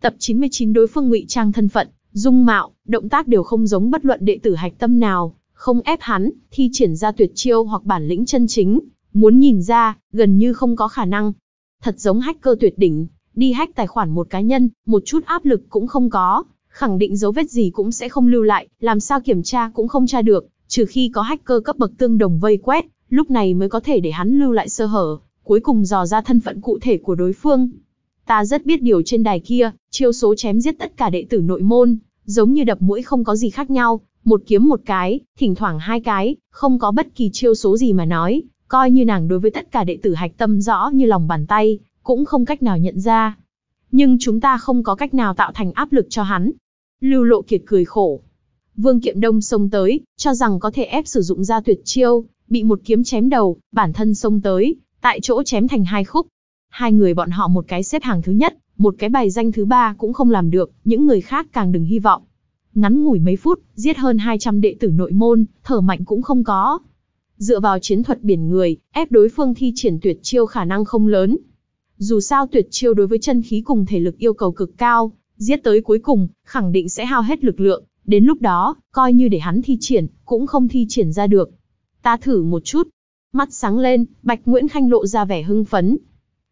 Tập 99 đối phương ngụy trang thân phận, dung mạo, động tác đều không giống bất luận đệ tử hạch tâm nào, không ép hắn, thi triển ra tuyệt chiêu hoặc bản lĩnh chân chính, muốn nhìn ra, gần như không có khả năng. Thật giống hacker tuyệt đỉnh, đi hack tài khoản một cá nhân, một chút áp lực cũng không có, khẳng định dấu vết gì cũng sẽ không lưu lại, làm sao kiểm tra cũng không tra được, trừ khi có hacker cấp bậc tương đồng vây quét, lúc này mới có thể để hắn lưu lại sơ hở, cuối cùng dò ra thân phận cụ thể của đối phương. Ta rất biết điều trên đài kia, chiêu số chém giết tất cả đệ tử nội môn, giống như đập mũi không có gì khác nhau, một kiếm một cái, thỉnh thoảng hai cái, không có bất kỳ chiêu số gì mà nói, coi như nàng đối với tất cả đệ tử hạch tâm rõ như lòng bàn tay, cũng không cách nào nhận ra. Nhưng chúng ta không có cách nào tạo thành áp lực cho hắn. Lưu Lộ Kiệt cười khổ. Vương Kiệm Đông xông tới, cho rằng có thể ép sử dụng ra tuyệt chiêu, bị một kiếm chém đầu, bản thân xông tới, tại chỗ chém thành hai khúc, Hai người bọn họ một cái xếp hàng thứ nhất, một cái bài danh thứ ba cũng không làm được, những người khác càng đừng hy vọng. Ngắn ngủi mấy phút, giết hơn 200 đệ tử nội môn, thở mạnh cũng không có. Dựa vào chiến thuật biển người, ép đối phương thi triển tuyệt chiêu khả năng không lớn. Dù sao tuyệt chiêu đối với chân khí cùng thể lực yêu cầu cực cao, giết tới cuối cùng, khẳng định sẽ hao hết lực lượng, đến lúc đó, coi như để hắn thi triển, cũng không thi triển ra được. Ta thử một chút. Mắt sáng lên, Bạch Nguyễn Khanh lộ ra vẻ hưng phấn,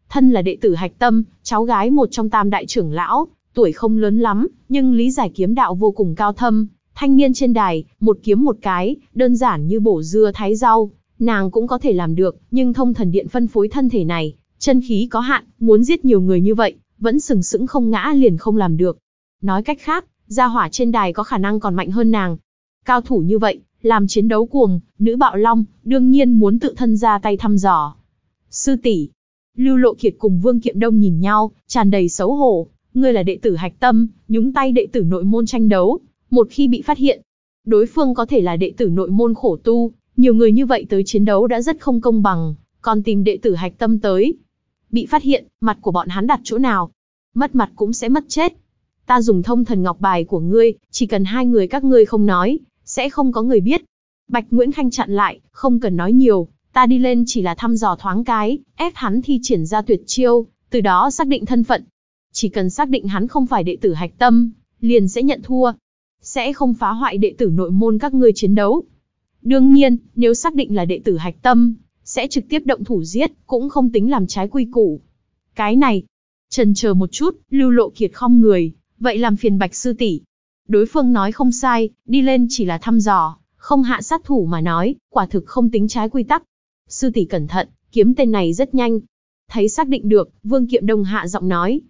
thân là đệ tử hạch tâm, cháu gái một trong tam đại trưởng lão, tuổi không lớn lắm, nhưng lý giải kiếm đạo vô cùng cao thâm. Thanh niên trên đài, một kiếm một cái, đơn giản như bổ dưa thái rau, nàng cũng có thể làm được, nhưng thông thần điện phân phối thân thể này, chân khí có hạn, muốn giết nhiều người như vậy, vẫn sừng sững không ngã liền không làm được. Nói cách khác, gia hỏa trên đài có khả năng còn mạnh hơn nàng. Cao thủ như vậy, làm chiến đấu cuồng, nữ bạo long, đương nhiên muốn tự thân ra tay thăm dò. Sư tỷ, Lưu Lộ Kiệt cùng Vương Kiệm Đông nhìn nhau, tràn đầy xấu hổ. Ngươi là đệ tử hạch tâm, nhúng tay đệ tử nội môn tranh đấu, một khi bị phát hiện, đối phương có thể là đệ tử nội môn khổ tu, nhiều người như vậy tới chiến đấu đã rất không công bằng, còn tìm đệ tử hạch tâm tới. Bị phát hiện, mặt của bọn hắn đặt chỗ nào? Mất mặt cũng sẽ mất chết. Ta dùng thông thần ngọc bài của ngươi, chỉ cần hai người các ngươi không nói, sẽ không có người biết. Bạch Nguyễn Khanh chặn lại, không cần nói nhiều, ta đi lên chỉ là thăm dò thoáng cái, ép hắn thi triển ra tuyệt chiêu, từ đó xác định thân phận. Chỉ cần xác định hắn không phải đệ tử hạch tâm, liền sẽ nhận thua. Sẽ không phá hoại đệ tử nội môn các ngươi chiến đấu. Đương nhiên, nếu xác định là đệ tử hạch tâm, sẽ trực tiếp động thủ giết, cũng không tính làm trái quy củ. Cái này, trần chờ một chút, lưu lộ kiệt không người, vậy làm phiền bạch sư tỷ. Đối phương nói không sai, đi lên chỉ là thăm dò, không hạ sát thủ mà nói, quả thực không tính trái quy tắc. Sư tỷ cẩn thận, kiếm tên này rất nhanh. Thấy xác định được, Vương Kiệm Đông hạ giọng nói.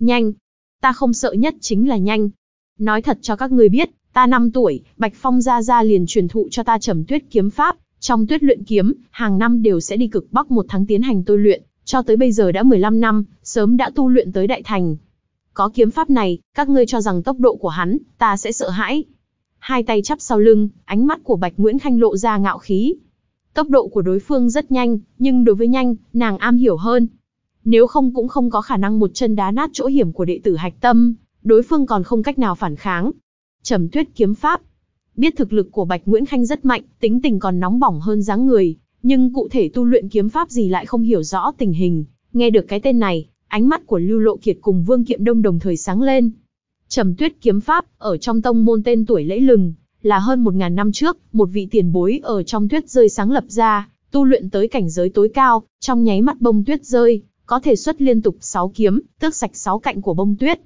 Nhanh. Ta không sợ nhất chính là nhanh. Nói thật cho các người biết, ta 5 tuổi, Bạch Phong Gia Gia liền truyền thụ cho ta trầm tuyết kiếm pháp. Trong tuyết luyện kiếm, hàng năm đều sẽ đi cực bắc một tháng tiến hành tôi luyện, cho tới bây giờ đã 15 năm, sớm đã tu luyện tới đại thành. Có kiếm pháp này, các ngươi cho rằng tốc độ của hắn, ta sẽ sợ hãi. Hai tay chắp sau lưng, ánh mắt của Bạch Nguyễn Khanh lộ ra ngạo khí. Tốc độ của đối phương rất nhanh, nhưng đối với nhanh, nàng am hiểu hơn. Nếu không cũng không có khả năng một chân đá nát chỗ hiểm của đệ tử hạch tâm, đối phương còn không cách nào phản kháng. Trầm tuyết kiếm pháp. Biết thực lực của Bạch Nguyễn Khanh rất mạnh, tính tình còn nóng bỏng hơn dáng người, nhưng cụ thể tu luyện kiếm pháp gì lại không hiểu rõ tình hình. Nghe được cái tên này, ánh mắt của Lưu Lộ Kiệt cùng Vương Kiệm Đông đồng thời sáng lên. Trầm tuyết kiếm pháp, ở trong tông môn tên tuổi lẫy lừng, là hơn 1.000 năm trước, một vị tiền bối ở trong tuyết rơi sáng lập ra, tu luyện tới cảnh giới tối cao, trong nháy mắt bông tuyết rơi, có thể xuất liên tục 6 kiếm, tước sạch 6 cạnh của bông tuyết.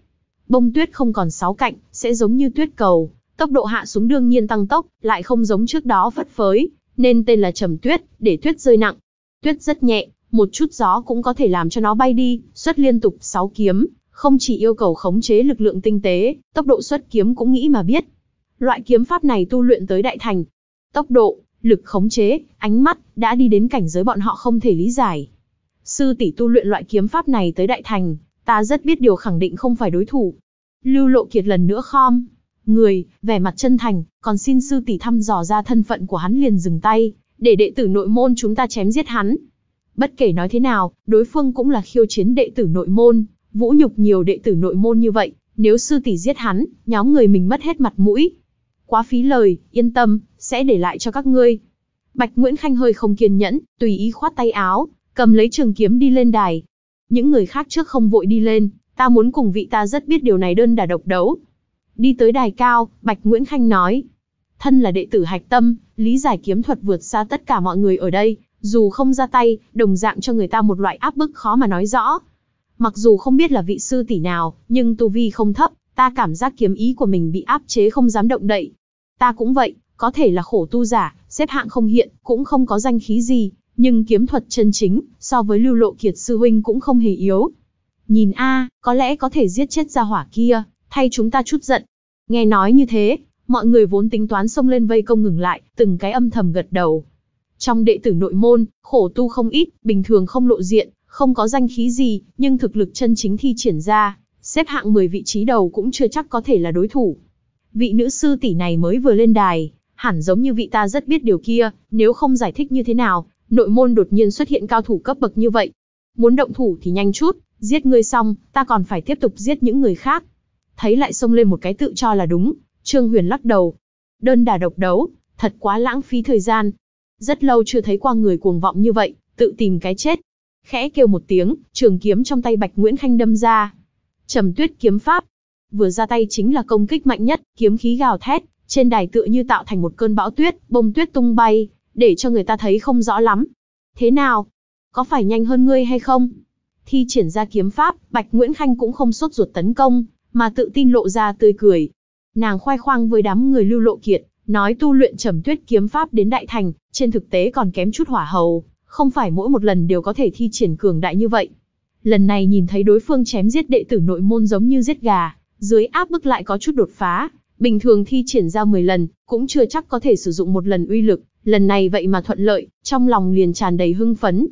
Bông tuyết không còn 6 cạnh, sẽ giống như tuyết cầu, tốc độ hạ xuống đương nhiên tăng tốc, lại không giống trước đó phất phới, nên tên là trầm tuyết, để tuyết rơi nặng. Tuyết rất nhẹ, một chút gió cũng có thể làm cho nó bay đi, xuất liên tục 6 kiếm, không chỉ yêu cầu khống chế lực lượng tinh tế, tốc độ xuất kiếm cũng nghĩ mà biết, Loại kiếm pháp này tu luyện tới đại thành, tốc độ, lực khống chế, ánh mắt đã đi đến cảnh giới bọn họ không thể lý giải. Sư tỷ tu luyện loại kiếm pháp này tới đại thành, ta rất biết điều khẳng định không phải đối thủ. Lưu Lộ Kiệt lần nữa khom, người, vẻ mặt chân thành, còn xin sư tỷ thăm dò ra thân phận của hắn liền dừng tay, để đệ tử nội môn chúng ta chém giết hắn. Bất kể nói thế nào, đối phương cũng là khiêu chiến đệ tử nội môn, vũ nhục nhiều đệ tử nội môn như vậy, nếu sư tỷ giết hắn, nhóm người mình mất hết mặt mũi, quá phí lời, yên tâm, sẽ để lại cho các ngươi. Bạch Nguyễn Khanh hơi không kiên nhẫn, tùy ý khoát tay áo, cầm lấy trường kiếm đi lên đài. Những người khác trước không vội đi lên, ta muốn cùng vị ta rất biết điều này đơn đả độc đấu. Đi tới đài cao, Bạch Nguyễn Khanh nói. Thân là đệ tử hạch tâm, lý giải kiếm thuật vượt xa tất cả mọi người ở đây, dù không ra tay, đồng dạng cho người ta một loại áp bức khó mà nói rõ. Mặc dù không biết là vị sư tỷ nào, nhưng tu vi không thấp, Ta cảm giác kiếm ý của mình bị áp chế không dám động đậy. Ta cũng vậy, có thể là khổ tu giả, xếp hạng không hiện, cũng không có danh khí gì, nhưng kiếm thuật chân chính, so với lưu lộ kiệt sư huynh cũng không hề yếu. Nhìn a, có lẽ có thể giết chết gia hỏa kia, thay chúng ta chút giận. Nghe nói như thế, mọi người vốn tính toán xông lên vây công ngừng lại, từng cái âm thầm gật đầu. Trong đệ tử nội môn, khổ tu không ít, bình thường không lộ diện, không có danh khí gì, nhưng thực lực chân chính thi triển ra, xếp hạng 10 vị trí đầu cũng chưa chắc có thể là đối thủ. Vị nữ sư tỷ này mới vừa lên đài, hẳn giống như vị ta rất biết điều kia, nếu không giải thích như thế nào, nội môn đột nhiên xuất hiện cao thủ cấp bậc như vậy. Muốn động thủ thì nhanh chút, giết ngươi xong, ta còn phải tiếp tục giết những người khác. Thấy lại xông lên một cái tự cho là đúng, Trương Huyền lắc đầu. Đơn đà độc đấu, thật quá lãng phí thời gian. Rất lâu chưa thấy qua người cuồng vọng như vậy, tự tìm cái chết. Khẽ kêu một tiếng, trường kiếm trong tay Bạch Nguyễn Khanh đâm ra, Trầm Tuyết kiếm pháp. Vừa ra tay chính là công kích mạnh nhất, kiếm khí gào thét, trên đài tựa như tạo thành một cơn bão tuyết, bông tuyết tung bay, để cho người ta thấy không rõ lắm. Thế nào? Có phải nhanh hơn ngươi hay không? Thi triển ra kiếm pháp, Bạch Nguyễn Khanh cũng không sốt ruột tấn công, mà tự tin lộ ra tươi cười. Nàng khoai khoang với đám người lưu lộ kiệt, nói tu luyện trầm tuyết kiếm pháp đến đại thành, trên thực tế còn kém chút hỏa hầu, không phải mỗi một lần đều có thể thi triển cường đại như vậy lần này nhìn thấy đối phương chém giết đệ tử nội môn giống như giết gà, dưới áp bức lại có chút đột phá, bình thường thi triển ra 10 lần, cũng chưa chắc có thể sử dụng một lần uy lực, lần này vậy mà thuận lợi, trong lòng liền tràn đầy hưng phấn.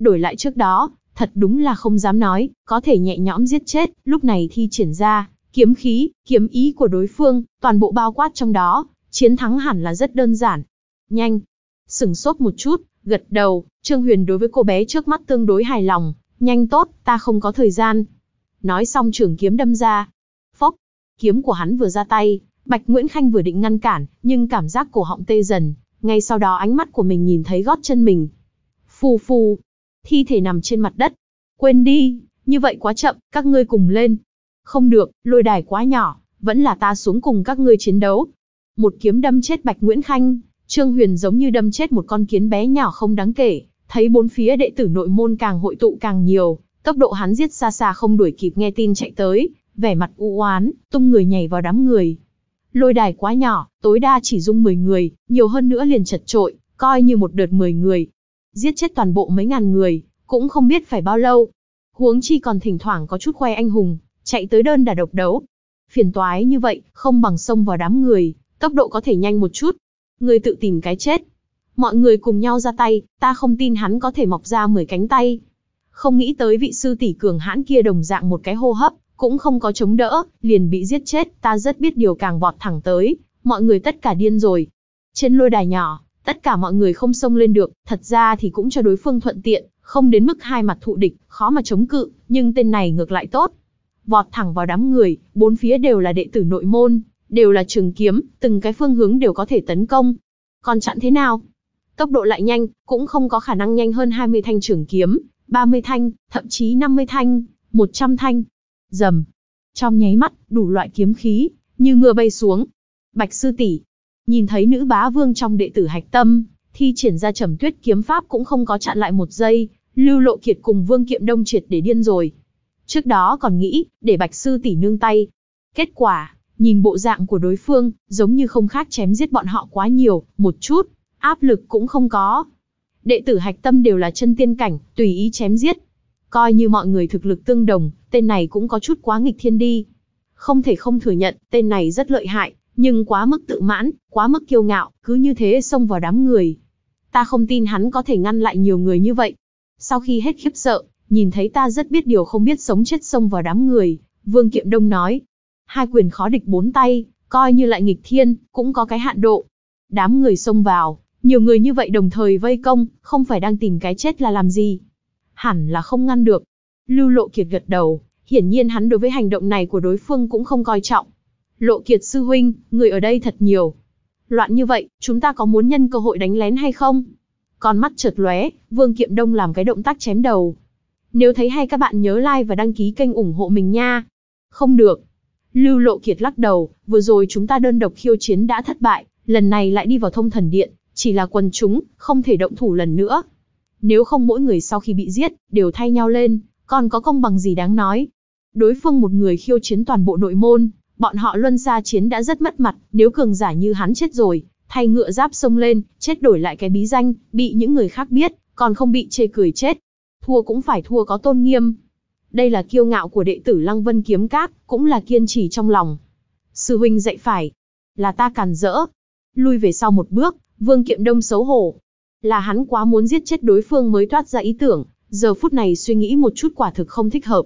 Đổi lại trước đó, thật đúng là không dám nói, có thể nhẹ nhõm giết chết, lúc này thi triển ra, kiếm khí, kiếm ý của đối phương, toàn bộ bao quát trong đó, chiến thắng hẳn là rất đơn giản. Nhanh, sửng sốt một chút, gật đầu, Trương Huyền đối với cô bé trước mắt tương đối hài lòng, Nhanh tốt, ta không có thời gian. Nói xong trưởng kiếm đâm ra. Phốc, kiếm của hắn vừa ra tay, Bạch Nguyễn Khanh vừa định ngăn cản, nhưng cảm giác cổ họng tê dần, ngay sau đó ánh mắt của mình nhìn thấy gót chân mình. Phù phù, thi thể nằm trên mặt đất. Quên đi, như vậy quá chậm, các ngươi cùng lên. Không được, lôi đài quá nhỏ, vẫn là ta xuống cùng các ngươi chiến đấu. Một kiếm đâm chết Bạch Nguyễn Khanh, Trương Huyền giống như đâm chết một con kiến bé nhỏ không đáng kể, Thấy bốn phía đệ tử nội môn càng hội tụ càng nhiều, tốc độ hắn giết xa xa không đuổi kịp nghe tin chạy tới, vẻ mặt u oán, tung người nhảy vào đám người. Lôi đài quá nhỏ, tối đa chỉ dung 10 người, nhiều hơn nữa liền chật trội, coi như một đợt 10 người. Giết chết toàn bộ mấy ngàn người, cũng không biết phải bao lâu. Huống chi còn thỉnh thoảng có chút khoe anh hùng, chạy tới đơn đả độc đấu. Phiền toái như vậy, không bằng xông vào đám người, tốc độ có thể nhanh một chút. Người tự tìm cái chết, Mọi người cùng nhau ra tay, ta không tin hắn có thể mọc ra 10 cánh tay. Không nghĩ tới vị sư tỷ cường hãn kia đồng dạng một cái hô hấp, cũng không có chống đỡ, liền bị giết chết, ta rất biết điều càng vọt thẳng tới, mọi người tất cả điên rồi. Trên lôi đài nhỏ, tất cả mọi người không xông lên được, thật ra thì cũng cho đối phương thuận tiện, không đến mức hai mặt thụ địch, khó mà chống cự, nhưng tên này ngược lại tốt. Vọt thẳng vào đám người, bốn phía đều là đệ tử nội môn, đều là trường kiếm, từng cái phương hướng đều có thể tấn công. Còn chặn thế nào? Tốc độ lại nhanh, cũng không có khả năng nhanh hơn 20 thanh trưởng kiếm, 30 thanh, thậm chí 50 thanh, 100 thanh. Dầm. Trong nháy mắt, đủ loại kiếm khí, như ngựa bay xuống. Bạch sư tỷ Nhìn thấy nữ bá vương trong đệ tử hạch tâm, thi triển ra trầm tuyết kiếm pháp cũng không có chặn lại một giây, lưu lộ kiệt cùng vương kiệm đông triệt để điên rồi. Trước đó còn nghĩ, để bạch sư tỷ nương tay. Kết quả, nhìn bộ dạng của đối phương, giống như không khác chém giết bọn họ quá nhiều, một chút áp lực cũng không có. Đệ tử hạch tâm đều là chân tiên cảnh, tùy ý chém giết. Coi như mọi người thực lực tương đồng, tên này cũng có chút quá nghịch thiên đi. Không thể không thừa nhận, tên này rất lợi hại, nhưng quá mức tự mãn, quá mức kiêu ngạo, cứ như thế xông vào đám người. Ta không tin hắn có thể ngăn lại nhiều người như vậy. Sau khi hết khiếp sợ, nhìn thấy ta rất biết điều không biết sống chết xông vào đám người, Vương Kiệm Đông nói. Hai quyền khó địch bốn tay, coi như lại nghịch thiên, cũng có cái hạn độ. Đám người xông vào, nhiều người như vậy đồng thời vây công, không phải đang tìm cái chết là làm gì. Hẳn là không ngăn được. Lưu Lộ Kiệt gật đầu, hiển nhiên hắn đối với hành động này của đối phương cũng không coi trọng. Lộ Kiệt sư huynh, người ở đây thật nhiều. Loạn như vậy, chúng ta có muốn nhân cơ hội đánh lén hay không? Con mắt chợt lóe, Vương Kiệm Đông làm cái động tác chém đầu. Nếu thấy hay các bạn nhớ like và đăng ký kênh ủng hộ mình nha. Không được. Lưu Lộ Kiệt lắc đầu, vừa rồi chúng ta đơn độc khiêu chiến đã thất bại, lần này lại đi vào thông thần điện, chỉ là quần chúng, không thể động thủ lần nữa. Nếu không mỗi người sau khi bị giết, đều thay nhau lên, còn có công bằng gì đáng nói. Đối phương một người khiêu chiến toàn bộ nội môn, bọn họ luân xa chiến đã rất mất mặt, nếu cường giả như hắn chết rồi, thay ngựa giáp sông lên, chết đổi lại cái bí danh, bị những người khác biết, còn không bị chê cười chết. Thua cũng phải thua có tôn nghiêm. Đây là kiêu ngạo của đệ tử Lăng Vân Kiếm Các, cũng là kiên trì trong lòng. Sư huynh dạy phải, là ta càn rỡ. Lui về sau một bước, Vương Kiệm Đông xấu hổ. Là hắn quá muốn giết chết đối phương mới toát ra ý tưởng, giờ phút này suy nghĩ một chút quả thực không thích hợp.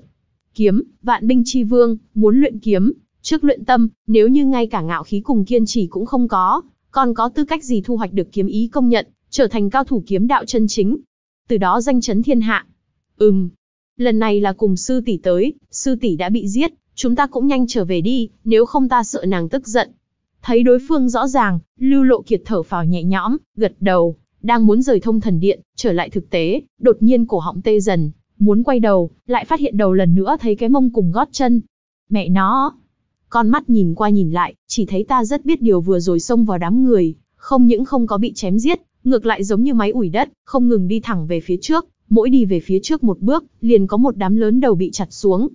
Kiếm, vạn binh chi vương, muốn luyện kiếm, trước luyện tâm, nếu như ngay cả ngạo khí cùng kiên trì cũng không có, còn có tư cách gì thu hoạch được kiếm ý công nhận, trở thành cao thủ kiếm đạo chân chính. Từ đó danh chấn thiên hạ. Ừm, lần này là cùng sư tỷ tới, sư tỷ đã bị giết, chúng ta cũng nhanh trở về đi, nếu không ta sợ nàng tức giận. Thấy đối phương rõ ràng, Lưu Lộ Kiệt thở phào nhẹ nhõm, gật đầu, đang muốn rời thông thần điện, trở lại thực tế, đột nhiên cổ họng tê dần, muốn quay đầu, lại phát hiện đầu lần nữa thấy cái mông cùng gót chân. Mẹ nó! Con mắt nhìn qua nhìn lại, chỉ thấy ta rất biết điều vừa rồi xông vào đám người, không những không có bị chém giết, ngược lại giống như máy ủi đất, không ngừng đi thẳng về phía trước, mỗi đi về phía trước một bước, liền có một đám lớn đầu bị chặt xuống.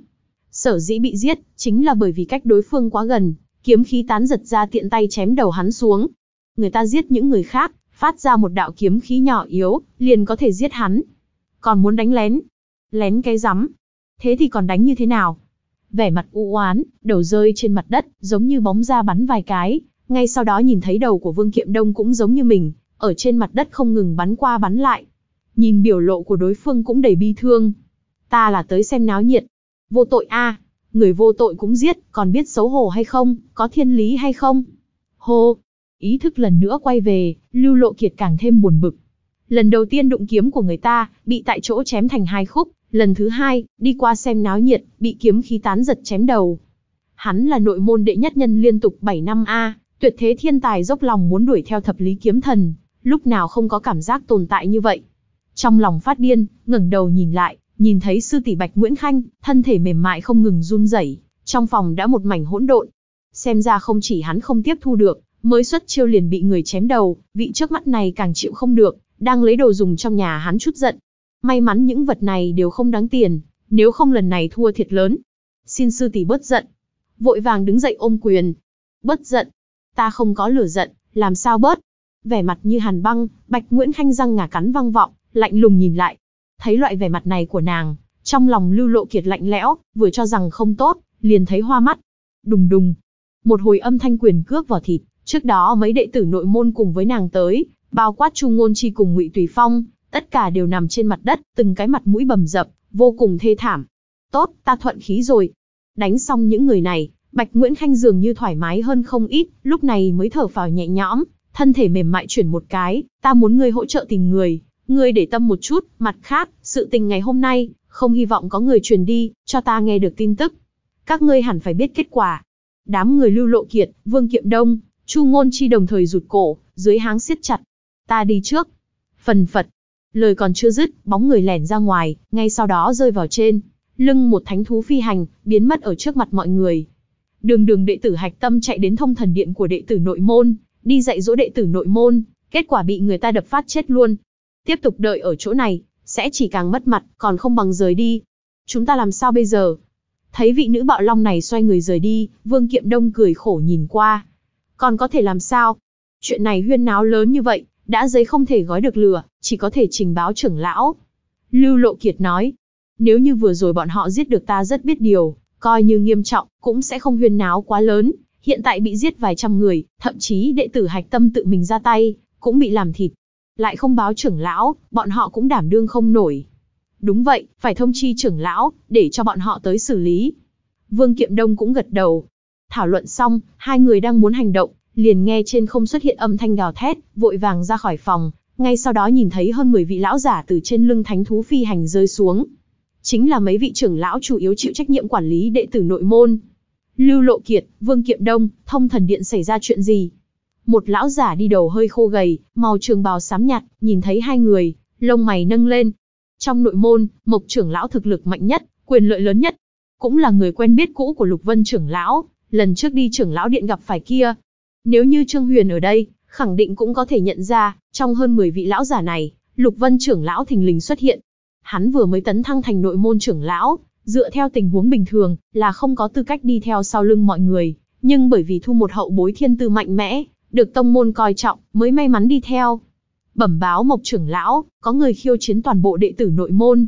Sở dĩ bị giết, chính là bởi vì cách đối phương quá gần, kiếm khí tán giật ra tiện tay chém đầu hắn xuống. Người ta giết những người khác, phát ra một đạo kiếm khí nhỏ yếu, liền có thể giết hắn. Còn muốn đánh lén? Lén cái rắm. Thế thì còn đánh như thế nào? Vẻ mặt u oán, đầu rơi trên mặt đất, giống như bóng ra bắn vài cái. Ngay sau đó nhìn thấy đầu của Vương Kiệm Đông cũng giống như mình, ở trên mặt đất không ngừng bắn qua bắn lại. Nhìn biểu lộ của đối phương cũng đầy bi thương. Ta là tới xem náo nhiệt. Vô tội a, người vô tội cũng giết, còn biết xấu hổ hay không, có thiên lý hay không. Hô, ý thức lần nữa quay về, Lưu Lộ Kiệt càng thêm buồn bực. Lần đầu tiên đụng kiếm của người ta, bị tại chỗ chém thành hai khúc, lần thứ hai, đi qua xem náo nhiệt, bị kiếm khí tán giật chém đầu. Hắn là nội môn đệ nhất nhân liên tục 7 năm A, tuyệt thế thiên tài dốc lòng muốn đuổi theo thập lý kiếm thần, lúc nào không có cảm giác tồn tại như vậy. Trong lòng phát điên, ngẩng đầu nhìn lại, Nhìn thấy sư tỷ Bạch Nguyễn Khanh, thân thể mềm mại không ngừng run rẩy, trong phòng đã một mảnh hỗn độn. Xem ra không chỉ hắn không tiếp thu được, mới xuất chiêu liền bị người chém đầu, vị trước mắt này càng chịu không được, đang lấy đồ dùng trong nhà hắn chút giận. May mắn những vật này đều không đáng tiền, nếu không lần này thua thiệt lớn. Xin sư tỷ bớt giận. Vội vàng đứng dậy ôm quyền. Bớt giận. Ta không có lửa giận, làm sao bớt. Vẻ mặt như hàn băng, Bạch Nguyễn Khanh răng ngả cắn văng vọng, lạnh lùng nhìn lại, Thấy loại vẻ mặt này của nàng, trong lòng lưu lộ kiệt lạnh lẽo, vừa cho rằng không tốt, liền thấy hoa mắt. Đùng đùng. Một hồi âm thanh quyền cước vào thịt, trước đó mấy đệ tử nội môn cùng với nàng tới, bao quát chu ngôn chi cùng ngụy tùy phong, tất cả đều nằm trên mặt đất, từng cái mặt mũi bầm dập, vô cùng thê thảm. Tốt, ta thuận khí rồi. Đánh xong những người này, Bạch Nguyễn Khanh dường như thoải mái hơn không ít, lúc này mới thở phào nhẹ nhõm, thân thể mềm mại chuyển một cái, ta muốn ngươi hỗ trợ tìm người, Ngươi để tâm một chút, mặt khác, sự tình ngày hôm nay, không hy vọng có người truyền đi, cho ta nghe được tin tức. Các ngươi hẳn phải biết kết quả. Đám người lưu lộ kiệt, vương kiệm đông, chu ngôn chi đồng thời rụt cổ, dưới háng siết chặt. Ta đi trước. Phần phật. Lời còn chưa dứt, bóng người lẻn ra ngoài, ngay sau đó rơi vào trên. Lưng một thánh thú phi hành, biến mất ở trước mặt mọi người. Đường đường đệ tử hạch tâm chạy đến thông thần điện của đệ tử nội môn, đi dạy dỗ đệ tử nội môn, kết quả bị người ta đập phát chết luôn, Tiếp tục đợi ở chỗ này, sẽ chỉ càng mất mặt, còn không bằng rời đi. Chúng ta làm sao bây giờ? Thấy vị nữ bạo long này xoay người rời đi, Vương Kiệm Đông cười khổ nhìn qua. Còn có thể làm sao? Chuyện này huyên náo lớn như vậy, đã giấy không thể gói được lửa, chỉ có thể trình báo trưởng lão. Lưu Lộ Kiệt nói, nếu như vừa rồi bọn họ giết được ta rất biết điều, coi như nghiêm trọng, cũng sẽ không huyên náo quá lớn. Hiện tại bị giết vài trăm người, thậm chí đệ tử hạch tâm tự mình ra tay, cũng bị làm thịt, lại không báo trưởng lão, bọn họ cũng đảm đương không nổi. Đúng vậy, phải thông chi trưởng lão, để cho bọn họ tới xử lý. Vương Kiệm Đông cũng gật đầu. Thảo luận xong, hai người đang muốn hành động, liền nghe trên không xuất hiện âm thanh gào thét, vội vàng ra khỏi phòng, ngay sau đó nhìn thấy hơn 10 vị lão giả từ trên lưng thánh thú phi hành rơi xuống. Chính là mấy vị trưởng lão chủ yếu chịu trách nhiệm quản lý đệ tử nội môn. Lưu Lộ Kiệt, Vương Kiệm Đông, thông thần điện xảy ra chuyện gì? Một lão giả đi đầu hơi khô gầy, màu trường bào xám nhạt, nhìn thấy hai người, lông mày nâng lên. Trong nội môn, Mộc trưởng lão thực lực mạnh nhất, quyền lợi lớn nhất, cũng là người quen biết cũ của Lục Vân trưởng lão, lần trước đi trưởng lão điện gặp phải kia. Nếu như Trương Huyền ở đây, khẳng định cũng có thể nhận ra, trong hơn 10 vị lão giả này, Lục Vân trưởng lão thình lình xuất hiện. Hắn vừa mới tấn thăng thành nội môn trưởng lão, dựa theo tình huống bình thường, là không có tư cách đi theo sau lưng mọi người, nhưng bởi vì thu một hậu bối thiên tư mạnh mẽ, được tông môn coi trọng, mới may mắn đi theo. Bẩm báo Mộc trưởng lão, có người khiêu chiến toàn bộ đệ tử nội môn.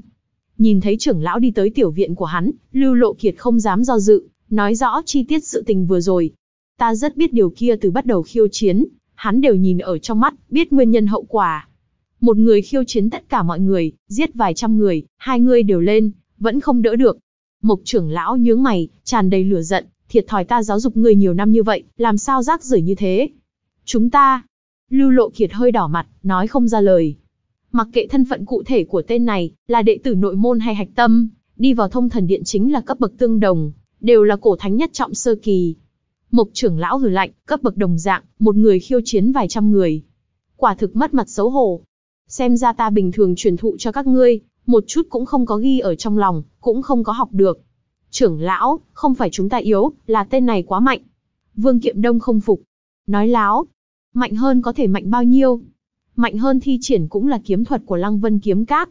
Nhìn thấy trưởng lão đi tới tiểu viện của hắn, Lưu Lộ Kiệt không dám do dự, nói rõ chi tiết sự tình vừa rồi. Ta rất biết điều kia từ bắt đầu khiêu chiến, hắn đều nhìn ở trong mắt, biết nguyên nhân hậu quả. Một người khiêu chiến tất cả mọi người, giết vài trăm người, hai người đều lên, vẫn không đỡ được. Mộc trưởng lão nhướng mày, tràn đầy lửa giận, thiệt thòi ta giáo dục người nhiều năm như vậy, làm sao rác rưởi như thế. Chúng ta. Lưu Lộ Kiệt hơi đỏ mặt, nói không ra lời. Mặc kệ thân phận cụ thể của tên này, là đệ tử nội môn hay hạch tâm, đi vào thông thần điện chính là cấp bậc tương đồng, đều là cổ thánh nhất trọng sơ kỳ. Mục trưởng lão hừ lạnh, cấp bậc đồng dạng, một người khiêu chiến vài trăm người. Quả thực mất mặt xấu hổ. Xem ra ta bình thường truyền thụ cho các ngươi, một chút cũng không có ghi ở trong lòng, cũng không có học được. Trưởng lão, không phải chúng ta yếu, là tên này quá mạnh. Vương Kiệm Đông không phục. Nói láo, Mạnh hơn có thể mạnh bao nhiêu? Mạnh hơn thi triển cũng là kiếm thuật của Lăng Vân kiếm các.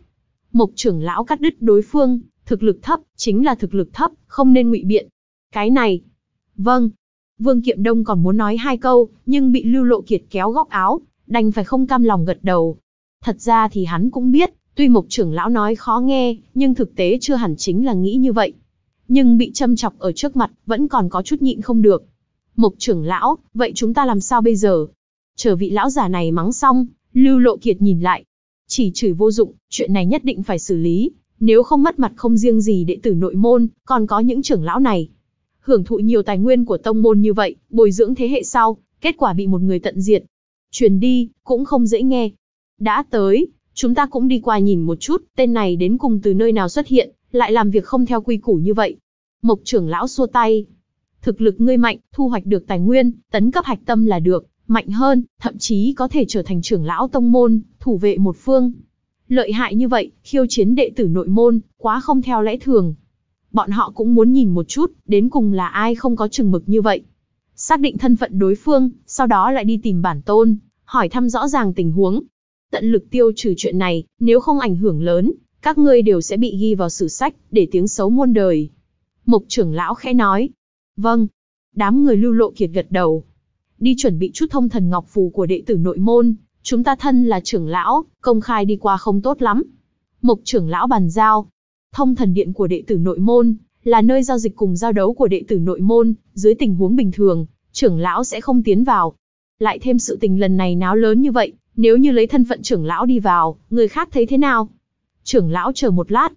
Mộc trưởng lão cắt đứt đối phương, thực lực thấp, chính là thực lực thấp, không nên ngụy biện. Cái này. Vâng. Vương Kiệm Đông còn muốn nói hai câu, nhưng bị Lưu Lộ Kiệt kéo góc áo, đành phải không cam lòng gật đầu. Thật ra thì hắn cũng biết, tuy Mộc trưởng lão nói khó nghe, nhưng thực tế chưa hẳn chính là nghĩ như vậy. Nhưng bị châm chọc ở trước mặt, vẫn còn có chút nhịn không được. Mộc trưởng lão, vậy chúng ta làm sao bây giờ? Chờ vị lão giả này mắng xong, Lưu Lộ Kiệt nhìn lại. Chỉ chửi vô dụng, chuyện này nhất định phải xử lý, nếu không mất mặt không riêng gì đệ tử nội môn, còn có những trưởng lão này. Hưởng thụ nhiều tài nguyên của tông môn như vậy, bồi dưỡng thế hệ sau, kết quả bị một người tận diệt. Truyền đi, cũng không dễ nghe. Đã tới, chúng ta cũng đi qua nhìn một chút, tên này đến cùng từ nơi nào xuất hiện, lại làm việc không theo quy củ như vậy. Mộc trưởng lão xua tay. Thực lực ngươi mạnh, thu hoạch được tài nguyên, tấn cấp hạch tâm là được, mạnh hơn, thậm chí có thể trở thành trưởng lão tông môn, thủ vệ một phương. Lợi hại như vậy, khiêu chiến đệ tử nội môn, quá không theo lẽ thường. Bọn họ cũng muốn nhìn một chút, đến cùng là ai không có chừng mực như vậy. Xác định thân phận đối phương, sau đó lại đi tìm bản tôn, hỏi thăm rõ ràng tình huống. Tận lực tiêu trừ chuyện này, nếu không ảnh hưởng lớn, các ngươi đều sẽ bị ghi vào sử sách, để tiếng xấu muôn đời. Mộc trưởng lão khẽ nói. Vâng. Đám người lưu lộ kiệt gật đầu, đi chuẩn bị chút thông thần ngọc phù của đệ tử nội môn, chúng ta thân là trưởng lão, công khai đi qua không tốt lắm. Mộc trưởng lão bàn giao, thông thần điện của đệ tử nội môn, là nơi giao dịch cùng giao đấu của đệ tử nội môn, dưới tình huống bình thường, trưởng lão sẽ không tiến vào. Lại thêm sự tình lần này náo lớn như vậy, nếu như lấy thân phận trưởng lão đi vào, người khác thấy thế nào? Trưởng lão chờ một lát.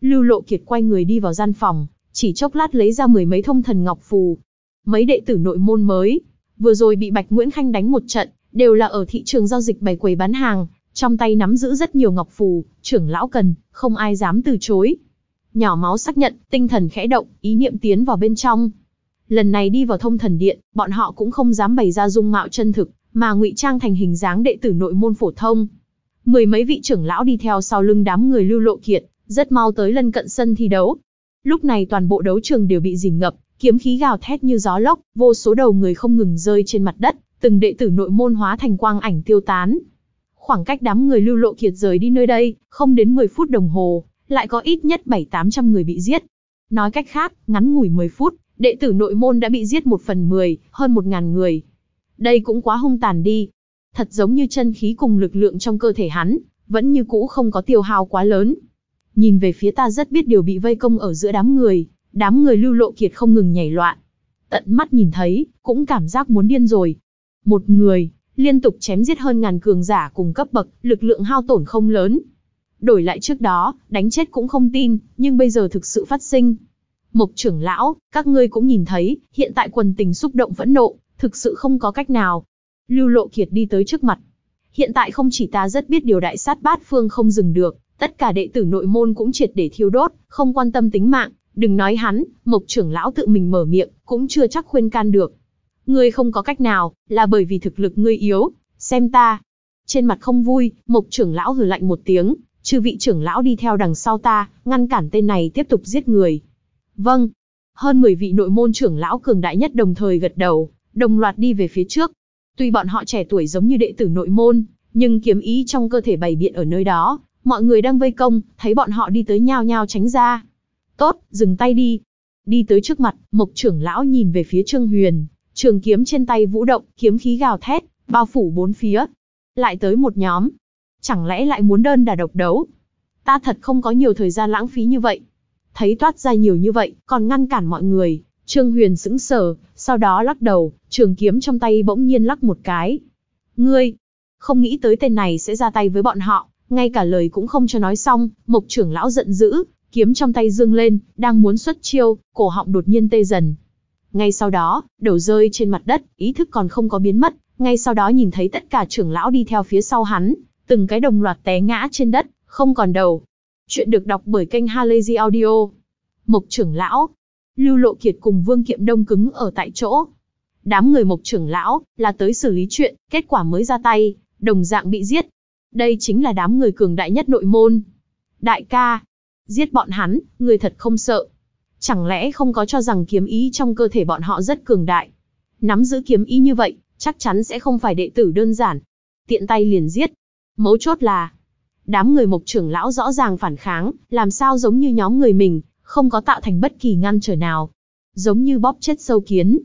Lưu Lộ Kiệt quay người đi vào gian phòng, chỉ chốc lát lấy ra mười mấy thông thần ngọc phù. Mấy đệ tử nội môn mới, vừa rồi bị Bạch Nguyễn Khanh đánh một trận, đều là ở thị trường giao dịch bày quầy bán hàng, trong tay nắm giữ rất nhiều ngọc phù, trưởng lão cần, không ai dám từ chối. Nhỏ máu xác nhận, tinh thần khẽ động, ý niệm tiến vào bên trong. Lần này đi vào thông thần điện, bọn họ cũng không dám bày ra dung mạo chân thực, mà ngụy trang thành hình dáng đệ tử nội môn phổ thông. Mười mấy vị trưởng lão đi theo sau lưng đám người lưu lộ kiệt, rất mau tới lân cận sân thi đấu. Lúc này toàn bộ đấu trường đều bị dìm ngập, Kiếm khí gào thét như gió lốc, vô số đầu người không ngừng rơi trên mặt đất, từng đệ tử nội môn hóa thành quang ảnh tiêu tán. Khoảng cách đám người lưu lộ kiệt rời đi nơi đây, không đến 10 phút đồng hồ, lại có ít nhất 7-800 người bị giết. Nói cách khác, ngắn ngủi 10 phút, đệ tử nội môn đã bị giết 1 phần 10, hơn 1.000 người. Đây cũng quá hung tàn đi. Thật giống như chân khí cùng lực lượng trong cơ thể hắn, vẫn như cũ không có tiêu hao quá lớn. Nhìn về phía ta rất biết điều bị vây công ở giữa đám người, Đám người lưu lộ kiệt không ngừng nhảy loạn. Tận mắt nhìn thấy, cũng cảm giác muốn điên rồi. Một người, liên tục chém giết hơn ngàn cường giả cùng cấp bậc, lực lượng hao tổn không lớn. Đổi lại trước đó, đánh chết cũng không tin, nhưng bây giờ thực sự phát sinh. Mộc trưởng lão, các ngươi cũng nhìn thấy, hiện tại quần tình xúc động phẫn nộ, thực sự không có cách nào. Lưu Lộ Kiệt đi tới trước mặt. Hiện tại không chỉ ta rất biết điều đại sát bát phương không dừng được, tất cả đệ tử nội môn cũng triệt để thiêu đốt, không quan tâm tính mạng. Đừng nói hắn, mộc trưởng lão tự mình mở miệng, cũng chưa chắc khuyên can được. Ngươi không có cách nào, là bởi vì thực lực ngươi yếu, xem ta. Trên mặt không vui, mộc trưởng lão hừ lạnh một tiếng, chư vị trưởng lão đi theo đằng sau ta, ngăn cản tên này tiếp tục giết người. Vâng. Hơn 10 vị nội môn trưởng lão cường đại nhất đồng thời gật đầu, đồng loạt đi về phía trước. Tuy bọn họ trẻ tuổi giống như đệ tử nội môn, nhưng kiếm ý trong cơ thể bày biện ở nơi đó, mọi người đang vây công, thấy bọn họ đi tới nhao nhao tránh ra. Tốt, dừng tay đi. Đi tới trước mặt, mộc trưởng lão nhìn về phía Trương Huyền, trường kiếm trên tay vũ động, kiếm khí gào thét, bao phủ bốn phía. Lại tới một nhóm. Chẳng lẽ lại muốn đơn đà độc đấu? Ta thật không có nhiều thời gian lãng phí như vậy. Thấy toát ra nhiều như vậy, còn ngăn cản mọi người. Trương Huyền sững sờ, sau đó lắc đầu, trường kiếm trong tay bỗng nhiên lắc một cái. Ngươi, không nghĩ tới tên này sẽ ra tay với bọn họ, ngay cả lời cũng không cho nói xong, mộc trưởng lão giận dữ, Kiếm trong tay dương lên, đang muốn xuất chiêu, cổ họng đột nhiên tê dần. Ngay sau đó, đầu rơi trên mặt đất, ý thức còn không có biến mất, ngay sau đó nhìn thấy tất cả trưởng lão đi theo phía sau hắn, từng cái đồng loạt té ngã trên đất, không còn đầu. Chuyện được đọc bởi kênh Halazy Audio. Mộc trưởng lão, Lưu Lộ Kiệt cùng Vương Kiệm Đông cứng ở tại chỗ. Đám người Mộc trưởng lão là tới xử lý chuyện, kết quả mới ra tay, đồng dạng bị giết. Đây chính là đám người cường đại nhất nội môn. Đại ca, Giết bọn hắn, người thật không sợ. Chẳng lẽ không có cho rằng kiếm ý trong cơ thể bọn họ rất cường đại. Nắm giữ kiếm ý như vậy, chắc chắn sẽ không phải đệ tử đơn giản. Tiện tay liền giết. Mấu chốt là, đám người mộc trưởng lão rõ ràng phản kháng, làm sao giống như nhóm người mình, không có tạo thành bất kỳ ngăn trở nào. Giống như bóp chết sâu kiến.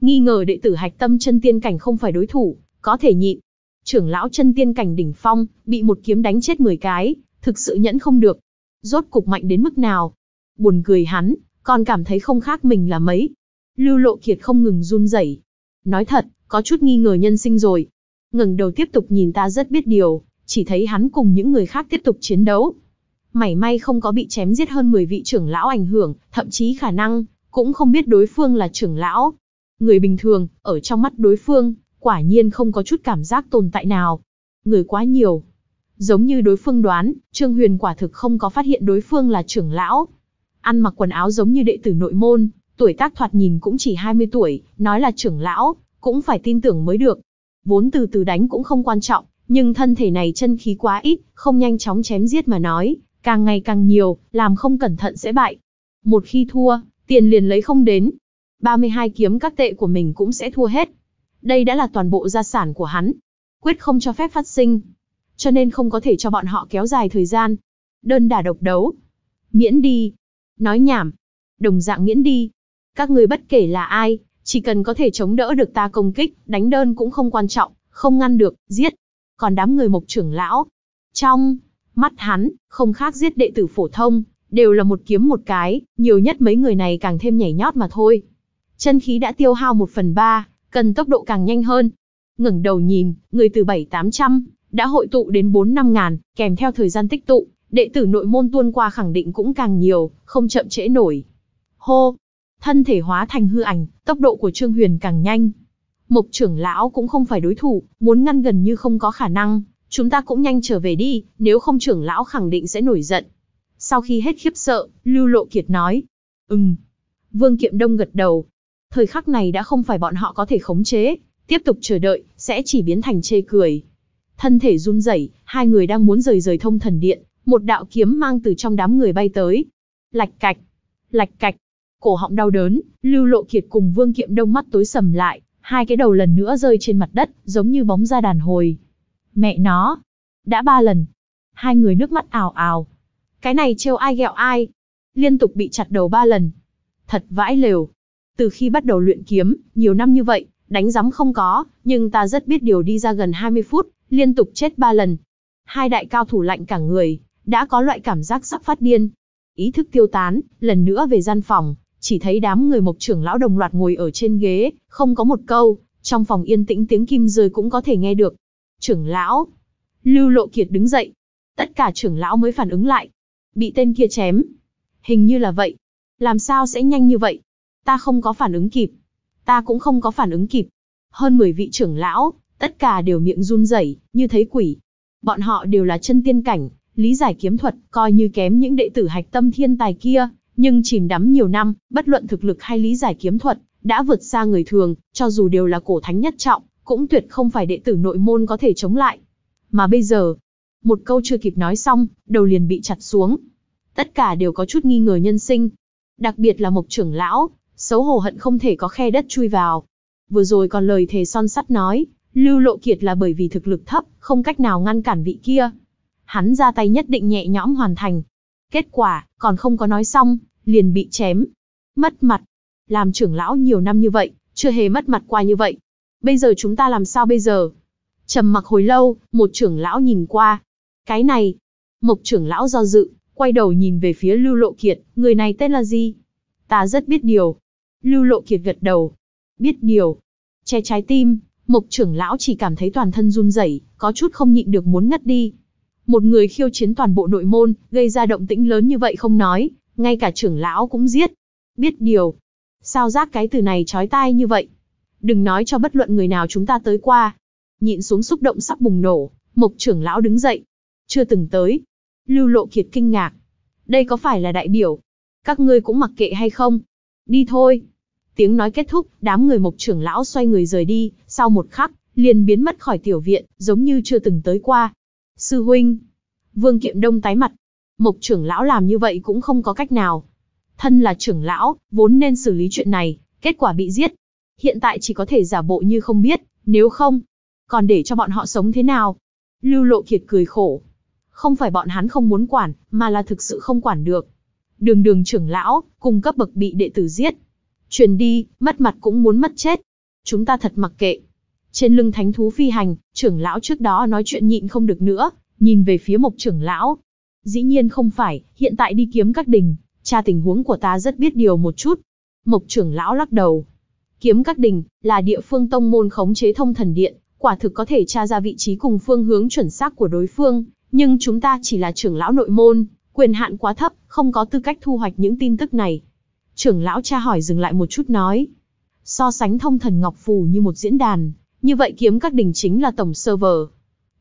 Nghi ngờ đệ tử hạch tâm chân tiên cảnh không phải đối thủ, có thể nhịn. Trưởng lão chân tiên cảnh đỉnh phong, bị một kiếm đánh chết 10 cái, thực sự nhẫn không được, Rốt cục mạnh đến mức nào? Buồn cười hắn, còn cảm thấy không khác mình là mấy. Lưu Lộ Kiệt không ngừng run rẩy. Nói thật, có chút nghi ngờ nhân sinh rồi. Ngừng đầu tiếp tục nhìn ta rất biết điều, chỉ thấy hắn cùng những người khác tiếp tục chiến đấu. Mảy may không có bị chém giết hơn 10 vị trưởng lão ảnh hưởng, thậm chí khả năng, cũng không biết đối phương là trưởng lão. Người bình thường, ở trong mắt đối phương, quả nhiên không có chút cảm giác tồn tại nào. Người quá nhiều, Giống như đối phương đoán, Trương Huyền quả thực không có phát hiện đối phương là trưởng lão. Ăn mặc quần áo giống như đệ tử nội môn, tuổi tác thoạt nhìn cũng chỉ 20 tuổi, nói là trưởng lão, cũng phải tin tưởng mới được. Vốn từ từ đánh cũng không quan trọng, nhưng thân thể này chân khí quá ít, không nhanh chóng chém giết mà nói, càng ngày càng nhiều, làm không cẩn thận sẽ bại. Một khi thua, tiền liền lấy không đến. 32 kiếm các tệ của mình cũng sẽ thua hết. Đây đã là toàn bộ gia sản của hắn. Quyết không cho phép phát sinh cho nên không có thể cho bọn họ kéo dài thời gian. Đơn đả độc đấu. Miễn đi. Nói nhảm. Đồng dạng miễn đi. Các người bất kể là ai, chỉ cần có thể chống đỡ được ta công kích, đánh đơn cũng không quan trọng, không ngăn được, giết. Còn đám người mộc trưởng lão, trong mắt hắn, không khác giết đệ tử phổ thông, đều là một kiếm một cái, nhiều nhất mấy người này càng thêm nhảy nhót mà thôi. Chân khí đã tiêu hao một phần ba, cần tốc độ càng nhanh hơn. ngẩng đầu nhìn, người từ bảy tám trăm đã hội tụ đến 4 năm ngàn, kèm theo thời gian tích tụ, đệ tử nội môn tuôn qua khẳng định cũng càng nhiều, không chậm trễ nổi. Hô! Thân thể hóa thành hư ảnh, tốc độ của Trương Huyền càng nhanh. Mục trưởng lão cũng không phải đối thủ, muốn ngăn gần như không có khả năng, chúng ta cũng nhanh trở về đi, nếu không trưởng lão khẳng định sẽ nổi giận. Sau khi hết khiếp sợ, Lưu Lộ Kiệt nói, ừm. Vương Kiệm Đông gật đầu. Thời khắc này đã không phải bọn họ có thể khống chế, tiếp tục chờ đợi, sẽ chỉ biến thành chê cười thân thể run rẩy, hai người đang muốn rời rời thông thần điện, một đạo kiếm mang từ trong đám người bay tới. Lạch cạch, lạch cạch, cổ họng đau đớn, Lưu Lộ Kiệt cùng Vương Kiệm Đông mắt tối sầm lại, hai cái đầu lần nữa rơi trên mặt đất, giống như bóng ra đàn hồi. Mẹ nó, đã ba lần. Hai người nước mắt ào ào. Cái này trêu ai ghẹo ai, liên tục bị chặt đầu ba lần. Thật vãi lều. Từ khi bắt đầu luyện kiếm, nhiều năm như vậy, đánh giấm không có, nhưng ta rất biết điều đi ra gần 20 phút, liên tục chết ba lần. Hai đại cao thủ lạnh cả người, đã có loại cảm giác sắp phát điên. Ý thức tiêu tán, lần nữa về gian phòng, chỉ thấy đám người mộc trưởng lão đồng loạt ngồi ở trên ghế, không có một câu, trong phòng yên tĩnh tiếng kim rơi cũng có thể nghe được. Trưởng lão, Lưu Lộ Kiệt đứng dậy, tất cả trưởng lão mới phản ứng lại. Bị tên kia chém. Hình như là vậy. Làm sao sẽ nhanh như vậy? Ta không có phản ứng kịp. Ta cũng không có phản ứng kịp. Hơn 10 vị trưởng lão, Tất cả đều miệng run rẩy, như thấy quỷ. Bọn họ đều là chân tiên cảnh, lý giải kiếm thuật, coi như kém những đệ tử hạch tâm thiên tài kia, nhưng chìm đắm nhiều năm, bất luận thực lực hay lý giải kiếm thuật, đã vượt xa người thường, cho dù đều là cổ thánh nhất trọng, cũng tuyệt không phải đệ tử nội môn có thể chống lại. Mà bây giờ, một câu chưa kịp nói xong, đầu liền bị chặt xuống. Tất cả đều có chút nghi ngờ nhân sinh. Đặc biệt là mộc trưởng lão, xấu hổ hận không thể có khe đất chui vào. Vừa rồi còn lời thề son sắt nói, Lưu Lộ Kiệt là bởi vì thực lực thấp, không cách nào ngăn cản vị kia. Hắn ra tay nhất định nhẹ nhõm hoàn thành. Kết quả, còn không có nói xong, liền bị chém. Mất mặt. Làm trưởng lão nhiều năm như vậy, chưa hề mất mặt qua như vậy. Bây giờ chúng ta làm sao bây giờ? Trầm mặc hồi lâu, một trưởng lão nhìn qua. Cái này. Mộc trưởng lão do dự, quay đầu nhìn về phía Lưu Lộ Kiệt, người này tên là gì? Ta rất biết điều. Lưu Lộ Kiệt gật đầu. Biết điều. Che trái tim, Mộc trưởng lão chỉ cảm thấy toàn thân run rẩy, có chút không nhịn được muốn ngất đi. Một người khiêu chiến toàn bộ nội môn, gây ra động tĩnh lớn như vậy không nói, ngay cả trưởng lão cũng giết. Biết điều. Sao giác cái từ này chói tai như vậy? Đừng nói cho bất luận người nào chúng ta tới qua. Nhịn xuống xúc động sắp bùng nổ, mộc trưởng lão đứng dậy. Chưa từng tới. Lưu lộ kiệt kinh ngạc. Đây có phải là đại biểu? Các ngươi cũng mặc kệ hay không? Đi thôi, Tiếng nói kết thúc, đám người mộc trưởng lão xoay người rời đi, sau một khắc, liền biến mất khỏi tiểu viện, giống như chưa từng tới qua. Sư huynh, vương kiệm đông tái mặt. Mộc trưởng lão làm như vậy cũng không có cách nào. Thân là trưởng lão, vốn nên xử lý chuyện này, kết quả bị giết. Hiện tại chỉ có thể giả bộ như không biết, nếu không, còn để cho bọn họ sống thế nào? Lưu Lộ Kiệt cười khổ. Không phải bọn hắn không muốn quản, mà là thực sự không quản được. Đường đường trưởng lão, cùng cấp bậc bị đệ tử giết, Chuyển đi, mất mặt cũng muốn mất chết. Chúng ta thật mặc kệ. Trên lưng thánh thú phi hành, trưởng lão trước đó nói chuyện nhịn không được nữa, nhìn về phía mộc trưởng lão. Dĩ nhiên không phải, hiện tại đi kiếm các đình, cha tình huống của ta rất biết điều một chút. Mộc trưởng lão lắc đầu. Kiếm các đình, là địa phương tông môn khống chế thông thần điện, quả thực có thể tra ra vị trí cùng phương hướng chuẩn xác của đối phương, nhưng chúng ta chỉ là trưởng lão nội môn, quyền hạn quá thấp, không có tư cách thu hoạch những tin tức này trưởng lão cha hỏi dừng lại một chút nói. So sánh thông thần ngọc phù như một diễn đàn, như vậy kiếm các đỉnh chính là tổng server.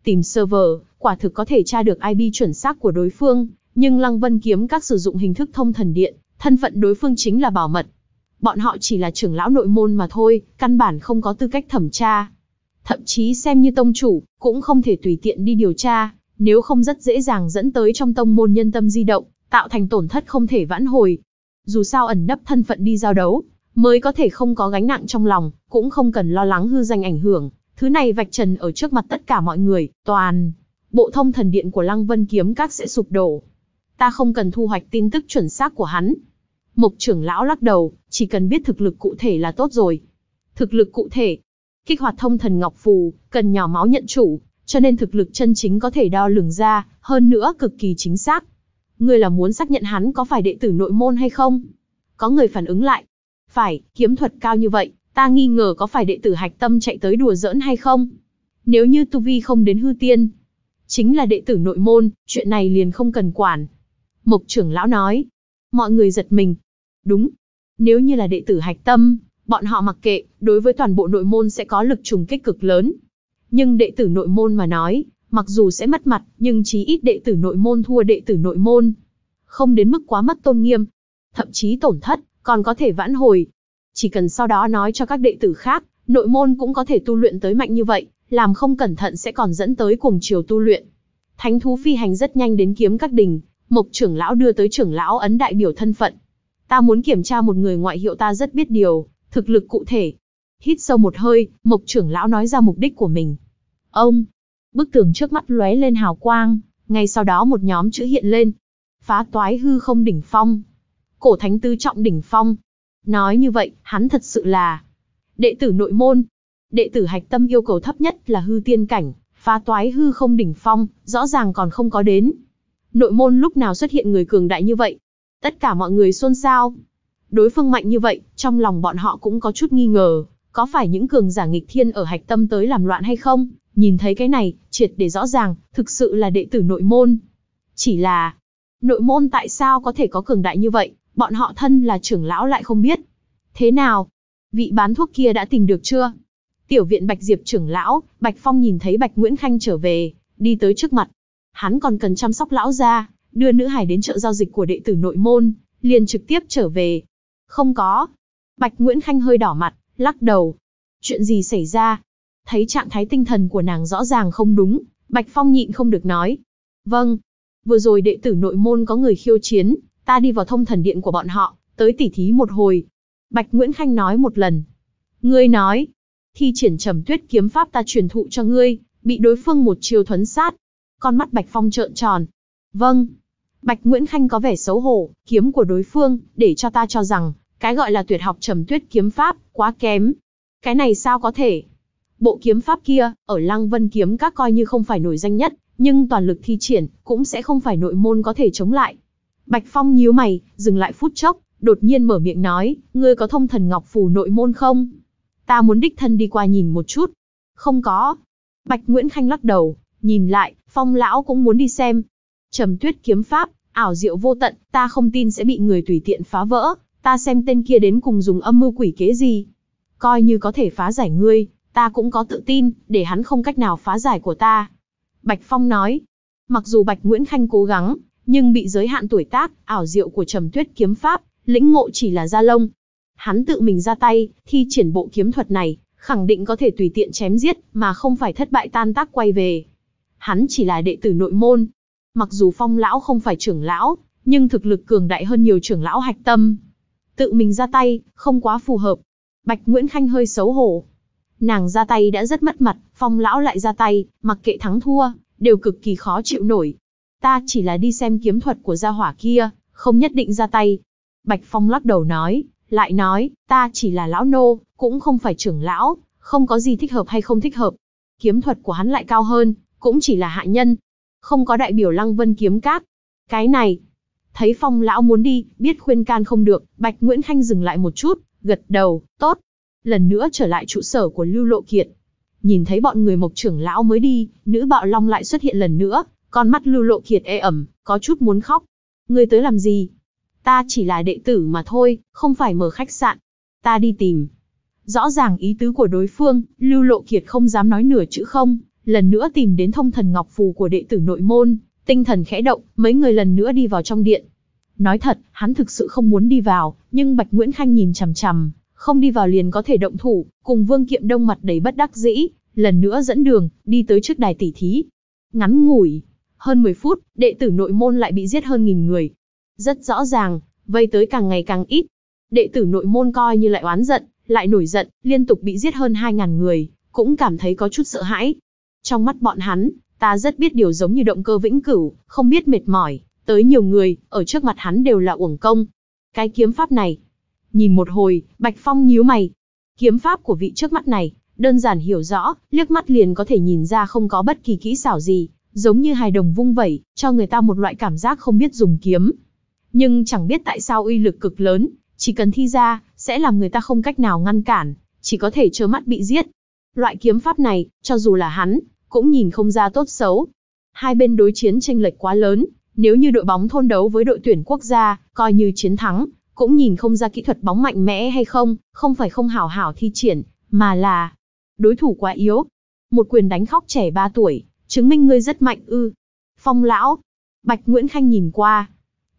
Tìm server, quả thực có thể tra được IP chuẩn xác của đối phương, nhưng Lăng Vân kiếm các sử dụng hình thức thông thần điện, thân phận đối phương chính là bảo mật. Bọn họ chỉ là trưởng lão nội môn mà thôi, căn bản không có tư cách thẩm tra. Thậm chí xem như tông chủ, cũng không thể tùy tiện đi điều tra, nếu không rất dễ dàng dẫn tới trong tông môn nhân tâm di động, tạo thành tổn thất không thể vãn hồi, dù sao ẩn nấp thân phận đi giao đấu, mới có thể không có gánh nặng trong lòng, cũng không cần lo lắng hư danh ảnh hưởng. Thứ này vạch trần ở trước mặt tất cả mọi người, toàn bộ thông thần điện của Lăng Vân kiếm các sẽ sụp đổ. Ta không cần thu hoạch tin tức chuẩn xác của hắn. Mộc trưởng lão lắc đầu, chỉ cần biết thực lực cụ thể là tốt rồi. Thực lực cụ thể, kích hoạt thông thần ngọc phù, cần nhỏ máu nhận chủ, cho nên thực lực chân chính có thể đo lường ra, hơn nữa cực kỳ chính xác ngươi là muốn xác nhận hắn có phải đệ tử nội môn hay không? Có người phản ứng lại. Phải, kiếm thuật cao như vậy, ta nghi ngờ có phải đệ tử hạch tâm chạy tới đùa giỡn hay không? Nếu như tu vi không đến hư tiên, chính là đệ tử nội môn, chuyện này liền không cần quản. Mộc trưởng lão nói. Mọi người giật mình. Đúng. Nếu như là đệ tử hạch tâm, bọn họ mặc kệ, đối với toàn bộ nội môn sẽ có lực trùng kích cực lớn. Nhưng đệ tử nội môn mà nói, Mặc dù sẽ mất mặt, nhưng chí ít đệ tử nội môn thua đệ tử nội môn. Không đến mức quá mất tôn nghiêm, thậm chí tổn thất, còn có thể vãn hồi. Chỉ cần sau đó nói cho các đệ tử khác, nội môn cũng có thể tu luyện tới mạnh như vậy, làm không cẩn thận sẽ còn dẫn tới cùng chiều tu luyện. Thánh thú phi hành rất nhanh đến kiếm các đình, mộc trưởng lão đưa tới trưởng lão ấn đại biểu thân phận. Ta muốn kiểm tra một người ngoại hiệu ta rất biết điều, thực lực cụ thể. Hít sâu một hơi, mộc trưởng lão nói ra mục đích của mình. Ông, bức tường trước mắt lóe lên hào quang, ngay sau đó một nhóm chữ hiện lên. Phá toái hư không đỉnh phong. Cổ thánh Tư trọng đỉnh phong. Nói như vậy, hắn thật sự là đệ tử nội môn. Đệ tử hạch tâm yêu cầu thấp nhất là hư tiên cảnh, phá toái hư không đỉnh phong, rõ ràng còn không có đến. Nội môn lúc nào xuất hiện người cường đại như vậy? Tất cả mọi người xôn xao. Đối phương mạnh như vậy, trong lòng bọn họ cũng có chút nghi ngờ, có phải những cường giả nghịch thiên ở hạch tâm tới làm loạn hay không, Nhìn thấy cái này, triệt để rõ ràng, thực sự là đệ tử nội môn. Chỉ là, nội môn tại sao có thể có cường đại như vậy, bọn họ thân là trưởng lão lại không biết. Thế nào? Vị bán thuốc kia đã tìm được chưa? Tiểu viện Bạch Diệp trưởng lão, Bạch Phong nhìn thấy Bạch Nguyễn Khanh trở về, đi tới trước mặt. Hắn còn cần chăm sóc lão ra, đưa nữ hải đến chợ giao dịch của đệ tử nội môn, liền trực tiếp trở về. Không có. Bạch Nguyễn Khanh hơi đỏ mặt, lắc đầu. Chuyện gì xảy ra? thấy trạng thái tinh thần của nàng rõ ràng không đúng, Bạch Phong nhịn không được nói. Vâng, vừa rồi đệ tử nội môn có người khiêu chiến, ta đi vào thông thần điện của bọn họ, tới tỉ thí một hồi. Bạch Nguyễn Khanh nói một lần. Ngươi nói, thi triển trầm tuyết kiếm pháp ta truyền thụ cho ngươi, bị đối phương một chiều thuấn sát. Con mắt Bạch Phong trợn tròn. Vâng. Bạch Nguyễn Khanh có vẻ xấu hổ, kiếm của đối phương, để cho ta cho rằng, cái gọi là tuyệt học trầm tuyết kiếm pháp, quá kém. Cái này sao có thể? Bộ kiếm pháp kia, ở Lăng Vân kiếm các coi như không phải nổi danh nhất, nhưng toàn lực thi triển, cũng sẽ không phải nội môn có thể chống lại. Bạch Phong nhíu mày, dừng lại phút chốc, đột nhiên mở miệng nói, ngươi có thông thần ngọc phù nội môn không? Ta muốn đích thân đi qua nhìn một chút. Không có. Bạch Nguyễn Khanh lắc đầu, nhìn lại, Phong lão cũng muốn đi xem. Trầm Tuyết kiếm pháp, ảo diệu vô tận, ta không tin sẽ bị người tùy tiện phá vỡ, ta xem tên kia đến cùng dùng âm mưu quỷ kế gì. Coi như có thể phá giải ngươi, ta cũng có tự tin, để hắn không cách nào phá giải của ta. Bạch Phong nói, mặc dù Bạch Nguyễn Khanh cố gắng, nhưng bị giới hạn tuổi tác, ảo diệu của trầm tuyết kiếm pháp, lĩnh ngộ chỉ là da lông. Hắn tự mình ra tay, thi triển bộ kiếm thuật này, khẳng định có thể tùy tiện chém giết, mà không phải thất bại tan tác quay về. Hắn chỉ là đệ tử nội môn. Mặc dù phong lão không phải trưởng lão, nhưng thực lực cường đại hơn nhiều trưởng lão hạch tâm. Tự mình ra tay, không quá phù hợp. Bạch Nguyễn Khanh hơi xấu hổ, Nàng ra tay đã rất mất mặt, phong lão lại ra tay, mặc kệ thắng thua, đều cực kỳ khó chịu nổi. Ta chỉ là đi xem kiếm thuật của gia hỏa kia, không nhất định ra tay. Bạch Phong lắc đầu nói, lại nói, ta chỉ là lão nô, cũng không phải trưởng lão, không có gì thích hợp hay không thích hợp. Kiếm thuật của hắn lại cao hơn, cũng chỉ là hạ nhân. Không có đại biểu lăng vân kiếm các. Cái này, thấy Phong lão muốn đi, biết khuyên can không được, Bạch Nguyễn Khanh dừng lại một chút, gật đầu, tốt, lần nữa trở lại trụ sở của Lưu Lộ Kiệt. Nhìn thấy bọn người mộc trưởng lão mới đi, nữ bạo long lại xuất hiện lần nữa, con mắt Lưu Lộ Kiệt e ẩm, có chút muốn khóc. người tới làm gì? Ta chỉ là đệ tử mà thôi, không phải mở khách sạn. Ta đi tìm. Rõ ràng ý tứ của đối phương, Lưu Lộ Kiệt không dám nói nửa chữ không, lần nữa tìm đến thông thần ngọc phù của đệ tử nội môn, tinh thần khẽ động, mấy người lần nữa đi vào trong điện. Nói thật, hắn thực sự không muốn đi vào, nhưng Bạch Nguyễn Khanh nhìn chằm chằm, không đi vào liền có thể động thủ, cùng Vương Kiệm Đông mặt đầy bất đắc dĩ, lần nữa dẫn đường, đi tới trước đài tỷ thí. Ngắn ngủi, hơn 10 phút, đệ tử nội môn lại bị giết hơn nghìn người. Rất rõ ràng, vây tới càng ngày càng ít. Đệ tử nội môn coi như lại oán giận, lại nổi giận, liên tục bị giết hơn 2.000 người, cũng cảm thấy có chút sợ hãi. Trong mắt bọn hắn, ta rất biết điều giống như động cơ vĩnh cửu, không biết mệt mỏi, tới nhiều người, ở trước mặt hắn đều là uổng công. Cái kiếm pháp này, Nhìn một hồi, Bạch Phong nhíu mày. Kiếm pháp của vị trước mắt này, đơn giản hiểu rõ, liếc mắt liền có thể nhìn ra không có bất kỳ kỹ xảo gì, giống như hài đồng vung vẩy, cho người ta một loại cảm giác không biết dùng kiếm. Nhưng chẳng biết tại sao uy lực cực lớn, chỉ cần thi ra, sẽ làm người ta không cách nào ngăn cản, chỉ có thể trơ mắt bị giết. Loại kiếm pháp này, cho dù là hắn, cũng nhìn không ra tốt xấu. Hai bên đối chiến tranh lệch quá lớn, nếu như đội bóng thôn đấu với đội tuyển quốc gia, coi như chiến thắng, cũng nhìn không ra kỹ thuật bóng mạnh mẽ hay không, không phải không hảo hảo thi triển, mà là đối thủ quá yếu. Một quyền đánh khóc trẻ 3 tuổi, chứng minh ngươi rất mạnh ư. Phong lão, Bạch Nguyễn Khanh nhìn qua,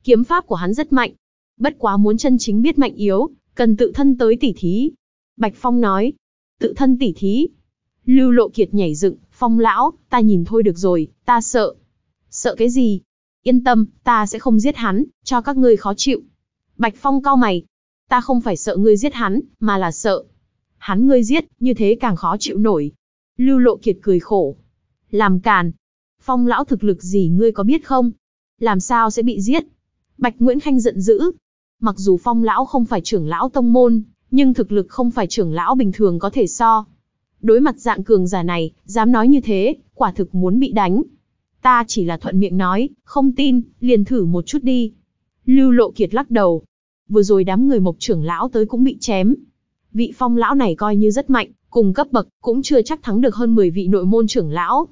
kiếm pháp của hắn rất mạnh, bất quá muốn chân chính biết mạnh yếu, cần tự thân tới tỉ thí. Bạch Phong nói, tự thân tỉ thí. Lưu Lộ Kiệt nhảy dựng, Phong lão, ta nhìn thôi được rồi, ta sợ. Sợ cái gì? Yên tâm, ta sẽ không giết hắn, cho các ngươi khó chịu. Bạch Phong cau mày. Ta không phải sợ ngươi giết hắn, mà là sợ. Hắn ngươi giết, như thế càng khó chịu nổi. Lưu Lộ Kiệt cười khổ. Làm càn. Phong lão thực lực gì ngươi có biết không? Làm sao sẽ bị giết? Bạch Nguyễn Khanh giận dữ. Mặc dù phong lão không phải trưởng lão tông môn, nhưng thực lực không phải trưởng lão bình thường có thể so. Đối mặt dạng cường giả này, dám nói như thế, quả thực muốn bị đánh. Ta chỉ là thuận miệng nói, không tin, liền thử một chút đi. Lưu Lộ Kiệt lắc đầu, vừa rồi đám người mộc trưởng lão tới cũng bị chém. Vị phong lão này coi như rất mạnh, cùng cấp bậc, cũng chưa chắc thắng được hơn 10 vị nội môn trưởng lão.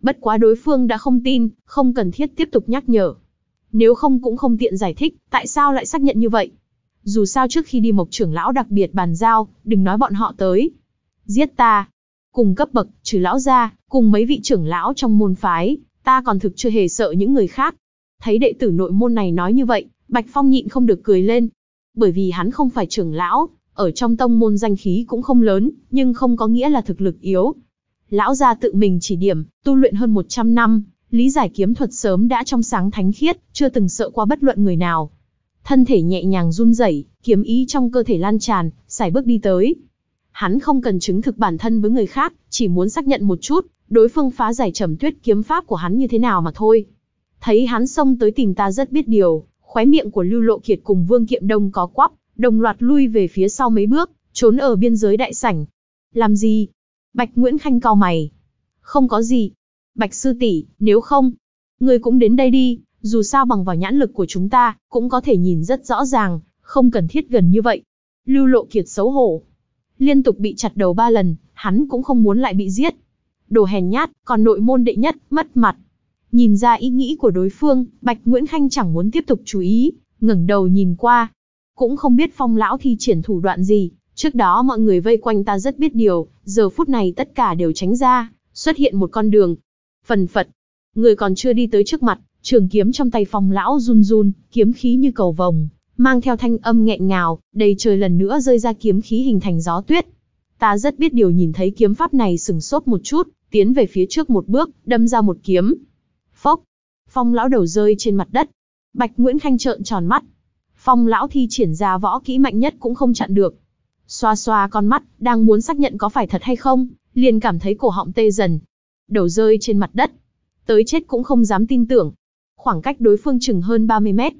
Bất quá đối phương đã không tin, không cần thiết tiếp tục nhắc nhở. Nếu không cũng không tiện giải thích, tại sao lại xác nhận như vậy? Dù sao trước khi đi mộc trưởng lão đặc biệt bàn giao, đừng nói bọn họ tới. Giết ta. Cùng cấp bậc, trừ lão ra, cùng mấy vị trưởng lão trong môn phái, ta còn thực chưa hề sợ những người khác. Thấy đệ tử nội môn này nói như vậy, Bạch Phong nhịn không được cười lên, bởi vì hắn không phải trưởng lão, ở trong tông môn danh khí cũng không lớn, nhưng không có nghĩa là thực lực yếu. Lão gia tự mình chỉ điểm, tu luyện hơn 100 năm, lý giải kiếm thuật sớm đã trong sáng thánh khiết, chưa từng sợ qua bất luận người nào. Thân thể nhẹ nhàng run rẩy, kiếm ý trong cơ thể lan tràn, xài bước đi tới. Hắn không cần chứng thực bản thân với người khác, chỉ muốn xác nhận một chút, đối phương phá giải trầm tuyết kiếm pháp của hắn như thế nào mà thôi. Thấy hắn xông tới tìm ta rất biết điều, khóe miệng của Lưu Lộ Kiệt cùng Vương Kiệm Đông có quắp, đồng loạt lui về phía sau mấy bước, trốn ở biên giới đại sảnh. Làm gì? Bạch Nguyễn Khanh cao mày. Không có gì. Bạch sư tỷ, nếu không, người cũng đến đây đi, dù sao bằng vào nhãn lực của chúng ta, cũng có thể nhìn rất rõ ràng, không cần thiết gần như vậy. Lưu Lộ Kiệt xấu hổ. Liên tục bị chặt đầu ba lần, hắn cũng không muốn lại bị giết. Đồ hèn nhát, còn nội môn đệ nhất, mất mặt. Nhìn ra ý nghĩ của đối phương, Bạch Nguyễn Khanh chẳng muốn tiếp tục chú ý, ngẩng đầu nhìn qua. Cũng không biết phong lão thi triển thủ đoạn gì, trước đó mọi người vây quanh ta rất biết điều, giờ phút này tất cả đều tránh ra, xuất hiện một con đường. Phần phật, người còn chưa đi tới trước mặt, trường kiếm trong tay phong lão run run, kiếm khí như cầu vồng, mang theo thanh âm nghẹn ngào, đầy trời lần nữa rơi ra kiếm khí hình thành gió tuyết. Ta rất biết điều nhìn thấy kiếm pháp này sừng sốt một chút, tiến về phía trước một bước, đâm ra một kiếm. Phốc, phong lão đầu rơi trên mặt đất. Bạch Nguyễn Khanh trợn tròn mắt. Phong lão thi triển ra võ kỹ mạnh nhất cũng không chặn được. Xoa xoa con mắt, đang muốn xác nhận có phải thật hay không, liền cảm thấy cổ họng tê dần. Đầu rơi trên mặt đất. Tới chết cũng không dám tin tưởng. Khoảng cách đối phương chừng hơn 30 mét.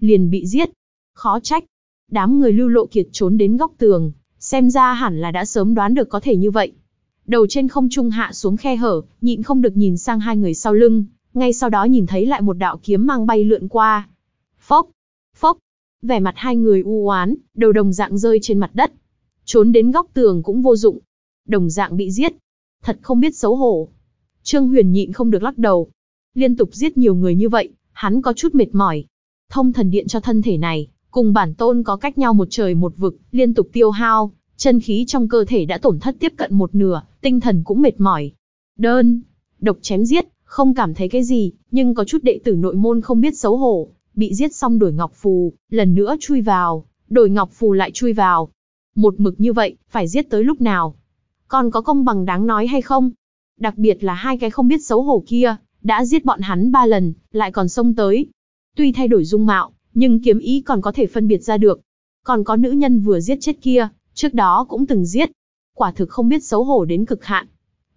Liền bị giết. Khó trách. Đám người lưu lộ kiệt trốn đến góc tường, xem ra hẳn là đã sớm đoán được có thể như vậy. Đầu trên không trung hạ xuống khe hở, nhịn không được nhìn sang hai người sau lưng, ngay sau đó nhìn thấy lại một đạo kiếm mang bay lượn qua. Phốc, phốc, vẻ mặt hai người u oán, đầu đồng dạng rơi trên mặt đất. Trốn đến góc tường cũng vô dụng. Đồng dạng bị giết. Thật không biết xấu hổ. Trương Huyền nhịn không được lắc đầu. Liên tục giết nhiều người như vậy, hắn có chút mệt mỏi. Thông thần điện cho thân thể này, cùng bản tôn có cách nhau một trời một vực, liên tục tiêu hao, chân khí trong cơ thể đã tổn thất tiếp cận một nửa, tinh thần cũng mệt mỏi. Đơn, độc chém giết, không cảm thấy cái gì, nhưng có chút đệ tử nội môn không biết xấu hổ, bị giết xong đổi ngọc phù, lần nữa chui vào, đổi ngọc phù lại chui vào. Một mực như vậy, phải giết tới lúc nào? Còn có công bằng đáng nói hay không? Đặc biệt là hai cái không biết xấu hổ kia, đã giết bọn hắn ba lần, lại còn xông tới. Tuy thay đổi dung mạo, nhưng kiếm ý còn có thể phân biệt ra được. Còn có nữ nhân vừa giết chết kia, trước đó cũng từng giết. Quả thực không biết xấu hổ đến cực hạn.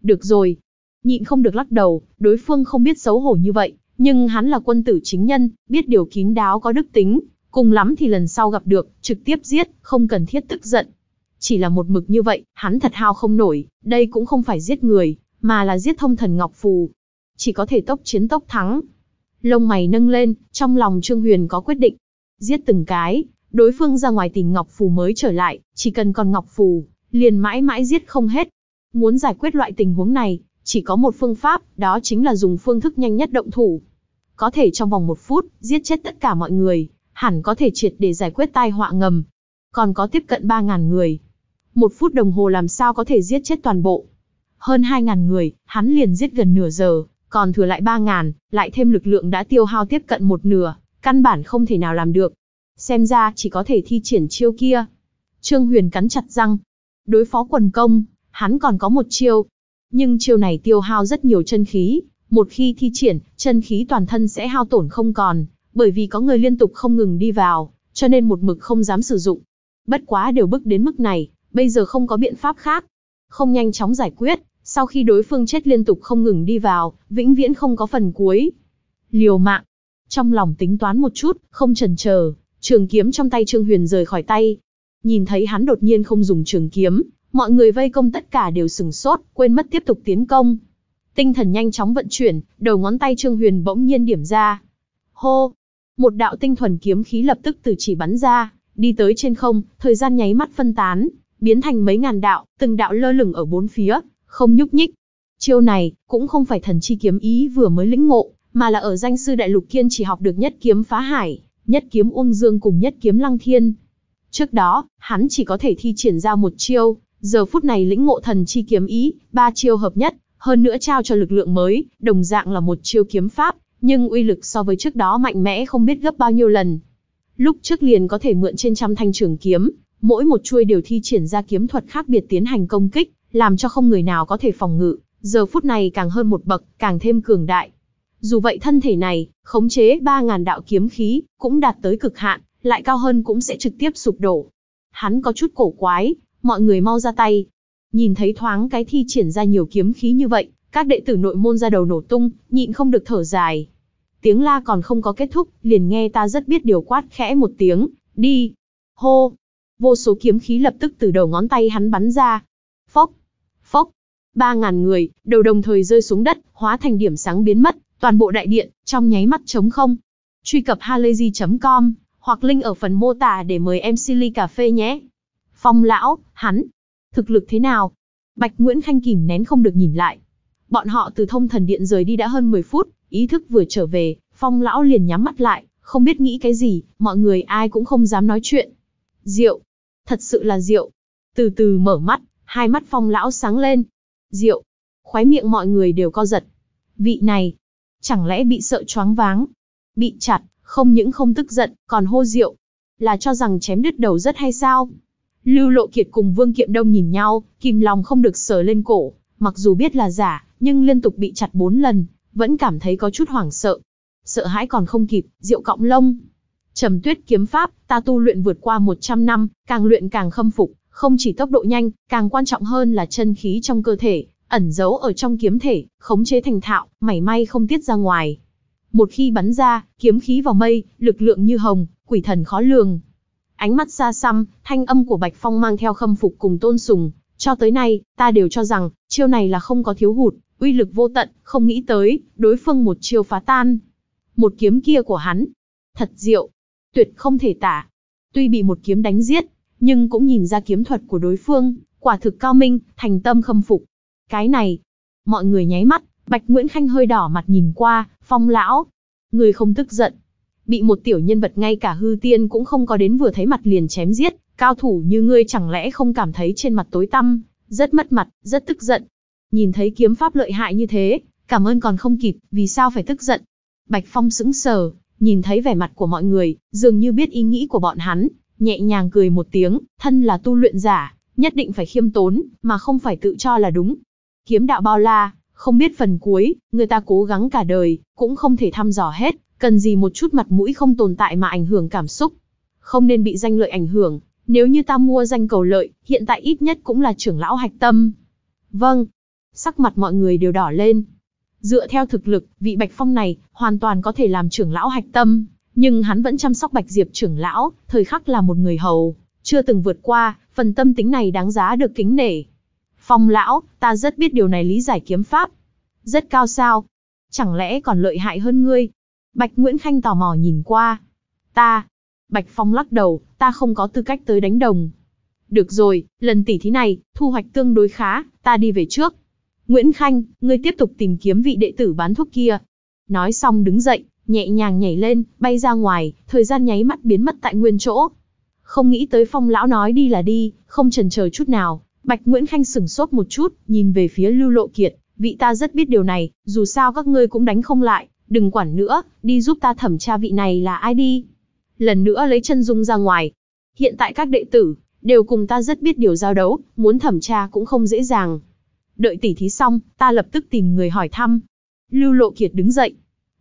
Được rồi, nhịn không được lắc đầu, đối phương không biết xấu hổ như vậy, nhưng hắn là quân tử chính nhân, biết điều kín đáo có đức tính, cùng lắm thì lần sau gặp được, trực tiếp giết, không cần thiết tức giận. Chỉ là một mực như vậy, hắn thật hao không nổi, đây cũng không phải giết người, mà là giết thông thần Ngọc Phù. Chỉ có thể tốc chiến tốc thắng. Lông mày nâng lên, trong lòng Trương Huyền có quyết định. Giết từng cái, đối phương ra ngoài tình Ngọc Phù mới trở lại, chỉ cần còn Ngọc Phù, liền mãi mãi giết không hết. Muốn giải quyết loại tình huống này, chỉ có một phương pháp, đó chính là dùng phương thức nhanh nhất động thủ. Có thể trong vòng một phút, giết chết tất cả mọi người, hẳn có thể triệt để giải quyết tai họa ngầm. Còn có tiếp cận 3.000 người. Một phút đồng hồ làm sao có thể giết chết toàn bộ. Hơn 2.000 người, hắn liền giết gần nửa giờ, còn thừa lại 3.000, lại thêm lực lượng đã tiêu hao tiếp cận một nửa, căn bản không thể nào làm được. Xem ra chỉ có thể thi triển chiêu kia. Trương Huyền cắn chặt răng. Đối phó quần công, hắn còn có một chiêu, nhưng chiêu này tiêu hao rất nhiều chân khí, một khi thi triển, chân khí toàn thân sẽ hao tổn không còn, bởi vì có người liên tục không ngừng đi vào, cho nên một mực không dám sử dụng. Bất quá đều bước đến mức này, bây giờ không có biện pháp khác. Không nhanh chóng giải quyết, sau khi đối phương chết liên tục không ngừng đi vào, vĩnh viễn không có phần cuối. Liều mạng. Trong lòng tính toán một chút, không chần chờ, trường kiếm trong tay Trương Huyền rời khỏi tay. Nhìn thấy hắn đột nhiên không dùng trường kiếm, mọi người vây công tất cả đều sừng sốt, quên mất tiếp tục tiến công. Tinh thần nhanh chóng vận chuyển, đầu ngón tay Trương Huyền bỗng nhiên điểm ra. Hô! Một đạo tinh thuần kiếm khí lập tức từ chỉ bắn ra, đi tới trên không, thời gian nháy mắt phân tán, biến thành mấy ngàn đạo, từng đạo lơ lửng ở bốn phía, không nhúc nhích. Chiêu này, cũng không phải thần chi kiếm ý vừa mới lĩnh ngộ, mà là ở danh sư đại lục kiên chỉ học được nhất kiếm phá hải, nhất kiếm uông dương cùng nhất kiếm lăng thiên. Trước đó, hắn chỉ có thể thi triển ra một chiêu, Giờ phút này lĩnh ngộ thần chi kiếm ý, ba chiêu hợp nhất, hơn nữa trao cho lực lượng mới, đồng dạng là một chiêu kiếm pháp, nhưng uy lực so với trước đó mạnh mẽ không biết gấp bao nhiêu lần. Lúc trước liền có thể mượn trên trăm thanh trường kiếm, mỗi một chuôi đều thi triển ra kiếm thuật khác biệt tiến hành công kích, làm cho không người nào có thể phòng ngự, giờ phút này càng hơn một bậc, càng thêm cường đại. Dù vậy thân thể này, khống chế 3.000 đạo kiếm khí, cũng đạt tới cực hạn, lại cao hơn cũng sẽ trực tiếp sụp đổ. Hắn có chút cổ quái, mọi người mau ra tay. Nhìn thấy thoáng cái thi triển ra nhiều kiếm khí như vậy, các đệ tử nội môn ra đầu nổ tung, nhịn không được thở dài. Tiếng la còn không có kết thúc, liền nghe ta rất biết điều quát khẽ một tiếng, đi, hô. Vô số kiếm khí lập tức từ đầu ngón tay hắn bắn ra. Phốc, phốc, ba ngàn người, đầu đồng thời rơi xuống đất, hóa thành điểm sáng biến mất, toàn bộ đại điện, trong nháy mắt trống không. Truy cập halayzi.com, hoặc link ở phần mô tả để mời em Silly Cà Phê nhé. Phong lão, hắn, thực lực thế nào? Bạch Nguyễn Khanh kìm nén không được nhìn lại. Bọn họ từ thông thần điện rời đi đã hơn 10 phút, ý thức vừa trở về, Phong lão liền nhắm mắt lại, không biết nghĩ cái gì, mọi người ai cũng không dám nói chuyện. Rượu, thật sự là rượu. Từ từ mở mắt, hai mắt Phong lão sáng lên. Rượu, khoái miệng mọi người đều co giật. Vị này, chẳng lẽ bị sợ choáng váng, bị chặt, không những không tức giận, còn hô rượu, là cho rằng chém đứt đầu rất hay sao? Lưu Lộ Kiệt cùng Vương Kiệm Đông nhìn nhau, kìm lòng không được sờ lên cổ, mặc dù biết là giả, nhưng liên tục bị chặt bốn lần, vẫn cảm thấy có chút hoảng sợ. Sợ hãi còn không kịp, rượu cọng lông. Trầm tuyết kiếm pháp, ta tu luyện vượt qua 100 năm, càng luyện càng khâm phục, không chỉ tốc độ nhanh, càng quan trọng hơn là chân khí trong cơ thể, ẩn giấu ở trong kiếm thể, khống chế thành thạo, mảy may không tiết ra ngoài. Một khi bắn ra, kiếm khí vào mây, lực lượng như hồng, quỷ thần khó lường, Ánh mắt xa xăm, thanh âm của Bạch Phong mang theo khâm phục cùng tôn sùng, cho tới nay, ta đều cho rằng, chiêu này là không có thiếu hụt, uy lực vô tận, không nghĩ tới, đối phương một chiêu phá tan. Một kiếm kia của hắn, thật diệu, tuyệt không thể tả. Tuy bị một kiếm đánh giết, nhưng cũng nhìn ra kiếm thuật của đối phương, quả thực cao minh, thành tâm khâm phục. Cái này, mọi người nháy mắt, Bạch Nguyễn Khanh hơi đỏ mặt nhìn qua, phong lão. Người không tức giận, bị một tiểu nhân vật ngay cả hư tiên cũng không có đến vừa thấy mặt liền chém giết, cao thủ như ngươi chẳng lẽ không cảm thấy trên mặt tối tăm, rất mất mặt, rất tức giận. Nhìn thấy kiếm pháp lợi hại như thế, cảm ơn còn không kịp, vì sao phải tức giận? Bạch Phong sững sờ, nhìn thấy vẻ mặt của mọi người, dường như biết ý nghĩ của bọn hắn, nhẹ nhàng cười một tiếng, thân là tu luyện giả, nhất định phải khiêm tốn, mà không phải tự cho là đúng. Kiếm đạo bao la, không biết phần cuối, người ta cố gắng cả đời, cũng không thể thăm dò hết, Cần gì một chút mặt mũi không tồn tại mà ảnh hưởng cảm xúc. Không nên bị danh lợi ảnh hưởng, nếu như ta mua danh cầu lợi, hiện tại ít nhất cũng là trưởng lão hạch tâm. Vâng. Sắc mặt mọi người đều đỏ lên. Dựa theo thực lực, vị Bạch Phong này hoàn toàn có thể làm trưởng lão hạch tâm, nhưng hắn vẫn chăm sóc Bạch Diệp trưởng lão, thời khắc là một người hầu, chưa từng vượt qua, phần tâm tính này đáng giá được kính nể. Phong lão, ta rất biết điều này lý giải kiếm pháp. Rất cao sao? Chẳng lẽ còn lợi hại hơn ngươi? Bạch Nguyễn Khanh tò mò nhìn qua. Ta. Bạch Phong lắc đầu, ta không có tư cách tới đánh đồng. Được rồi, lần tỉ thí này, thu hoạch tương đối khá, ta đi về trước. Nguyễn Khanh, ngươi tiếp tục tìm kiếm vị đệ tử bán thuốc kia. Nói xong đứng dậy, nhẹ nhàng nhảy lên, bay ra ngoài, thời gian nháy mắt biến mất tại nguyên chỗ. Không nghĩ tới phong lão nói đi là đi, không chần chờ chút nào, Bạch Nguyễn Khanh sửng sốt một chút, nhìn về phía Lưu Lộ Kiệt, vị ta rất biết điều này, dù sao các ngươi cũng đánh không lại, đừng quản nữa, đi giúp ta thẩm tra vị này là ai đi. Lần nữa lấy chân dung ra ngoài. Hiện tại các đệ tử, đều cùng ta rất biết điều giao đấu, muốn thẩm tra cũng không dễ dàng. Đợi tỉ thí xong, ta lập tức tìm người hỏi thăm. Lưu Lộ Kiệt đứng dậy.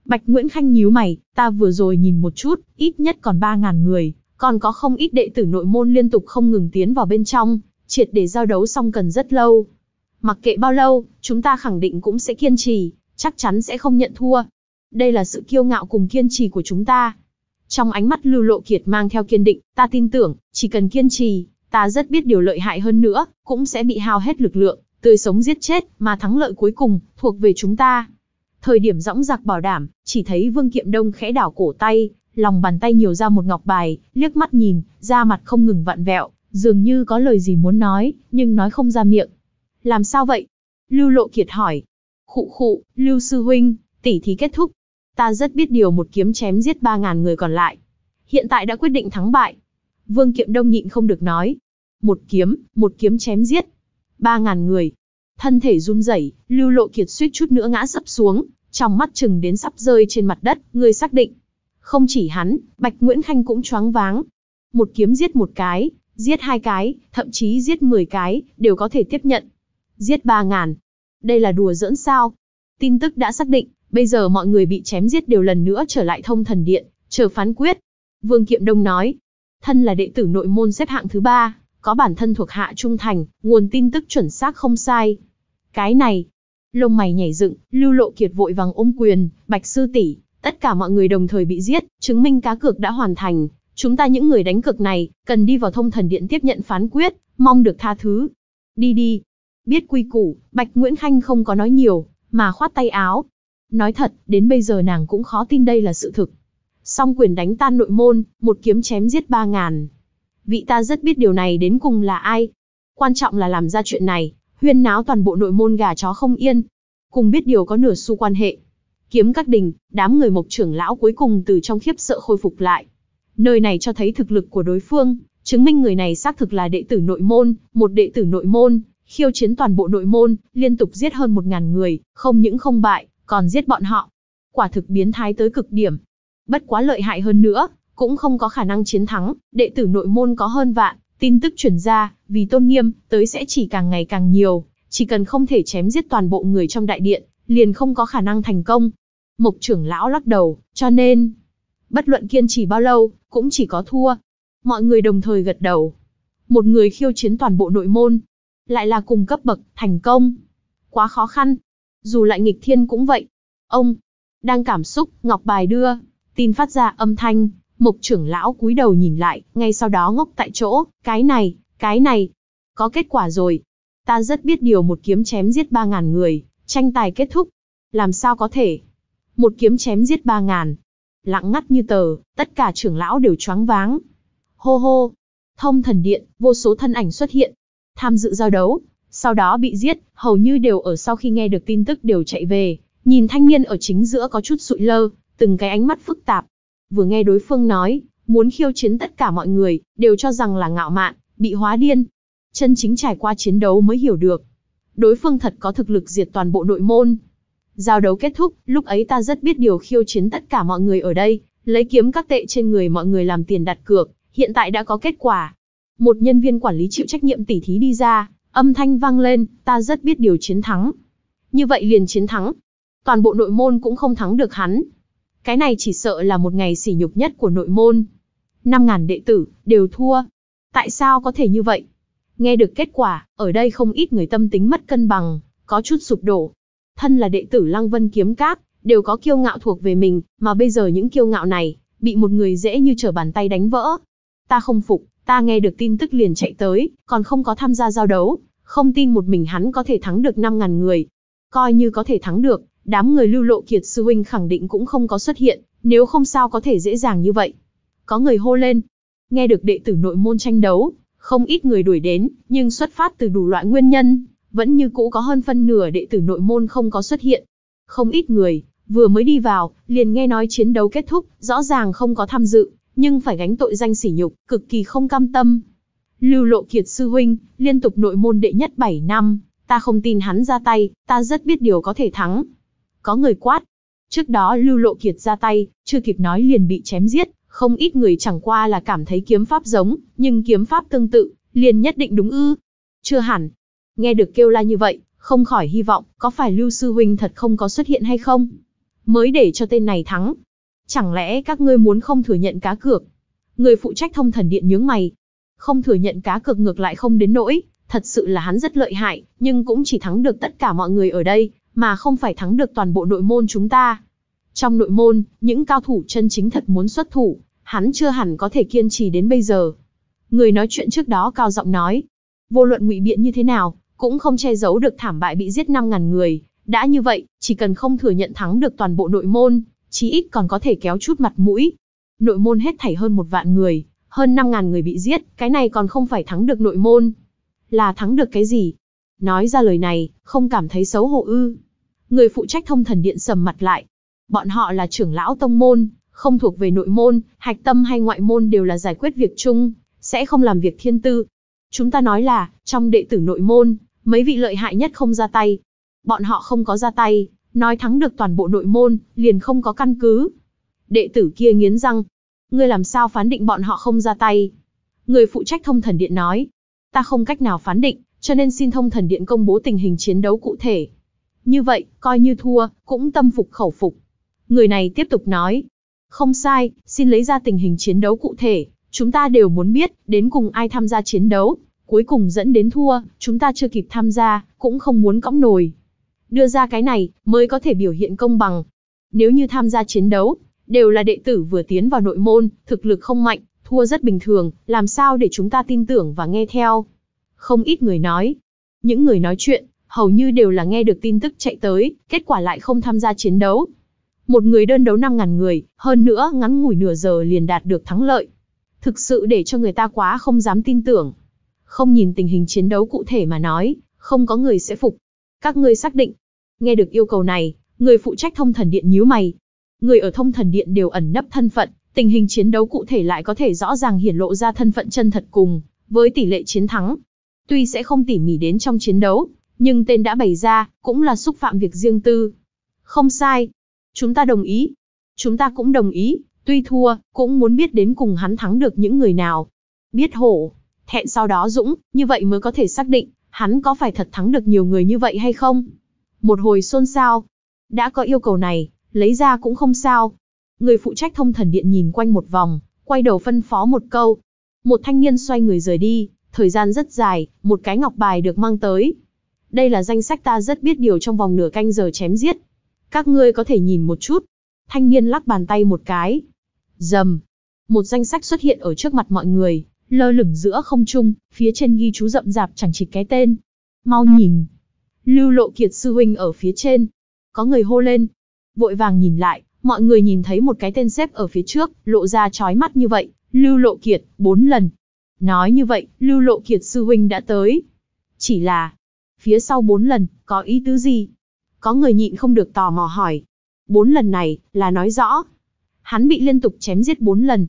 Bạch Nguyễn Khanh nhíu mày, ta vừa rồi nhìn một chút, ít nhất còn 3.000 người, còn có không ít đệ tử nội môn liên tục không ngừng tiến vào bên trong, triệt để giao đấu xong cần rất lâu. Mặc kệ bao lâu, chúng ta khẳng định cũng sẽ kiên trì, chắc chắn sẽ không nhận thua, đây là sự kiêu ngạo cùng kiên trì của chúng ta. Trong ánh mắt Lưu Lộ Kiệt mang theo kiên định, ta tin tưởng, chỉ cần kiên trì, ta rất biết điều lợi hại hơn nữa, cũng sẽ bị hao hết lực lượng, tươi sống giết chết, mà thắng lợi cuối cùng, thuộc về chúng ta. Thời điểm rõng giặc bảo đảm, chỉ thấy Vương Kiệm Đông khẽ đảo cổ tay, lòng bàn tay nhiều ra một ngọc bài, liếc mắt nhìn, da mặt không ngừng vặn vẹo, dường như có lời gì muốn nói, nhưng nói không ra miệng. Làm sao vậy? Lưu Lộ Kiệt hỏi. Khụ khụ, Lưu Sư Huynh, tỉ thí kết thúc, Ta rất biết điều một kiếm chém giết 3.000 người còn lại. Hiện tại đã quyết định thắng bại. Vương Kiệm Đông nhịn không được nói. Một kiếm, một kiếm chém giết. 3.000 người. Thân thể run rẩy, lưu lộ kiệt suýt chút nữa ngã sấp xuống, trong mắt chừng đến sắp rơi trên mặt đất, người xác định. Không chỉ hắn, Bạch Nguyễn Khanh cũng choáng váng. Một kiếm giết một cái, giết hai cái, thậm chí giết 10 cái, đều có thể tiếp nhận. Giết 3.000. Đây là đùa giỡn sao? Tin tức đã xác định, bây giờ mọi người bị chém giết đều lần nữa trở lại thông thần điện, chờ phán quyết. Vương Kiệm Đông nói, thân là đệ tử nội môn xếp hạng thứ ba, có bản thân thuộc hạ trung thành, nguồn tin tức chuẩn xác không sai. Cái này, lông mày nhảy dựng, lưu lộ kiệt vội vàng ôm quyền, bạch sư tỷ, tất cả mọi người đồng thời bị giết, chứng minh cá cược đã hoàn thành. Chúng ta những người đánh cược này, cần đi vào thông thần điện tiếp nhận phán quyết, mong được tha thứ. Đi đi. Biết quy củ, Bạch Nguyễn Khanh không có nói nhiều, mà khoát tay áo, Nói thật, đến bây giờ nàng cũng khó tin đây là sự thực. Song quyền đánh tan nội môn, một kiếm chém giết ba ngàn. Vị ta rất biết điều này đến cùng là ai. Quan trọng là làm ra chuyện này, huyên náo toàn bộ nội môn gà chó không yên. Cùng biết điều có nửa xu quan hệ. Kiếm các đình, đám người mộc trưởng lão cuối cùng từ trong khiếp sợ khôi phục lại. Nơi này cho thấy thực lực của đối phương, chứng minh người này xác thực là đệ tử nội môn, một đệ tử nội môn, khiêu chiến toàn bộ nội môn, liên tục giết hơn một ngàn người, không những không bại, còn giết bọn họ. Quả thực biến thái tới cực điểm. Bất quá lợi hại hơn nữa, cũng không có khả năng chiến thắng, đệ tử nội môn có hơn vạn, tin tức chuyển ra, vì tôn nghiêm, tới sẽ chỉ càng ngày càng nhiều, chỉ cần không thể chém giết toàn bộ người trong đại điện, liền không có khả năng thành công. Mộc trưởng lão lắc đầu, cho nên, bất luận kiên trì bao lâu, cũng chỉ có thua. Mọi người đồng thời gật đầu. Một người khiêu chiến toàn bộ nội môn, lại là cùng cấp bậc, thành công. Quá khó khăn, dù lại nghịch thiên cũng vậy. Ông, đang cảm xúc, ngọc bài đưa, tin phát ra âm thanh, mục trưởng lão cúi đầu nhìn lại, ngay sau đó ngốc tại chỗ, cái này, cái này, có kết quả rồi. Ta rất biết điều một kiếm chém giết 3.000 người, tranh tài kết thúc. Làm sao có thể? Một kiếm chém giết 3.000. Lặng ngắt như tờ, tất cả trưởng lão đều choáng váng. Hô hô. Thông thần điện, vô số thân ảnh xuất hiện. Tham dự giao đấu, sau đó bị giết, hầu như đều ở sau khi nghe được tin tức đều chạy về, nhìn thanh niên ở chính giữa có chút sụi lơ, từng cái ánh mắt phức tạp. Vừa nghe đối phương nói, muốn khiêu chiến tất cả mọi người, đều cho rằng là ngạo mạn, bị hóa điên. Chân chính trải qua chiến đấu mới hiểu được. Đối phương thật có thực lực diệt toàn bộ nội môn. Giao đấu kết thúc, lúc ấy ta rất biết điều khiêu chiến tất cả mọi người ở đây, lấy kiếm các tệ trên người mọi người làm tiền đặt cược, hiện tại đã có kết quả. Một nhân viên quản lý chịu trách nhiệm tỉ thí đi ra, Âm thanh vang lên, ta rất biết điều chiến thắng. Như vậy liền chiến thắng. Toàn bộ nội môn cũng không thắng được hắn. Cái này chỉ sợ là một ngày sỉ nhục nhất của nội môn. Năm ngàn đệ tử, đều thua. Tại sao có thể như vậy? Nghe được kết quả, ở đây không ít người tâm tính mất cân bằng, có chút sụp đổ. Thân là đệ tử Lăng Vân Kiếm Các, đều có kiêu ngạo thuộc về mình, mà bây giờ những kiêu ngạo này, bị một người dễ như trở bàn tay đánh vỡ. Ta không phục, Ta nghe được tin tức liền chạy tới, còn không có tham gia giao đấu, không tin một mình hắn có thể thắng được 5.000 người. Coi như có thể thắng được, đám người lưu lộ kiệt sư huynh khẳng định cũng không có xuất hiện, nếu không sao có thể dễ dàng như vậy. Có người hô lên, nghe được đệ tử nội môn tranh đấu, không ít người đuổi đến, nhưng xuất phát từ đủ loại nguyên nhân, vẫn như cũ có hơn phân nửa đệ tử nội môn không có xuất hiện. Không ít người, vừa mới đi vào, liền nghe nói chiến đấu kết thúc, rõ ràng không có tham dự nhưng phải gánh tội danh sỉ nhục, cực kỳ không cam tâm. Lưu Lộ Kiệt sư huynh, liên tục nội môn đệ nhất 7 năm, ta không tin hắn ra tay, ta rất biết điều có thể thắng. Có người quát. Trước đó Lưu Lộ Kiệt ra tay, chưa kịp nói liền bị chém giết, không ít người chẳng qua là cảm thấy kiếm pháp giống, nhưng kiếm pháp tương tự, liền nhất định đúng ư. Chưa hẳn. Nghe được kêu la như vậy, không khỏi hy vọng, có phải Lưu Sư Huynh thật không có xuất hiện hay không? Mới để cho tên này thắng, Chẳng lẽ các ngươi muốn không thừa nhận cá cược? Người phụ trách thông thần điện nhướng mày. Không thừa nhận cá cược ngược lại không đến nỗi, thật sự là hắn rất lợi hại, nhưng cũng chỉ thắng được tất cả mọi người ở đây, mà không phải thắng được toàn bộ nội môn chúng ta. Trong nội môn, những cao thủ chân chính thật muốn xuất thủ, hắn chưa hẳn có thể kiên trì đến bây giờ. Người nói chuyện trước đó cao giọng nói, vô luận ngụy biện như thế nào, cũng không che giấu được thảm bại bị giết 5.000 người. Đã như vậy, chỉ cần không thừa nhận thắng được toàn bộ nội môn, chí ít còn có thể kéo chút mặt mũi. Nội môn hết thảy hơn một vạn người, hơn 5.000 người bị giết, cái này còn không phải thắng được nội môn. Là thắng được cái gì? Nói ra lời này, không cảm thấy xấu hổ ư. Người phụ trách thông thần điện sầm mặt lại. Bọn họ là trưởng lão tông môn, không thuộc về nội môn, hạch tâm hay ngoại môn đều là giải quyết việc chung, sẽ không làm việc thiên tư. Chúng ta nói là, trong đệ tử nội môn, mấy vị lợi hại nhất không ra tay. Bọn họ không có ra tay, Nói thắng được toàn bộ nội môn, liền không có căn cứ. Đệ tử kia nghiến răng. Ngươi làm sao phán định bọn họ không ra tay? Người phụ trách thông thần điện nói. Ta không cách nào phán định, cho nên xin thông thần điện công bố tình hình chiến đấu cụ thể. Như vậy, coi như thua, cũng tâm phục khẩu phục. Người này tiếp tục nói. Không sai, xin lấy ra tình hình chiến đấu cụ thể. Chúng ta đều muốn biết, đến cùng ai tham gia chiến đấu. Cuối cùng dẫn đến thua, chúng ta chưa kịp tham gia, cũng không muốn cõng nồi đưa ra cái này mới có thể biểu hiện công bằng. Nếu như tham gia chiến đấu, đều là đệ tử vừa tiến vào nội môn, thực lực không mạnh, thua rất bình thường, làm sao để chúng ta tin tưởng và nghe theo? Không ít người nói. Những người nói chuyện, hầu như đều là nghe được tin tức chạy tới, kết quả lại không tham gia chiến đấu. Một người đơn đấu 5.000 người, hơn nữa ngắn ngủi nửa giờ liền đạt được thắng lợi. Thực sự để cho người ta quá không dám tin tưởng. Không nhìn tình hình chiến đấu cụ thể mà nói, không có người sẽ phục. Các ngươi xác định, Nghe được yêu cầu này, người phụ trách thông thần điện nhíu mày. Người ở thông thần điện đều ẩn nấp thân phận, tình hình chiến đấu cụ thể lại có thể rõ ràng hiển lộ ra thân phận chân thật cùng, với tỷ lệ chiến thắng. Tuy sẽ không tỉ mỉ đến trong chiến đấu, nhưng tên đã bày ra, cũng là xúc phạm việc riêng tư. Không sai. Chúng ta đồng ý. Chúng ta cũng đồng ý, tuy thua, cũng muốn biết đến cùng hắn thắng được những người nào. Biết hổ, thẹn sau đó dũng, như vậy mới có thể xác định, hắn có phải thật thắng được nhiều người như vậy hay không. Một hồi xôn xao. Đã có yêu cầu này, lấy ra cũng không sao. Người phụ trách thông thần điện nhìn quanh một vòng, quay đầu phân phó một câu. Một thanh niên xoay người rời đi, thời gian rất dài, một cái ngọc bài được mang tới. Đây là danh sách ta rất biết điều trong vòng nửa canh giờ chém giết. Các ngươi có thể nhìn một chút. Thanh niên lắc bàn tay một cái. Dầm. Một danh sách xuất hiện ở trước mặt mọi người, lơ lửng giữa không trung, phía trên ghi chú rậm rạp chẳng chỉ cái tên. Mau nhìn, Lưu Lộ Kiệt sư huynh ở phía trên. Có người hô lên. Vội vàng nhìn lại, mọi người nhìn thấy một cái tên xếp ở phía trước, lộ ra trói mắt như vậy, Lưu Lộ Kiệt, bốn lần. Nói như vậy, Lưu Lộ Kiệt sư huynh đã tới. Chỉ là, phía sau bốn lần, có ý tứ gì? Có người nhịn không được tò mò hỏi. Bốn lần này, là nói rõ. Hắn bị liên tục chém giết bốn lần.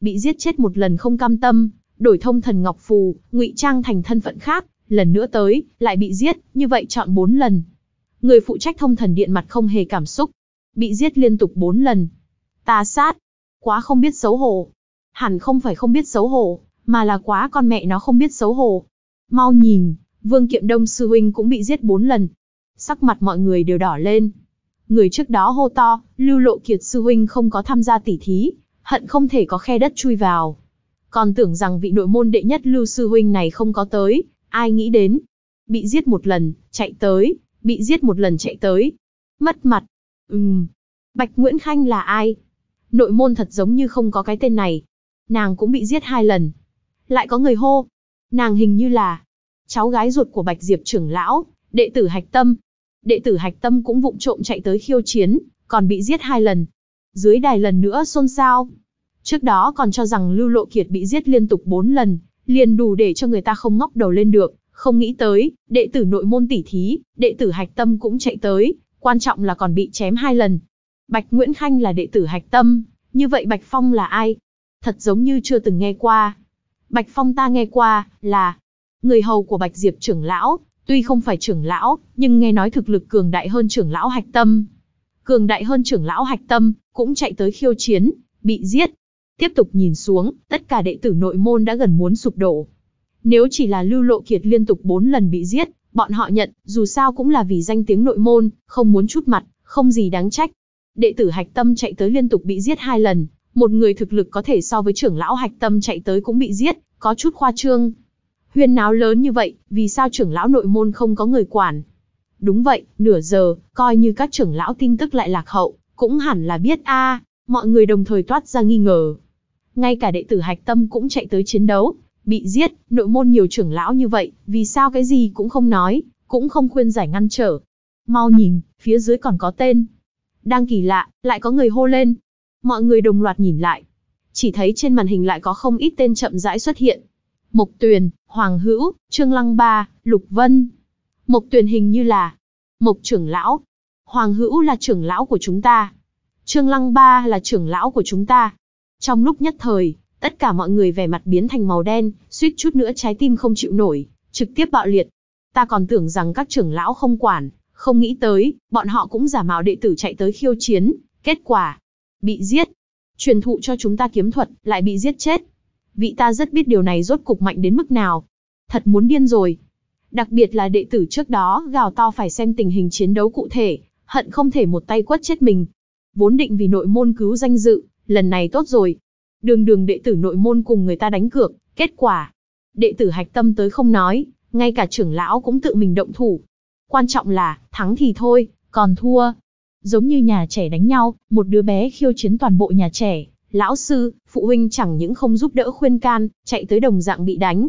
Bị giết chết một lần không cam tâm, đổi thông thần Ngọc Phù, ngụy trang thành thân phận khác, lần nữa tới, lại bị giết, như vậy chọn 4 lần. Người phụ trách thông thần điện mặt không hề cảm xúc. Bị giết liên tục 4 lần. Ta sát. Quá không biết xấu hổ. Hẳn không phải không biết xấu hổ, mà là quá con mẹ nó không biết xấu hổ. Mau nhìn, Vương Kiệm Đông Sư Huynh cũng bị giết 4 lần. Sắc mặt mọi người đều đỏ lên. Người trước đó hô to, lưu lộ kiệt Sư Huynh không có tham gia tỉ thí, hận không thể có khe đất chui vào. Còn tưởng rằng vị nội môn đệ nhất lưu Sư Huynh này không có tới, Ai nghĩ đến? Bị giết một lần, chạy tới, bị giết một lần chạy tới. Mất mặt. Ừm. Bạch Nguyễn Khanh là ai? Nội môn thật giống như không có cái tên này. Nàng cũng bị giết hai lần. Lại có người hô. Nàng hình như là cháu gái ruột của Bạch Diệp trưởng lão, đệ tử Hạch Tâm. Đệ tử Hạch Tâm cũng vụng trộm chạy tới khiêu chiến, còn bị giết hai lần. Dưới đài lần nữa xôn xao. Trước đó còn cho rằng Lưu Lộ Kiệt bị giết liên tục bốn lần, liền đủ để cho người ta không ngóc đầu lên được. Không nghĩ tới, đệ tử nội môn tỷ thí, đệ tử hạch tâm cũng chạy tới, quan trọng là còn bị chém hai lần. Bạch Nguyễn Khanh là đệ tử hạch tâm, như vậy Bạch Phong là ai? Thật giống như chưa từng nghe qua. Bạch Phong ta nghe qua, là người hầu của Bạch Diệp trưởng lão, tuy không phải trưởng lão, nhưng nghe nói thực lực cường đại hơn trưởng lão hạch tâm. Cường đại hơn trưởng lão hạch tâm, cũng chạy tới khiêu chiến, bị giết, Tiếp tục nhìn xuống, tất cả đệ tử nội môn đã gần muốn sụp đổ. Nếu chỉ là lưu lộ kiệt liên tục 4 lần bị giết, bọn họ nhận, dù sao cũng là vì danh tiếng nội môn, không muốn chút mặt, không gì đáng trách. Đệ tử hạch tâm chạy tới liên tục bị giết hai lần, một người thực lực có thể so với trưởng lão hạch tâm chạy tới cũng bị giết, có chút khoa trương. Huyên náo lớn như vậy, vì sao trưởng lão nội môn không có người quản? Đúng vậy, nửa giờ, coi như các trưởng lão tin tức lại lạc hậu, cũng hẳn là biết a à, mọi người đồng thời toát ra nghi ngờ ngay cả đệ tử hạch tâm cũng chạy tới chiến đấu, bị giết, nội môn nhiều trưởng lão như vậy, vì sao cái gì cũng không nói, cũng không khuyên giải ngăn trở. Mau nhìn, phía dưới còn có tên. Đang kỳ lạ, lại có người hô lên. Mọi người đồng loạt nhìn lại. Chỉ thấy trên màn hình lại có không ít tên chậm rãi xuất hiện. Mộc Tuyền, Hoàng Hữu, Trương Lăng Ba, Lục Vân. Mộc Tuyền hình như là Mộc trưởng lão. Hoàng Hữu là trưởng lão của chúng ta. Trương Lăng Ba là trưởng lão của chúng ta. Trong lúc nhất thời, tất cả mọi người vẻ mặt biến thành màu đen, suýt chút nữa trái tim không chịu nổi, trực tiếp bạo liệt. Ta còn tưởng rằng các trưởng lão không quản, không nghĩ tới, bọn họ cũng giả mạo đệ tử chạy tới khiêu chiến, kết quả, bị giết. Truyền thụ cho chúng ta kiếm thuật, lại bị giết chết. Vị ta rất biết điều này rốt cục mạnh đến mức nào. Thật muốn điên rồi. Đặc biệt là đệ tử trước đó gào to phải xem tình hình chiến đấu cụ thể, hận không thể một tay quất chết mình. Vốn định vì nội môn cứu danh dự, lần này tốt rồi. Đường đường đệ tử nội môn cùng người ta đánh cược, kết quả. Đệ tử hạch tâm tới không nói, ngay cả trưởng lão cũng tự mình động thủ. Quan trọng là, thắng thì thôi, còn thua. Giống như nhà trẻ đánh nhau, một đứa bé khiêu chiến toàn bộ nhà trẻ, lão sư, phụ huynh chẳng những không giúp đỡ khuyên can, chạy tới đồng dạng bị đánh.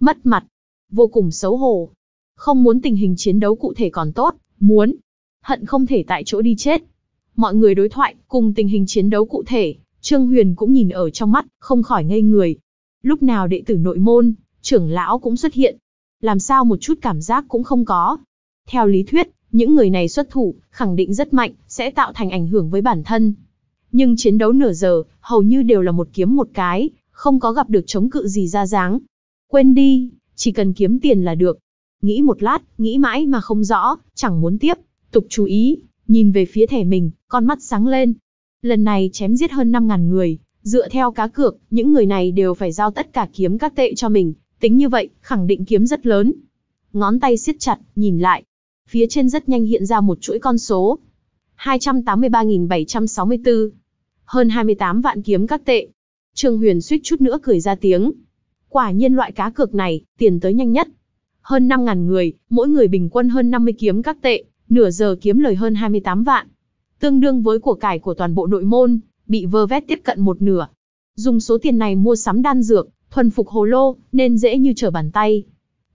Mất mặt, vô cùng xấu hổ. Không muốn tình hình chiến đấu cụ thể còn tốt, muốn. Hận không thể tại chỗ đi chết. Mọi người đối thoại, cùng tình hình chiến đấu cụ thể, Trương Huyền cũng nhìn ở trong mắt, không khỏi ngây người. Lúc nào đệ tử nội môn, trưởng lão cũng xuất hiện. Làm sao một chút cảm giác cũng không có. Theo lý thuyết, những người này xuất thủ, khẳng định rất mạnh, sẽ tạo thành ảnh hưởng với bản thân. Nhưng chiến đấu nửa giờ, hầu như đều là một kiếm một cái, không có gặp được chống cự gì ra dáng. Quên đi, chỉ cần kiếm tiền là được. Nghĩ một lát, nghĩ mãi mà không rõ, chẳng muốn tiếp. Tục chú ý, nhìn về phía thẻ mình, con mắt sáng lên. Lần này chém giết hơn 5.000 người, dựa theo cá cược, những người này đều phải giao tất cả kiếm các tệ cho mình, tính như vậy, khẳng định kiếm rất lớn. Ngón tay siết chặt, nhìn lại. Phía trên rất nhanh hiện ra một chuỗi con số. 283.764. Hơn 28 vạn kiếm các tệ. Trương Huyền suýt chút nữa cười ra tiếng. Quả nhiên loại cá cược này, tiền tới nhanh nhất. Hơn 5.000 người, mỗi người bình quân hơn 50 kiếm các tệ, nửa giờ kiếm lời hơn 28 vạn, tương đương với của cải của toàn bộ nội môn, bị vơ vét tiếp cận một nửa. Dùng số tiền này mua sắm đan dược, thuần phục hồ lô, nên dễ như trở bàn tay.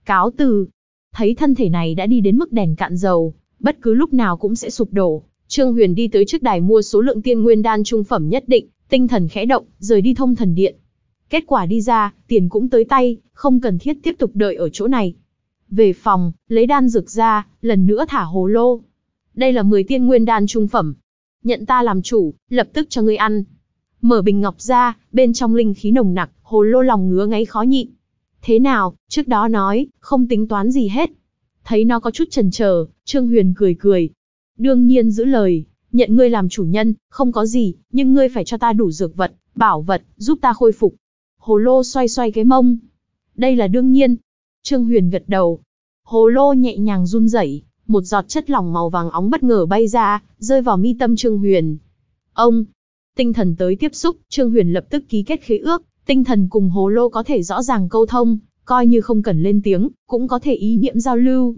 Cáo từ, thấy thân thể này đã đi đến mức đèn cạn dầu, bất cứ lúc nào cũng sẽ sụp đổ. Trương Huyền đi tới trước đài mua số lượng tiên nguyên đan trung phẩm nhất định, tinh thần khẽ động, rời đi thông thần điện. Kết quả đi ra, tiền cũng tới tay, không cần thiết tiếp tục đợi ở chỗ này. Về phòng, lấy đan dược ra, lần nữa thả hồ lô. Đây là 10 tiên nguyên đan trung phẩm. Nhận ta làm chủ, lập tức cho ngươi ăn. Mở bình ngọc ra, bên trong linh khí nồng nặc, hồ lô lòng ngứa ngáy khó nhịn. Thế nào, trước đó nói, không tính toán gì hết. Thấy nó có chút chần chờ, Trương Huyền cười cười. Đương nhiên giữ lời, nhận ngươi làm chủ nhân, không có gì, nhưng ngươi phải cho ta đủ dược vật, bảo vật, giúp ta khôi phục. Hồ lô xoay xoay cái mông. Đây là đương nhiên, Trương Huyền gật đầu. Hồ lô nhẹ nhàng run rẩy, một giọt chất lỏng màu vàng óng bất ngờ bay ra, rơi vào mi tâm Trương Huyền. Ông, tinh thần tới tiếp xúc, Trương Huyền lập tức ký kết khế ước, tinh thần cùng hồ lô có thể rõ ràng câu thông, coi như không cần lên tiếng, cũng có thể ý niệm giao lưu.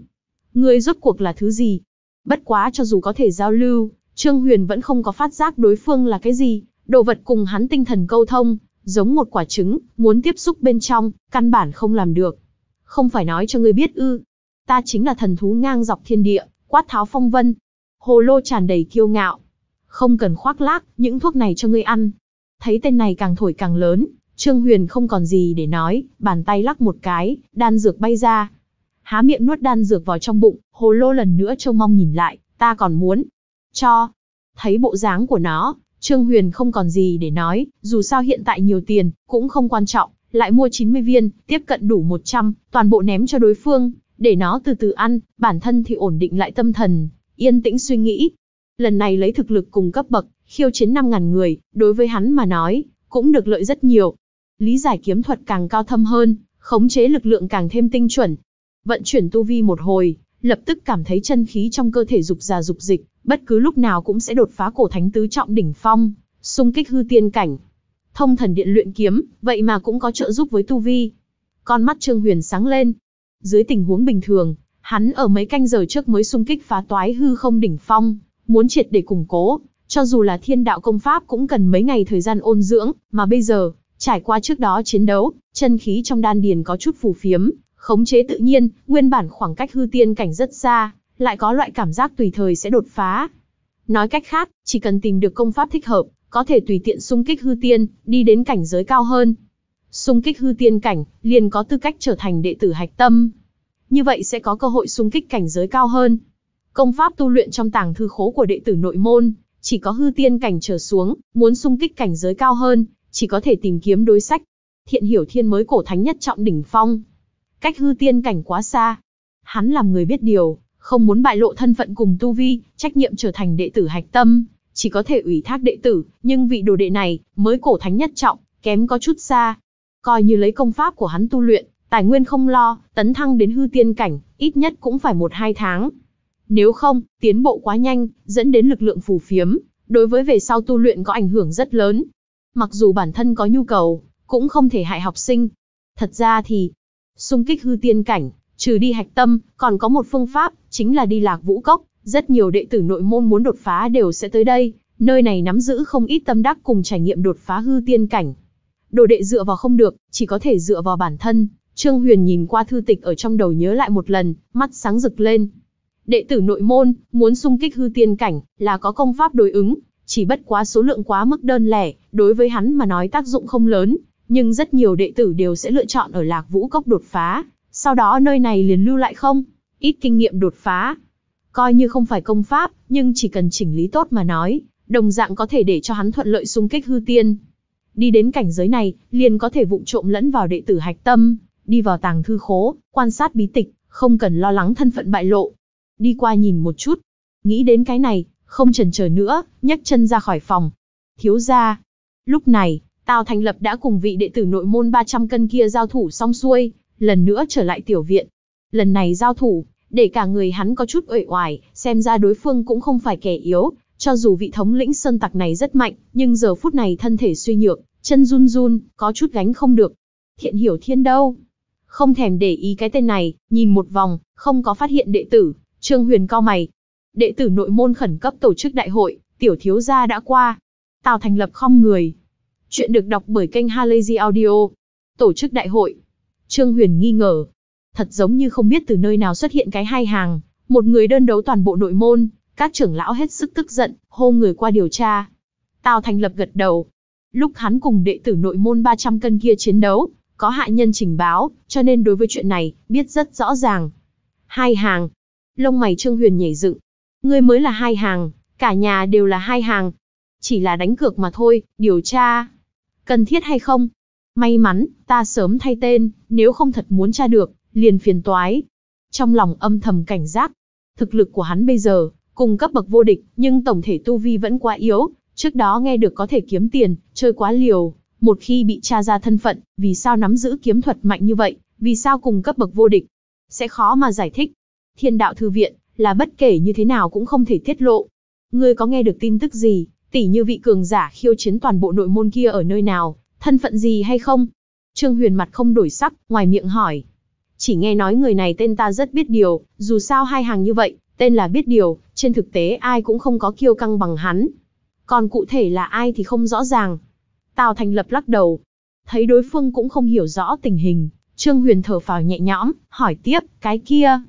Ngươi rốt cuộc là thứ gì? Bất quá cho dù có thể giao lưu, Trương Huyền vẫn không có phát giác đối phương là cái gì, đồ vật cùng hắn tinh thần câu thông, giống một quả trứng, muốn tiếp xúc bên trong, căn bản không làm được không phải nói cho ngươi biết ư. Ta chính là thần thú ngang dọc thiên địa, quát tháo phong vân. Hồ lô tràn đầy kiêu ngạo. Không cần khoác lác, những thuốc này cho ngươi ăn. Thấy tên này càng thổi càng lớn, Trương Huyền không còn gì để nói, bàn tay lắc một cái, đan dược bay ra. Há miệng nuốt đan dược vào trong bụng, hồ lô lần nữa trông mong nhìn lại, ta còn muốn. Cho. Thấy bộ dáng của nó, Trương Huyền không còn gì để nói, dù sao hiện tại nhiều tiền, cũng không quan trọng lại mua 90 viên, tiếp cận đủ 100, toàn bộ ném cho đối phương, để nó từ từ ăn, bản thân thì ổn định lại tâm thần, yên tĩnh suy nghĩ. Lần này lấy thực lực cùng cấp bậc, khiêu chiến 5.000 người, đối với hắn mà nói, cũng được lợi rất nhiều. Lý giải kiếm thuật càng cao thâm hơn, khống chế lực lượng càng thêm tinh chuẩn. Vận chuyển tu vi một hồi, lập tức cảm thấy chân khí trong cơ thể dục già dục dịch, bất cứ lúc nào cũng sẽ đột phá cổ thánh tứ trọng đỉnh phong, xung kích hư tiên cảnh thông thần điện luyện kiếm, vậy mà cũng có trợ giúp với tu vi. Con mắt Trương Huyền sáng lên. Dưới tình huống bình thường, hắn ở mấy canh giờ trước mới xung kích phá toái hư không đỉnh phong, muốn triệt để củng cố, cho dù là thiên đạo công pháp cũng cần mấy ngày thời gian ôn dưỡng, mà bây giờ, trải qua trước đó chiến đấu, chân khí trong đan điền có chút phù phiếm, khống chế tự nhiên, nguyên bản khoảng cách hư tiên cảnh rất xa, lại có loại cảm giác tùy thời sẽ đột phá. Nói cách khác, chỉ cần tìm được công pháp thích hợp, có thể tùy tiện xung kích hư tiên, đi đến cảnh giới cao hơn. Xung kích hư tiên cảnh, liền có tư cách trở thành đệ tử hạch tâm. Như vậy sẽ có cơ hội xung kích cảnh giới cao hơn. Công pháp tu luyện trong tàng thư khố của đệ tử nội môn, chỉ có hư tiên cảnh trở xuống, muốn xung kích cảnh giới cao hơn, chỉ có thể tìm kiếm đối sách. Thiện hiểu thiên mới cổ thánh nhất trọng đỉnh phong. Cách hư tiên cảnh quá xa. Hắn làm người biết điều, không muốn bại lộ thân phận cùng tu vi, trách nhiệm trở thành đệ tử hạch tâm, chỉ có thể ủy thác đệ tử, nhưng vị đồ đệ này mới cổ thánh nhất trọng, kém có chút xa. Coi như lấy công pháp của hắn tu luyện, tài nguyên không lo, tấn thăng đến hư tiên cảnh, ít nhất cũng phải một hai tháng. Nếu không, tiến bộ quá nhanh, dẫn đến lực lượng phù phiếm, đối với về sau tu luyện có ảnh hưởng rất lớn. Mặc dù bản thân có nhu cầu, cũng không thể hại học sinh. Thật ra thì, xung kích hư tiên cảnh, trừ đi hạch tâm, còn có một phương pháp, chính là đi lạc vũ cốc, rất nhiều đệ tử nội môn muốn đột phá đều sẽ tới đây, nơi này nắm giữ không ít tâm đắc cùng trải nghiệm đột phá hư tiên cảnh. Đồ đệ dựa vào không được, chỉ có thể dựa vào bản thân. Trương Huyền nhìn qua thư tịch ở trong đầu nhớ lại một lần, mắt sáng rực lên. Đệ tử nội môn, muốn xung kích hư tiên cảnh, là có công pháp đối ứng, chỉ bất quá số lượng quá mức đơn lẻ, đối với hắn mà nói tác dụng không lớn, nhưng rất nhiều đệ tử đều sẽ lựa chọn ở Lạc Vũ Cốc đột phá, sau đó nơi này liền lưu lại không, ít kinh nghiệm đột phá, Coi như không phải công pháp, nhưng chỉ cần chỉnh lý tốt mà nói, đồng dạng có thể để cho hắn thuận lợi xung kích hư tiên. Đi đến cảnh giới này, liền có thể vụng trộm lẫn vào đệ tử hạch tâm, đi vào tàng thư khố, quan sát bí tịch, không cần lo lắng thân phận bại lộ. Đi qua nhìn một chút, nghĩ đến cái này, không chần chờ nữa, nhấc chân ra khỏi phòng. Thiếu gia. Lúc này, Tào Thành Lập đã cùng vị đệ tử nội môn 300 cân kia giao thủ xong xuôi, lần nữa trở lại tiểu viện. Lần này giao thủ, để cả người hắn có chút uể oải, xem ra đối phương cũng không phải kẻ yếu, cho dù vị thống lĩnh sơn tặc này rất mạnh, nhưng giờ phút này thân thể suy nhược, chân run run, có chút gánh không được. Thiện hiểu thiên đâu? Không thèm để ý cái tên này, nhìn một vòng, không có phát hiện đệ tử, Trương Huyền cao mày. Đệ tử nội môn khẩn cấp tổ chức đại hội, tiểu thiếu gia đã qua. Tào thành lập không người. Chuyện được đọc bởi kênh Halazy Audio. Tổ chức đại hội. Trương Huyền nghi ngờ, thật giống như không biết từ nơi nào xuất hiện cái hai hàng, một người đơn đấu toàn bộ nội môn, các trưởng lão hết sức tức giận, hô người qua điều tra. Tào Thành Lập gật đầu. Lúc hắn cùng đệ tử nội môn 300 cân kia chiến đấu, có hạ nhân trình báo, cho nên đối với chuyện này, biết rất rõ ràng. Hai hàng. Lông mày Trương Huyền nhảy dựng. Ngươi mới là hai hàng, cả nhà đều là hai hàng. Chỉ là đánh cược mà thôi, điều tra. Cần thiết hay không? May mắn, ta sớm thay tên, nếu không thật muốn tra được, liền phiền toái. Trong lòng âm thầm cảnh giác, thực lực của hắn bây giờ, cùng cấp bậc vô địch, nhưng tổng thể tu vi vẫn quá yếu, trước đó nghe được có thể kiếm tiền, chơi quá liều, một khi bị tra ra thân phận, vì sao nắm giữ kiếm thuật mạnh như vậy, vì sao cùng cấp bậc vô địch, sẽ khó mà giải thích. Thiên đạo thư viện, là bất kể như thế nào cũng không thể tiết lộ. Ngươi có nghe được tin tức gì, tỉ như vị cường giả khiêu chiến toàn bộ nội môn kia ở nơi nào, thân phận gì hay không? Trương Huyền mặt không đổi sắc, ngoài miệng hỏi, chỉ nghe nói người này tên ta rất biết điều, dù sao hai hàng như vậy, tên là biết điều, trên thực tế ai cũng không có kiêu căng bằng hắn. Còn cụ thể là ai thì không rõ ràng. Tào Thành Lập lắc đầu. Thấy đối phương cũng không hiểu rõ tình hình, Trương Huyền thở phào nhẹ nhõm, hỏi tiếp, cái kia.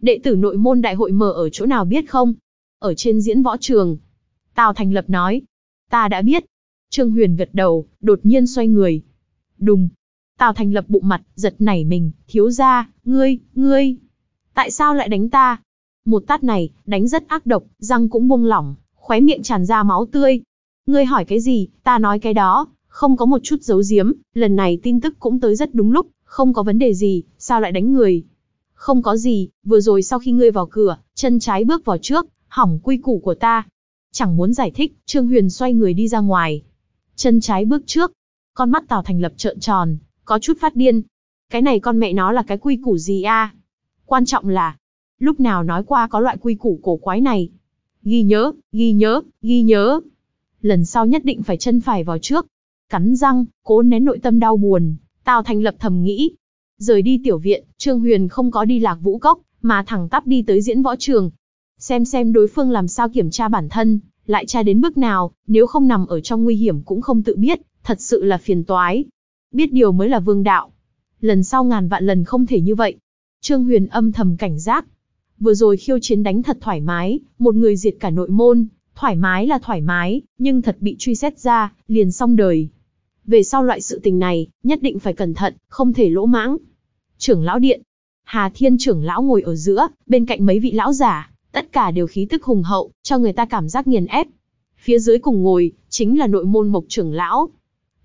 Đệ tử nội môn đại hội mở ở chỗ nào biết không? Ở trên diễn võ trường. Tào Thành Lập nói, ta đã biết. Trương Huyền gật đầu, đột nhiên xoay người. Đùng, Tào Thành lập bụng mặt, giật nảy mình, thiếu ra, ngươi, ngươi, tại sao lại đánh ta? Một tát này, đánh rất ác độc, răng cũng buông lỏng, khóe miệng tràn ra máu tươi. Ngươi hỏi cái gì, ta nói cái đó, không có một chút giấu giếm, lần này tin tức cũng tới rất đúng lúc, không có vấn đề gì, sao lại đánh người? Không có gì, vừa rồi sau khi ngươi vào cửa, chân trái bước vào trước, hỏng quy củ của ta. Chẳng muốn giải thích, Trương Huyền xoay người đi ra ngoài. Chân trái bước trước, con mắt Tào Thành lập trợn tròn, có chút phát điên. Cái này con mẹ nó là cái quy củ gì a? Quan trọng là, lúc nào nói qua có loại quy củ cổ quái này. Ghi nhớ, ghi nhớ, ghi nhớ. Lần sau nhất định phải chân phải vào trước. Cắn răng, cố nén nội tâm đau buồn, Tào Thành lập thầm nghĩ. Rời đi tiểu viện, Trương Huyền không có đi lạc vũ cốc, mà thẳng tắp đi tới diễn võ trường. Xem xem đối phương làm sao kiểm tra bản thân, lại tra đến bước nào, nếu không nằm ở trong nguy hiểm cũng không tự biết, thật sự là phiền toái biết điều mới là vương đạo. Lần sau ngàn vạn lần không thể như vậy. Trương Huyền âm thầm cảnh giác. Vừa rồi khiêu chiến đánh thật thoải mái, một người diệt cả nội môn, thoải mái là thoải mái, nhưng thật bị truy xét ra, liền xong đời. Về sau loại sự tình này, nhất định phải cẩn thận, không thể lỗ mãng. Trưởng lão điện, Hà Thiên trưởng lão ngồi ở giữa, bên cạnh mấy vị lão giả, tất cả đều khí tức hùng hậu, cho người ta cảm giác nghiền ép. Phía dưới cùng ngồi, chính là nội môn mộc trưởng lão,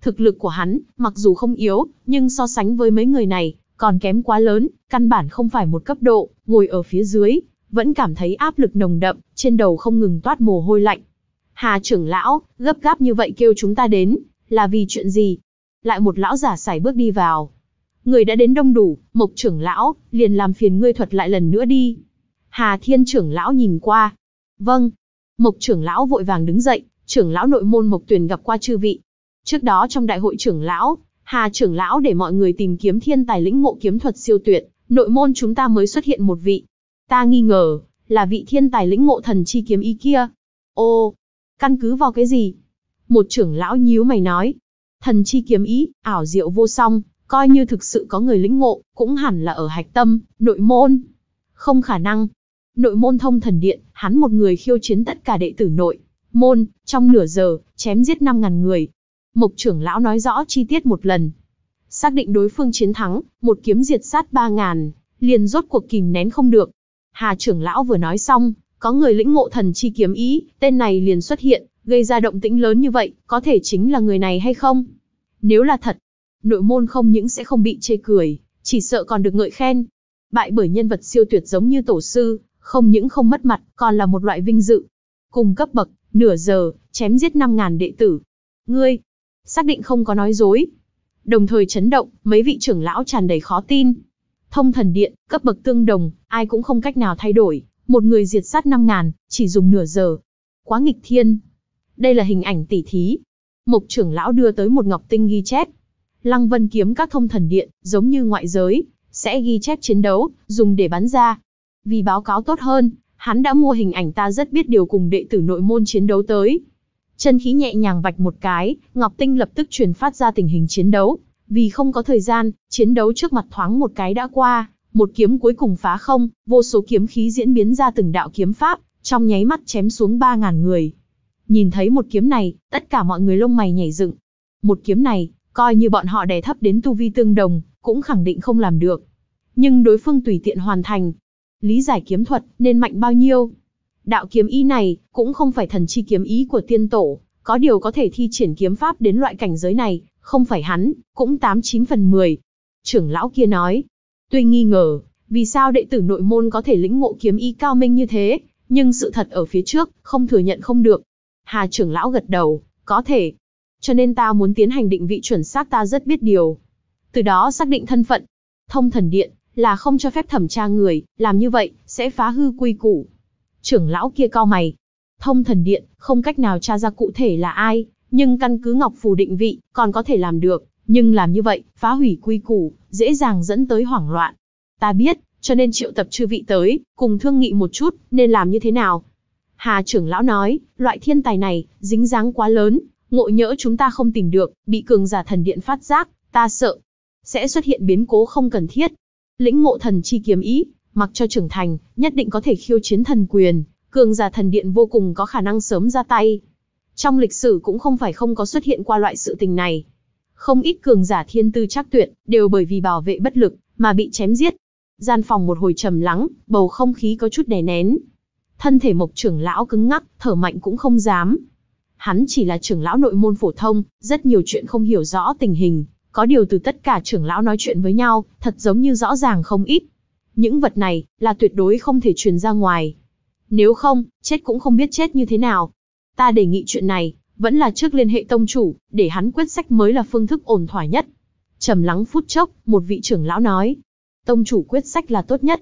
Thực lực của hắn, mặc dù không yếu, nhưng so sánh với mấy người này, còn kém quá lớn, căn bản không phải một cấp độ, ngồi ở phía dưới, vẫn cảm thấy áp lực nồng đậm, trên đầu không ngừng toát mồ hôi lạnh. Hà trưởng lão, gấp gáp như vậy kêu chúng ta đến, là vì chuyện gì? Lại một lão giả xài bước đi vào. Người đã đến đông đủ, mộc trưởng lão, liền làm phiền ngươi thuật lại lần nữa đi. Hà thiên trưởng lão nhìn qua. Vâng. Mộc trưởng lão vội vàng đứng dậy, trưởng lão nội môn mộc tuyển gặp qua chư vị, Trước đó trong đại hội trưởng lão, Hà trưởng lão để mọi người tìm kiếm thiên tài lĩnh ngộ kiếm thuật siêu tuyệt, nội môn chúng ta mới xuất hiện một vị. Ta nghi ngờ, là vị thiên tài lĩnh ngộ thần chi kiếm ý kia. Ô, căn cứ vào cái gì? Một trưởng lão nhíu mày nói. Thần chi kiếm ý, ảo diệu vô song, coi như thực sự có người lĩnh ngộ, cũng hẳn là ở hạch tâm, nội môn. Không khả năng. Nội môn thông thần điện, hắn một người khiêu chiến tất cả đệ tử nội. Môn, trong nửa giờ, chém giết 5.000 người, Mộc trưởng lão nói rõ chi tiết một lần. Xác định đối phương chiến thắng, một kiếm diệt sát ba ngàn, liền rốt cuộc kìm nén không được. Hà trưởng lão vừa nói xong, có người lĩnh ngộ thần chi kiếm ý, tên này liền xuất hiện, gây ra động tĩnh lớn như vậy, có thể chính là người này hay không? Nếu là thật, nội môn không những sẽ không bị chê cười, chỉ sợ còn được ngợi khen. Bại bởi nhân vật siêu tuyệt giống như tổ sư, không những không mất mặt, còn là một loại vinh dự. Cùng cấp bậc, nửa giờ, chém giết 5.000 đệ tử. Ngươi, xác định không có nói dối. Đồng thời chấn động, mấy vị trưởng lão tràn đầy khó tin. Thông thần điện, cấp bậc tương đồng, ai cũng không cách nào thay đổi, một người diệt sát 5.000, chỉ dùng nửa giờ. Quá nghịch thiên. Đây là hình ảnh tỉ thí. Mục trưởng lão đưa tới một ngọc tinh ghi chép. Lăng vân kiếm các thông thần điện, giống như ngoại giới, sẽ ghi chép chiến đấu, dùng để bắn ra. Vì báo cáo tốt hơn, hắn đã mua hình ảnh ta rất biết điều cùng đệ tử nội môn chiến đấu tới, Chân khí nhẹ nhàng vạch một cái, Ngọc Tinh lập tức truyền phát ra tình hình chiến đấu. Vì không có thời gian, chiến đấu trước mặt thoáng một cái đã qua, một kiếm cuối cùng phá không, vô số kiếm khí diễn biến ra từng đạo kiếm pháp, trong nháy mắt chém xuống 3.000 người. Nhìn thấy một kiếm này, tất cả mọi người lông mày nhảy dựng. Một kiếm này, coi như bọn họ đè thấp đến tu vi tương đồng, cũng khẳng định không làm được. Nhưng đối phương tùy tiện hoàn thành. Lý giải kiếm thuật nên mạnh bao nhiêu? Đạo kiếm ý này cũng không phải thần chi kiếm ý của tiên tổ, có điều có thể thi triển kiếm pháp đến loại cảnh giới này, không phải hắn, cũng 89 phần 10. Trưởng lão kia nói, tuy nghi ngờ, vì sao đệ tử nội môn có thể lĩnh ngộ kiếm ý cao minh như thế, nhưng sự thật ở phía trước, không thừa nhận không được. Hà trưởng lão gật đầu, có thể. Cho nên ta muốn tiến hành định vị chuẩn xác ta rất biết điều. Từ đó xác định thân phận. Thông thần điện, là không cho phép thẩm tra người, làm như vậy, sẽ phá hư quy củ trưởng lão kia cao mày. Thông thần điện, không cách nào tra ra cụ thể là ai, nhưng căn cứ ngọc phù định vị, còn có thể làm được, nhưng làm như vậy, phá hủy quy củ, dễ dàng dẫn tới hoảng loạn. Ta biết, cho nên triệu tập chư vị tới, cùng thương nghị một chút, nên làm như thế nào. Hà trưởng lão nói, loại thiên tài này, dính dáng quá lớn, ngộ nhỡ chúng ta không tìm được, bị cường giả thần điện phát giác, ta sợ, sẽ xuất hiện biến cố không cần thiết. Lĩnh ngộ thần chi kiếm ý, mặc cho trưởng thành, nhất định có thể khiêu chiến thần quyền, cường giả thần điện vô cùng có khả năng sớm ra tay. Trong lịch sử cũng không phải không có xuất hiện qua loại sự tình này. Không ít cường giả thiên tư chắc tuyệt, đều bởi vì bảo vệ bất lực, mà bị chém giết. Gian phòng một hồi trầm lắng, bầu không khí có chút đè nén. Thân thể mộc trưởng lão cứng ngắc, thở mạnh cũng không dám. Hắn chỉ là trưởng lão nội môn phổ thông, rất nhiều chuyện không hiểu rõ tình hình. Có điều từ tất cả trưởng lão nói chuyện với nhau, thật giống như rõ ràng không ít những vật này là tuyệt đối không thể truyền ra ngoài. Nếu không, chết cũng không biết chết như thế nào. Ta đề nghị chuyện này, vẫn là trước liên hệ tông chủ, để hắn quyết sách mới là phương thức ổn thỏa nhất. Trầm lắng phút chốc, một vị trưởng lão nói. Tông chủ quyết sách là tốt nhất.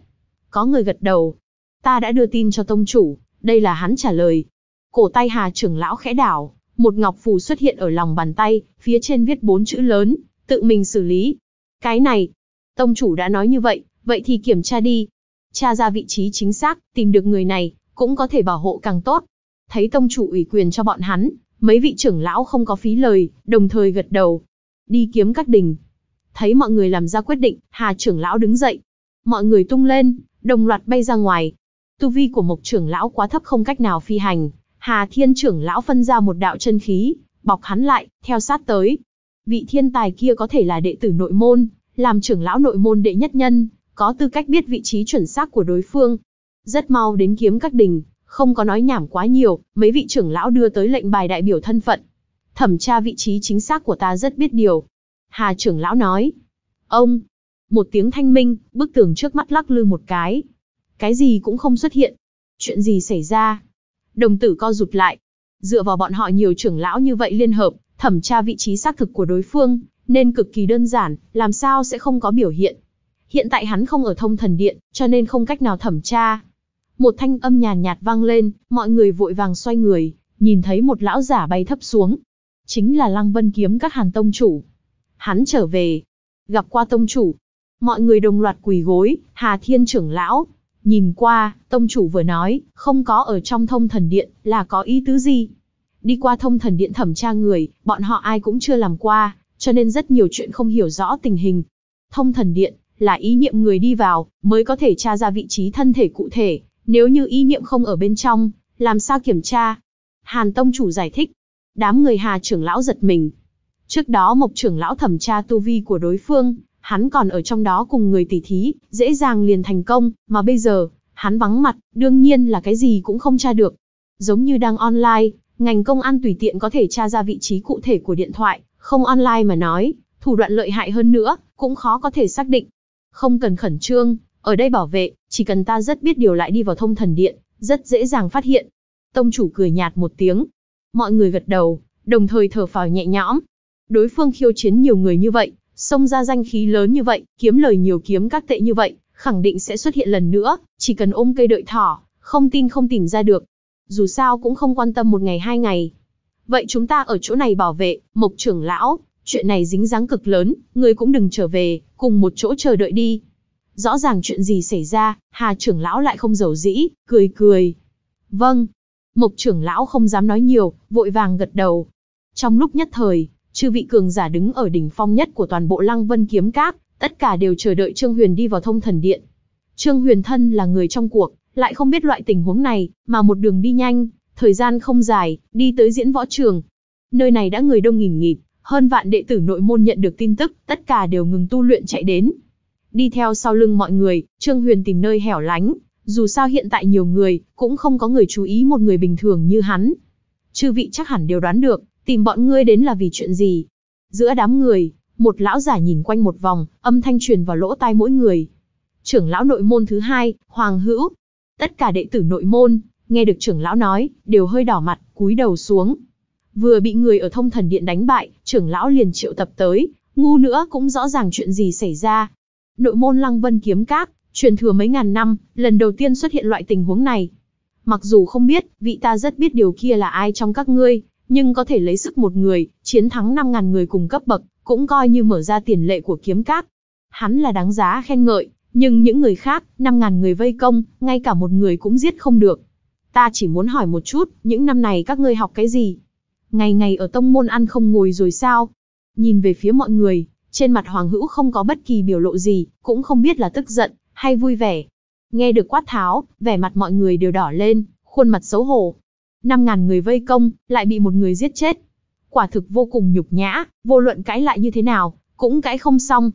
Có người gật đầu. Ta đã đưa tin cho tông chủ, đây là hắn trả lời. Cổ tay hà trưởng lão khẽ đảo, một ngọc phù xuất hiện ở lòng bàn tay, phía trên viết bốn chữ lớn, tự mình xử lý. Cái này, tông chủ đã nói như vậy, Vậy thì kiểm tra đi. Tra ra vị trí chính xác, tìm được người này, cũng có thể bảo hộ càng tốt. Thấy tông chủ ủy quyền cho bọn hắn, mấy vị trưởng lão không có phí lời, đồng thời gật đầu. Đi kiếm các đình. Thấy mọi người làm ra quyết định, Hà trưởng lão đứng dậy. Mọi người tung lên, đồng loạt bay ra ngoài. Tu vi của mộc trưởng lão quá thấp không cách nào phi hành. Hà thiên trưởng lão phân ra một đạo chân khí, bọc hắn lại, theo sát tới. Vị thiên tài kia có thể là đệ tử nội môn, làm trưởng lão nội môn đệ nhất nhân, có tư cách biết vị trí chuẩn xác của đối phương. Rất mau đến kiếm các đình, không có nói nhảm quá nhiều, mấy vị trưởng lão đưa tới lệnh bài đại biểu thân phận. Thẩm tra vị trí chính xác của ta rất biết điều. Hà trưởng lão nói. Ông. Một tiếng thanh minh, bức tường trước mắt lắc lư một cái. Cái gì cũng không xuất hiện. Chuyện gì xảy ra? Đồng tử co rụt lại. Dựa vào bọn họ nhiều trưởng lão như vậy liên hợp, thẩm tra vị trí xác thực của đối phương, nên cực kỳ đơn giản, làm sao sẽ không có biểu hiện hiện tại hắn không ở thông thần điện, cho nên không cách nào thẩm tra. Một thanh âm nhàn nhạt, vang lên, mọi người vội vàng xoay người, nhìn thấy một lão giả bay thấp xuống. Chính là Lăng Vân kiếm các hàn tông chủ. Hắn trở về, gặp qua tông chủ. Mọi người đồng loạt quỳ gối, Hà Thiên trưởng lão. Nhìn qua, tông chủ vừa nói, không có ở trong thông thần điện, là có ý tứ gì? Đi qua thông thần điện thẩm tra người, bọn họ ai cũng chưa làm qua, cho nên rất nhiều chuyện không hiểu rõ tình hình. Thông thần điện, là ý niệm người đi vào, mới có thể tra ra vị trí thân thể cụ thể, nếu như ý niệm không ở bên trong, làm sao kiểm tra? Hàn Tông Chủ giải thích, đám người Hà trưởng lão giật mình. Trước đó Mộc trưởng lão thẩm tra tu vi của đối phương, hắn còn ở trong đó cùng người tỷ thí, dễ dàng liền thành công, mà bây giờ, hắn vắng mặt, đương nhiên là cái gì cũng không tra được. Giống như đang online, ngành công an tùy tiện có thể tra ra vị trí cụ thể của điện thoại, không online mà nói, thủ đoạn lợi hại hơn nữa, cũng khó có thể xác định. Không cần khẩn trương, ở đây bảo vệ, chỉ cần ta rất biết điều lại đi vào thông thần điện, rất dễ dàng phát hiện. Tông chủ cười nhạt một tiếng. Mọi người gật đầu, đồng thời thở phào nhẹ nhõm. Đối phương khiêu chiến nhiều người như vậy, xông ra danh khí lớn như vậy, kiếm lời nhiều kiếm các tệ như vậy, khẳng định sẽ xuất hiện lần nữa, chỉ cần ôm cây đợi thỏ, không tin không tìm ra được. Dù sao cũng không quan tâm một ngày hai ngày. Vậy chúng ta ở chỗ này bảo vệ, mộc trưởng lão, Chuyện này dính dáng cực lớn, ngươi cũng đừng trở về, cùng một chỗ chờ đợi đi. Rõ ràng chuyện gì xảy ra, Hà trưởng lão lại không giàu dĩ, cười cười. Vâng. Mộc trưởng lão không dám nói nhiều, vội vàng gật đầu. Trong lúc nhất thời, chư vị cường giả đứng ở đỉnh phong nhất của toàn bộ lăng vân kiếm các, tất cả đều chờ đợi Trương Huyền đi vào thông thần điện. Trương Huyền thân là người trong cuộc, lại không biết loại tình huống này, mà một đường đi nhanh, thời gian không dài, đi tới diễn võ trường. Nơi này đã người đông nghìn nghịt, hơn vạn đệ tử nội môn nhận được tin tức, tất cả đều ngừng tu luyện chạy đến. Đi theo sau lưng mọi người, Trương Huyền tìm nơi hẻo lánh, dù sao hiện tại nhiều người, cũng không có người chú ý một người bình thường như hắn. Chư vị chắc hẳn đều đoán được, tìm bọn ngươi đến là vì chuyện gì. Giữa đám người, một lão giả nhìn quanh một vòng, âm thanh truyền vào lỗ tai mỗi người. Trưởng lão nội môn thứ hai, Hoàng Hữu. Tất cả đệ tử nội môn, nghe được trưởng lão nói, đều hơi đỏ mặt, cúi đầu xuống. Vừa bị người ở thông thần điện đánh bại, trưởng lão liền triệu tập tới, ngu nữa cũng rõ ràng chuyện gì xảy ra. Nội môn lăng vân kiếm các, truyền thừa mấy ngàn năm, lần đầu tiên xuất hiện loại tình huống này. Mặc dù không biết, vị ta rất biết điều kia là ai trong các ngươi, nhưng có thể lấy sức một người, chiến thắng 5.000 người cùng cấp bậc, cũng coi như mở ra tiền lệ của kiếm các. Hắn là đáng giá khen ngợi, nhưng những người khác, 5.000 người vây công, ngay cả một người cũng giết không được. Ta chỉ muốn hỏi một chút, những năm này các ngươi học cái gì? Ngày ngày ở tông môn ăn không ngồi rồi sao? Nhìn về phía mọi người, trên mặt Hoàng Hữu không có bất kỳ biểu lộ gì, cũng không biết là tức giận, hay vui vẻ. Nghe được quát tháo, vẻ mặt mọi người đều đỏ lên, khuôn mặt xấu hổ. Năm ngàn người vây công, lại bị một người giết chết. Quả thực vô cùng nhục nhã, vô luận cãi lại như thế nào, cũng cãi không xong.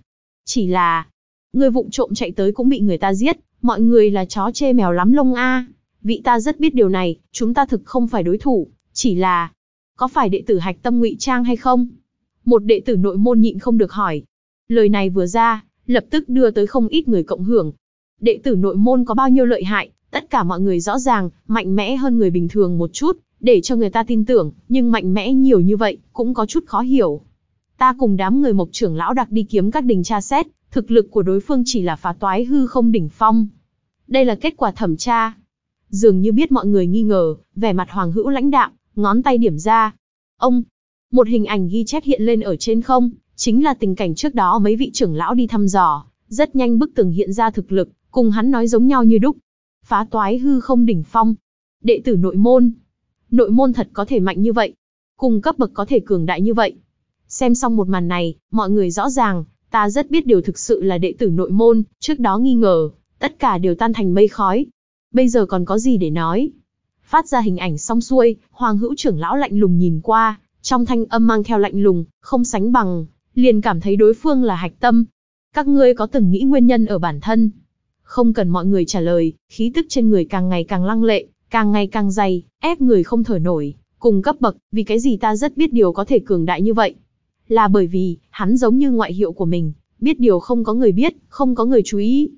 Chỉ là, người vụng trộm chạy tới cũng bị người ta giết, mọi người là chó chê mèo lắm lông a. Vị ta rất biết điều này, chúng ta thực không phải đối thủ, chỉ là, có phải đệ tử hạch tâm ngụy trang hay không? Một đệ tử nội môn nhịn không được hỏi. Lời này vừa ra, lập tức đưa tới không ít người cộng hưởng. Đệ tử nội môn có bao nhiêu lợi hại, tất cả mọi người rõ ràng, mạnh mẽ hơn người bình thường một chút, để cho người ta tin tưởng, nhưng mạnh mẽ nhiều như vậy, cũng có chút khó hiểu. Ta cùng đám người mộc trưởng lão đặc đi kiếm các đình tra xét, thực lực của đối phương chỉ là phá toái hư không đỉnh phong. Đây là kết quả thẩm tra. Dường như biết mọi người nghi ngờ, vẻ mặt hoàng hữu lãnh đạm, ngón tay điểm ra. Ông, một hình ảnh ghi chép hiện lên ở trên không, chính là tình cảnh trước đó mấy vị trưởng lão đi thăm dò, rất nhanh bức tường hiện ra thực lực, cùng hắn nói giống nhau như đúc. Phá toái hư không đỉnh phong, đệ tử nội môn. Nội môn thật có thể mạnh như vậy, cùng cấp bậc có thể cường đại như vậy. Xem xong một màn này, mọi người rõ ràng, ta rất biết điều thực sự là đệ tử nội môn, trước đó nghi ngờ, tất cả đều tan thành mây khói. Bây giờ còn có gì để nói? Phát ra hình ảnh xong xuôi, Hoàng hữu trưởng lão lạnh lùng nhìn qua, trong thanh âm mang theo lạnh lùng, không sánh bằng, liền cảm thấy đối phương là hạch tâm. Các ngươi có từng nghĩ nguyên nhân ở bản thân? Không cần mọi người trả lời, khí tức trên người càng ngày càng lăng lệ, càng ngày càng dày, ép người không thở nổi, cùng cấp bậc, vì cái gì ta rất biết điều có thể cường đại như vậy. Là bởi vì, hắn giống như ngoại hiệu của mình, biết điều không có người biết, không có người chú ý.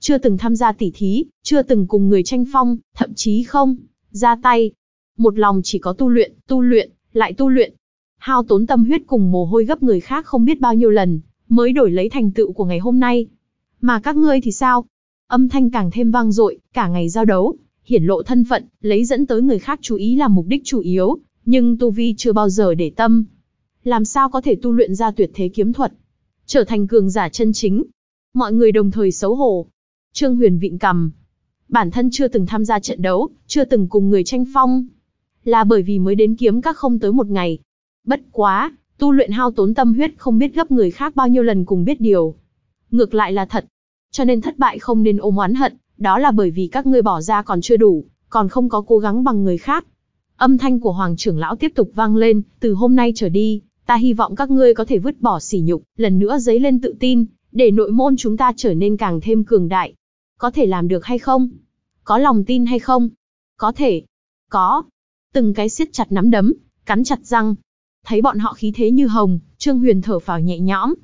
Chưa từng tham gia tỉ thí, chưa từng cùng người tranh phong, thậm chí không ra tay. Một lòng chỉ có tu luyện, tu luyện, lại tu luyện. Hao tốn tâm huyết cùng mồ hôi gấp người khác không biết bao nhiêu lần, mới đổi lấy thành tựu của ngày hôm nay. Mà các ngươi thì sao? Âm thanh càng thêm vang dội, cả ngày giao đấu, hiển lộ thân phận, lấy dẫn tới người khác chú ý là mục đích chủ yếu, nhưng tu vi chưa bao giờ để tâm. Làm sao có thể tu luyện ra tuyệt thế kiếm thuật, trở thành cường giả chân chính? Mọi người đồng thời xấu hổ. Trương Huyền Vịnh cầm, bản thân chưa từng tham gia trận đấu, chưa từng cùng người tranh phong. Là bởi vì mới đến kiếm các không tới một ngày. Bất quá, tu luyện hao tốn tâm huyết không biết gấp người khác bao nhiêu lần cùng biết điều. Ngược lại là thật. Cho nên thất bại không nên ôm oán hận, đó là bởi vì các ngươi bỏ ra còn chưa đủ, còn không có cố gắng bằng người khác. Âm thanh của Hoàng trưởng lão tiếp tục vang lên, từ hôm nay trở đi, ta hy vọng các ngươi có thể vứt bỏ sỉ nhục, lần nữa dấy lên tự tin, để nội môn chúng ta trở nên càng thêm cường đại, có thể làm được hay không? Có lòng tin hay không? Có thể. Có. Từng cái siết chặt nắm đấm, cắn chặt răng. Thấy bọn họ khí thế như hồng, Trương Huyền thở phào nhẹ nhõm.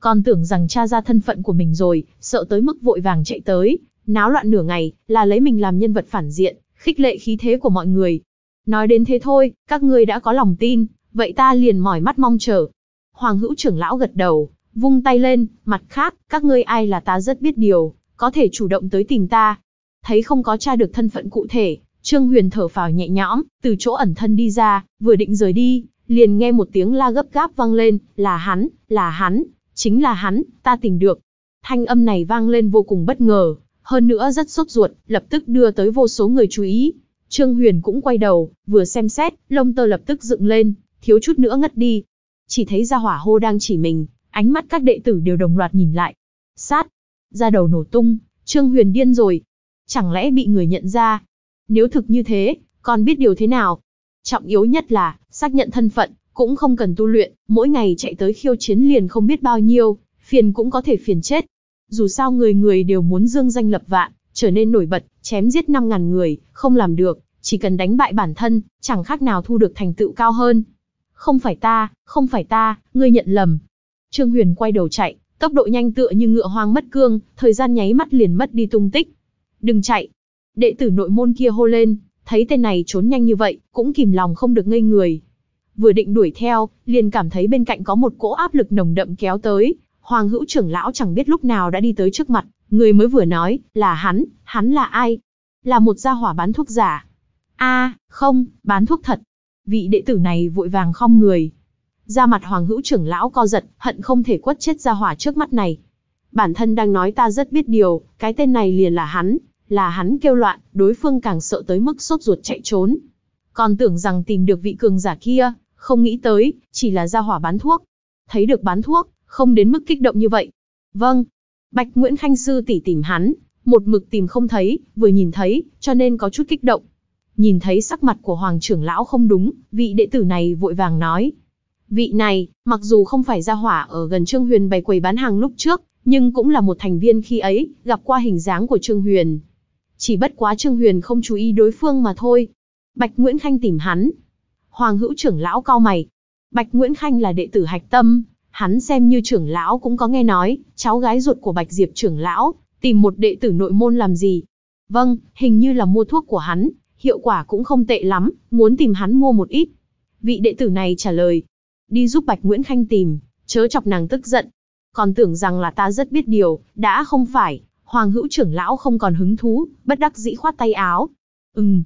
Còn tưởng rằng cha ra thân phận của mình rồi, sợ tới mức vội vàng chạy tới, náo loạn nửa ngày, là lấy mình làm nhân vật phản diện, khích lệ khí thế của mọi người. Nói đến thế thôi, các ngươi đã có lòng tin, vậy ta liền mỏi mắt mong chờ. Hoàng hữu trưởng lão gật đầu, vung tay lên, mặt khác, các ngươi ai là ta rất biết điều, có thể chủ động tới tìm ta. Thấy không có tra được thân phận cụ thể, Trương Huyền thở phào nhẹ nhõm, từ chỗ ẩn thân đi ra, vừa định rời đi, liền nghe một tiếng la gấp gáp vang lên, là hắn, là hắn, chính là hắn, ta tìm được. Thanh âm này vang lên vô cùng bất ngờ, hơn nữa rất sốt ruột, lập tức đưa tới vô số người chú ý. Trương Huyền cũng quay đầu, vừa xem xét, lông tơ lập tức dựng lên, thiếu chút nữa ngất đi. Chỉ thấy ra hỏa hô đang chỉ mình, ánh mắt các đệ tử đều đồng loạt nhìn lại. Sát, ra đầu nổ tung, Trương Huyền điên rồi. Chẳng lẽ bị người nhận ra? Nếu thực như thế, còn biết điều thế nào? Trọng yếu nhất là, xác nhận thân phận, cũng không cần tu luyện, mỗi ngày chạy tới khiêu chiến liền không biết bao nhiêu, phiền cũng có thể phiền chết. Dù sao người người đều muốn dương danh lập vạn, trở nên nổi bật, chém giết 5.000 người, không làm được, chỉ cần đánh bại bản thân, chẳng khác nào thu được thành tựu cao hơn. Không phải ta, không phải ta, ngươi nhận lầm. Trương Huyền quay đầu chạy, Tốc độ nhanh tựa như ngựa hoang mất cương, thời gian nháy mắt liền mất đi tung tích. Đừng chạy. Đệ tử nội môn kia hô lên, thấy tên này trốn nhanh như vậy, cũng kìm lòng không được ngây người. Vừa định đuổi theo, liền cảm thấy bên cạnh có một cỗ áp lực nồng đậm kéo tới. Hoàng hữu trưởng lão chẳng biết lúc nào đã đi tới trước mặt, người mới vừa nói, là hắn, hắn là ai? Là một gia hỏa bán thuốc giả. a không, bán thuốc thật. Vị đệ tử này vội vàng không người, ra mặt hoàng hữu trưởng lão co giật, hận không thể quất chết ra hỏa trước mắt này. Bản thân đang nói ta rất biết điều, cái tên này liền là hắn, là hắn kêu loạn, đối phương càng sợ tới mức sốt ruột chạy trốn. Còn tưởng rằng tìm được vị cường giả kia, không nghĩ tới, chỉ là ra hỏa bán thuốc. Thấy được bán thuốc, không đến mức kích động như vậy. Vâng. Bạch Nguyễn Khanh Sư tỉ tìm hắn, một mực tìm không thấy, vừa nhìn thấy, cho nên có chút kích động. Nhìn thấy sắc mặt của Hoàng trưởng lão không đúng, vị đệ tử này vội vàng nói, Vị này, mặc dù không phải ra hỏa ở gần Trương Huyền bày quầy bán hàng lúc trước, nhưng cũng là một thành viên khi ấy, gặp qua hình dáng của Trương Huyền. Chỉ bất quá Trương Huyền không chú ý đối phương mà thôi. Bạch Nguyễn Khanh tìm hắn. Hoàng hữu trưởng lão cao mày. Bạch Nguyễn Khanh là đệ tử hạch tâm, hắn xem như trưởng lão cũng có nghe nói, cháu gái ruột của Bạch Diệp trưởng lão, tìm một đệ tử nội môn làm gì. Vâng, hình như là mua thuốc của hắn, hiệu quả cũng không tệ lắm, muốn tìm hắn mua một ít. Vị đệ tử này trả lời, đi giúp Bạch Nguyễn Khanh tìm, chớ chọc nàng tức giận. Còn tưởng rằng là ta rất biết điều, đã không phải, Hoàng hữu trưởng lão không còn hứng thú, bất đắc dĩ khoát tay áo. Ừm.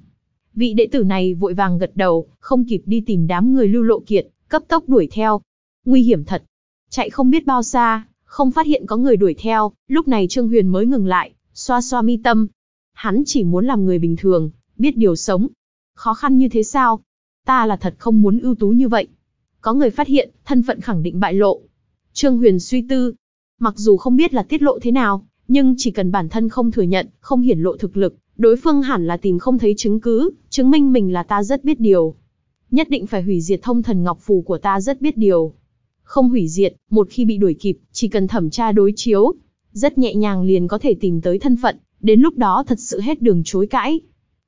Vị đệ tử này vội vàng gật đầu, không kịp đi tìm đám người lưu lộ kiệt, cấp tốc đuổi theo. Nguy hiểm thật. Chạy không biết bao xa, không phát hiện có người đuổi theo, lúc này Trương Huyền mới ngừng lại, xoa xoa mi tâm. Hắn chỉ muốn làm người bình thường, biết điều sống. Khó khăn như thế sao? Ta là thật không muốn ưu tú như vậy. Có người phát hiện, thân phận khẳng định bại lộ. Trương Huyền suy tư. Mặc dù không biết là tiết lộ thế nào, nhưng chỉ cần bản thân không thừa nhận, không hiển lộ thực lực, đối phương hẳn là tìm không thấy chứng cứ, chứng minh mình là ta rất biết điều. Nhất định phải hủy diệt thông thần ngọc phù của ta rất biết điều. Không hủy diệt, một khi bị đuổi kịp, chỉ cần thẩm tra đối chiếu, rất nhẹ nhàng liền có thể tìm tới thân phận, đến lúc đó thật sự hết đường chối cãi.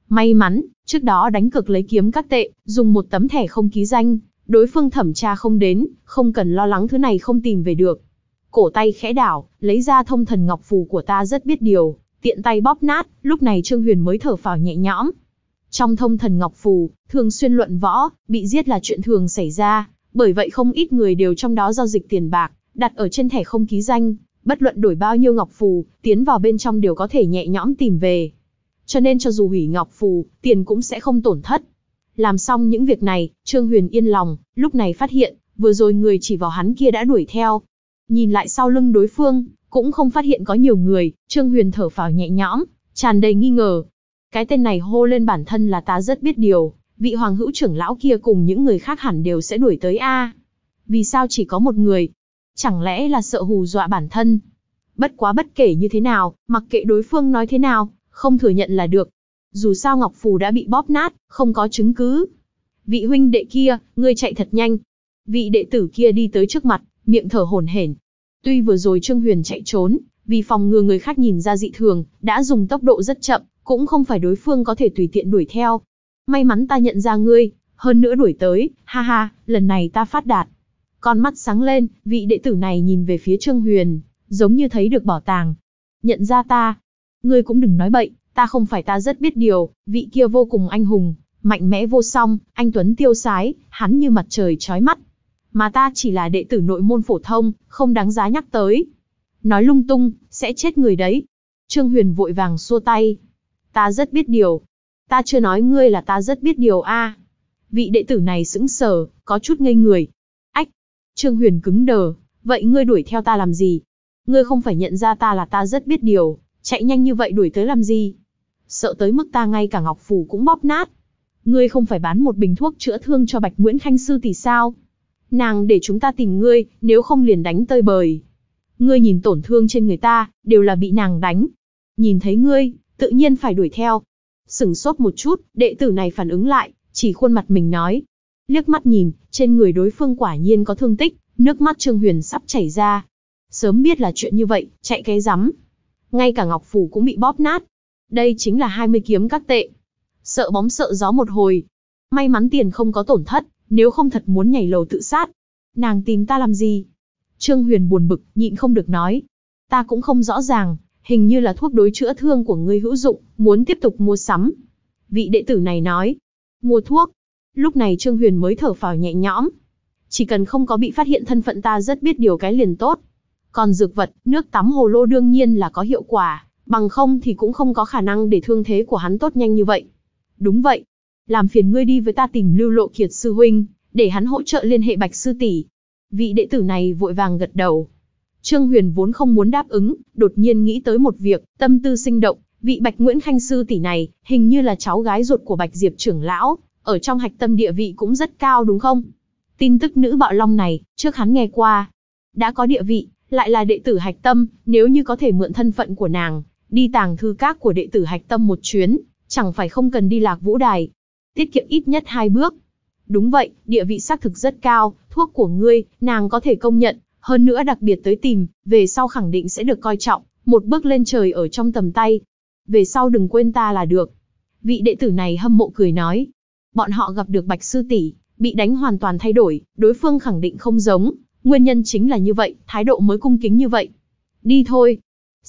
May mắn, trước đó đánh cực lấy kiếm các tệ, dùng một tấm thẻ không ký danh, đối phương thẩm tra không đến, không cần lo lắng thứ này không tìm về được. Cổ tay khẽ đảo, lấy ra thông thần ngọc phù của ta rất biết điều, tiện tay bóp nát, lúc này Trương Huyền mới thở phào nhẹ nhõm. Trong thông thần ngọc phù, thường xuyên luận võ, bị giết là chuyện thường xảy ra, bởi vậy không ít người đều trong đó giao dịch tiền bạc, đặt ở trên thẻ không ký danh, bất luận đổi bao nhiêu ngọc phù, tiến vào bên trong đều có thể nhẹ nhõm tìm về. Cho nên cho dù hủy ngọc phù, tiền cũng sẽ không tổn thất. Làm xong những việc này, Trương Huyền yên lòng, lúc này phát hiện, vừa rồi người chỉ vào hắn kia đã đuổi theo. Nhìn lại sau lưng đối phương, cũng không phát hiện có nhiều người, Trương Huyền thở phào nhẹ nhõm, tràn đầy nghi ngờ. Cái tên này hô lên bản thân là ta rất biết điều, vị hoàng hữu trưởng lão kia cùng những người khác hẳn đều sẽ đuổi tới A. Vì sao chỉ có một người? Chẳng lẽ là sợ hù dọa bản thân? Bất quá bất kể như thế nào, mặc kệ đối phương nói thế nào, không thừa nhận là được, dù sao Ngọc Phù đã bị bóp nát, không có chứng cứ. Vị huynh đệ kia, ngươi chạy thật nhanh. Vị đệ tử kia đi tới trước mặt, miệng thở hổn hển. Tuy vừa rồi Trương Huyền chạy trốn, vì phòng ngừa người khác nhìn ra dị thường, đã dùng tốc độ rất chậm, cũng không phải đối phương có thể tùy tiện đuổi theo. May mắn ta nhận ra ngươi, hơn nữa đuổi tới, ha ha, lần này ta phát đạt. Con mắt sáng lên, vị đệ tử này nhìn về phía Trương Huyền, giống như thấy được bảo tàng. Nhận ra ta, ngươi cũng đừng nói bậy, Ta không phải ta rất biết điều, vị kia vô cùng anh hùng, mạnh mẽ vô song, anh Tuấn tiêu sái, hắn như mặt trời trói mắt. Mà ta chỉ là đệ tử nội môn phổ thông, không đáng giá nhắc tới. Nói lung tung, sẽ chết người đấy. Trương Huyền vội vàng xua tay. Ta rất biết điều. Ta chưa nói ngươi là ta rất biết điều a. À. Vị đệ tử này sững sờ, có chút ngây người. Ách! Trương Huyền cứng đờ. Vậy ngươi đuổi theo ta làm gì? Ngươi không phải nhận ra ta là ta rất biết điều, chạy nhanh như vậy đuổi tới làm gì? sợ tới mức ta ngay cả ngọc phủ cũng bóp nát. Ngươi không phải bán một bình thuốc chữa thương cho Bạch Nguyễn Khanh Sư thì sao? Nàng để chúng ta tìm ngươi, nếu không liền đánh tơi bời. Ngươi nhìn tổn thương trên người ta, đều là bị nàng đánh. Nhìn thấy ngươi, tự nhiên phải đuổi theo. Sửng sốt một chút, đệ tử này phản ứng lại, chỉ khuôn mặt mình nói. Liếc mắt nhìn, trên người đối phương quả nhiên có thương tích, nước mắt Trương Huyền sắp chảy ra. Sớm biết là chuyện như vậy, chạy cái rắm. Ngay cả Ngọc Phủ cũng bị bóp nát, đây chính là 20 kiếm các tệ. Sợ bóng sợ gió một hồi. May mắn tiền không có tổn thất, nếu không thật muốn nhảy lầu tự sát. Nàng tìm ta làm gì? Trương Huyền buồn bực, nhịn không được nói. Ta cũng không rõ ràng, hình như là thuốc đối chữa thương của ngươi hữu dụng, muốn tiếp tục mua sắm. Vị đệ tử này nói. Mua thuốc. Lúc này Trương Huyền mới thở phào nhẹ nhõm. Chỉ cần không có bị phát hiện thân phận ta rất biết điều cái liền tốt. Còn dược vật, nước tắm hồ lô đương nhiên là có hiệu quả, Bằng không thì cũng không có khả năng để thương thế của hắn tốt nhanh như vậy. Đúng vậy. Làm phiền ngươi đi với ta tìm lưu lộ kiệt sư huynh, để hắn hỗ trợ liên hệ bạch sư tỷ. Vị đệ tử này vội vàng gật đầu. Trương Huyền vốn không muốn đáp ứng, đột nhiên nghĩ tới một việc, tâm tư sinh động, vị Bạch Nguyễn Khanh sư tỷ này, hình như là cháu gái ruột của Bạch Diệp trưởng lão, ở trong hạch tâm địa vị cũng rất cao đúng không? Tin tức nữ bạo long này, trước hắn nghe qua, đã có địa vị, lại là đệ tử hạch tâm, nếu như có thể mượn thân phận của nàng, đi tàng thư các của đệ tử hạch tâm một chuyến, chẳng phải không cần đi lạc vũ đài. Tiết kiệm ít nhất hai bước. Đúng vậy, địa vị xác thực rất cao, thuốc của ngươi, nàng có thể công nhận, hơn nữa đặc biệt tới tìm, về sau khẳng định sẽ được coi trọng, một bước lên trời ở trong tầm tay. Về sau đừng quên ta là được. Vị đệ tử này hâm mộ cười nói. Bọn họ gặp được Bạch Sư Tỷ, bị đánh hoàn toàn thay đổi, đối phương khẳng định không giống. Nguyên nhân chính là như vậy, thái độ mới cung kính như vậy. Đi thôi,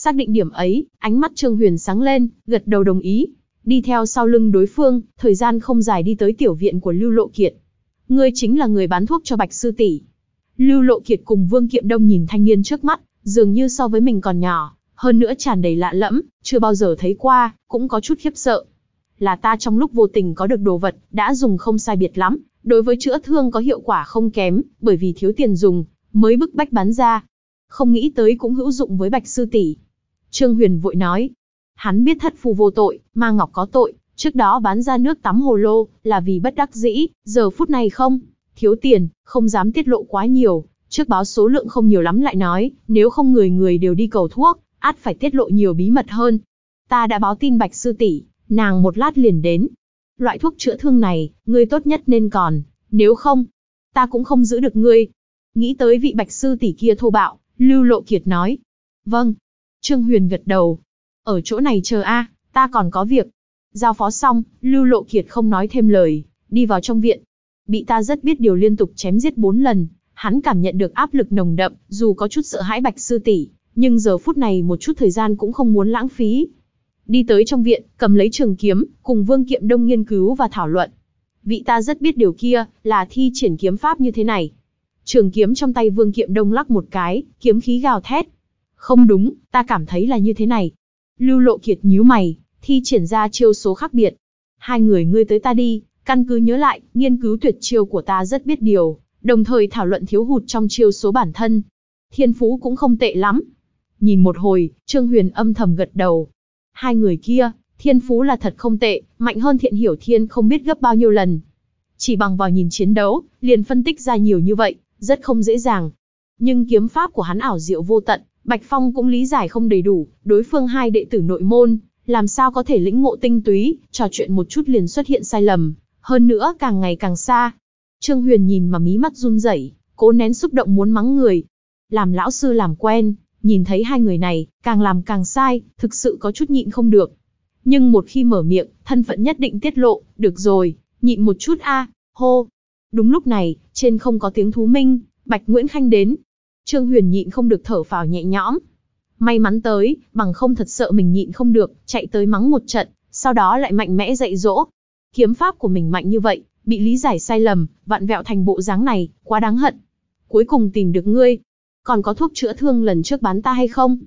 Xác định điểm ấy, ánh mắt Trương Huyền sáng lên, gật đầu đồng ý. Đi theo sau lưng đối phương, thời gian không dài đi tới tiểu viện của Lưu Lộ Kiệt. Ngươi chính là người bán thuốc cho Bạch Sư Tỷ. Lưu Lộ Kiệt cùng Vương Kiệm Đông nhìn thanh niên trước mắt, dường như so với mình còn nhỏ, hơn nữa tràn đầy lạ lẫm, chưa bao giờ thấy qua, cũng có chút khiếp sợ. Là ta trong lúc vô tình có được đồ vật, đã dùng không sai biệt lắm, đối với chữa thương có hiệu quả không kém, bởi vì thiếu tiền dùng, mới bức bách bán ra. Không nghĩ tới cũng hữu dụng với Bạch Sư Tỷ. Trương Huyền vội nói. Hắn biết thất phu vô tội, ma ngọc có tội, trước đó bán ra nước tắm hồ lô, là vì bất đắc dĩ, giờ phút này không, thiếu tiền, không dám tiết lộ quá nhiều, trước báo số lượng không nhiều lắm lại nói, nếu không người người đều đi cầu thuốc, át phải tiết lộ nhiều bí mật hơn. Ta đã báo tin bạch sư tỷ, nàng một lát liền đến. Loại thuốc chữa thương này, ngươi tốt nhất nên còn, nếu không, ta cũng không giữ được ngươi. Nghĩ tới vị bạch sư tỷ kia thô bạo, Lưu Lộ Kiệt nói. Vâng, Trương Huyền gật đầu. Ở chỗ này chờ a, ta còn có việc. Giao phó xong, Lưu Lộ Kiệt không nói thêm lời, đi vào trong viện. Bị ta rất biết điều liên tục chém giết bốn lần, hắn cảm nhận được áp lực nồng đậm, dù có chút sợ hãi Bạch Sư tỷ, nhưng giờ phút này một chút thời gian cũng không muốn lãng phí. Đi tới trong viện, cầm lấy trường kiếm, cùng Vương Kiệm Đông nghiên cứu và thảo luận. Vị ta rất biết điều kia, là thi triển kiếm pháp như thế này. Trường kiếm trong tay Vương Kiệm Đông lắc một cái, kiếm khí gào thét, không đúng, ta cảm thấy là như thế này. Lưu Lộ Kiệt nhíu mày, thi triển ra chiêu số khác biệt. Hai người ngươi tới ta đi, căn cứ nhớ lại, nghiên cứu tuyệt chiêu của ta rất biết điều, đồng thời thảo luận thiếu hụt trong chiêu số bản thân. Thiên phú cũng không tệ lắm. Nhìn một hồi, Trương Huyền âm thầm gật đầu. Hai người kia, thiên phú là thật không tệ, mạnh hơn thiện hiểu thiên không biết gấp bao nhiêu lần. Chỉ bằng vào nhìn chiến đấu, liền phân tích ra nhiều như vậy, rất không dễ dàng. Nhưng kiếm pháp của hắn ảo diệu vô tận, Bạch Phong cũng lý giải không đầy đủ, đối phương hai đệ tử nội môn, làm sao có thể lĩnh ngộ tinh túy, trò chuyện một chút liền xuất hiện sai lầm, hơn nữa càng ngày càng xa. Trương Huyền nhìn mà mí mắt run rẩy, cố nén xúc động muốn mắng người. Làm lão sư làm quen, nhìn thấy hai người này, càng làm càng sai, thực sự có chút nhịn không được. Nhưng một khi mở miệng, thân phận nhất định tiết lộ, được rồi, nhịn một chút a, hô. Đúng lúc này, trên không có tiếng thú minh, Bạch Nguyễn Khanh đến, Trương Huyền nhịn không được thở phào nhẹ nhõm. May mắn tới, bằng không thật sợ mình nhịn không được, chạy tới mắng một trận, sau đó lại mạnh mẽ dạy dỗ. Kiếm pháp của mình mạnh như vậy, bị lý giải sai lầm, vặn vẹo thành bộ dáng này, quá đáng hận. Cuối cùng tìm được ngươi. Còn có thuốc chữa thương lần trước bán ta hay không?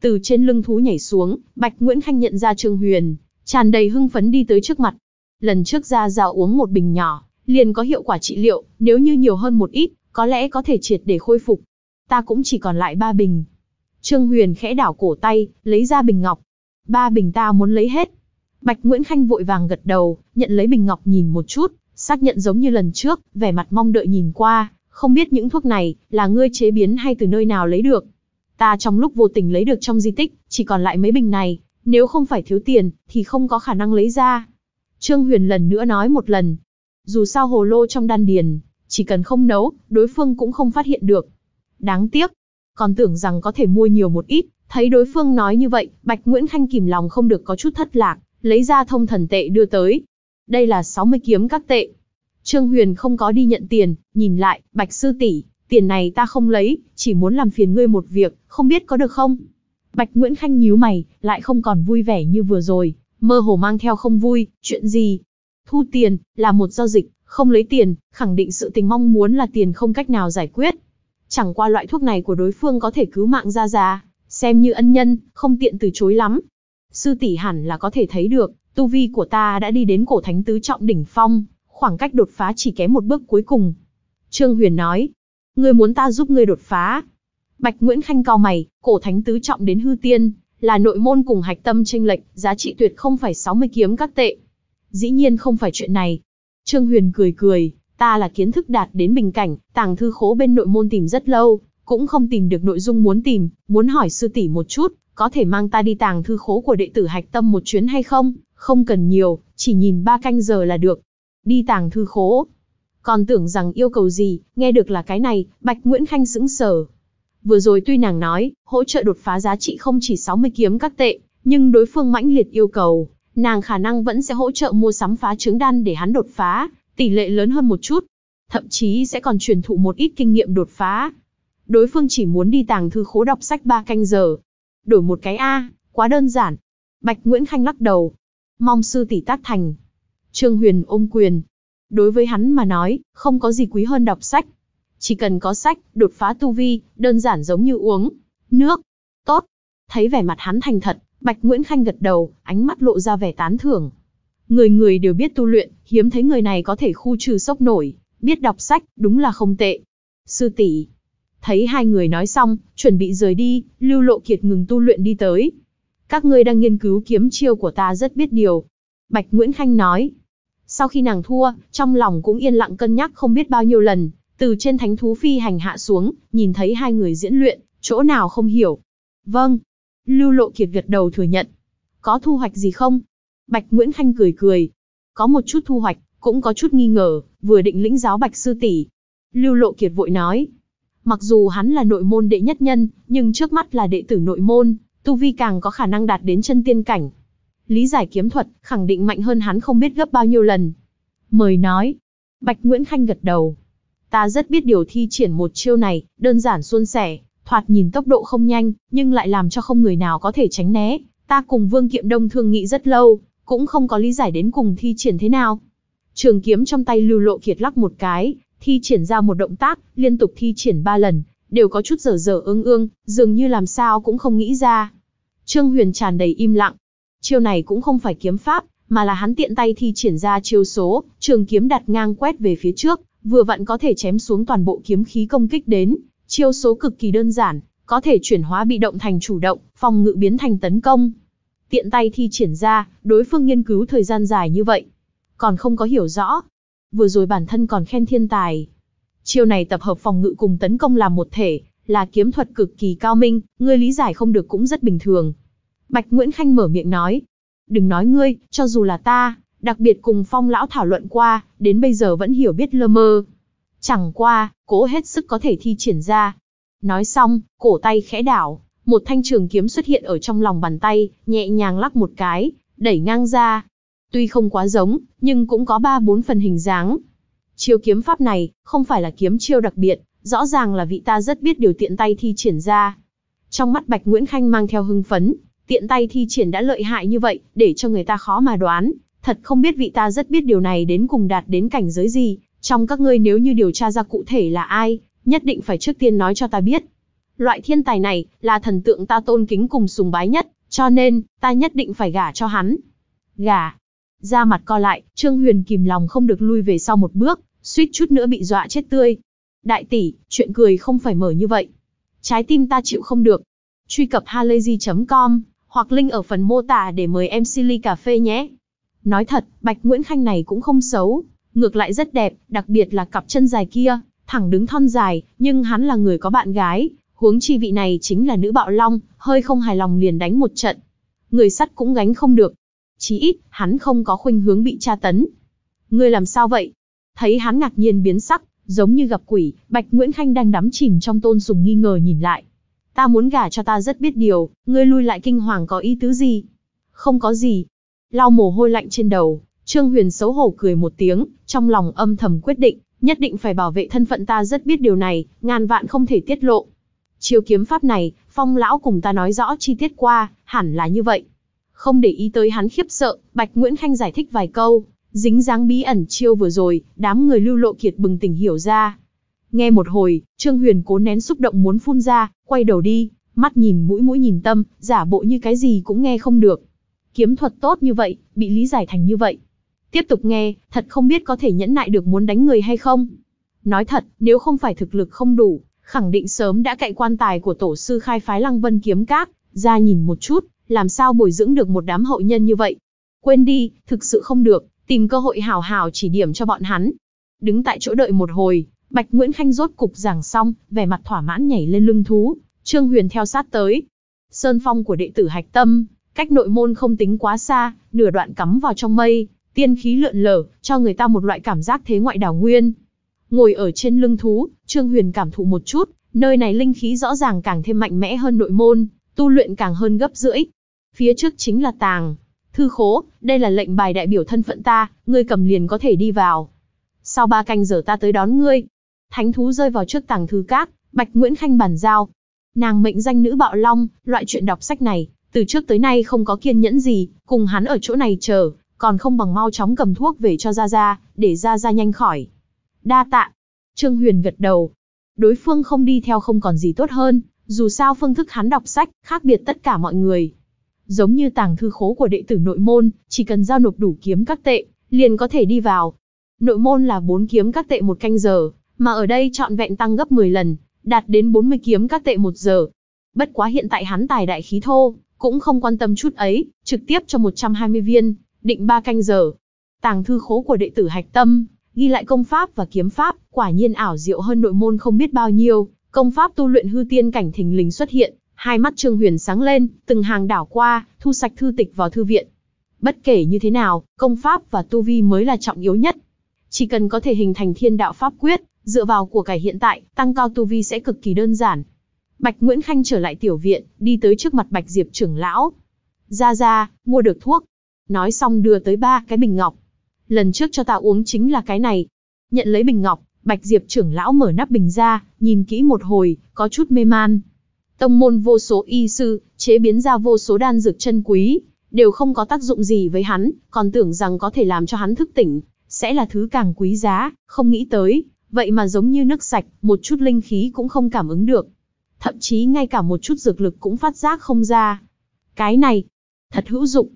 Từ trên lưng thú nhảy xuống, Bạch Nguyễn Khanh nhận ra Trương Huyền, tràn đầy hưng phấn đi tới trước mặt. Lần trước ra ra uống một bình nhỏ, liền có hiệu quả trị liệu, nếu như nhiều hơn một ít, có lẽ có thể triệt để khôi phục ta cũng chỉ còn lại ba bình. Trương Huyền khẽ đảo cổ tay, lấy ra bình ngọc. Ba bình ta muốn lấy hết. Bạch Nguyễn Khanh vội vàng gật đầu, nhận lấy bình ngọc nhìn một chút, xác nhận giống như lần trước, vẻ mặt mong đợi nhìn qua, không biết những thuốc này là ngươi chế biến hay từ nơi nào lấy được. Ta trong lúc vô tình lấy được trong di tích, chỉ còn lại mấy bình này, nếu không phải thiếu tiền, thì không có khả năng lấy ra. Trương Huyền lần nữa nói một lần. Dù sao hồ lô trong đan điền, chỉ cần không nấu, đối phương cũng không phát hiện được đáng tiếc. Còn tưởng rằng có thể mua nhiều một ít, thấy đối phương nói như vậy, Bạch Nguyễn Khanh kìm lòng không được có chút thất lạc, lấy ra thông thần tệ đưa tới. Đây là 60 kiếm các tệ. Trương Huyền không có đi nhận tiền, nhìn lại, Bạch Sư tỷ, tiền này ta không lấy, chỉ muốn làm phiền ngươi một việc, không biết có được không? Bạch Nguyễn Khanh nhíu mày, lại không còn vui vẻ như vừa rồi, mơ hồ mang theo không vui, chuyện gì? Thu tiền, là một giao dịch, không lấy tiền, khẳng định sự tình mong muốn là tiền không cách nào giải quyết, Chẳng qua loại thuốc này của đối phương có thể cứu mạng Gia Gia, xem như ân nhân, không tiện từ chối lắm. Sư tỷ hẳn là có thể thấy được, tu vi của ta đã đi đến cổ thánh tứ trọng đỉnh phong, khoảng cách đột phá chỉ kém một bước cuối cùng. Trương Huyền nói, ngươi muốn ta giúp ngươi đột phá. Bạch Nguyễn Khanh cao mày, cổ thánh tứ trọng đến hư tiên, là nội môn cùng hạch tâm tranh lệch, giá trị tuyệt không phải 60 kiếm các tệ. Dĩ nhiên không phải chuyện này. Trương Huyền cười cười, Ta là kiến thức đạt đến bình cảnh, tàng thư khố bên nội môn tìm rất lâu, cũng không tìm được nội dung muốn tìm, muốn hỏi sư tỷ một chút, có thể mang ta đi tàng thư khố của đệ tử hạch tâm một chuyến hay không, không cần nhiều, chỉ nhìn ba canh giờ là được. Đi tàng thư khố. Còn tưởng rằng yêu cầu gì, nghe được là cái này, Bạch Nguyễn Khanh sững sờ. Vừa rồi tuy nàng nói, hỗ trợ đột phá giá trị không chỉ 60 kiếm các tệ, nhưng đối phương mãnh liệt yêu cầu, nàng khả năng vẫn sẽ hỗ trợ mua sắm phá trứng đan để hắn đột phá, tỷ lệ lớn hơn một chút, thậm chí sẽ còn truyền thụ một ít kinh nghiệm đột phá. Đối phương chỉ muốn đi tàng thư khố đọc sách 3 canh giờ. Đổi một cái A, quá đơn giản. Bạch Nguyễn Khanh lắc đầu. Mong sư tỷ tác thành. Trương Huyền ôm quyền. Đối với hắn mà nói, không có gì quý hơn đọc sách. Chỉ cần có sách, đột phá tu vi, đơn giản giống như uống. Nước. Tốt. Thấy vẻ mặt hắn thành thật, Bạch Nguyễn Khanh gật đầu, ánh mắt lộ ra vẻ tán thưởng. Người người đều biết tu luyện, hiếm thấy người này có thể khu trừ sốc nổi, biết đọc sách, đúng là không tệ. Sư tỷ Thấy hai người nói xong, chuẩn bị rời đi, lưu lộ kiệt ngừng tu luyện đi tới. Các ngươi đang nghiên cứu kiếm chiêu của ta rất biết điều. Bạch Nguyễn Khanh nói. Sau khi nàng thua, trong lòng cũng yên lặng cân nhắc không biết bao nhiêu lần, từ trên thánh thú phi hành hạ xuống, nhìn thấy hai người diễn luyện, chỗ nào không hiểu. Vâng. Lưu Lộ Kiệt gật đầu thừa nhận. Có thu hoạch gì không? Bạch Nguyễn Khanh cười cười, có một chút thu hoạch, cũng có chút nghi ngờ, vừa định lĩnh giáo Bạch sư tỷ. Lưu Lộ Kiệt vội nói, mặc dù hắn là nội môn đệ nhất nhân, nhưng trước mắt là đệ tử nội môn, tu vi càng có khả năng đạt đến chân tiên cảnh. Lý giải kiếm thuật, khẳng định mạnh hơn hắn không biết gấp bao nhiêu lần. Mời nói, Bạch Nguyễn Khanh gật đầu. Ta rất biết điều thi triển một chiêu này, đơn giản suôn sẻ, thoạt nhìn tốc độ không nhanh, nhưng lại làm cho không người nào có thể tránh né. Ta cùng Vương Kiệm Đông thương nghị rất lâu, cũng không có lý giải đến cùng thi triển thế nào. Trường kiếm trong tay lưu lộ kiệt lắc một cái, thi triển ra một động tác, liên tục thi triển ba lần, đều có chút dở dở ương ương, dường như làm sao cũng không nghĩ ra. Trương Huyền tràn đầy im lặng. Chiêu này cũng không phải kiếm pháp, mà là hắn tiện tay thi triển ra chiêu số, trường kiếm đặt ngang quét về phía trước, vừa vặn có thể chém xuống toàn bộ kiếm khí công kích đến, chiêu số cực kỳ đơn giản, có thể chuyển hóa bị động thành chủ động, phòng ngự biến thành tấn công tiện tay thi triển ra, đối phương nghiên cứu thời gian dài như vậy. Còn không có hiểu rõ. Vừa rồi bản thân còn khen thiên tài. Chiều này tập hợp phòng ngự cùng tấn công làm một thể, là kiếm thuật cực kỳ cao minh, ngươi lý giải không được cũng rất bình thường. Bạch Nguyễn Khanh mở miệng nói. Đừng nói ngươi, cho dù là ta, đặc biệt cùng phong lão thảo luận qua, đến bây giờ vẫn hiểu biết lơ mơ. Chẳng qua, cố hết sức có thể thi triển ra. Nói xong, cổ tay khẽ đảo, một thanh trường kiếm xuất hiện ở trong lòng bàn tay, nhẹ nhàng lắc một cái, đẩy ngang ra. Tuy không quá giống, nhưng cũng có ba bốn phần hình dáng. Chiêu kiếm pháp này, không phải là kiếm chiêu đặc biệt, rõ ràng là vị ta rất biết điều tiện tay thi triển ra. Trong mắt Bạch Nguyễn Khanh mang theo hưng phấn, tiện tay thi triển đã lợi hại như vậy, để cho người ta khó mà đoán. Thật không biết vị ta rất biết điều này đến cùng đạt đến cảnh giới gì, trong các ngươi nếu như điều tra ra cụ thể là ai, nhất định phải trước tiên nói cho ta biết. Loại thiên tài này là thần tượng ta tôn kính cùng sùng bái nhất, cho nên ta nhất định phải gả cho hắn. Gả. Ra mặt co lại, Trương Huyền kìm lòng không được lui về sau một bước, suýt chút nữa bị dọa chết tươi. Đại tỷ, chuyện cười không phải mở như vậy. Trái tim ta chịu không được. Truy cập halayzi.com hoặc link ở phần mô tả để mời em Silly Cà Phê nhé. Nói thật, Bạch Nguyễn Khanh này cũng không xấu, ngược lại rất đẹp, đặc biệt là cặp chân dài kia, thẳng đứng thon dài, nhưng hắn là người có bạn gái, Huống chi vị này chính là nữ bạo long, hơi không hài lòng liền đánh một trận. Người sắt cũng gánh không được. Chí ít, hắn không có khuynh hướng bị tra tấn. Ngươi làm sao vậy? Thấy hắn ngạc nhiên biến sắc, giống như gặp quỷ, Bạch Nguyễn Khanh đang đắm chìm trong tôn sùng nghi ngờ nhìn lại. Ta muốn gả cho ta rất biết điều, ngươi lui lại kinh hoàng có ý tứ gì? Không có gì. Lau mồ hôi lạnh trên đầu, Trương Huyền xấu hổ cười một tiếng, trong lòng âm thầm quyết định, nhất định phải bảo vệ thân phận ta rất biết điều này, ngàn vạn không thể tiết lộ. Chiêu kiếm pháp này, Phong lão cùng ta nói rõ chi tiết qua, hẳn là như vậy. Không để ý tới hắn khiếp sợ, Bạch Nguyễn Khanh giải thích vài câu, dính dáng bí ẩn chiêu vừa rồi, đám người lưu lộ kiệt bừng tỉnh hiểu ra. Nghe một hồi, Trương Huyền cố nén xúc động muốn phun ra, quay đầu đi, mắt nhìn mũi mũi nhìn tâm, giả bộ như cái gì cũng nghe không được. Kiếm thuật tốt như vậy, bị lý giải thành như vậy. Tiếp tục nghe, thật không biết có thể nhẫn nại được muốn đánh người hay không. Nói thật, nếu không phải thực lực không đủ, khẳng định sớm đã cậy quan tài của tổ sư khai phái Lăng Vân kiếm các, ra nhìn một chút, làm sao bồi dưỡng được một đám hậu nhân như vậy. Quên đi, thực sự không được, tìm cơ hội hào hào chỉ điểm cho bọn hắn. Đứng tại chỗ đợi một hồi, Bạch Nguyễn Khanh rốt cục giảng xong, vẻ mặt thỏa mãn nhảy lên lưng thú, Trương Huyền theo sát tới. Sơn phong của đệ tử Hạch Tâm, cách nội môn không tính quá xa, nửa đoạn cắm vào trong mây, tiên khí lượn lờ, cho người ta một loại cảm giác thế ngoại đảo nguyên, Ngồi ở trên lưng thú, Trương Huyền cảm thụ một chút, nơi này linh khí rõ ràng càng thêm mạnh mẽ hơn nội môn, tu luyện càng hơn gấp rưỡi. Phía trước chính là tàng. Thư khố, đây là lệnh bài đại biểu thân phận ta, ngươi cầm liền có thể đi vào. Sau ba canh giờ ta tới đón ngươi. Thánh thú rơi vào trước tàng thư các, Bạch Nguyễn Khanh bản giao. Nàng mệnh danh nữ bạo long, loại chuyện đọc sách này, từ trước tới nay không có kiên nhẫn gì, cùng hắn ở chỗ này chờ, còn không bằng mau chóng cầm thuốc về cho Gia Gia, để Gia Gia nhanh khỏi đa tạ. Trương Huyền gật đầu. Đối phương không đi theo không còn gì tốt hơn, dù sao phương thức hắn đọc sách, khác biệt tất cả mọi người. Giống như tàng thư khố của đệ tử nội môn, chỉ cần giao nộp đủ kiếm các tệ, liền có thể đi vào. Nội môn là 4 kiếm các tệ một canh giờ, mà ở đây trọn vẹn tăng gấp 10 lần, đạt đến 40 kiếm các tệ một giờ. Bất quá hiện tại hắn tài đại khí thô, cũng không quan tâm chút ấy, trực tiếp cho 120 viên, định 3 canh giờ. Tàng thư khố của đệ tử Hạch Tâm, ghi lại công pháp và kiếm pháp, quả nhiên ảo diệu hơn nội môn không biết bao nhiêu, công pháp tu luyện hư tiên cảnh thình lình xuất hiện, hai mắt Trương Huyền sáng lên, từng hàng đảo qua, thu sạch thư tịch vào thư viện. Bất kể như thế nào, công pháp và tu vi mới là trọng yếu nhất. Chỉ cần có thể hình thành thiên đạo pháp quyết, dựa vào của cải hiện tại, tăng cao tu vi sẽ cực kỳ đơn giản. Bạch Nguyễn Khanh trở lại tiểu viện, đi tới trước mặt Bạch Diệp trưởng lão. Ra ra, mua được thuốc. Nói xong đưa tới ba cái bình ngọc lần trước cho ta uống chính là cái này. Nhận lấy bình ngọc, Bạch Diệp trưởng lão mở nắp bình ra, nhìn kỹ một hồi, có chút mê man. Tông môn vô số y sư, chế biến ra vô số đan dược chân quý, đều không có tác dụng gì với hắn, còn tưởng rằng có thể làm cho hắn thức tỉnh, sẽ là thứ càng quý giá, không nghĩ tới, vậy mà giống như nước sạch, một chút linh khí cũng không cảm ứng được. Thậm chí ngay cả một chút dược lực cũng phát giác không ra. Cái này, thật hữu dụng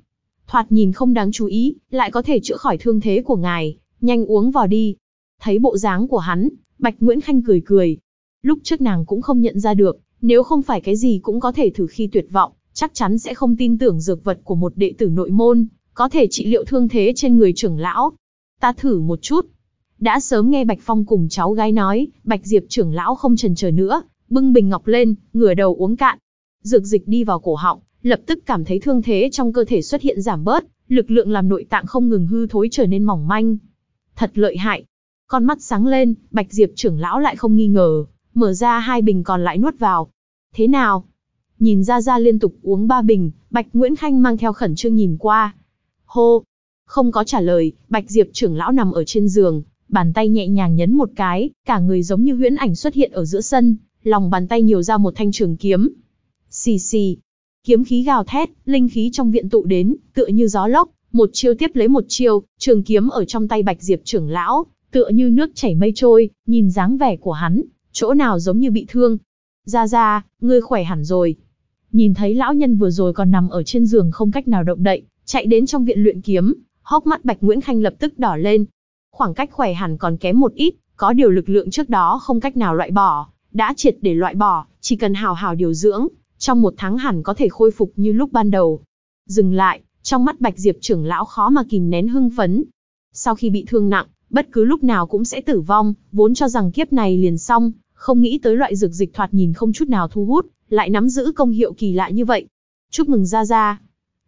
thoạt nhìn không đáng chú ý, lại có thể chữa khỏi thương thế của ngài, nhanh uống vào đi. Thấy bộ dáng của hắn, Bạch Nguyễn Khanh cười cười. Lúc trước nàng cũng không nhận ra được, nếu không phải cái gì cũng có thể thử khi tuyệt vọng, chắc chắn sẽ không tin tưởng dược vật của một đệ tử nội môn, có thể trị liệu thương thế trên người trưởng lão. Ta thử một chút. Đã sớm nghe Bạch Phong cùng cháu gái nói, Bạch Diệp trưởng lão không trần chờ nữa, bưng bình ngọc lên, ngửa đầu uống cạn. Dược dịch đi vào cổ họng, lập tức cảm thấy thương thế trong cơ thể xuất hiện giảm bớt, lực lượng làm nội tạng không ngừng hư thối trở nên mỏng manh. Thật lợi hại. Con mắt sáng lên, Bạch Diệp trưởng lão lại không nghi ngờ, mở ra hai bình còn lại nuốt vào. Thế nào? Nhìn ra ra liên tục uống ba bình, Bạch Nguyễn Khanh mang theo khẩn trương nhìn qua. Hô! Không có trả lời, Bạch Diệp trưởng lão nằm ở trên giường, bàn tay nhẹ nhàng nhấn một cái, cả người giống như huyễn ảnh xuất hiện ở giữa sân, lòng bàn tay nhiều ra một thanh trường kiếm. Xì xì, Kiếm khí gào thét, linh khí trong viện tụ đến, tựa như gió lốc, một chiêu tiếp lấy một chiêu, trường kiếm ở trong tay Bạch Diệp trưởng lão, tựa như nước chảy mây trôi, nhìn dáng vẻ của hắn, chỗ nào giống như bị thương. Ra ra, ngươi khỏe hẳn rồi. Nhìn thấy lão nhân vừa rồi còn nằm ở trên giường không cách nào động đậy, chạy đến trong viện luyện kiếm, hốc mắt Bạch Nguyễn Khanh lập tức đỏ lên. Khoảng cách khỏe hẳn còn kém một ít, có điều lực lượng trước đó không cách nào loại bỏ, đã triệt để loại bỏ, chỉ cần hào hào điều dưỡng, trong một tháng hẳn có thể khôi phục như lúc ban đầu. Dừng lại, trong mắt Bạch Diệp trưởng lão khó mà kìm nén hưng phấn. Sau khi bị thương nặng, bất cứ lúc nào cũng sẽ tử vong, vốn cho rằng kiếp này liền xong, không nghĩ tới loại dược dịch thoạt nhìn không chút nào thu hút, lại nắm giữ công hiệu kỳ lạ như vậy. Chúc mừng Gia Gia.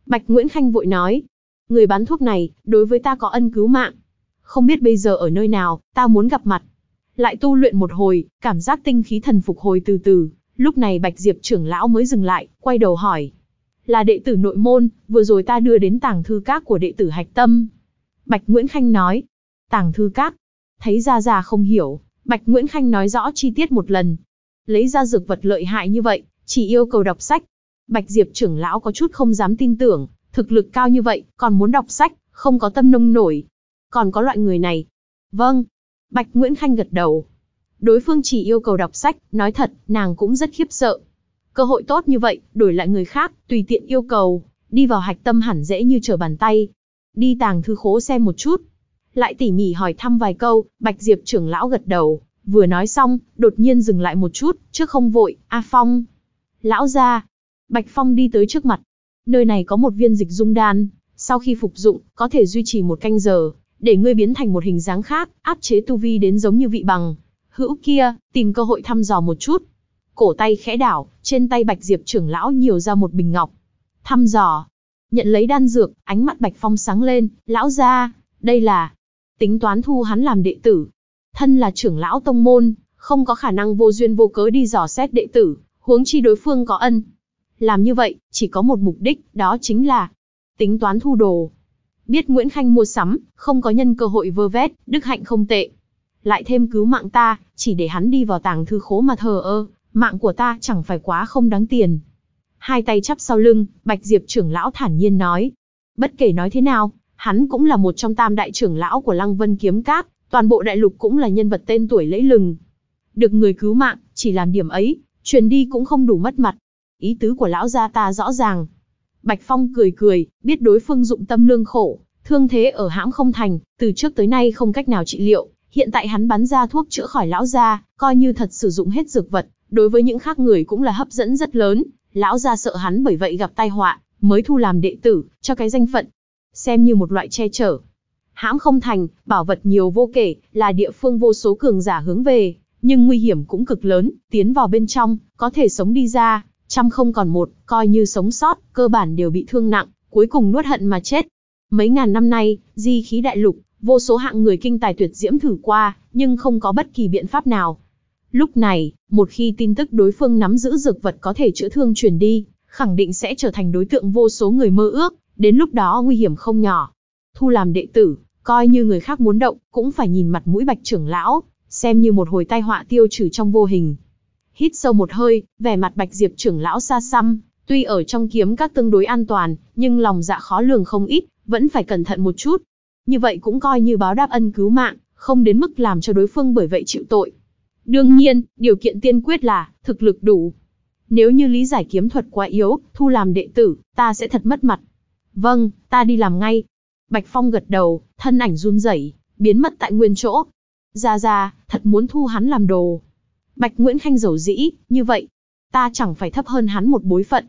Bạch Nguyễn Khanh vội nói. Người bán thuốc này, đối với ta có ân cứu mạng. Không biết bây giờ ở nơi nào, ta muốn gặp mặt. Lại tu luyện một hồi, cảm giác tinh khí thần phục hồi từ từ. Lúc này Bạch Diệp trưởng lão mới dừng lại, quay đầu hỏi. Là đệ tử nội môn, vừa rồi ta đưa đến tàng thư các của đệ tử Hạch Tâm. Bạch Nguyễn Khanh nói. Tàng thư các. Thấy ra ra không hiểu, Bạch Nguyễn Khanh nói rõ chi tiết một lần. Lấy ra dược vật lợi hại như vậy, chỉ yêu cầu đọc sách. Bạch Diệp trưởng lão có chút không dám tin tưởng, thực lực cao như vậy, còn muốn đọc sách, không có tâm nông nổi. Còn có loại người này. Vâng. Bạch Nguyễn Khanh gật đầu, đối phương chỉ yêu cầu đọc sách, nói thật, nàng cũng rất khiếp sợ. Cơ hội tốt như vậy, đổi lại người khác, tùy tiện yêu cầu, đi vào hạch tâm hẳn dễ như trở bàn tay. Đi tàng thư khố xem một chút. Lại tỉ mỉ hỏi thăm vài câu, Bạch Diệp trưởng lão gật đầu, vừa nói xong, đột nhiên dừng lại một chút, chứ không vội, A Phong. Lão ra. Bạch Phong đi tới trước mặt. Nơi này có một viên dịch dung đan, sau khi phục dụng, có thể duy trì một canh giờ, để ngươi biến thành một hình dáng khác, áp chế tu vi đến giống như vị bằng, hữu kia, tìm cơ hội thăm dò một chút. Cổ tay khẽ đảo, trên tay Bạch Diệp trưởng lão nhiều ra một bình ngọc. Thăm dò. Nhận lấy đan dược, ánh mắt Bạch Phong sáng lên, lão ra, đây là... Tính toán thu hắn làm đệ tử. Thân là trưởng lão tông môn, không có khả năng vô duyên vô cớ đi dò xét đệ tử, huống chi đối phương có ân. Làm như vậy, chỉ có một mục đích, đó chính là tính toán thu đồ. Biết Nguyễn Khanh mua sắm, không có nhân cơ hội vơ vét, đức hạnh không tệ, lại thêm cứu mạng ta, chỉ để hắn đi vào tàng thư khố mà thờ ơ, mạng của ta chẳng phải quá không đáng tiền. Hai tay chắp sau lưng, Bạch Diệp trưởng lão thản nhiên nói. Bất kể nói thế nào, hắn cũng là một trong tam đại trưởng lão của Lăng Vân Kiếm Các, toàn bộ đại lục cũng là nhân vật tên tuổi lẫy lừng. Được người cứu mạng, chỉ làm điểm ấy, truyền đi cũng không đủ mất mặt. Ý tứ của lão gia ta rõ ràng. Bạch Phong cười cười, biết đối phương dụng tâm lương khổ, thương thế ở hãm không thành, từ trước tới nay không cách nào trị liệu, Hiện tại hắn bắn ra thuốc chữa khỏi lão gia, coi như thật sử dụng hết dược vật, đối với những khác người cũng là hấp dẫn rất lớn, lão gia sợ hắn bởi vậy gặp tai họa, mới thu làm đệ tử, cho cái danh phận, xem như một loại che chở. Hãm không thành, bảo vật nhiều vô kể, là địa phương vô số cường giả hướng về, nhưng nguy hiểm cũng cực lớn, tiến vào bên trong, có thể sống đi ra, trăm không còn một, coi như sống sót, cơ bản đều bị thương nặng, cuối cùng nuốt hận mà chết. Mấy ngàn năm nay, di khí đại lục, vô số hạng người kinh tài tuyệt diễm thử qua, nhưng không có bất kỳ biện pháp nào. Lúc này, một khi tin tức đối phương nắm giữ dược vật có thể chữa thương truyền đi, khẳng định sẽ trở thành đối tượng vô số người mơ ước, đến lúc đó nguy hiểm không nhỏ. Thu làm đệ tử, coi như người khác muốn động, cũng phải nhìn mặt mũi bạch trưởng lão, xem như một hồi tai họa tiêu trừ trong vô hình. Hít sâu một hơi, vẻ mặt bạch diệp trưởng lão xa xăm, tuy ở trong kiếm các tương đối an toàn, nhưng lòng dạ khó lường không ít, vẫn phải cẩn thận một chút, như vậy cũng coi như báo đáp ân cứu mạng, không đến mức làm cho đối phương bởi vậy chịu tội. Đương nhiên, điều kiện tiên quyết là thực lực đủ. Nếu như lý giải kiếm thuật quá yếu, thu làm đệ tử, ta sẽ thật mất mặt. Vâng, ta đi làm ngay. Bạch Phong gật đầu, thân ảnh run rẩy, biến mất tại nguyên chỗ. Ra ra, thật muốn thu hắn làm đồ. Bạch Nguyễn Khanh dầu dĩ, như vậy, ta chẳng phải thấp hơn hắn một bối phận.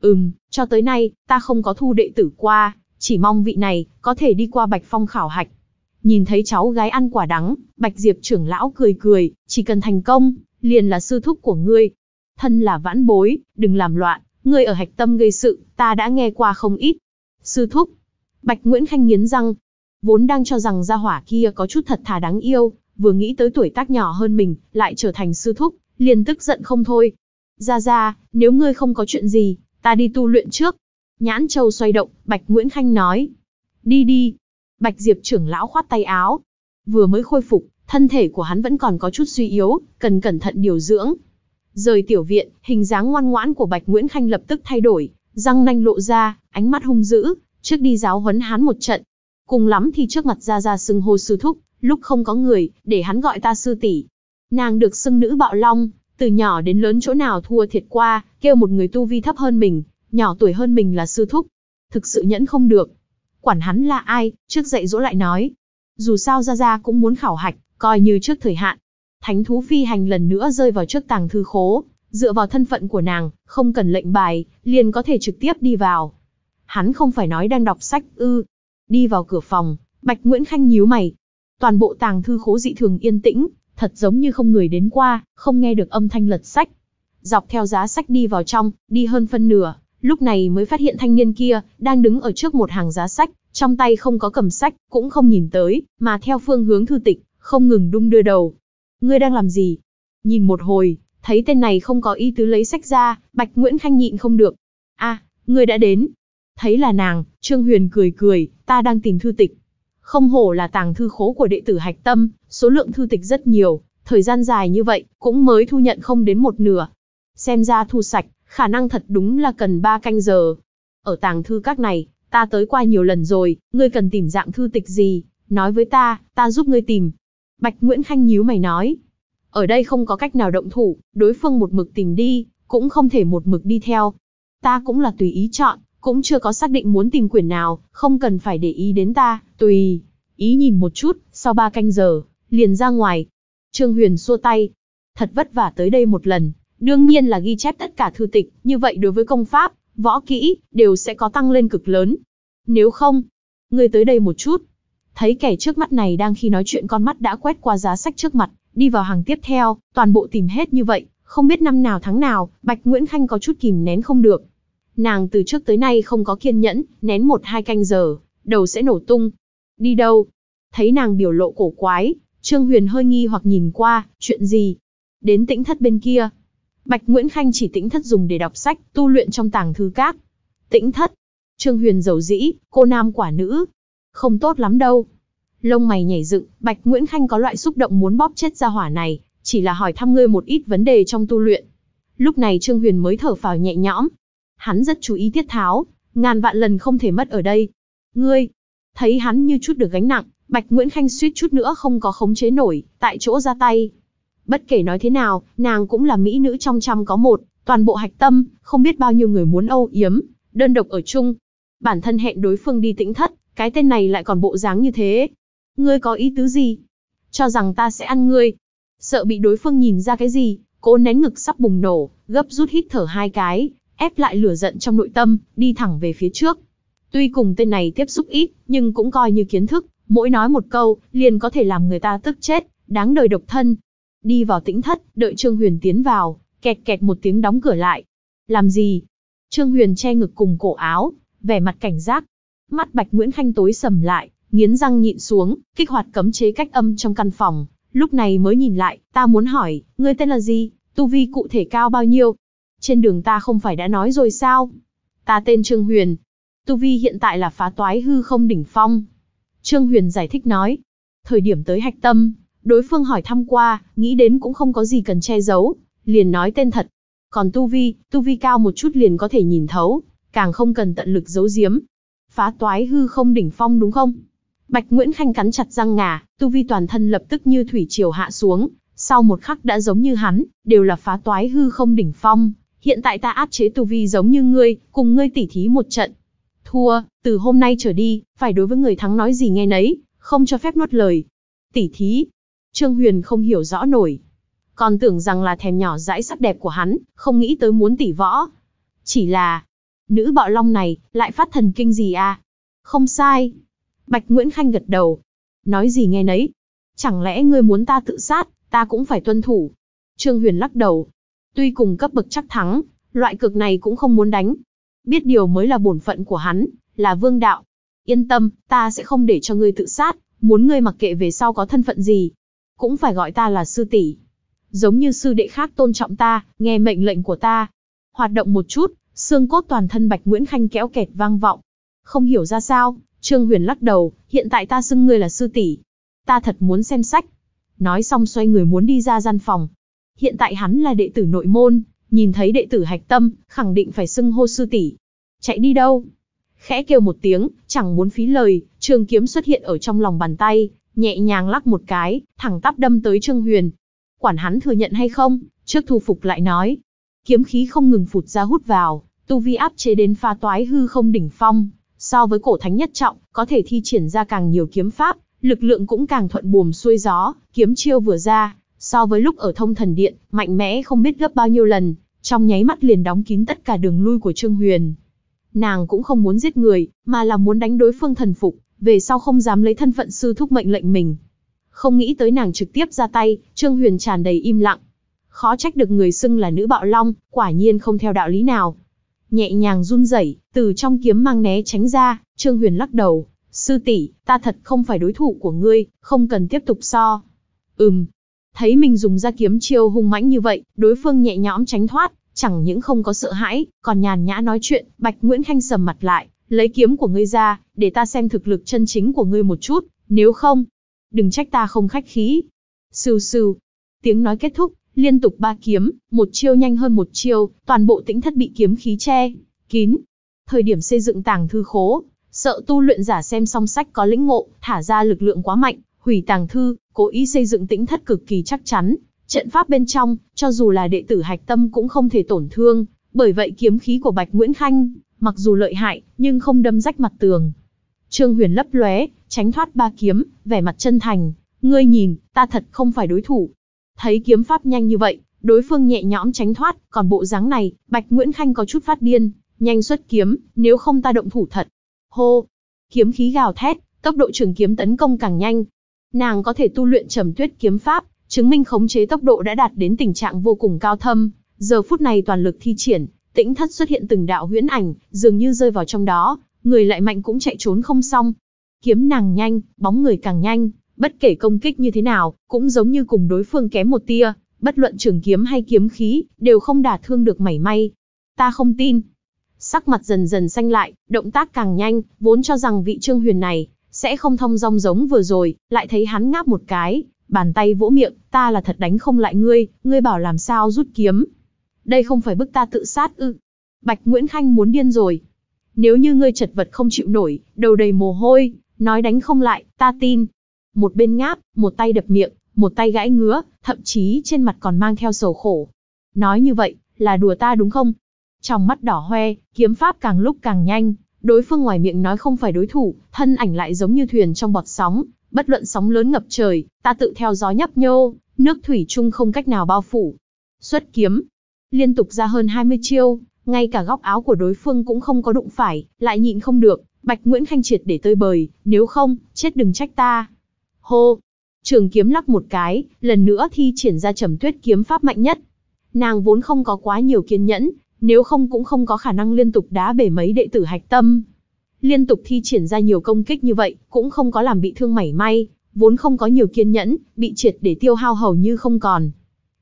Ừm, cho tới nay, ta không có thu đệ tử qua, chỉ mong vị này có thể đi qua Bạch Phong khảo hạch. Nhìn thấy cháu gái ăn quả đắng, Bạch Diệp trưởng lão cười cười, chỉ cần thành công, liền là sư thúc của ngươi. Thân là vãn bối, đừng làm loạn, ngươi ở hạch tâm gây sự, ta đã nghe qua không ít. Sư thúc, Bạch Nguyễn Khanh nghiến răng, vốn đang cho rằng gia hỏa kia có chút thật thà đáng yêu, vừa nghĩ tới tuổi tác nhỏ hơn mình, lại trở thành sư thúc, liền tức giận không thôi. Ra ra, nếu ngươi không có chuyện gì, ta đi tu luyện trước, Nhãn châu xoay động, Bạch Nguyễn Khanh nói. Đi đi. Bạch Diệp trưởng lão khoát tay áo. Vừa mới khôi phục, thân thể của hắn vẫn còn có chút suy yếu, cần cẩn thận điều dưỡng. Rời tiểu viện, hình dáng ngoan ngoãn của Bạch Nguyễn Khanh lập tức thay đổi, răng nanh lộ ra, ánh mắt hung dữ, trước đi giáo huấn hắn một trận. Cùng lắm thì trước mặt ra ra xưng hô sư thúc, lúc không có người, để hắn gọi ta sư tỷ. Nàng được xưng nữ bạo long, từ nhỏ đến lớn chỗ nào thua thiệt qua, kêu một người tu vi thấp hơn mình, nhỏ tuổi hơn mình là sư thúc. Thực sự nhẫn không được. Quản hắn là ai, trước dạy dỗ lại nói. Dù sao Gia Gia cũng muốn khảo hạch, coi như trước thời hạn. Thánh thú phi hành lần nữa rơi vào trước tàng thư khố, dựa vào thân phận của nàng, không cần lệnh bài, liền có thể trực tiếp đi vào. Hắn không phải nói đang đọc sách ư. Đi vào cửa phòng, Bạch Nguyễn Khanh nhíu mày. Toàn bộ tàng thư khố dị thường yên tĩnh, thật giống như không người đến qua, không nghe được âm thanh lật sách. Dọc theo giá sách đi vào trong, đi hơn phân nửa, lúc này mới phát hiện thanh niên kia đang đứng ở trước một hàng giá sách, trong tay không có cầm sách, cũng không nhìn tới, mà theo phương hướng thư tịch, không ngừng đung đưa đầu. Ngươi đang làm gì? Nhìn một hồi, thấy tên này không có ý tứ lấy sách ra, Bạch Nguyễn Khanh nhịn không được. a à, ngươi đã đến. Thấy là nàng, Trương Huyền cười cười, ta đang tìm thư tịch. Không hổ là tàng thư khố của đệ tử Hạch Tâm, số lượng thư tịch rất nhiều, thời gian dài như vậy, cũng mới thu nhận không đến một nửa. Xem ra thu sạch, khả năng thật đúng là cần ba canh giờ. Ở tàng thư các này, ta tới qua nhiều lần rồi, ngươi cần tìm dạng thư tịch gì, nói với ta, ta giúp ngươi tìm. Bạch Nguyễn Khanh nhíu mày nói, ở đây không có cách nào động thủ, đối phương một mực tìm đi, cũng không thể một mực đi theo. Ta cũng là tùy ý chọn, cũng chưa có xác định muốn tìm quyển nào, không cần phải để ý đến ta, tùy ý nhìn một chút, sau ba canh giờ, liền ra ngoài. Trương Huyền xua tay, thật vất vả tới đây một lần, đương nhiên là ghi chép tất cả thư tịch, như vậy đối với công pháp, võ kỹ, đều sẽ có tăng lên cực lớn. Nếu không, người tới đây một chút. Thấy kẻ trước mắt này đang khi nói chuyện con mắt đã quét qua giá sách trước mặt, đi vào hàng tiếp theo, toàn bộ tìm hết như vậy, không biết năm nào tháng nào, Bạch Nguyễn Khanh có chút kìm nén không được. Nàng từ trước tới nay không có kiên nhẫn, nén một hai canh giờ, đầu sẽ nổ tung. Đi đâu? Thấy nàng biểu lộ cổ quái, Trương Huyền hơi nghi hoặc nhìn qua, chuyện gì? Đến tĩnh thất bên kia, Bạch Nguyễn Khanh chỉ tĩnh thất dùng để đọc sách, tu luyện trong tàng thư các. Tĩnh thất. Trương Huyền giàu dĩ, cô nam quả nữ. Không tốt lắm đâu. Lông mày nhảy dựng, Bạch Nguyễn Khanh có loại xúc động muốn bóp chết ra hỏa này, chỉ là hỏi thăm ngươi một ít vấn đề trong tu luyện. Lúc này Trương Huyền mới thở phào nhẹ nhõm. Hắn rất chú ý tiết tháo, ngàn vạn lần không thể mất ở đây. Ngươi, thấy hắn như chút được gánh nặng, Bạch Nguyễn Khanh suýt chút nữa không có khống chế nổi, tại chỗ ra tay. Bất kể nói thế nào, nàng cũng là mỹ nữ trong trăm có một, toàn bộ hạch tâm, không biết bao nhiêu người muốn âu yếm, đơn độc ở chung. Bản thân hẹn đối phương đi tĩnh thất, cái tên này lại còn bộ dáng như thế. Ngươi có ý tứ gì? Cho rằng ta sẽ ăn ngươi. Sợ bị đối phương nhìn ra cái gì, cố nén ngực sắp bùng nổ, gấp rút hít thở hai cái, ép lại lửa giận trong nội tâm, đi thẳng về phía trước. Tuy cùng tên này tiếp xúc ít, nhưng cũng coi như kiến thức, mỗi nói một câu, liền có thể làm người ta tức chết, đáng đời độc thân, đi vào tĩnh thất, đợi Trương Huyền tiến vào, kẹt kẹt một tiếng đóng cửa lại. Làm gì? Trương Huyền che ngực cùng cổ áo, vẻ mặt cảnh giác. Mắt Bạch Nguyễn Khanh tối sầm lại, nghiến răng nhịn xuống, kích hoạt cấm chế cách âm trong căn phòng, lúc này mới nhìn lại, ta muốn hỏi, ngươi tên là gì, tu vi cụ thể cao bao nhiêu? Trên đường ta không phải đã nói rồi sao? Ta tên Trương Huyền. Tu vi hiện tại là phá toái hư không đỉnh phong. Trương Huyền giải thích nói. Thời điểm tới hạch tâm, Đối phương hỏi thăm qua, nghĩ đến cũng không có gì cần che giấu, liền nói tên thật. Còn tu vi, tu vi cao một chút liền có thể nhìn thấu, càng không cần tận lực giấu giếm. Phá toái hư không đỉnh phong đúng không? Bạch Nguyễn Khanh cắn chặt răng ngà, tu vi toàn thân lập tức như thủy triều hạ xuống, sau một khắc đã giống như hắn, đều là phá toái hư không đỉnh phong. Hiện tại ta áp chế tu vi giống như ngươi, cùng ngươi tỉ thí một trận. Thua, từ hôm nay trở đi, phải đối với người thắng nói gì nghe nấy, không cho phép nuốt lời. Tỉ thí, Trương Huyền không hiểu rõ nổi. Còn tưởng rằng là thèm nhỏ dãi sắc đẹp của hắn, không nghĩ tới muốn tỉ võ. Chỉ là, nữ bọ long này, lại phát thần kinh gì à? Không sai. Bạch Nguyễn Khanh gật đầu. Nói gì nghe nấy. Chẳng lẽ ngươi muốn ta tự sát, ta cũng phải tuân thủ. Trương Huyền lắc đầu. Tuy cùng cấp bậc chắc thắng, loại cực này cũng không muốn đánh. Biết điều mới là bổn phận của hắn, là vương đạo. Yên tâm, ta sẽ không để cho ngươi tự sát, muốn ngươi mặc kệ về sau có thân phận gì, cũng phải gọi ta là sư tỷ. Giống như sư đệ khác tôn trọng ta, nghe mệnh lệnh của ta. Hoạt động một chút, xương cốt toàn thân Bạch Nguyễn Khanh kéo kẹt vang vọng. Không hiểu ra sao, Trương Huyền lắc đầu, hiện tại ta xưng ngươi là sư tỷ. Ta thật muốn xem sách. Nói xong xoay người muốn đi ra gian phòng. Hiện tại hắn là đệ tử nội môn, nhìn thấy đệ tử hạch tâm, khẳng định phải xưng hô sư tỷ. Chạy đi đâu? Khẽ kêu một tiếng, chẳng muốn phí lời, trường kiếm xuất hiện ở trong lòng bàn tay, nhẹ nhàng lắc một cái, thẳng tắp đâm tới Trương Huyền. Quản hắn thừa nhận hay không, trước thu phục lại nói. Kiếm khí không ngừng phụt ra hút vào, tu vi áp chế đến pha toái hư không đỉnh phong, so với cổ thánh nhất trọng, có thể thi triển ra càng nhiều kiếm pháp, lực lượng cũng càng thuận buồm xuôi gió, kiếm chiêu vừa ra, so với lúc ở thông thần điện, mạnh mẽ không biết gấp bao nhiêu lần, trong nháy mắt liền đóng kín tất cả đường lui của Trương Huyền. Nàng cũng không muốn giết người, mà là muốn đánh đối phương thần phục, về sau không dám lấy thân phận sư thúc mệnh lệnh mình. Không nghĩ tới nàng trực tiếp ra tay, Trương Huyền tràn đầy im lặng. Khó trách được người xưng là nữ bạo long, quả nhiên không theo đạo lý nào. Nhẹ nhàng run rẩy, từ trong kiếm mang né tránh ra, Trương Huyền lắc đầu, "Sư tỷ, ta thật không phải đối thủ của ngươi, không cần tiếp tục so." Ừm. Thấy mình dùng ra kiếm chiêu hung mãnh như vậy, đối phương nhẹ nhõm tránh thoát, chẳng những không có sợ hãi, còn nhàn nhã nói chuyện, Bạch Nguyễn Khanh sầm mặt lại, lấy kiếm của ngươi ra, để ta xem thực lực chân chính của ngươi một chút, nếu không, đừng trách ta không khách khí. Sưu sưu, tiếng nói kết thúc, liên tục ba kiếm, một chiêu nhanh hơn một chiêu, toàn bộ tĩnh thất bị kiếm khí che, kín. Thời điểm xây dựng tàng thư khố, sợ tu luyện giả xem song sách có lĩnh ngộ, thả ra lực lượng quá mạnh, hủy tàng thư, cố ý xây dựng tĩnh thất cực kỳ chắc chắn. Trận pháp bên trong, cho dù là đệ tử hạch tâm cũng không thể tổn thương, bởi vậy kiếm khí của Bạch Nguyễn Khanh mặc dù lợi hại, nhưng không đâm rách mặt tường. Trương Huyền lấp lóe, tránh thoát ba kiếm, vẻ mặt chân thành, "Ngươi nhìn, ta thật không phải đối thủ." Thấy kiếm pháp nhanh như vậy, đối phương nhẹ nhõm tránh thoát, còn bộ dáng này, Bạch Nguyễn Khanh có chút phát điên, "Nhanh xuất kiếm, nếu không ta động thủ thật." Hô, kiếm khí gào thét, tốc độ trường kiếm tấn công càng nhanh. Nàng có thể tu luyện Trầm Tuyết kiếm pháp, chứng minh khống chế tốc độ đã đạt đến tình trạng vô cùng cao thâm, giờ phút này toàn lực thi triển, Tĩnh thất xuất hiện từng đạo huyễn ảnh, dường như rơi vào trong đó, người lại mạnh cũng chạy trốn không xong. Kiếm nàng nhanh, bóng người càng nhanh, bất kể công kích như thế nào, cũng giống như cùng đối phương kém một tia, bất luận trường kiếm hay kiếm khí, đều không đả thương được mảy may. Ta không tin. Sắc mặt dần dần xanh lại, động tác càng nhanh, vốn cho rằng vị trương huyền này, sẽ không thông dong giống vừa rồi, lại thấy hắn ngáp một cái, bàn tay vỗ miệng, ta là thật đánh không lại ngươi, ngươi bảo làm sao rút kiếm, đây không phải bức ta tự sát ư. Bạch Nguyễn Khanh muốn điên rồi. Nếu như ngươi chật vật không chịu nổi, đầu đầy mồ hôi, nói đánh không lại, ta tin. Một bên ngáp, một tay đập miệng, một tay gãi ngứa, thậm chí trên mặt còn mang theo sầu khổ. Nói như vậy, là đùa ta đúng không? Trong mắt đỏ hoe, kiếm pháp càng lúc càng nhanh, đối phương ngoài miệng nói không phải đối thủ, thân ảnh lại giống như thuyền trong bọt sóng, bất luận sóng lớn ngập trời, ta tự theo gió nhấp nhô, nước thủy chung không cách nào bao phủ. Xuất kiếm, Liên tục ra hơn 20 chiêu, ngay cả góc áo của đối phương cũng không có đụng phải, lại nhịn không được, Bạch Nguyễn Khanh triệt để tơi bời, nếu không, chết đừng trách ta. Hô! Trường kiếm lắc một cái, lần nữa thi triển ra trầm tuyết kiếm pháp mạnh nhất. Nàng vốn không có quá nhiều kiên nhẫn, nếu không cũng không có khả năng liên tục đá bể mấy đệ tử hạch tâm. Liên tục thi triển ra nhiều công kích như vậy, cũng không có làm bị thương mảy may, vốn không có nhiều kiên nhẫn, bị triệt để tiêu hao hầu như không còn.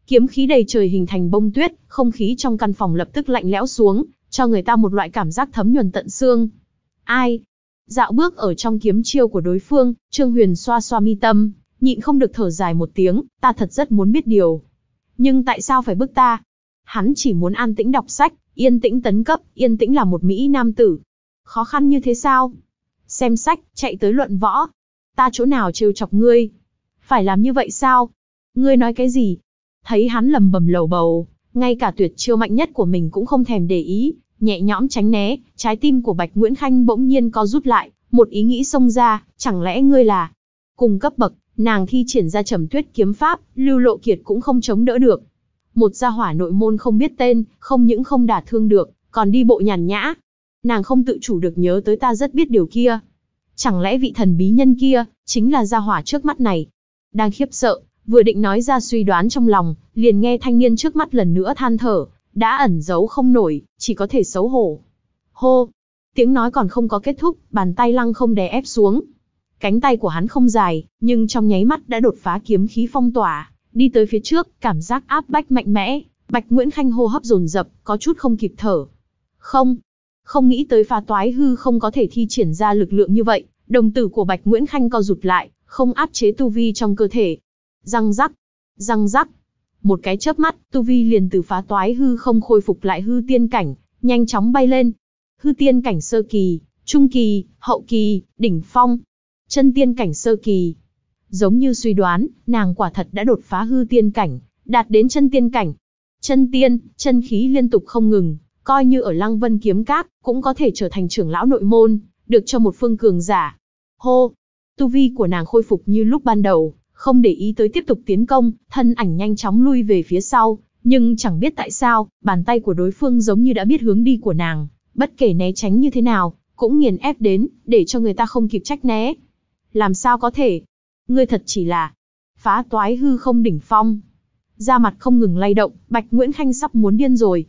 Kiếm khí đầy trời hình thành bông tuyết, không khí trong căn phòng lập tức lạnh lẽo xuống, cho người ta một loại cảm giác thấm nhuần tận xương. Ai? Dạo bước ở trong kiếm chiêu của đối phương, Trương Huyền xoa xoa mi tâm, nhịn không được thở dài một tiếng, ta thật rất muốn biết điều. Nhưng tại sao phải bức ta? Hắn chỉ muốn an tĩnh đọc sách, yên tĩnh tấn cấp, yên tĩnh là một Mỹ nam tử. Khó khăn như thế sao? Xem sách, chạy tới luận võ. Ta chỗ nào trêu chọc ngươi? Phải làm như vậy sao? Ngươi nói cái gì? Thấy hắn lầm bầm lầu bầu, ngay cả tuyệt chiêu mạnh nhất của mình cũng không thèm để ý, nhẹ nhõm tránh né, trái tim của Bạch Nguyễn Khanh bỗng nhiên co rút lại, một ý nghĩ xông ra, chẳng lẽ ngươi là cùng cấp bậc, nàng khi triển ra trầm tuyết kiếm pháp, lưu lộ kiệt cũng không chống đỡ được. Một gia hỏa nội môn không biết tên, không những không đả thương được, còn đi bộ nhàn nhã. Nàng không tự chủ được nhớ tới ta rất biết điều kia. Chẳng lẽ vị thần bí nhân kia, chính là gia hỏa trước mắt này? Đang khiếp sợ, Vừa định nói ra suy đoán trong lòng, liền nghe thanh niên trước mắt lần nữa than thở, đã ẩn giấu không nổi, chỉ có thể xấu hổ. Hô! Tiếng nói còn không có kết thúc, bàn tay lăng không đè ép xuống. Cánh tay của hắn không dài, nhưng trong nháy mắt đã đột phá kiếm khí phong tỏa, đi tới phía trước, cảm giác áp bách mạnh mẽ, Bạch Nguyễn Khanh hô hấp dồn dập, có chút không kịp thở. Không, không nghĩ tới phá toái hư không có thể thi triển ra lực lượng như vậy, đồng tử của Bạch Nguyễn Khanh co rụt lại, không áp chế tu vi trong cơ thể, Răng rắc, răng rắc. Một cái chớp mắt, tu vi liền từ phá toái hư không khôi phục lại hư tiên cảnh, nhanh chóng bay lên. Hư tiên cảnh sơ kỳ, trung kỳ, hậu kỳ, đỉnh phong. Chân tiên cảnh sơ kỳ. Giống như suy đoán, nàng quả thật đã đột phá hư tiên cảnh, đạt đến chân tiên cảnh. Chân tiên, chân khí liên tục không ngừng, coi như ở Lăng Vân kiếm các, cũng có thể trở thành trưởng lão nội môn, được cho một phương cường giả. Hô, tu vi của nàng khôi phục như lúc ban đầu, không để ý tới tiếp tục tiến công, thân ảnh nhanh chóng lui về phía sau, nhưng chẳng biết tại sao, bàn tay của đối phương giống như đã biết hướng đi của nàng, bất kể né tránh như thế nào, cũng nghiền ép đến, để cho người ta không kịp trách né. Làm sao có thể? Ngươi thật chỉ là phá toái hư không đỉnh phong. Da mặt không ngừng lay động, Bạch Nguyễn Khanh sắp muốn điên rồi.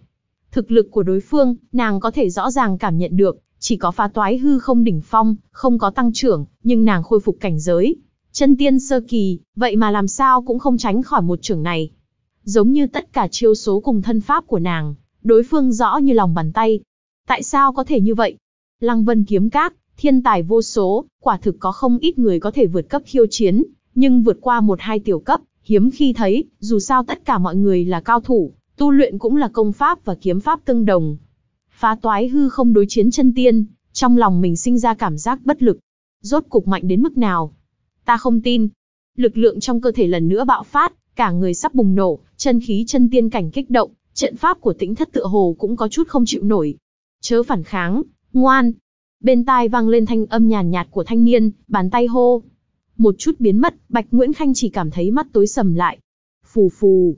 Thực lực của đối phương, nàng có thể rõ ràng cảm nhận được, chỉ có phá toái hư không đỉnh phong, không có tăng trưởng, nhưng nàng khôi phục cảnh giới, chân tiên sơ kỳ, vậy mà làm sao cũng không tránh khỏi một trưởng này. Giống như tất cả chiêu số cùng thân pháp của nàng, đối phương rõ như lòng bàn tay. Tại sao có thể như vậy? Lăng Vân kiếm các, thiên tài vô số, quả thực có không ít người có thể vượt cấp khiêu chiến, nhưng vượt qua một hai tiểu cấp, hiếm khi thấy, dù sao tất cả mọi người là cao thủ, tu luyện cũng là công pháp và kiếm pháp tương đồng. Phá toái hư không đối chiến chân tiên, trong lòng mình sinh ra cảm giác bất lực. Rốt cục mạnh đến mức nào, Ta không tin. Lực lượng trong cơ thể lần nữa bạo phát, cả người sắp bùng nổ, chân khí chân tiên cảnh kích động, trận pháp của tĩnh thất tựa hồ cũng có chút không chịu nổi. Chớ phản kháng, ngoan. Bên tai vang lên thanh âm nhàn nhạt của thanh niên, bàn tay hô. Một chút biến mất, Bạch Nguyễn Khanh chỉ cảm thấy mắt tối sầm lại. Phù phù.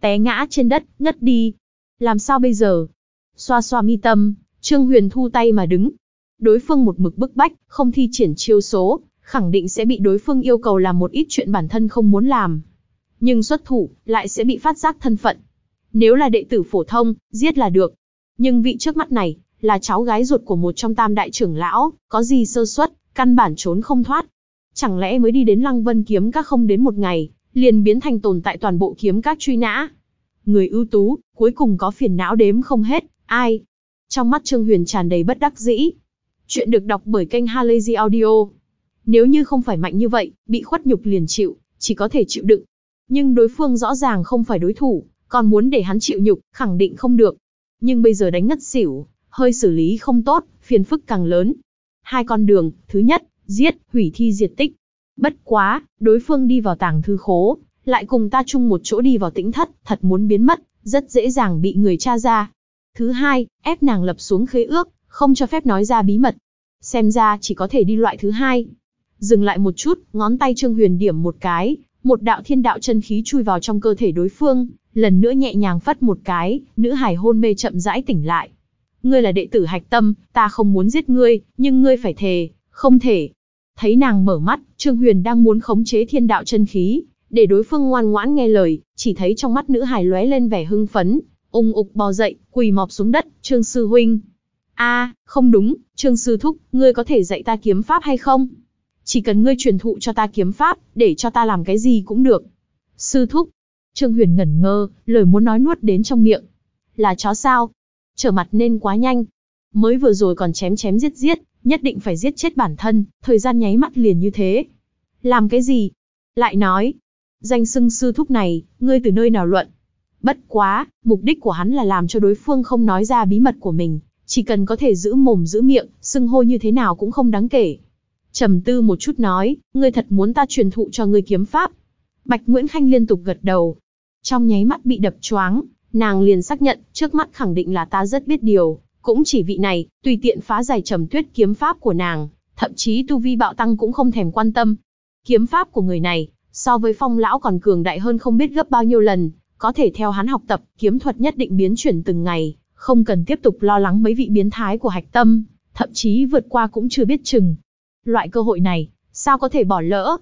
Té ngã trên đất, ngất đi. Làm sao bây giờ? Xoa xoa mi tâm, Trương Huyền thu tay mà đứng. Đối phương một mực bức bách, không thi triển chiêu số, khẳng định sẽ bị đối phương yêu cầu làm một ít chuyện bản thân không muốn làm. Nhưng xuất thủ, lại sẽ bị phát giác thân phận. Nếu là đệ tử phổ thông, giết là được. Nhưng vị trước mắt này, là cháu gái ruột của một trong tam đại trưởng lão, có gì sơ suất, căn bản trốn không thoát. Chẳng lẽ mới đi đến Lăng Vân kiếm các không đến một ngày, liền biến thành tồn tại toàn bộ kiếm các truy nã. Người ưu tú, cuối cùng có phiền não đếm không hết, ai? Trong mắt Trương Huyền tràn đầy bất đắc dĩ. Chuyện được đọc bởi kênh Halazy Audio. Nếu như không phải mạnh như vậy, bị khuất nhục liền chịu, chỉ có thể chịu đựng. Nhưng đối phương rõ ràng không phải đối thủ, còn muốn để hắn chịu nhục, khẳng định không được. Nhưng bây giờ đánh ngất xỉu, hơi xử lý không tốt, phiền phức càng lớn. Hai con đường, thứ nhất, giết, hủy thi diệt tích. Bất quá, đối phương đi vào tàng thư khố, lại cùng ta chung một chỗ đi vào tĩnh thất, thật muốn biến mất, rất dễ dàng bị người tra ra. Thứ hai, ép nàng lập xuống khế ước, không cho phép nói ra bí mật. Xem ra chỉ có thể đi loại thứ hai. Dừng lại một chút, ngón tay Trương Huyền điểm một cái, một đạo thiên đạo chân khí chui vào trong cơ thể đối phương, lần nữa nhẹ nhàng phất một cái, nữ hải hôn mê chậm rãi tỉnh lại. Ngươi là đệ tử hạch tâm, ta không muốn giết ngươi, nhưng ngươi phải thề, không thể. Thấy nàng mở mắt, Trương Huyền đang muốn khống chế thiên đạo chân khí, để đối phương ngoan ngoãn nghe lời, chỉ thấy trong mắt nữ hải lóe lên vẻ hưng phấn, ung ục bò dậy, quỳ mọp xuống đất, Trương Sư Huynh. a không đúng, Trương Sư Thúc, ngươi có thể dạy ta kiếm pháp hay không? Chỉ cần ngươi truyền thụ cho ta kiếm pháp, để cho ta làm cái gì cũng được. Sư thúc. Trương Huyền ngẩn ngơ, lời muốn nói nuốt đến trong miệng. Là chó sao? Trở mặt nên quá nhanh. Mới vừa rồi còn chém chém giết giết, nhất định phải giết chết bản thân, thời gian nháy mắt liền như thế. Làm cái gì? Lại nói. Danh xưng sư thúc này, ngươi từ nơi nào luận? Bất quá, mục đích của hắn là làm cho đối phương không nói ra bí mật của mình, chỉ cần có thể giữ mồm giữ miệng, xưng hô như thế nào cũng không đáng kể trầm tư một chút nói, ngươi thật muốn ta truyền thụ cho ngươi kiếm pháp. Bạch Nguyễn Khanh liên tục gật đầu. Trong nháy mắt bị đập choáng, nàng liền xác nhận, trước mắt khẳng định là ta rất biết điều, cũng chỉ vị này, tùy tiện phá giải trầm tuyết kiếm pháp của nàng, thậm chí tu vi bạo tăng cũng không thèm quan tâm. Kiếm pháp của người này, so với phong lão còn cường đại hơn không biết gấp bao nhiêu lần, có thể theo hắn học tập, kiếm thuật nhất định biến chuyển từng ngày, không cần tiếp tục lo lắng mấy vị biến thái của hạch tâm, thậm chí vượt qua cũng chưa biết chừng. Loại cơ hội này, sao có thể bỏ lỡ?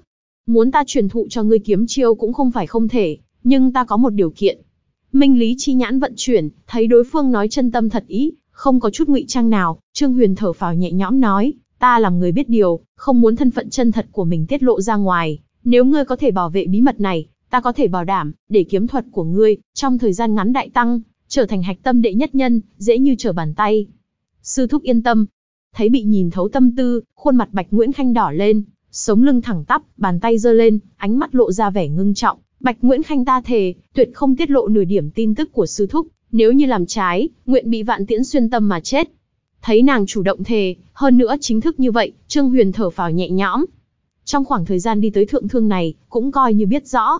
Muốn ta truyền thụ cho ngươi kiếm chiêu cũng không phải không thể, nhưng ta có một điều kiện. Minh Lý chi nhãn vận chuyển, thấy đối phương nói chân tâm thật ý, không có chút ngụy trang nào, Trương Huyền thở phào nhẹ nhõm nói, ta làm người biết điều, không muốn thân phận chân thật của mình tiết lộ ra ngoài, nếu ngươi có thể bảo vệ bí mật này, ta có thể bảo đảm, để kiếm thuật của ngươi, trong thời gian ngắn đại tăng, trở thành hạch tâm đệ nhất nhân, dễ như trở bàn tay. Sư thúc yên tâm, thấy bị nhìn thấu tâm tư, khuôn mặt Bạch Nguyễn Khanh đỏ lên, sống lưng thẳng tắp, bàn tay giơ lên, ánh mắt lộ ra vẻ ngưng trọng. Bạch Nguyễn Khanh ta thề, tuyệt không tiết lộ nửa điểm tin tức của sư thúc, nếu như làm trái, nguyện bị vạn tiễn xuyên tâm mà chết. Thấy nàng chủ động thề, hơn nữa chính thức như vậy, Trương Huyền thở phào nhẹ nhõm. Trong khoảng thời gian đi tới thượng thương này, cũng coi như biết rõ.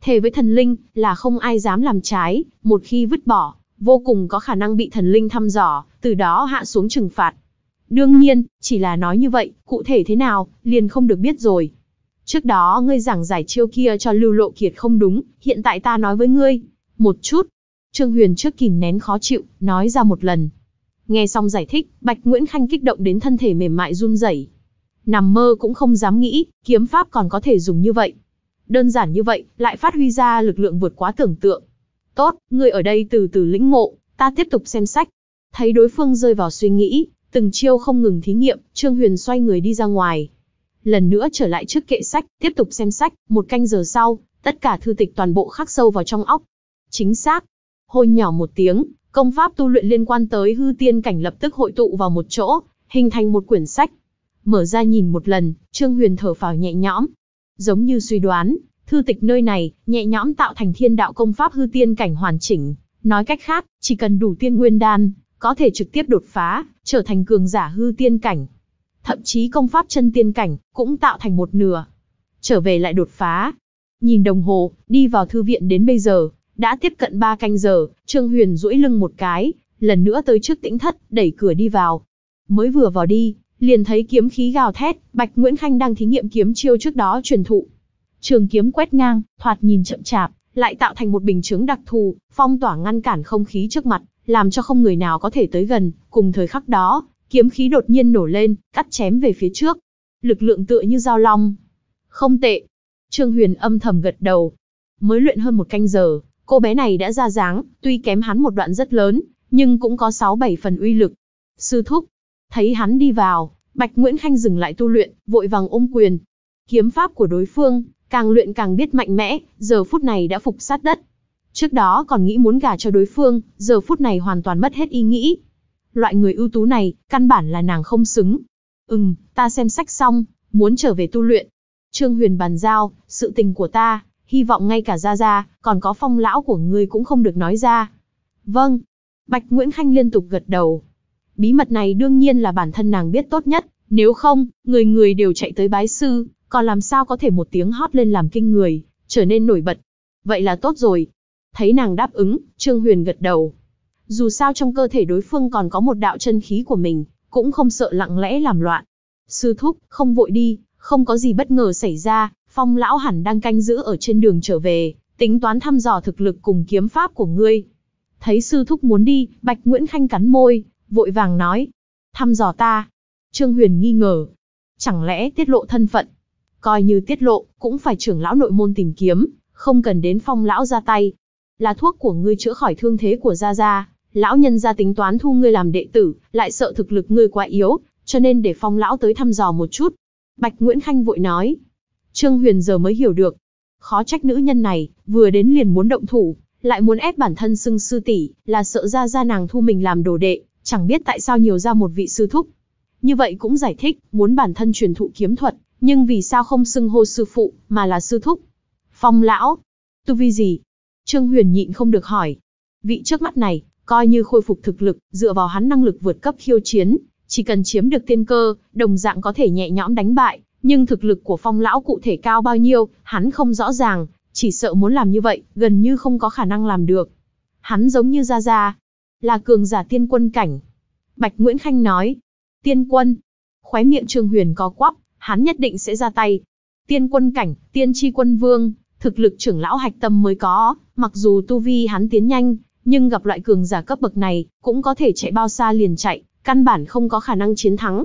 Thề với thần linh, là không ai dám làm trái, một khi vứt bỏ, vô cùng có khả năng bị thần linh thăm dò, từ đó hạ xuống trừng phạt. Đương nhiên, chỉ là nói như vậy, cụ thể thế nào, liền không được biết rồi. Trước đó ngươi giảng giải chiêu kia cho Lưu Lộ Kiệt không đúng, hiện tại ta nói với ngươi. Một chút. Trương Huyền trước kìm nén khó chịu, nói ra một lần. Nghe xong giải thích, Bạch Nguyễn Khanh kích động đến thân thể mềm mại run rẩy. Nằm mơ cũng không dám nghĩ, kiếm pháp còn có thể dùng như vậy. Đơn giản như vậy, lại phát huy ra lực lượng vượt quá tưởng tượng. Tốt, ngươi ở đây từ từ lĩnh ngộ, ta tiếp tục xem sách. Thấy đối phương rơi vào suy nghĩ, Từng chiêu không ngừng thí nghiệm, Trương Huyền xoay người đi ra ngoài. Lần nữa trở lại trước kệ sách, tiếp tục xem sách, một canh giờ sau, tất cả thư tịch toàn bộ khắc sâu vào trong óc. Chính xác. Hôi nhỏ một tiếng, công pháp tu luyện liên quan tới hư tiên cảnh lập tức hội tụ vào một chỗ, hình thành một quyển sách. Mở ra nhìn một lần, Trương Huyền thở phào nhẹ nhõm. Giống như suy đoán, thư tịch nơi này, nhẹ nhõm tạo thành thiên đạo công pháp hư tiên cảnh hoàn chỉnh. Nói cách khác, chỉ cần đủ tiên nguyên đan, có thể trực tiếp đột phá, trở thành cường giả hư tiên cảnh. Thậm chí công pháp chân tiên cảnh cũng tạo thành một nửa. Trở về lại đột phá. Nhìn đồng hồ, đi vào thư viện đến bây giờ, đã tiếp cận 3 canh giờ, Trương Huyền duỗi lưng một cái, lần nữa tới trước tĩnh thất, đẩy cửa đi vào. Mới vừa vào đi, liền thấy kiếm khí gào thét, Bạch Nguyễn Khanh đang thí nghiệm kiếm chiêu trước đó truyền thụ. Trường kiếm quét ngang, thoạt nhìn chậm chạp, lại tạo thành một bình chứng đặc thù, phong tỏa ngăn cản không khí trước mặt, làm cho không người nào có thể tới gần, cùng thời khắc đó, kiếm khí đột nhiên nổ lên, cắt chém về phía trước. Lực lượng tựa như dao long. Không tệ. Trương Huyền âm thầm gật đầu. Mới luyện hơn một canh giờ, cô bé này đã ra dáng, tuy kém hắn một đoạn rất lớn, nhưng cũng có 6-7 phần uy lực. Sư thúc, thấy hắn đi vào, Bạch Nguyễn Khanh dừng lại tu luyện, vội vàng ôm quyền. Kiếm pháp của đối phương, càng luyện càng biết mạnh mẽ, giờ phút này đã phục sát đất. Trước đó còn nghĩ muốn gả cho đối phương, giờ phút này hoàn toàn mất hết ý nghĩ. Loại người ưu tú này, căn bản là nàng không xứng. Ừm, ta xem sách xong, muốn trở về tu luyện. Trương Huyền bàn giao, sự tình của ta, hy vọng ngay cả Gia Gia, còn có phong lão của ngươi cũng không được nói ra. Vâng. Bạch Nguyễn Khanh liên tục gật đầu. Bí mật này đương nhiên là bản thân nàng biết tốt nhất, nếu không, người người đều chạy tới bái sư, còn làm sao có thể một tiếng hót lên làm kinh người, trở nên nổi bật. Vậy là tốt rồi, Thấy nàng đáp ứng, Trương Huyền gật đầu. Dù sao trong cơ thể đối phương còn có một đạo chân khí của mình, cũng không sợ lặng lẽ làm loạn. Sư thúc, không vội đi, không có gì bất ngờ xảy ra, phong lão hẳn đang canh giữ ở trên đường trở về, tính toán thăm dò thực lực cùng kiếm pháp của ngươi. Thấy sư thúc muốn đi, Bạch Nguyễn Khanh cắn môi, vội vàng nói. Thăm dò ta. Trương Huyền nghi ngờ. Chẳng lẽ tiết lộ thân phận? Coi như tiết lộ, cũng phải trưởng lão nội môn tìm kiếm, không cần đến phong lão ra tay, là thuốc của ngươi chữa khỏi thương thế của gia gia, lão nhân gia tính toán thu ngươi làm đệ tử, lại sợ thực lực ngươi quá yếu, cho nên để phong lão tới thăm dò một chút. Bạch Nguyễn Khanh vội nói. Trương Huyền giờ mới hiểu được. Khó trách nữ nhân này, vừa đến liền muốn động thủ, lại muốn ép bản thân xưng sư tỷ, là sợ gia gia nàng thu mình làm đồ đệ, chẳng biết tại sao nhiều ra một vị sư thúc. Như vậy cũng giải thích, muốn bản thân truyền thụ kiếm thuật, nhưng vì sao không xưng hô sư phụ, mà là sư thúc. Phong lão, tu vi gì, Trương Huyền nhịn không được hỏi. Vị trước mắt này, coi như khôi phục thực lực, dựa vào hắn năng lực vượt cấp khiêu chiến, chỉ cần chiếm được tiên cơ, đồng dạng có thể nhẹ nhõm đánh bại, nhưng thực lực của phong lão cụ thể cao bao nhiêu, hắn không rõ ràng, chỉ sợ muốn làm như vậy, gần như không có khả năng làm được. Hắn giống như Gia Gia, là cường giả tiên quân cảnh. Bạch Nguyễn Khanh nói, tiên quân, khóe miệng Trương Huyền có quắp, hắn nhất định sẽ ra tay. Tiên quân cảnh, tiên tri quân vương, thực lực trưởng lão hạch tâm mới có, mặc dù tu vi hắn tiến nhanh, nhưng gặp loại cường giả cấp bậc này, cũng có thể chạy bao xa liền chạy, căn bản không có khả năng chiến thắng.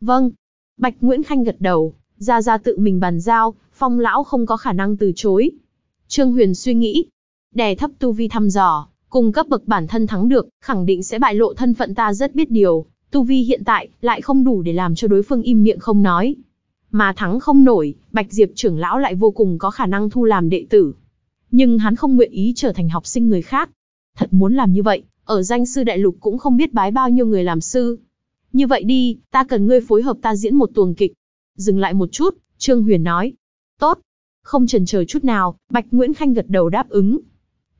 Vâng. Bạch Nguyễn Khanh gật đầu, ra ra tự mình bàn giao, phong lão không có khả năng từ chối. Trương Huyền suy nghĩ, đè thấp tu vi thăm dò, cùng cấp bậc bản thân thắng được, khẳng định sẽ bại lộ thân phận ta rất biết điều, tu vi hiện tại lại không đủ để làm cho đối phương im miệng không nói mà thắng không nổi, Bạch Diệp trưởng lão lại vô cùng có khả năng thu làm đệ tử. Nhưng hắn không nguyện ý trở thành học sinh người khác. Thật muốn làm như vậy, ở danh sư đại lục cũng không biết bái bao nhiêu người làm sư. Như vậy đi, ta cần ngươi phối hợp ta diễn một tuồng kịch. Dừng lại một chút, Trương Huyền nói. Tốt. Không chần chờ chút nào, Bạch Nguyễn Khanh gật đầu đáp ứng.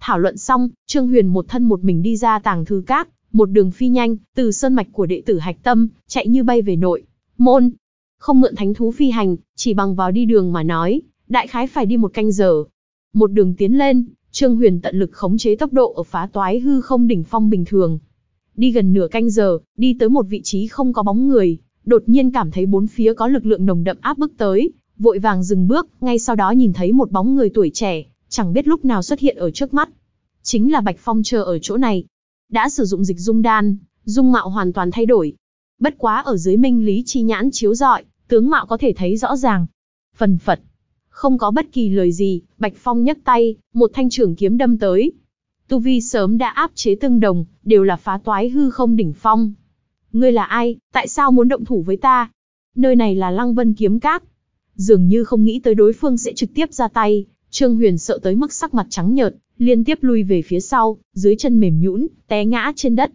Thảo luận xong, Trương Huyền một thân một mình đi ra tàng thư các, một đường phi nhanh, từ sơn mạch của đệ tử Hạch Tâm, chạy như bay về nội. Môn, không mượn thánh thú phi hành, chỉ bằng vào đi đường mà nói, đại khái phải đi một canh giờ. Một đường tiến lên, Trương Huyền tận lực khống chế tốc độ ở phá toái hư không đỉnh phong bình thường. Đi gần nửa canh giờ, đi tới một vị trí không có bóng người, đột nhiên cảm thấy bốn phía có lực lượng nồng đậm áp bức tới, vội vàng dừng bước, ngay sau đó nhìn thấy một bóng người tuổi trẻ, chẳng biết lúc nào xuất hiện ở trước mắt. Chính là Bạch Phong chờ ở chỗ này. Đã sử dụng dịch dung đan, dung mạo hoàn toàn thay đổi. Bất quá ở dưới minh lý chi nhãn chiếu rọi, tướng mạo có thể thấy rõ ràng. Phần phật. Không có bất kỳ lời gì, Bạch Phong nhấc tay, một thanh trưởng kiếm đâm tới. Tu Vi sớm đã áp chế tương đồng, đều là phá toái hư không đỉnh phong. Ngươi là ai, tại sao muốn động thủ với ta? Nơi này là Lăng Vân Kiếm Các. Dường như không nghĩ tới đối phương sẽ trực tiếp ra tay, Trương Huyền sợ tới mức sắc mặt trắng nhợt, liên tiếp lui về phía sau, dưới chân mềm nhũn, té ngã trên đất.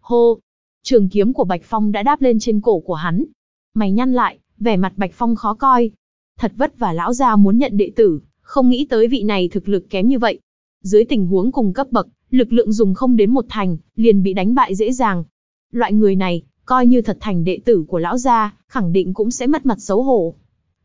Hô! Trường kiếm của Bạch Phong đã đáp lên trên cổ của hắn. Mày nhăn lại, vẻ mặt Bạch Phong khó coi. Thật vất vả lão gia muốn nhận đệ tử, không nghĩ tới vị này thực lực kém như vậy. Dưới tình huống cùng cấp bậc, lực lượng dùng không đến một thành, liền bị đánh bại dễ dàng. Loại người này, coi như thật thành đệ tử của lão gia, khẳng định cũng sẽ mất mặt xấu hổ.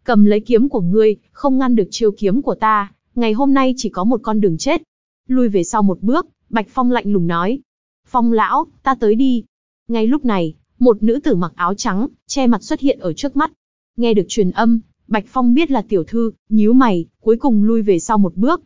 Cầm lấy kiếm của ngươi, không ngăn được chiêu kiếm của ta, ngày hôm nay chỉ có một con đường chết. Lui về sau một bước, Bạch Phong lạnh lùng nói. Phong lão, ta tới đi. Ngay lúc này, một nữ tử mặc áo trắng, che mặt xuất hiện ở trước mắt, Nghe được truyền âm, Bạch Phong biết là tiểu thư, nhíu mày, cuối cùng lui về sau một bước.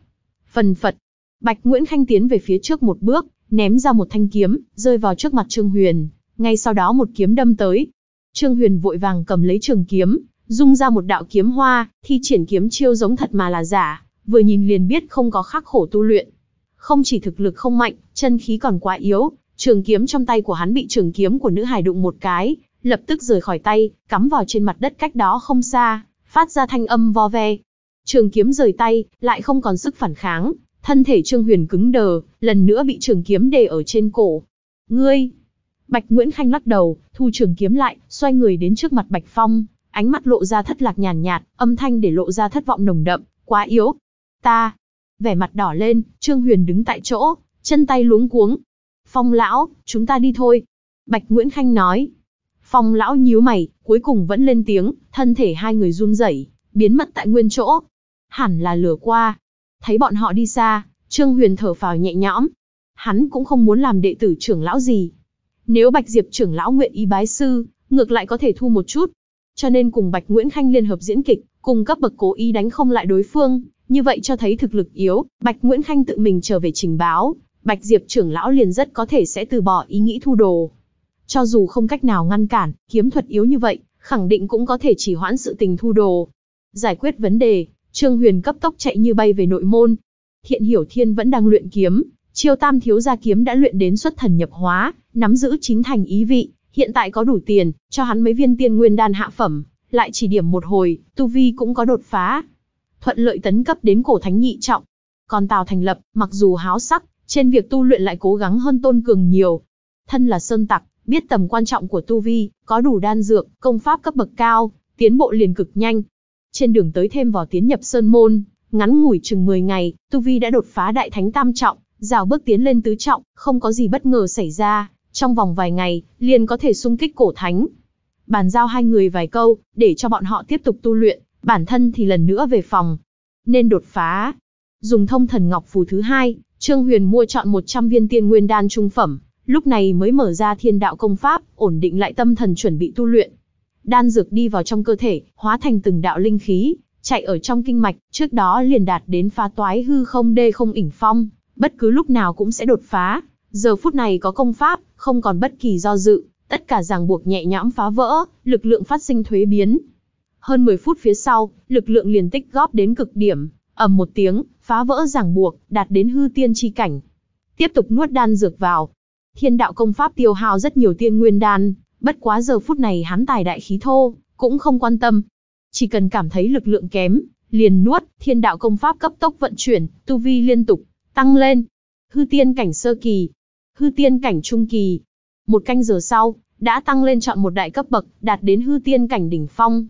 Phần phật, Bạch Nguyễn Khanh tiến về phía trước một bước, ném ra một thanh kiếm, rơi vào trước mặt Trương Huyền, ngay sau đó một kiếm đâm tới. Trương Huyền vội vàng cầm lấy trường kiếm, dung ra một đạo kiếm hoa, thi triển kiếm chiêu giống thật mà là giả, vừa nhìn liền biết không có khắc khổ tu luyện. Không chỉ thực lực không mạnh, chân khí còn quá yếu, trường kiếm trong tay của hắn bị trường kiếm của nữ hài đụng một cái, lập tức rời khỏi tay, cắm vào trên mặt đất cách đó không xa, phát ra thanh âm vo ve. Trường kiếm rời tay, lại không còn sức phản kháng, thân thể Trương Huyền cứng đờ, lần nữa bị trường kiếm đè ở trên cổ. Ngươi! Bạch Nguyễn Khanh lắc đầu, thu trường kiếm lại, xoay người đến trước mặt Bạch Phong, ánh mắt lộ ra thất lạc nhàn nhạt, âm thanh để lộ ra thất vọng nồng đậm, quá yếu. Ta! Vẻ mặt đỏ lên, Trương Huyền đứng tại chỗ, chân tay luống cuống. Phong lão, chúng ta đi thôi. Bạch Nguyễn Khanh nói, Phong lão nhíu mày, cuối cùng vẫn lên tiếng, thân thể hai người run rẩy, biến mất tại nguyên chỗ. Hẳn là lửa qua. Thấy bọn họ đi xa, Trương Huyền thở phào nhẹ nhõm. Hắn cũng không muốn làm đệ tử trưởng lão gì. Nếu Bạch Diệp trưởng lão nguyện ý bái sư, ngược lại có thể thu một chút. Cho nên cùng Bạch Nguyễn Khanh liên hợp diễn kịch, cùng cấp bậc cố ý đánh không lại đối phương. Như vậy cho thấy thực lực yếu, Bạch Nguyễn Khanh tự mình trở về trình báo. Bạch Diệp trưởng lão liền rất có thể sẽ từ bỏ ý nghĩ thu đồ, cho dù không cách nào ngăn cản, kiếm thuật yếu như vậy, khẳng định cũng có thể chỉ hoãn sự tình thu đồ. Giải quyết vấn đề, Trương Huyền cấp tốc chạy như bay về nội môn. Thiện Hiểu Thiên vẫn đang luyện kiếm, chiêu tam thiếu gia kiếm đã luyện đến xuất thần nhập hóa, nắm giữ chính thành ý vị, hiện tại có đủ tiền, cho hắn mấy viên tiên nguyên đan hạ phẩm, lại chỉ điểm một hồi, tu vi cũng có đột phá. Thuận lợi tấn cấp đến cổ thánh nhị trọng. Còn Tào Thành Lập, mặc dù háo sắc, trên việc tu luyện lại cố gắng hơn Tôn Cường nhiều. Thân là sơn tặc, biết tầm quan trọng của tu vi, có đủ đan dược, công pháp cấp bậc cao, tiến bộ liền cực nhanh. Trên đường tới thêm vào tiến nhập sơn môn, ngắn ngủi chừng 10 ngày, tu vi đã đột phá đại thánh tam trọng, rào bước tiến lên tứ trọng, không có gì bất ngờ xảy ra, trong vòng vài ngày, liền có thể xung kích cổ thánh. Bàn giao hai người vài câu, để cho bọn họ tiếp tục tu luyện, bản thân thì lần nữa về phòng. Nên đột phá. Dùng thông thần ngọc phù thứ hai, Trương Huyền mua chọn 100 viên tiên nguyên đan trung phẩm, lúc này mới mở ra thiên đạo công pháp, ổn định lại tâm thần chuẩn bị tu luyện. Đan dược đi vào trong cơ thể, hóa thành từng đạo linh khí, chạy ở trong kinh mạch, trước đó liền đạt đến phá toái hư không đê không ỉnh phong, bất cứ lúc nào cũng sẽ đột phá. Giờ phút này có công pháp, không còn bất kỳ do dự, tất cả ràng buộc nhẹ nhõm phá vỡ, lực lượng phát sinh thuế biến. Hơn 10 phút phía sau, lực lượng liền tích góp đến cực điểm, ầm một tiếng, phá vỡ ràng buộc, đạt đến hư tiên chi cảnh. Tiếp tục nuốt đan dược vào, Thiên đạo công pháp tiêu hao rất nhiều tiên nguyên đan, bất quá giờ phút này hắn tài đại khí thô, cũng không quan tâm. Chỉ cần cảm thấy lực lượng kém, liền nuốt, thiên đạo công pháp cấp tốc vận chuyển, tu vi liên tục, tăng lên. Hư tiên cảnh sơ kỳ, hư tiên cảnh trung kỳ. Một canh giờ sau, đã tăng lên chọn một đại cấp bậc, đạt đến hư tiên cảnh đỉnh phong.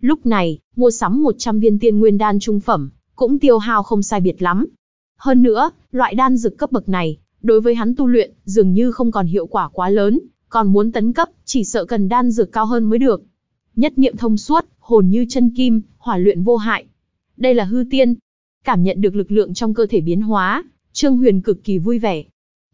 Lúc này, mua sắm một trăm viên tiên nguyên đan trung phẩm, cũng tiêu hao không sai biệt lắm. Hơn nữa, loại đan dược cấp bậc này, đối với hắn tu luyện dường như không còn hiệu quả quá lớn, còn muốn tấn cấp, chỉ sợ cần đan dược cao hơn mới được. Nhất niệm thông suốt, hồn như chân kim, hỏa luyện vô hại. Đây là hư tiên. Cảm nhận được lực lượng trong cơ thể biến hóa, Trương Huyền cực kỳ vui vẻ.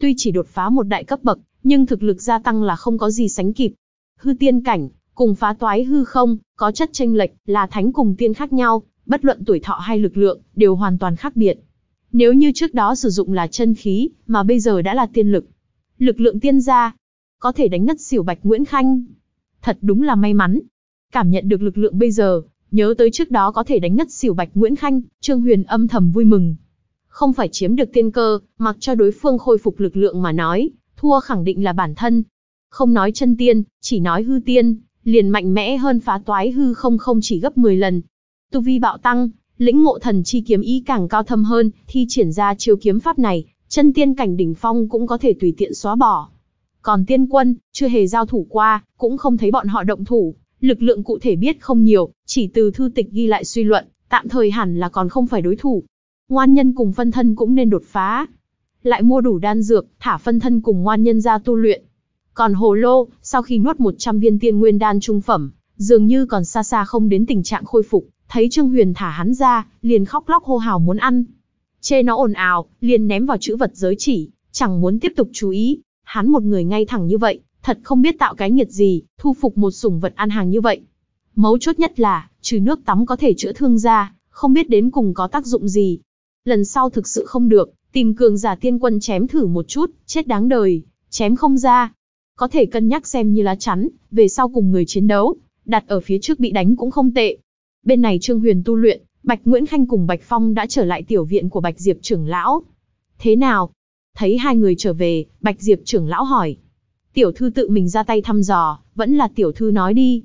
Tuy chỉ đột phá một đại cấp bậc, nhưng thực lực gia tăng là không có gì sánh kịp. Hư tiên cảnh, cùng phá toái hư không, có chất tranh lệch, là thánh cùng tiên khác nhau, bất luận tuổi thọ hay lực lượng, đều hoàn toàn khác biệt. Nếu như trước đó sử dụng là chân khí, mà bây giờ đã là tiên lực. Lực lượng tiên gia, có thể đánh ngất xỉu Bạch Nguyễn Khanh. Thật đúng là may mắn. Cảm nhận được lực lượng bây giờ, nhớ tới trước đó có thể đánh ngất xỉu Bạch Nguyễn Khanh, Trương Huyền âm thầm vui mừng. Không phải chiếm được tiên cơ, mặc cho đối phương khôi phục lực lượng mà nói, thua khẳng định là bản thân. Không nói chân tiên, chỉ nói hư tiên, liền mạnh mẽ hơn phá toái hư không không chỉ gấp 10 lần. Tu vi bạo tăng, lĩnh ngộ thần chi kiếm ý càng cao thâm hơn, thi triển ra chiêu kiếm pháp này, chân tiên cảnh đỉnh phong cũng có thể tùy tiện xóa bỏ. Còn tiên quân, chưa hề giao thủ qua, cũng không thấy bọn họ động thủ, lực lượng cụ thể biết không nhiều, chỉ từ thư tịch ghi lại suy luận, tạm thời hẳn là còn không phải đối thủ. Ngoan nhân cùng phân thân cũng nên đột phá. Lại mua đủ đan dược, thả phân thân cùng ngoan nhân ra tu luyện. Còn hồ lô, sau khi nuốt 100 viên tiên nguyên đan trung phẩm, dường như còn xa xa không đến tình trạng khôi phục. Thấy Trương Huyền thả hắn ra, liền khóc lóc hô hào muốn ăn. Chê nó ồn ào, liền ném vào chữ vật giới chỉ, chẳng muốn tiếp tục chú ý. Hắn một người ngay thẳng như vậy, thật không biết tạo cái nghiệt gì, thu phục một sủng vật ăn hàng như vậy. Mấu chốt nhất là, trừ nước tắm có thể chữa thương ra, không biết đến cùng có tác dụng gì. Lần sau thực sự không được, tìm cường giả tiên quân chém thử một chút, chết đáng đời, chém không ra. Có thể cân nhắc xem như lá chắn, về sau cùng người chiến đấu, đặt ở phía trước bị đánh cũng không tệ. Bên này Trương Huyền tu luyện, Bạch Nguyễn Khanh cùng Bạch Phong đã trở lại tiểu viện của Bạch Diệp trưởng lão. Thế nào? Thấy hai người trở về, Bạch Diệp trưởng lão hỏi. Tiểu thư tự mình ra tay thăm dò, vẫn là tiểu thư nói đi.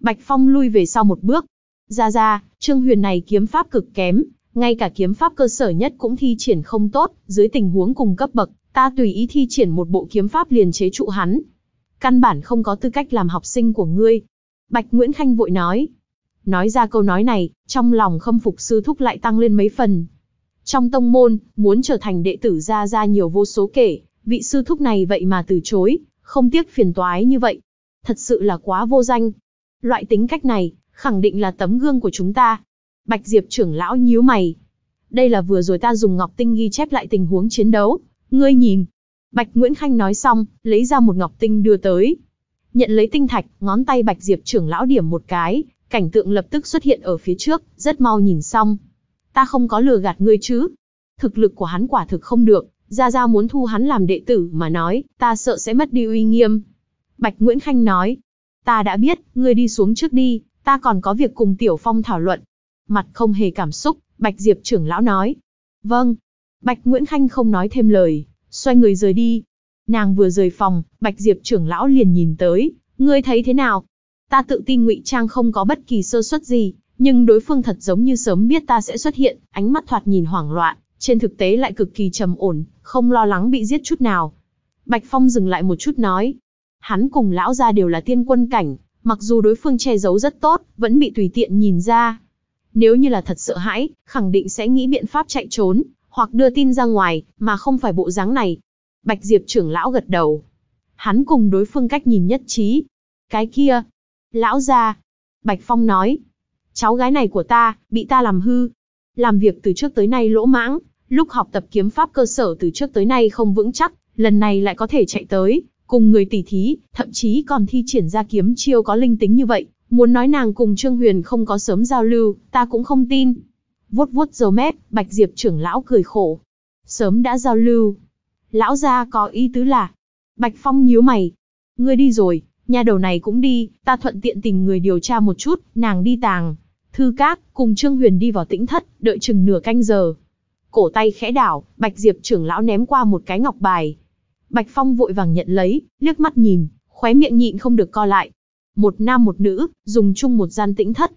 Bạch Phong lui về sau một bước. Ra ra, Trương Huyền này kiếm pháp cực kém, ngay cả kiếm pháp cơ sở nhất cũng thi triển không tốt, dưới tình huống cùng cấp bậc, ta tùy ý thi triển một bộ kiếm pháp liền chế trụ hắn. Căn bản không có tư cách làm học sinh của ngươi. Bạch Nguyễn Khanh vội nói. Nói ra câu nói này, trong lòng khâm phục sư thúc lại tăng lên mấy phần. Trong tông môn, muốn trở thành đệ tử ra ra nhiều vô số kể, vị sư thúc này vậy mà từ chối, không tiếc phiền toái như vậy. Thật sự là quá vô danh. Loại tính cách này, khẳng định là tấm gương của chúng ta. Bạch Diệp trưởng lão nhíu mày. Đây là vừa rồi ta dùng ngọc tinh ghi chép lại tình huống chiến đấu. Ngươi nhìn. Bạch Nguyễn Khanh nói xong, lấy ra một ngọc tinh đưa tới. Nhận lấy tinh thạch, ngón tay Bạch Diệp trưởng lão điểm một cái, Cảnh tượng lập tức xuất hiện ở phía trước, rất mau nhìn xong. Ta không có lừa gạt ngươi chứ. Thực lực của hắn quả thực không được, Gia Gia muốn thu hắn làm đệ tử mà nói, ta sợ sẽ mất đi uy nghiêm. Bạch Nguyễn Khanh nói, ta đã biết, ngươi đi xuống trước đi, ta còn có việc cùng Tiểu Phong thảo luận. Mặt không hề cảm xúc, Bạch Diệp trưởng lão nói. Vâng. Bạch Nguyễn Khanh không nói thêm lời, xoay người rời đi. Nàng vừa rời phòng, Bạch Diệp trưởng lão liền nhìn tới, ngươi thấy thế nào? Ta tự tin ngụy trang không có bất kỳ sơ suất gì, nhưng đối phương thật giống như sớm biết ta sẽ xuất hiện, ánh mắt thoạt nhìn hoảng loạn, trên thực tế lại cực kỳ trầm ổn, không lo lắng bị giết chút nào. Bạch Phong dừng lại một chút nói, hắn cùng lão gia đều là tiên quân cảnh, mặc dù đối phương che giấu rất tốt, vẫn bị tùy tiện nhìn ra. Nếu như là thật sợ hãi, khẳng định sẽ nghĩ biện pháp chạy trốn, hoặc đưa tin ra ngoài, mà không phải bộ dáng này. Bạch Diệp trưởng lão gật đầu. Hắn cùng đối phương cách nhìn nhất trí. Cái kia, Lão gia, Bạch Phong nói, cháu gái này của ta, bị ta làm hư. Làm việc từ trước tới nay lỗ mãng, lúc học tập kiếm pháp cơ sở từ trước tới nay không vững chắc, lần này lại có thể chạy tới, cùng người tỷ thí, thậm chí còn thi triển ra kiếm chiêu có linh tính như vậy. Muốn nói nàng cùng Trương Huyền không có sớm giao lưu, ta cũng không tin. Vuốt vuốt dầu mép, Bạch Diệp trưởng lão cười khổ. Sớm đã giao lưu. Lão gia có ý tứ là. Bạch Phong nhíu mày. Ngươi đi rồi, nha đầu này cũng đi, ta thuận tiện tìm người điều tra một chút, nàng đi tàng. Thư Các cùng Trương Huyền đi vào tĩnh thất, đợi chừng nửa canh giờ. Cổ tay khẽ đảo, Bạch Diệp trưởng lão ném qua một cái ngọc bài. Bạch Phong vội vàng nhận lấy, liếc mắt nhìn, khóe miệng nhịn không được co lại. Một nam một nữ, dùng chung một gian tĩnh thất.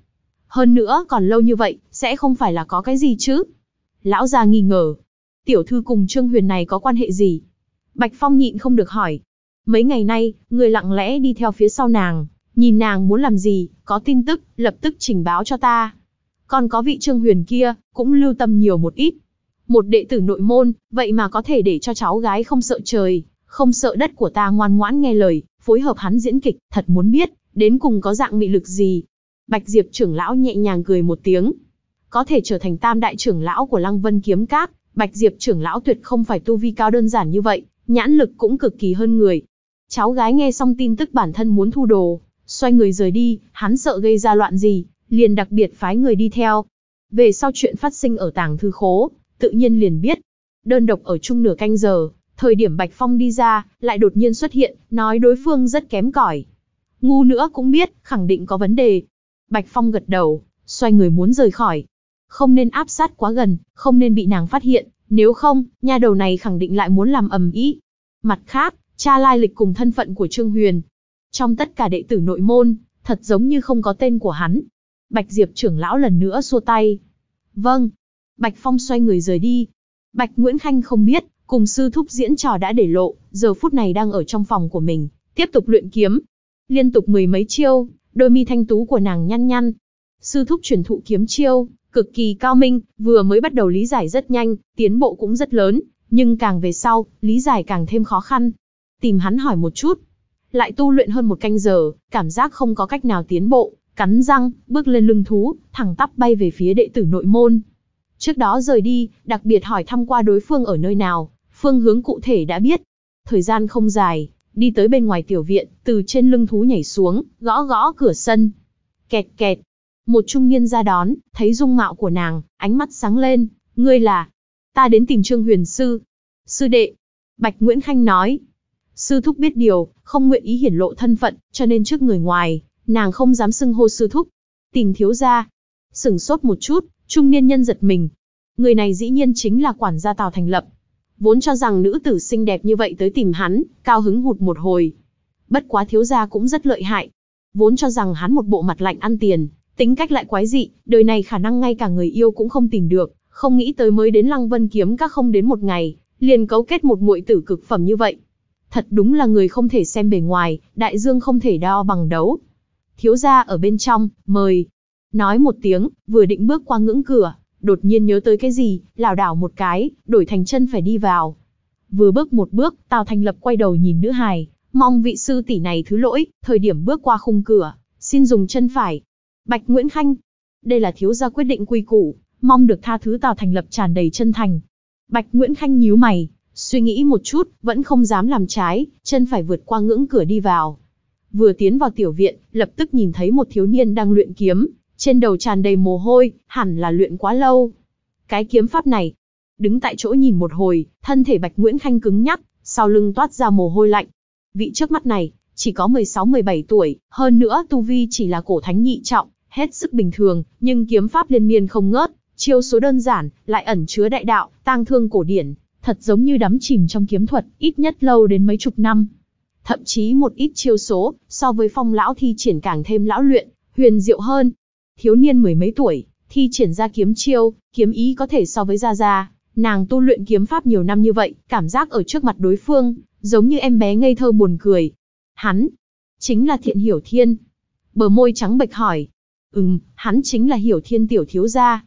Hơn nữa còn lâu như vậy, sẽ không phải là có cái gì chứ. Lão già nghi ngờ, tiểu thư cùng Trương Huyền này có quan hệ gì? Bạch Phong nhịn không được hỏi, Mấy ngày nay, người lặng lẽ đi theo phía sau nàng, nhìn nàng muốn làm gì, có tin tức, lập tức trình báo cho ta. Còn có vị trương huyền kia, cũng lưu tâm nhiều một ít. Một đệ tử nội môn, vậy mà có thể để cho cháu gái không sợ trời, không sợ đất của ta ngoan ngoãn nghe lời, phối hợp hắn diễn kịch, thật muốn biết, đến cùng có dạng mị lực gì. Bạch Diệp trưởng lão nhẹ nhàng cười một tiếng. Có thể trở thành tam đại trưởng lão của Lăng Vân Kiếm Các, Bạch Diệp trưởng lão tuyệt không phải tu vi cao đơn giản như vậy, nhãn lực cũng cực kỳ hơn người, Cháu gái nghe xong tin tức bản thân muốn thu đồ, xoay người rời đi, hắn sợ gây ra loạn gì, liền đặc biệt phái người đi theo. Về sau chuyện phát sinh ở tàng thư khố, tự nhiên liền biết. Đơn độc ở chung nửa canh giờ, thời điểm Bạch Phong đi ra, lại đột nhiên xuất hiện, nói đối phương rất kém cỏi. Ngu nữa cũng biết, khẳng định có vấn đề. Bạch Phong gật đầu, xoay người muốn rời khỏi. Không nên áp sát quá gần, không nên bị nàng phát hiện, nếu không, nhà đầu này khẳng định lại muốn làm ầm ĩ. Mặt khác, tra lai lịch cùng thân phận của Trương Huyền. Trong tất cả đệ tử nội môn, thật giống như không có tên của hắn. Bạch Diệp trưởng lão lần nữa xua tay. Vâng. Bạch Phong xoay người rời đi. Bạch Nguyễn Khanh không biết, cùng sư thúc diễn trò đã để lộ, giờ phút này đang ở trong phòng của mình, tiếp tục luyện kiếm. Liên tục mười mấy chiêu, đôi mi thanh tú của nàng nhăn nhăn. Sư thúc truyền thụ kiếm chiêu, cực kỳ cao minh, vừa mới bắt đầu lý giải rất nhanh, tiến bộ cũng rất lớn, nhưng càng về sau, lý giải càng thêm khó khăn tìm hắn hỏi một chút. Lại tu luyện hơn một canh giờ, cảm giác không có cách nào tiến bộ, cắn răng, bước lên lưng thú, thẳng tắp bay về phía đệ tử nội môn. Trước đó rời đi, đặc biệt hỏi thăm qua đối phương ở nơi nào, phương hướng cụ thể đã biết. Thời gian không dài, đi tới bên ngoài tiểu viện, từ trên lưng thú nhảy xuống, gõ gõ cửa sân. Kẹt kẹt. Một trung niên ra đón, thấy dung mạo của nàng, ánh mắt sáng lên, ngươi là. Ta đến tìm Trương Huyền Sư. Sư đệ. Bạch Nguyễn Khanh nói, Sư thúc biết điều, không nguyện ý hiển lộ thân phận, cho nên trước người ngoài, nàng không dám xưng hô sư thúc. Tìm thiếu gia. Sửng sốt một chút, trung niên nhân giật mình. Người này dĩ nhiên chính là quản gia Tào Thành Lập. Vốn cho rằng nữ tử xinh đẹp như vậy tới tìm hắn, cao hứng hụt một hồi. Bất quá thiếu gia cũng rất lợi hại. Vốn cho rằng hắn một bộ mặt lạnh ăn tiền, tính cách lại quái dị, đời này khả năng ngay cả người yêu cũng không tìm được, không nghĩ tới mới đến Lăng Vân kiếm các không đến một ngày, liền cấu kết một muội tử cực phẩm như vậy. Thật đúng là người không thể xem bề ngoài, đại dương không thể đo bằng đấu. Thiếu gia ở bên trong, mời. Nói một tiếng, vừa định bước qua ngưỡng cửa, đột nhiên nhớ tới cái gì, lảo đảo một cái, đổi thành chân phải đi vào. Vừa bước một bước, Tào Thành Lập quay đầu nhìn nữ hài, mong vị sư tỷ này thứ lỗi, thời điểm bước qua khung cửa, xin dùng chân phải. Bạch Nguyễn Khanh, đây là thiếu gia quyết định quy củ, mong được tha thứ Tào Thành Lập tràn đầy chân thành. Bạch Nguyễn Khanh nhíu mày, suy nghĩ một chút, vẫn không dám làm trái, chân phải vượt qua ngưỡng cửa đi vào. Vừa tiến vào tiểu viện, lập tức nhìn thấy một thiếu niên đang luyện kiếm, trên đầu tràn đầy mồ hôi, hẳn là luyện quá lâu. Cái kiếm pháp này, đứng tại chỗ nhìn một hồi, thân thể Bạch Nguyễn Khanh cứng nhắc, sau lưng toát ra mồ hôi lạnh. Vị trước mắt này, chỉ có 16-17 tuổi, hơn nữa tu vi chỉ là cổ thánh nhị trọng, hết sức bình thường, nhưng kiếm pháp liên miên không ngớt, chiêu số đơn giản, lại ẩn chứa đại đạo, tang thương cổ điển, thật giống như đắm chìm trong kiếm thuật, ít nhất lâu đến mấy chục năm. Thậm chí một ít chiêu số, so với phong lão thi triển càng thêm lão luyện, huyền diệu hơn. Thiếu niên mười mấy tuổi, thi triển ra kiếm chiêu, kiếm ý có thể so với Gia Gia. Nàng tu luyện kiếm pháp nhiều năm như vậy, cảm giác ở trước mặt đối phương, giống như em bé ngây thơ buồn cười. Hắn, chính là thiện hiểu thiên. Bờ môi trắng bệch hỏi. Ừm, hắn chính là hiểu thiên tiểu thiếu gia.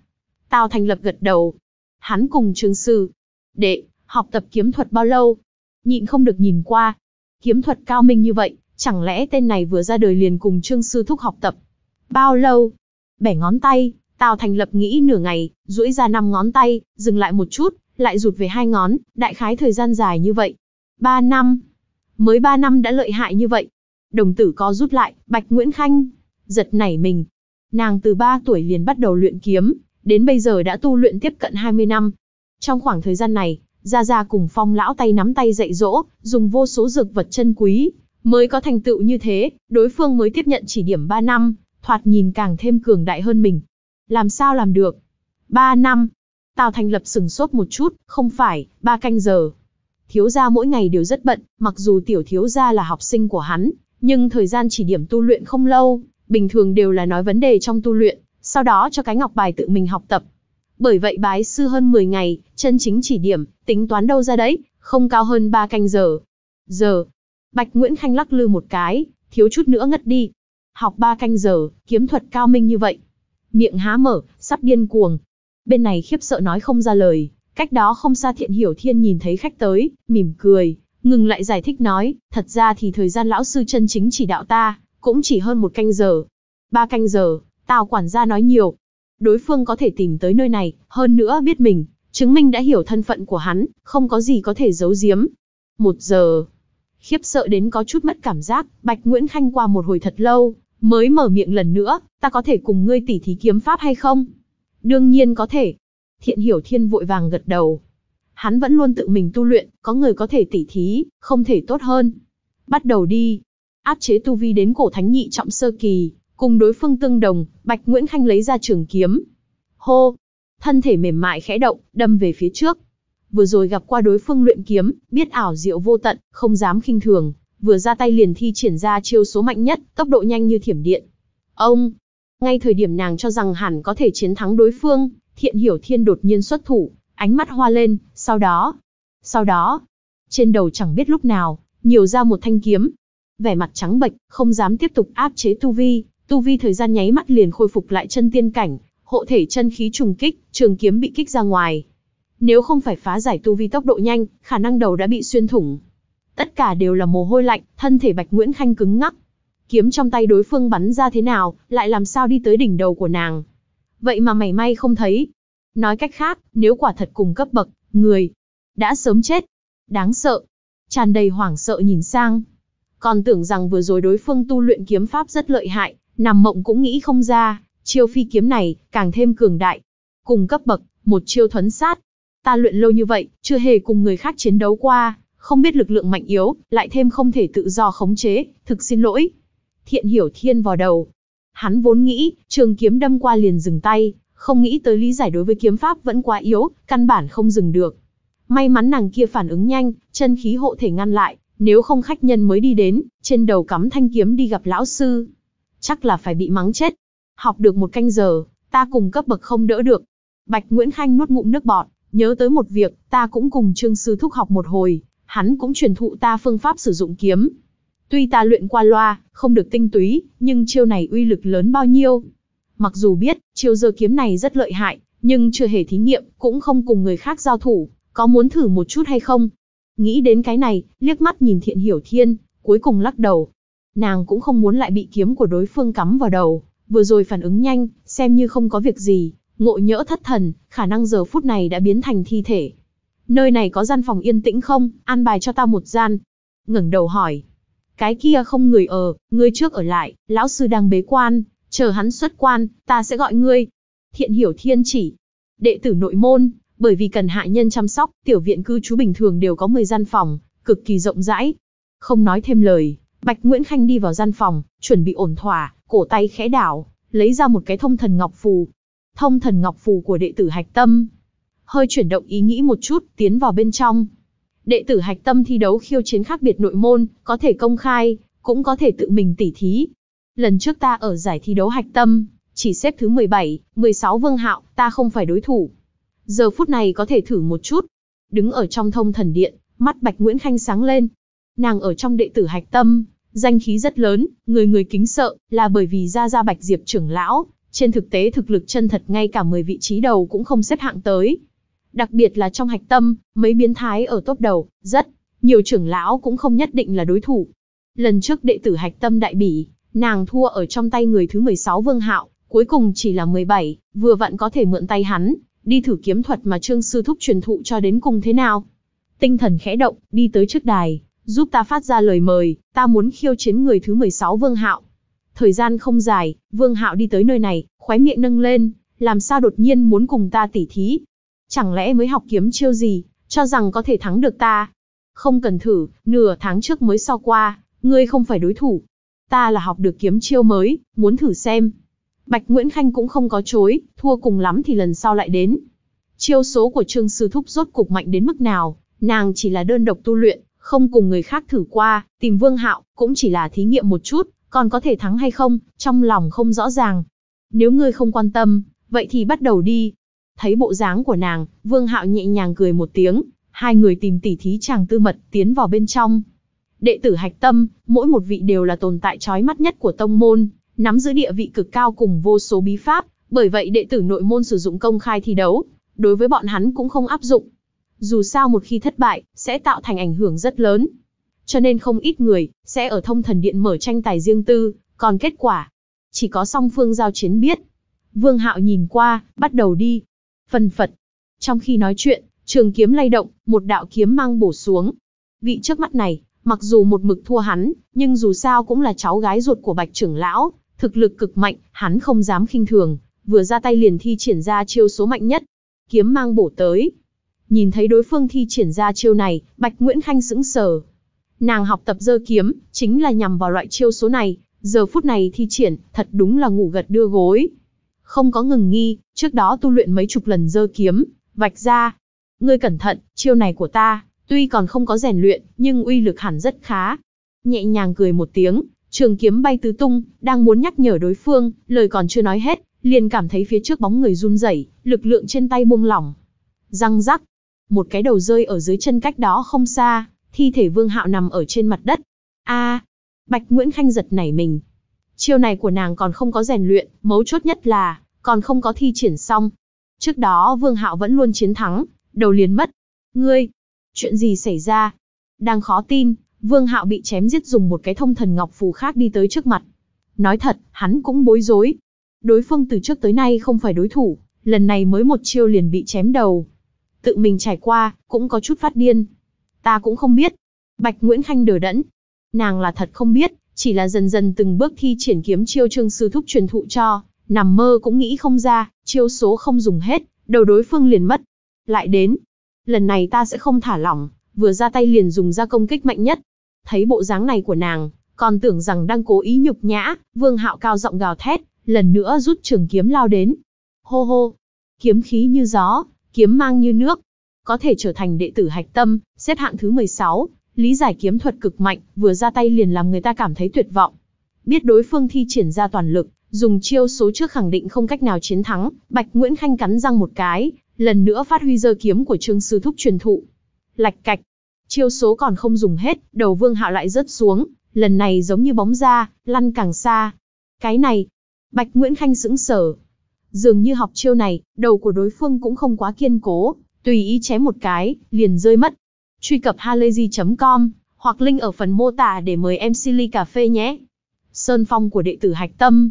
Tào thành lập gật đầu. Hắn cùng trương sư, đệ, học tập kiếm thuật bao lâu? Nhịn không được nhìn qua. Kiếm thuật cao minh như vậy, chẳng lẽ tên này vừa ra đời liền cùng Trương Sư Thúc học tập? Bao lâu? Bẻ ngón tay, Tào Thành Lập nghĩ nửa ngày, duỗi ra năm ngón tay, dừng lại một chút, lại rụt về hai ngón, đại khái thời gian dài như vậy. Ba năm. Mới ba năm đã lợi hại như vậy. Đồng tử có rút lại, Bạch Nguyễn Khanh. Giật nảy mình. Nàng từ ba tuổi liền bắt đầu luyện kiếm, đến bây giờ đã tu luyện tiếp cận 20 năm, trong khoảng thời gian này, Gia Gia cùng phong lão tay nắm tay dạy dỗ, dùng vô số dược vật chân quý, mới có thành tựu như thế, đối phương mới tiếp nhận chỉ điểm 3 năm, thoạt nhìn càng thêm cường đại hơn mình. Làm sao làm được? 3 năm. Tào Thành Lập sừng sốt một chút, không phải, ba canh giờ. Thiếu gia mỗi ngày đều rất bận, mặc dù tiểu thiếu gia là học sinh của hắn, nhưng thời gian chỉ điểm tu luyện không lâu, bình thường đều là nói vấn đề trong tu luyện, sau đó cho cái ngọc bài tự mình học tập, bởi vậy bái sư hơn 10 ngày, chân chính chỉ điểm, tính toán đâu ra đấy, không cao hơn 3 canh giờ. Giờ. Bạch Nguyễn Khanh lắc lư một cái, thiếu chút nữa ngất đi. Học 3 canh giờ, kiếm thuật cao minh như vậy. Miệng há mở, sắp điên cuồng. Bên này khiếp sợ nói không ra lời, cách đó không xa thiện hiểu thiên nhìn thấy khách tới, mỉm cười, ngừng lại giải thích nói, thật ra thì thời gian lão sư chân chính chỉ đạo ta, cũng chỉ hơn một canh giờ. Ba canh giờ, tào quản gia nói nhiều, đối phương có thể tìm tới nơi này, hơn nữa biết mình, chứng minh đã hiểu thân phận của hắn, không có gì có thể giấu giếm. Một giờ, khiếp sợ đến có chút mất cảm giác, Bạch Nguyễn Khanh qua một hồi thật lâu, mới mở miệng lần nữa, ta có thể cùng ngươi tỉ thí kiếm pháp hay không? Đương nhiên có thể. Thiện hiểu thiên vội vàng gật đầu. Hắn vẫn luôn tự mình tu luyện, có người có thể tỉ thí, không thể tốt hơn. Bắt đầu đi. Áp chế tu vi đến cổ thánh nhị trọng sơ kỳ, Cùng đối phương tương đồng, Bạch Nguyễn Khanh lấy ra trường kiếm. Hô! Thân thể mềm mại khẽ động, đâm về phía trước. Vừa rồi gặp qua đối phương luyện kiếm, biết ảo diệu vô tận, không dám khinh thường, vừa ra tay liền thi triển ra chiêu số mạnh nhất, tốc độ nhanh như thiểm điện. Ông! Ngay thời điểm nàng cho rằng hẳn có thể chiến thắng đối phương, thiện hiểu thiên đột nhiên xuất thủ, ánh mắt hoa lên, sau đó... Sau đó... Trên đầu chẳng biết lúc nào, nhiều ra một thanh kiếm. Vẻ mặt trắng bệch, không dám tiếp tục áp chế tu vi, Tu vi thời gian nháy mắt liền khôi phục lại chân tiên cảnh, hộ thể chân khí trùng kích, trường kiếm bị kích ra ngoài. Nếu không phải phá giải tu vi tốc độ nhanh, khả năng đầu đã bị xuyên thủng. Tất cả đều là mồ hôi lạnh, thân thể Bạch Nguyễn Khanh cứng ngắc. Kiếm trong tay đối phương bắn ra thế nào, lại làm sao đi tới đỉnh đầu của nàng. Vậy mà mảy may không thấy. Nói cách khác, nếu quả thật cùng cấp bậc, người đã sớm chết. Đáng sợ. Tràn đầy hoảng sợ nhìn sang. Còn tưởng rằng vừa rồi đối phương tu luyện kiếm pháp rất lợi hại, nằm mộng cũng nghĩ không ra, chiêu phi kiếm này, càng thêm cường đại. Cùng cấp bậc, một chiêu thuấn sát. Ta luyện lâu như vậy, chưa hề cùng người khác chiến đấu qua, không biết lực lượng mạnh yếu, lại thêm không thể tự do khống chế, thực xin lỗi. Thiện hiểu thiên vào đầu. Hắn vốn nghĩ, trường kiếm đâm qua liền dừng tay, không nghĩ tới lý giải đối với kiếm pháp vẫn quá yếu, căn bản không dừng được. May mắn nàng kia phản ứng nhanh, chân khí hộ thể ngăn lại, nếu không khách nhân mới đi đến, trên đầu cắm thanh kiếm đi gặp lão sư chắc là phải bị mắng chết. Học được một canh giờ, ta cùng cấp bậc không đỡ được. Bạch Nguyễn Khanh nuốt ngụm nước bọt, nhớ tới một việc, ta cũng cùng Trương Sư Thúc học một hồi, hắn cũng truyền thụ ta phương pháp sử dụng kiếm. Tuy ta luyện qua loa, không được tinh túy, nhưng chiêu này uy lực lớn bao nhiêu. Mặc dù biết, chiêu giờ kiếm này rất lợi hại, nhưng chưa hề thí nghiệm, cũng không cùng người khác giao thủ, có muốn thử một chút hay không? Nghĩ đến cái này, liếc mắt nhìn thiện hiểu thiên, cuối cùng lắc đầu, Nàng cũng không muốn lại bị kiếm của đối phương cắm vào đầu, vừa rồi phản ứng nhanh, xem như không có việc gì, ngộ nhỡ thất thần, khả năng giờ phút này đã biến thành thi thể. Nơi này có gian phòng yên tĩnh không, an bài cho ta một gian. ngẩng đầu hỏi. Cái kia không người ở, ngươi trước ở lại, lão sư đang bế quan, chờ hắn xuất quan, ta sẽ gọi ngươi. Thiện hiểu thiên chỉ. Đệ tử nội môn, bởi vì cần hạ nhân chăm sóc, tiểu viện cư trú bình thường đều có 10 gian phòng, cực kỳ rộng rãi. Không nói thêm lời, Bạch Nguyễn Khanh đi vào gian phòng, chuẩn bị ổn thỏa, cổ tay khẽ đảo, lấy ra một cái thông thần ngọc phù. Thông thần ngọc phù của đệ tử Hạch Tâm. Hơi chuyển động ý nghĩ một chút, tiến vào bên trong. Đệ tử Hạch Tâm thi đấu khiêu chiến khác biệt nội môn, có thể công khai, cũng có thể tự mình tỉ thí. Lần trước ta ở giải thi đấu Hạch Tâm, chỉ xếp thứ 17, 16 Vương Hạo, ta không phải đối thủ. Giờ phút này có thể thử một chút. Đứng ở trong thông thần điện, mắt Bạch Nguyễn Khanh sáng lên. Nàng ở trong đệ tử Hạch Tâm, Danh khí rất lớn, người người kính sợ, là bởi vì Gia Gia Bạch Diệp trưởng lão, trên thực tế thực lực chân thật ngay cả 10 vị trí đầu cũng không xếp hạng tới. Đặc biệt là trong hạch tâm, mấy biến thái ở top đầu, rất nhiều trưởng lão cũng không nhất định là đối thủ. Lần trước đệ tử hạch tâm đại bỉ, nàng thua ở trong tay người thứ 16 Vương Hạo, cuối cùng chỉ là 17, vừa vặn có thể mượn tay hắn, đi thử kiếm thuật mà Trương Sư Thúc truyền thụ cho đến cùng thế nào. Tinh thần khẽ động, đi tới trước đài, Giúp ta phát ra lời mời, ta muốn khiêu chiến người thứ 16 Vương Hạo. Thời gian không dài, Vương Hạo đi tới nơi này, khóe miệng nâng lên, làm sao đột nhiên muốn cùng ta tỉ thí? Chẳng lẽ mới học kiếm chiêu gì, cho rằng có thể thắng được ta? Không cần thử, nửa tháng trước mới so qua, ngươi không phải đối thủ. Ta là học được kiếm chiêu mới, muốn thử xem. Bạch Nguyễn Khanh cũng không có chối, thua cùng lắm thì lần sau lại đến. Chiêu số của Trương Sư Thúc rốt cục mạnh đến mức nào, nàng chỉ là đơn độc tu luyện, không cùng người khác thử qua, tìm Vương Hạo, cũng chỉ là thí nghiệm một chút, còn có thể thắng hay không, trong lòng không rõ ràng. Nếu ngươi không quan tâm, vậy thì bắt đầu đi. Thấy bộ dáng của nàng, Vương Hạo nhẹ nhàng cười một tiếng, hai người tìm tỉ thí chàng tư mật tiến vào bên trong. Đệ tử hạch tâm, mỗi một vị đều là tồn tại trói mắt nhất của tông môn, nắm giữ địa vị cực cao cùng vô số bí pháp, bởi vậy đệ tử nội môn sử dụng công khai thi đấu, đối với bọn hắn cũng không áp dụng, dù sao một khi thất bại, sẽ tạo thành ảnh hưởng rất lớn. Cho nên không ít người, sẽ ở thông thần điện mở tranh tài riêng tư, còn kết quả, chỉ có song phương giao chiến biết. Vương Hạo nhìn qua, bắt đầu đi. Phần phật. Trong khi nói chuyện, trường kiếm lay động, một đạo kiếm mang bổ xuống. Vị trước mắt này, mặc dù một mực thua hắn, nhưng dù sao cũng là cháu gái ruột của Bạch trưởng lão, thực lực cực mạnh, hắn không dám khinh thường, vừa ra tay liền thi triển ra chiêu số mạnh nhất. Kiếm mang bổ tới, Nhìn thấy đối phương thi triển ra chiêu này, Bạch Nguyễn Khanh sững sờ. Nàng học tập dơ kiếm, chính là nhằm vào loại chiêu số này, giờ phút này thi triển, thật đúng là ngủ gật đưa gối. Không có ngừng nghi, trước đó tu luyện mấy chục lần dơ kiếm, vạch ra. Ngươi cẩn thận, chiêu này của ta, tuy còn không có rèn luyện, nhưng uy lực hẳn rất khá. Nhẹ nhàng cười một tiếng, trường kiếm bay tứ tung, đang muốn nhắc nhở đối phương, lời còn chưa nói hết, liền cảm thấy phía trước bóng người run rẩy, lực lượng trên tay buông lỏng. Răng rắc, một cái đầu rơi ở dưới chân cách đó không xa, thi thể Vương Hạo nằm ở trên mặt đất. A, Bạch Nguyễn Khanh giật nảy mình. Chiêu này của nàng còn không có rèn luyện, mấu chốt nhất là còn không có thi triển xong. Trước đó Vương Hạo vẫn luôn chiến thắng, đầu liền mất. Ngươi, chuyện gì xảy ra? Đang khó tin, Vương Hạo bị chém giết dùng một cái thông thần ngọc phù khác đi tới trước mặt. Nói thật, hắn cũng bối rối. Đối phương từ trước tới nay không phải đối thủ, lần này mới một chiêu liền bị chém đầu, tự mình trải qua, cũng có chút phát điên. Ta cũng không biết. Bạch Nguyễn Khanh đờ đẫn. Nàng là thật không biết, chỉ là dần dần từng bước thi triển kiếm chiêu trương sư thúc truyền thụ cho, nằm mơ cũng nghĩ không ra, chiêu số không dùng hết, đầu đối phương liền mất. Lại đến. Lần này ta sẽ không thả lỏng, vừa ra tay liền dùng ra công kích mạnh nhất. Thấy bộ dáng này của nàng, còn tưởng rằng đang cố ý nhục nhã, vương hạo cao giọng gào thét, lần nữa rút trường kiếm lao đến. Hô hô, kiếm khí như gió, kiếm mang như nước, có thể trở thành đệ tử hạch tâm, xếp hạng thứ 16, lý giải kiếm thuật cực mạnh, vừa ra tay liền làm người ta cảm thấy tuyệt vọng. Biết đối phương thi triển ra toàn lực, dùng chiêu số trước khẳng định không cách nào chiến thắng, Bạch Nguyễn Khanh cắn răng một cái, lần nữa phát huy dơ kiếm của Trương Sư Thúc truyền thụ. Lạch cạch, chiêu số còn không dùng hết, đầu Vương Hạo lại rớt xuống, lần này giống như bóng ra, lăn càng xa. Cái này, Bạch Nguyễn Khanh sững sờ, Dường như học chiêu này, đầu của đối phương cũng không quá kiên cố, tùy ý chém một cái, liền rơi mất. Truy cập halayzi.com hoặc link ở phần mô tả để mời em Silly Cà Phê nhé. Sơn phong của đệ tử Hạch Tâm.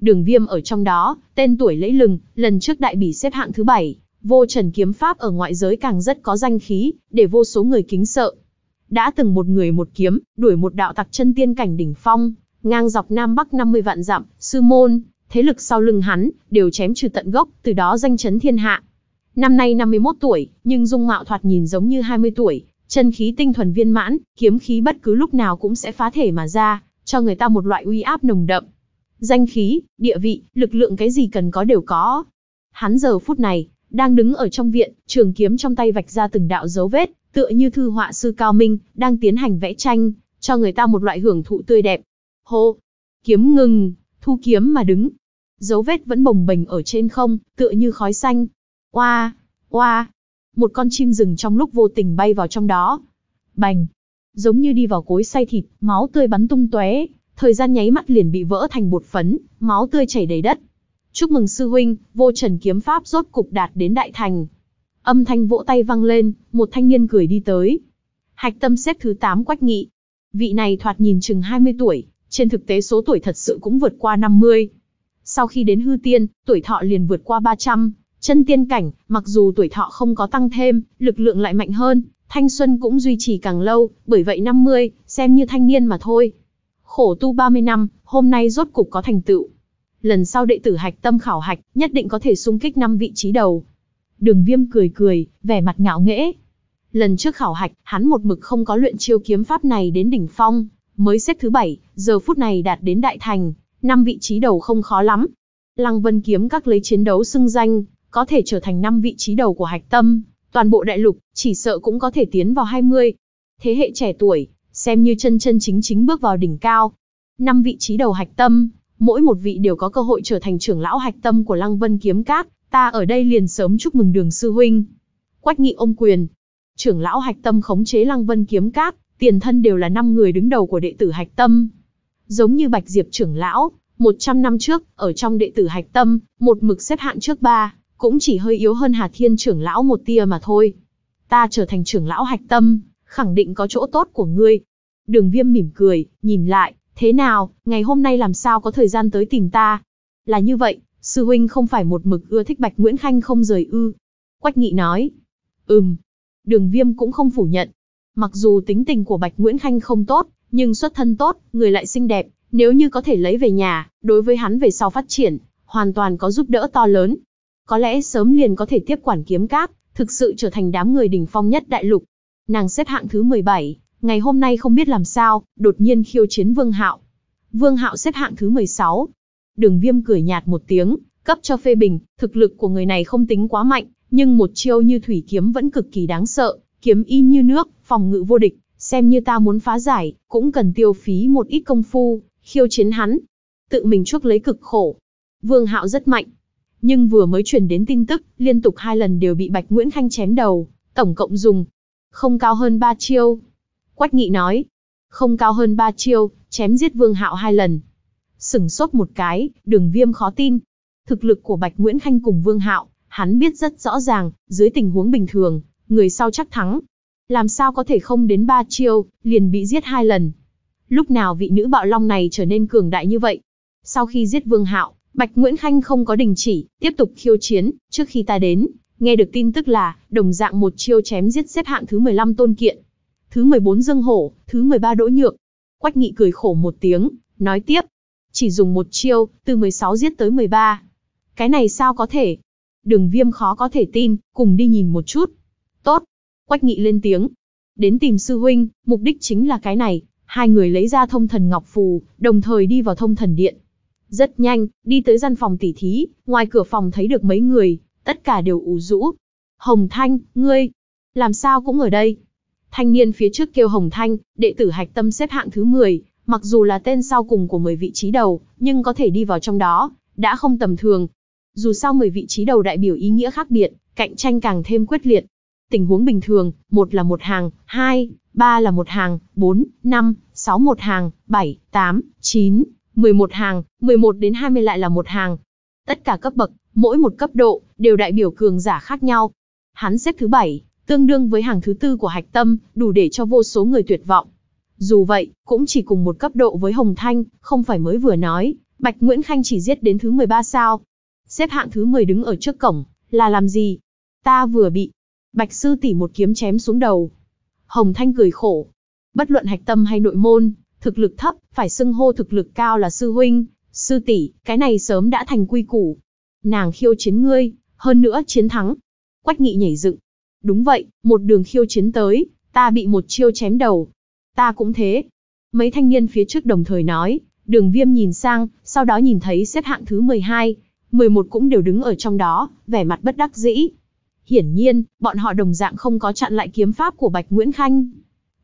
Đường viêm ở trong đó, tên tuổi lẫy lừng, lần trước đại bỉ xếp hạng thứ bảy, vô trần kiếm pháp ở ngoại giới càng rất có danh khí, để vô số người kính sợ. Đã từng một người một kiếm, đuổi một đạo tặc chân tiên cảnh đỉnh phong, ngang dọc Nam Bắc 50 vạn dặm, sư môn, thế lực sau lưng hắn, đều chém trừ tận gốc, từ đó danh chấn thiên hạ. Năm nay 51 tuổi, nhưng dung mạo thoạt nhìn giống như 20 tuổi, chân khí tinh thuần viên mãn, kiếm khí bất cứ lúc nào cũng sẽ phá thể mà ra, cho người ta một loại uy áp nồng đậm. Danh khí, địa vị, lực lượng cái gì cần có đều có. Hắn giờ phút này, đang đứng ở trong viện, trường kiếm trong tay vạch ra từng đạo dấu vết, tựa như thư họa sư cao minh, đang tiến hành vẽ tranh, cho người ta một loại hưởng thụ tươi đẹp. Hô! Kiếm ngừng, thu kiếm mà đứng, dấu vết vẫn bồng bềnh ở trên không, tựa như khói xanh. Oa, oa, một con chim rừng trong lúc vô tình bay vào trong đó. Bành, giống như đi vào cối xay thịt, máu tươi bắn tung tóe, thời gian nháy mắt liền bị vỡ thành bột phấn, máu tươi chảy đầy đất. Chúc mừng sư huynh, vô trần kiếm pháp rốt cục đạt đến đại thành. Âm thanh vỗ tay vang lên, một thanh niên cười đi tới. Hạch tâm xếp thứ 8 quách nghị. Vị này thoạt nhìn chừng 20 tuổi, trên thực tế số tuổi thật sự cũng vượt qua 50. Sau khi đến hư tiên, tuổi thọ liền vượt qua 300, chân tiên cảnh, mặc dù tuổi thọ không có tăng thêm, lực lượng lại mạnh hơn, thanh xuân cũng duy trì càng lâu, bởi vậy 50, xem như thanh niên mà thôi. Khổ tu 30 năm, hôm nay rốt cục có thành tựu. Lần sau đệ tử hạch tâm khảo hạch, nhất định có thể xung kích năm vị trí đầu. Đường viêm cười cười, vẻ mặt ngạo nghễ. Lần trước khảo hạch, hắn một mực không có luyện chiêu kiếm pháp này đến đỉnh phong, mới xếp thứ bảy, giờ phút này đạt đến đại thành, năm vị trí đầu không khó lắm. Lăng Vân kiếm các lấy chiến đấu xưng danh, có thể trở thành năm vị trí đầu của hạch tâm, toàn bộ đại lục, chỉ sợ cũng có thể tiến vào 20. Thế hệ trẻ tuổi, xem như chân chân chính chính bước vào đỉnh cao. Năm vị trí đầu hạch tâm, mỗi một vị đều có cơ hội trở thành trưởng lão hạch tâm của Lăng Vân kiếm các, ta ở đây liền sớm chúc mừng Đường sư huynh. Quách Nghị ôm quyền, trưởng lão hạch tâm khống chế Lăng Vân kiếm các, tiền thân đều là năm người đứng đầu của đệ tử hạch tâm, Giống như Bạch Diệp trưởng lão, 100 năm trước, ở trong đệ tử hạch tâm, một mực xếp hạng trước ba, cũng chỉ hơi yếu hơn Hà Thiên trưởng lão một tia mà thôi. Ta trở thành trưởng lão hạch tâm, khẳng định có chỗ tốt của ngươi. Đường viêm mỉm cười, nhìn lại, thế nào, ngày hôm nay làm sao có thời gian tới tìm ta? Là như vậy, sư huynh không phải một mực ưa thích Bạch Nguyễn Khanh không rời ư. Quách nghị nói, ừm, đường viêm cũng không phủ nhận. Mặc dù tính tình của Bạch Nguyễn Khanh không tốt, nhưng xuất thân tốt, người lại xinh đẹp, nếu như có thể lấy về nhà, đối với hắn về sau phát triển, hoàn toàn có giúp đỡ to lớn. Có lẽ sớm liền có thể tiếp quản kiếm cáp, thực sự trở thành đám người đỉnh phong nhất đại lục. Nàng xếp hạng thứ 17, ngày hôm nay không biết làm sao, đột nhiên khiêu chiến Vương Hạo. Vương Hạo xếp hạng thứ 16. Đường Viêm cười nhạt một tiếng, cấp cho phê bình, thực lực của người này không tính quá mạnh, nhưng một chiêu như thủy kiếm vẫn cực kỳ đáng sợ, kiếm y như nước, phòng ngự vô địch, xem như ta muốn phá giải, cũng cần tiêu phí một ít công phu, khiêu chiến hắn. Tự mình chuốc lấy cực khổ. Vương Hạo rất mạnh. Nhưng vừa mới truyền đến tin tức, liên tục hai lần đều bị Bạch Nguyễn Khanh chém đầu, tổng cộng dùng. Không cao hơn ba chiêu. Quách Nghị nói. Không cao hơn ba chiêu, chém giết Vương Hạo hai lần. Sửng sốt một cái, đường viêm khó tin. Thực lực của Bạch Nguyễn Khanh cùng Vương Hạo, hắn biết rất rõ ràng, dưới tình huống bình thường, người sau chắc thắng, làm sao có thể không đến ba chiêu, liền bị giết hai lần. Lúc nào vị nữ bạo long này trở nên cường đại như vậy? Sau khi giết Vương Hạo, Bạch Nguyễn Khanh không có đình chỉ, tiếp tục khiêu chiến, trước khi ta đến, nghe được tin tức là, đồng dạng một chiêu chém giết xếp hạng thứ 15 tôn kiện. Thứ 14 Dương Hổ, thứ 13 Đỗ Nhược. Quách Nghị cười khổ một tiếng, nói tiếp. Chỉ dùng một chiêu, từ 16 giết tới 13. Cái này sao có thể? Đường viêm khó có thể tin, cùng đi nhìn một chút. Tốt, Quách Nghị lên tiếng. Đến tìm sư huynh, mục đích chính là cái này. Hai người lấy ra thông thần ngọc phù, đồng thời đi vào thông thần điện. Rất nhanh, đi tới gian phòng tỉ thí, ngoài cửa phòng thấy được mấy người, tất cả đều ủ rũ. Hồng Thanh, ngươi, làm sao cũng ở đây. Thanh niên phía trước kêu Hồng Thanh, đệ tử hạch tâm xếp hạng thứ 10, mặc dù là tên sau cùng của 10 vị trí đầu, nhưng có thể đi vào trong đó, đã không tầm thường. Dù sao 10 vị trí đầu đại biểu ý nghĩa khác biệt, cạnh tranh càng thêm quyết liệt, tình huống bình thường, một là một hàng, hai, ba là một hàng, bốn, năm, sáu một hàng, bảy, tám, chín, mười một hàng, mười một đến hai mươi lại là một hàng. Tất cả cấp bậc, mỗi một cấp độ, đều đại biểu cường giả khác nhau. Hắn xếp thứ bảy, tương đương với hàng thứ tư của hạch tâm, đủ để cho vô số người tuyệt vọng. Dù vậy, cũng chỉ cùng một cấp độ với Hồng Thanh, không phải mới vừa nói, Bạch Nguyễn Khanh chỉ giết đến thứ 13 sao. Xếp hạng thứ 10 đứng ở trước cổng, là làm gì? Ta vừa bị Bạch sư tỷ một kiếm chém xuống đầu. Hồng Thanh cười khổ. Bất luận hạch tâm hay nội môn, thực lực thấp, phải xưng hô thực lực cao là sư huynh, sư tỷ, cái này sớm đã thành quy củ. Nàng khiêu chiến ngươi, hơn nữa chiến thắng. Quách nghị nhảy dựng. Đúng vậy, một đường khiêu chiến tới, ta bị một chiêu chém đầu. Ta cũng thế. Mấy thanh niên phía trước đồng thời nói, đường viêm nhìn sang, sau đó nhìn thấy xếp hạng thứ mười hai, mười một cũng đều đứng ở trong đó, vẻ mặt bất đắc dĩ. Hiển nhiên, bọn họ đồng dạng không có chặn lại kiếm pháp của Bạch Nguyễn Khanh.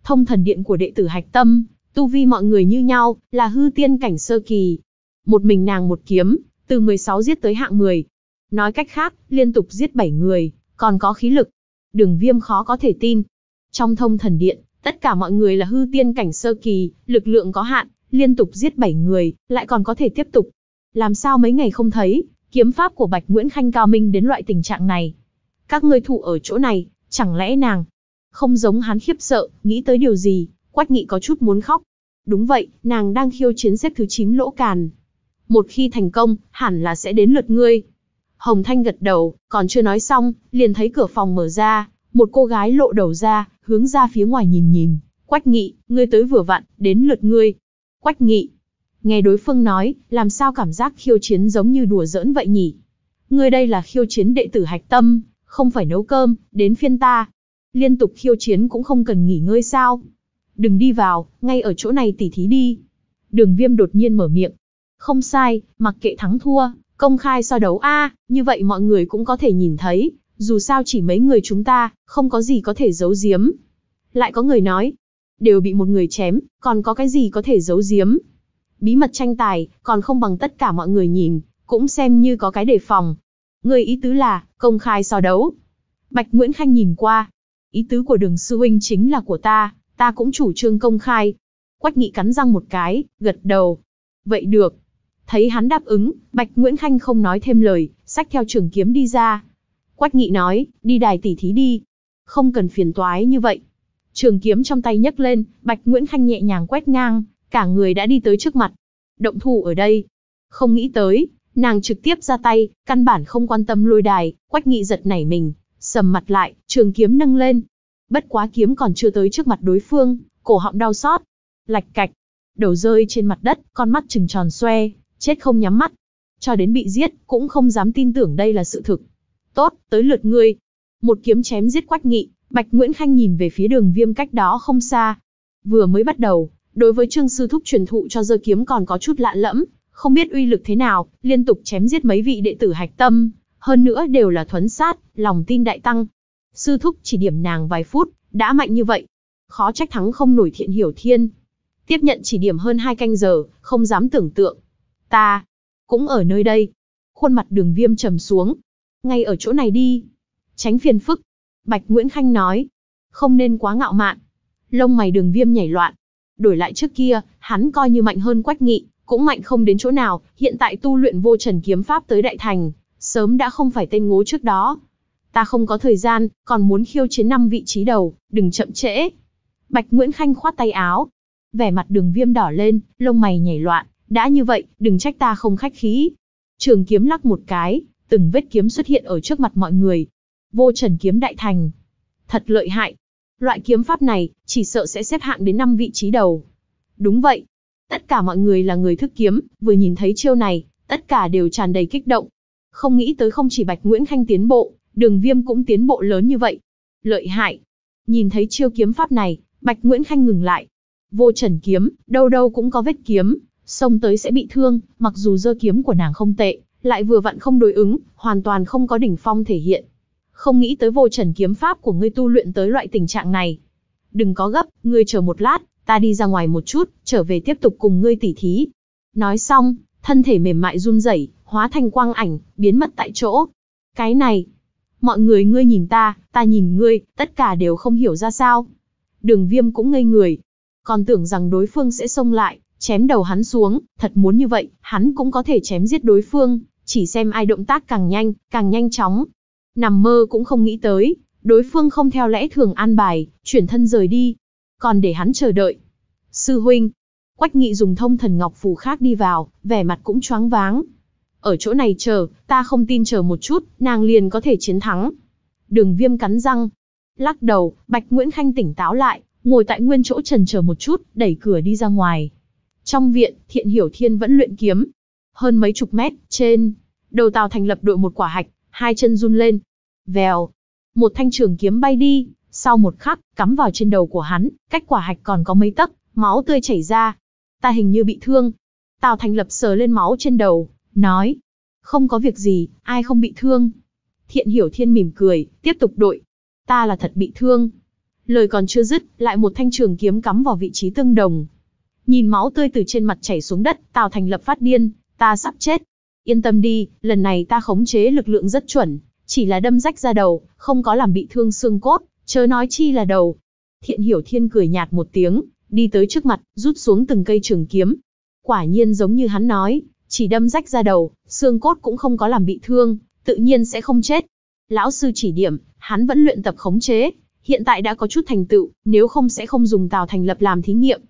Thông thần điện của đệ tử Hạch Tâm, tu vi mọi người như nhau, là hư tiên cảnh sơ kỳ. Một mình nàng một kiếm, từ 16 giết tới hạng 10. Nói cách khác, liên tục giết 7 người, còn có khí lực. Đường viêm khó có thể tin. Trong thông thần điện, tất cả mọi người là hư tiên cảnh sơ kỳ, lực lượng có hạn, liên tục giết 7 người, lại còn có thể tiếp tục. Làm sao mấy ngày không thấy, kiếm pháp của Bạch Nguyễn Khanh cao minh đến loại tình trạng này. Các ngươi thụ ở chỗ này, chẳng lẽ nàng không giống hắn khiếp sợ, nghĩ tới điều gì, quách nghị có chút muốn khóc. Đúng vậy, nàng đang khiêu chiến xếp thứ 9 lỗ càn. Một khi thành công, hẳn là sẽ đến lượt ngươi. Hồng Thanh gật đầu, còn chưa nói xong, liền thấy cửa phòng mở ra, một cô gái lộ đầu ra, hướng ra phía ngoài nhìn nhìn. Quách nghị, ngươi tới vừa vặn, đến lượt ngươi. Quách nghị, nghe đối phương nói, làm sao cảm giác khiêu chiến giống như đùa giỡn vậy nhỉ? Ngươi đây là khiêu chiến đệ tử hạch tâm, không phải nấu cơm, đến phiên ta. Liên tục khiêu chiến cũng không cần nghỉ ngơi sao. Đừng đi vào, ngay ở chỗ này tỉ thí đi. Đường viêm đột nhiên mở miệng. Không sai, mặc kệ thắng thua, công khai so đấu a như vậy mọi người cũng có thể nhìn thấy, dù sao chỉ mấy người chúng ta, không có gì có thể giấu giếm. Lại có người nói, đều bị một người chém, còn có cái gì có thể giấu giếm. Bí mật tranh tài, còn không bằng tất cả mọi người nhìn, cũng xem như có cái đề phòng người ý tứ là, công khai so đấu. Bạch Nguyễn Khanh nhìn qua. Ý tứ của đường sư huynh chính là của ta, ta cũng chủ trương công khai. Quách nghị cắn răng một cái, gật đầu. Vậy được. Thấy hắn đáp ứng, Bạch Nguyễn Khanh không nói thêm lời, sách theo trường kiếm đi ra. Quách nghị nói, đi đài tỉ thí đi. Không cần phiền toái như vậy. Trường kiếm trong tay nhấc lên, Bạch Nguyễn Khanh nhẹ nhàng quét ngang, cả người đã đi tới trước mặt. Động thủ ở đây. Không nghĩ tới, Nàng trực tiếp ra tay, căn bản không quan tâm lôi đài, quách nghị giật nảy mình, sầm mặt lại, trường kiếm nâng lên. Bất quá kiếm còn chưa tới trước mặt đối phương, cổ họng đau xót. Lạch cạch, đầu rơi trên mặt đất, con mắt trừng tròn xoe, chết không nhắm mắt. Cho đến bị giết, cũng không dám tin tưởng đây là sự thực. Tốt, tới lượt ngươi. Một kiếm chém giết quách nghị, Bạch Nguyễn Khanh nhìn về phía đường viêm cách đó không xa. Vừa mới bắt đầu, đối với Trương Sư Thúc truyền thụ cho dơ kiếm còn có chút lạ lẫm, không biết uy lực thế nào, liên tục chém giết mấy vị đệ tử hạch tâm, hơn nữa đều là thuấn sát, lòng tin đại tăng. Sư thúc chỉ điểm nàng vài phút, đã mạnh như vậy. Khó trách thắng không nổi thiện hiểu thiên. Tiếp nhận chỉ điểm hơn hai canh giờ, không dám tưởng tượng. Ta, cũng ở nơi đây. Khuôn mặt đường viêm trầm xuống. Ngay ở chỗ này đi. Tránh phiền phức. Bạch Nguyễn Khanh nói. Không nên quá ngạo mạn. Lông mày đường viêm nhảy loạn. Đổi lại trước kia, hắn coi như mạnh hơn quách nghị cũng mạnh không đến chỗ nào, hiện tại tu luyện vô trần kiếm pháp tới đại thành, sớm đã không phải tên ngố trước đó. Ta không có thời gian, còn muốn khiêu chiến năm vị trí đầu, đừng chậm trễ. Bạch Nguyễn Khanh khoát tay áo, vẻ mặt đường viêm đỏ lên, lông mày nhảy loạn, đã như vậy, đừng trách ta không khách khí. Trường kiếm lắc một cái, từng vết kiếm xuất hiện ở trước mặt mọi người. Vô trần kiếm đại thành. Thật lợi hại. Loại kiếm pháp này, chỉ sợ sẽ xếp hạng đến 5 vị trí đầu. Đúng vậy, Tất cả mọi người là người thức kiếm, vừa nhìn thấy chiêu này, tất cả đều tràn đầy kích động. Không nghĩ tới không chỉ Bạch Nguyễn Khanh tiến bộ, đường viêm cũng tiến bộ lớn như vậy. Lợi hại. Nhìn thấy chiêu kiếm pháp này, Bạch Nguyễn Khanh ngừng lại. Vô trần kiếm, đâu đâu cũng có vết kiếm, xông tới sẽ bị thương, mặc dù dơ kiếm của nàng không tệ, lại vừa vặn không đối ứng, hoàn toàn không có đỉnh phong thể hiện. Không nghĩ tới vô trần kiếm pháp của ngươi tu luyện tới loại tình trạng này. Đừng có gấp, ngươi chờ một lát, ta đi ra ngoài một chút, trở về tiếp tục cùng ngươi tỉ thí. Nói xong, thân thể mềm mại run rẩy, hóa thành quang ảnh, biến mất tại chỗ. Cái này, mọi người ngươi nhìn ta, ta nhìn ngươi, tất cả đều không hiểu ra sao. Đường viêm cũng ngây người, còn tưởng rằng đối phương sẽ xông lại, chém đầu hắn xuống, thật muốn như vậy, hắn cũng có thể chém giết đối phương, chỉ xem ai động tác càng nhanh, càng nhanh chóng. Nằm mơ cũng không nghĩ tới, đối phương không theo lẽ thường an bài, chuyển thân rời đi, còn để hắn chờ đợi. Sư huynh, Quách Nghị dùng thông thần ngọc phù khác đi vào, vẻ mặt cũng choáng váng. Ở chỗ này chờ, ta không tin chờ một chút, nàng liền có thể chiến thắng. Đường Viêm cắn răng, lắc đầu, Bạch Nguyễn Khanh tỉnh táo lại, ngồi tại nguyên chỗ trần chờ một chút, đẩy cửa đi ra ngoài. Trong viện, Thiện Hiểu Thiên vẫn luyện kiếm. Hơn mấy chục mét, trên, đầu tàu thành lập đội một quả hạch, hai chân run lên. Vèo, một thanh trường kiếm bay đi, sau một khắc, cắm vào trên đầu của hắn, cách quả hạch còn có mấy tấc, máu tươi chảy ra. Ta hình như bị thương. Tào Thành Lập sờ lên máu trên đầu, nói. Không có việc gì, ai không bị thương. Thiện Hiểu Thiên mỉm cười, tiếp tục đội. Ta là thật bị thương. Lời còn chưa dứt, lại một thanh trường kiếm cắm vào vị trí tương đồng. Nhìn máu tươi từ trên mặt chảy xuống đất, Tào Thành Lập phát điên, ta sắp chết. Yên tâm đi, lần này ta khống chế lực lượng rất chuẩn, chỉ là đâm rách ra đầu, không có làm bị thương xương cốt. Chớ nói chi là đầu. Thiện hiểu thiên cười nhạt một tiếng, đi tới trước mặt, rút xuống từng cây trường kiếm. Quả nhiên giống như hắn nói, chỉ đâm rách ra đầu, xương cốt cũng không có làm bị thương, tự nhiên sẽ không chết. Lão sư chỉ điểm, hắn vẫn luyện tập khống chế, hiện tại đã có chút thành tựu, nếu không sẽ không dùng Tào Thành Lập làm thí nghiệm.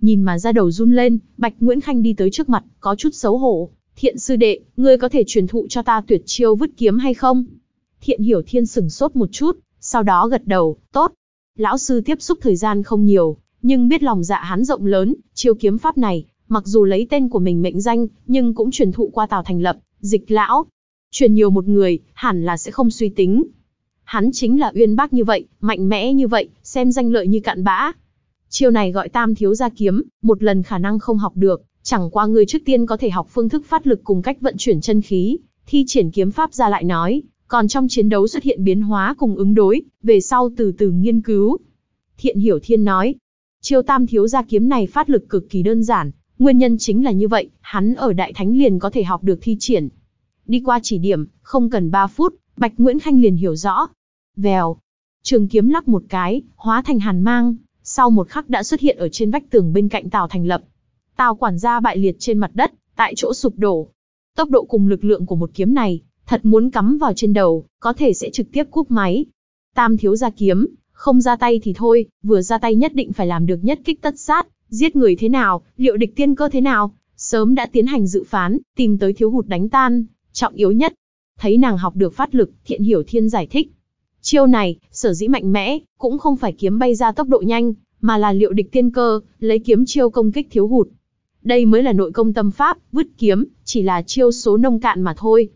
Nhìn mà ra đầu run lên, Bạch Nguyễn Khanh đi tới trước mặt, có chút xấu hổ. Thiện sư đệ, ngươi có thể truyền thụ cho ta tuyệt chiêu vứt kiếm hay không? Thiện hiểu thiên sửng sốt một chút, sau đó gật đầu, tốt. Lão sư tiếp xúc thời gian không nhiều, nhưng biết lòng dạ hắn rộng lớn, chiêu kiếm pháp này, mặc dù lấy tên của mình mệnh danh, nhưng cũng truyền thụ qua Tào Thành Lập, dịch lão. Truyền nhiều một người, hẳn là sẽ không suy tính. Hắn chính là uyên bác như vậy, mạnh mẽ như vậy, xem danh lợi như cạn bã. Chiêu này gọi tam thiếu gia kiếm, một lần khả năng không học được, chẳng qua người trước tiên có thể học phương thức phát lực cùng cách vận chuyển chân khí, thi triển kiếm pháp ra lại nói, còn trong chiến đấu xuất hiện biến hóa cùng ứng đối, về sau từ từ nghiên cứu. Thiện Hiểu Thiên nói, chiêu tam thiếu gia kiếm này phát lực cực kỳ đơn giản, nguyên nhân chính là như vậy, hắn ở Đại Thánh liền có thể học được thi triển. Đi qua chỉ điểm, không cần 3 phút, Bạch Nguyễn Khanh liền hiểu rõ. Vèo, trường kiếm lắc một cái, hóa thành hàn mang, sau một khắc đã xuất hiện ở trên vách tường bên cạnh Tào Thành Lập. Tào quản gia bại liệt trên mặt đất, tại chỗ sụp đổ. Tốc độ cùng lực lượng của một kiếm này, thật muốn cắm vào trên đầu, có thể sẽ trực tiếp cúp máy. Tam thiếu ra kiếm, không ra tay thì thôi, vừa ra tay nhất định phải làm được nhất kích tất sát, giết người thế nào, liệu địch tiên cơ thế nào, sớm đã tiến hành dự phán, tìm tới thiếu hụt đánh tan, trọng yếu nhất. Thấy nàng học được phát lực, thiện hiểu thiên giải thích. Chiêu này, sở dĩ mạnh mẽ, cũng không phải kiếm bay ra tốc độ nhanh, mà là liệu địch tiên cơ, lấy kiếm chiêu công kích thiếu hụt. Đây mới là nội công tâm pháp, vứt kiếm, chỉ là chiêu số nông cạn mà thôi.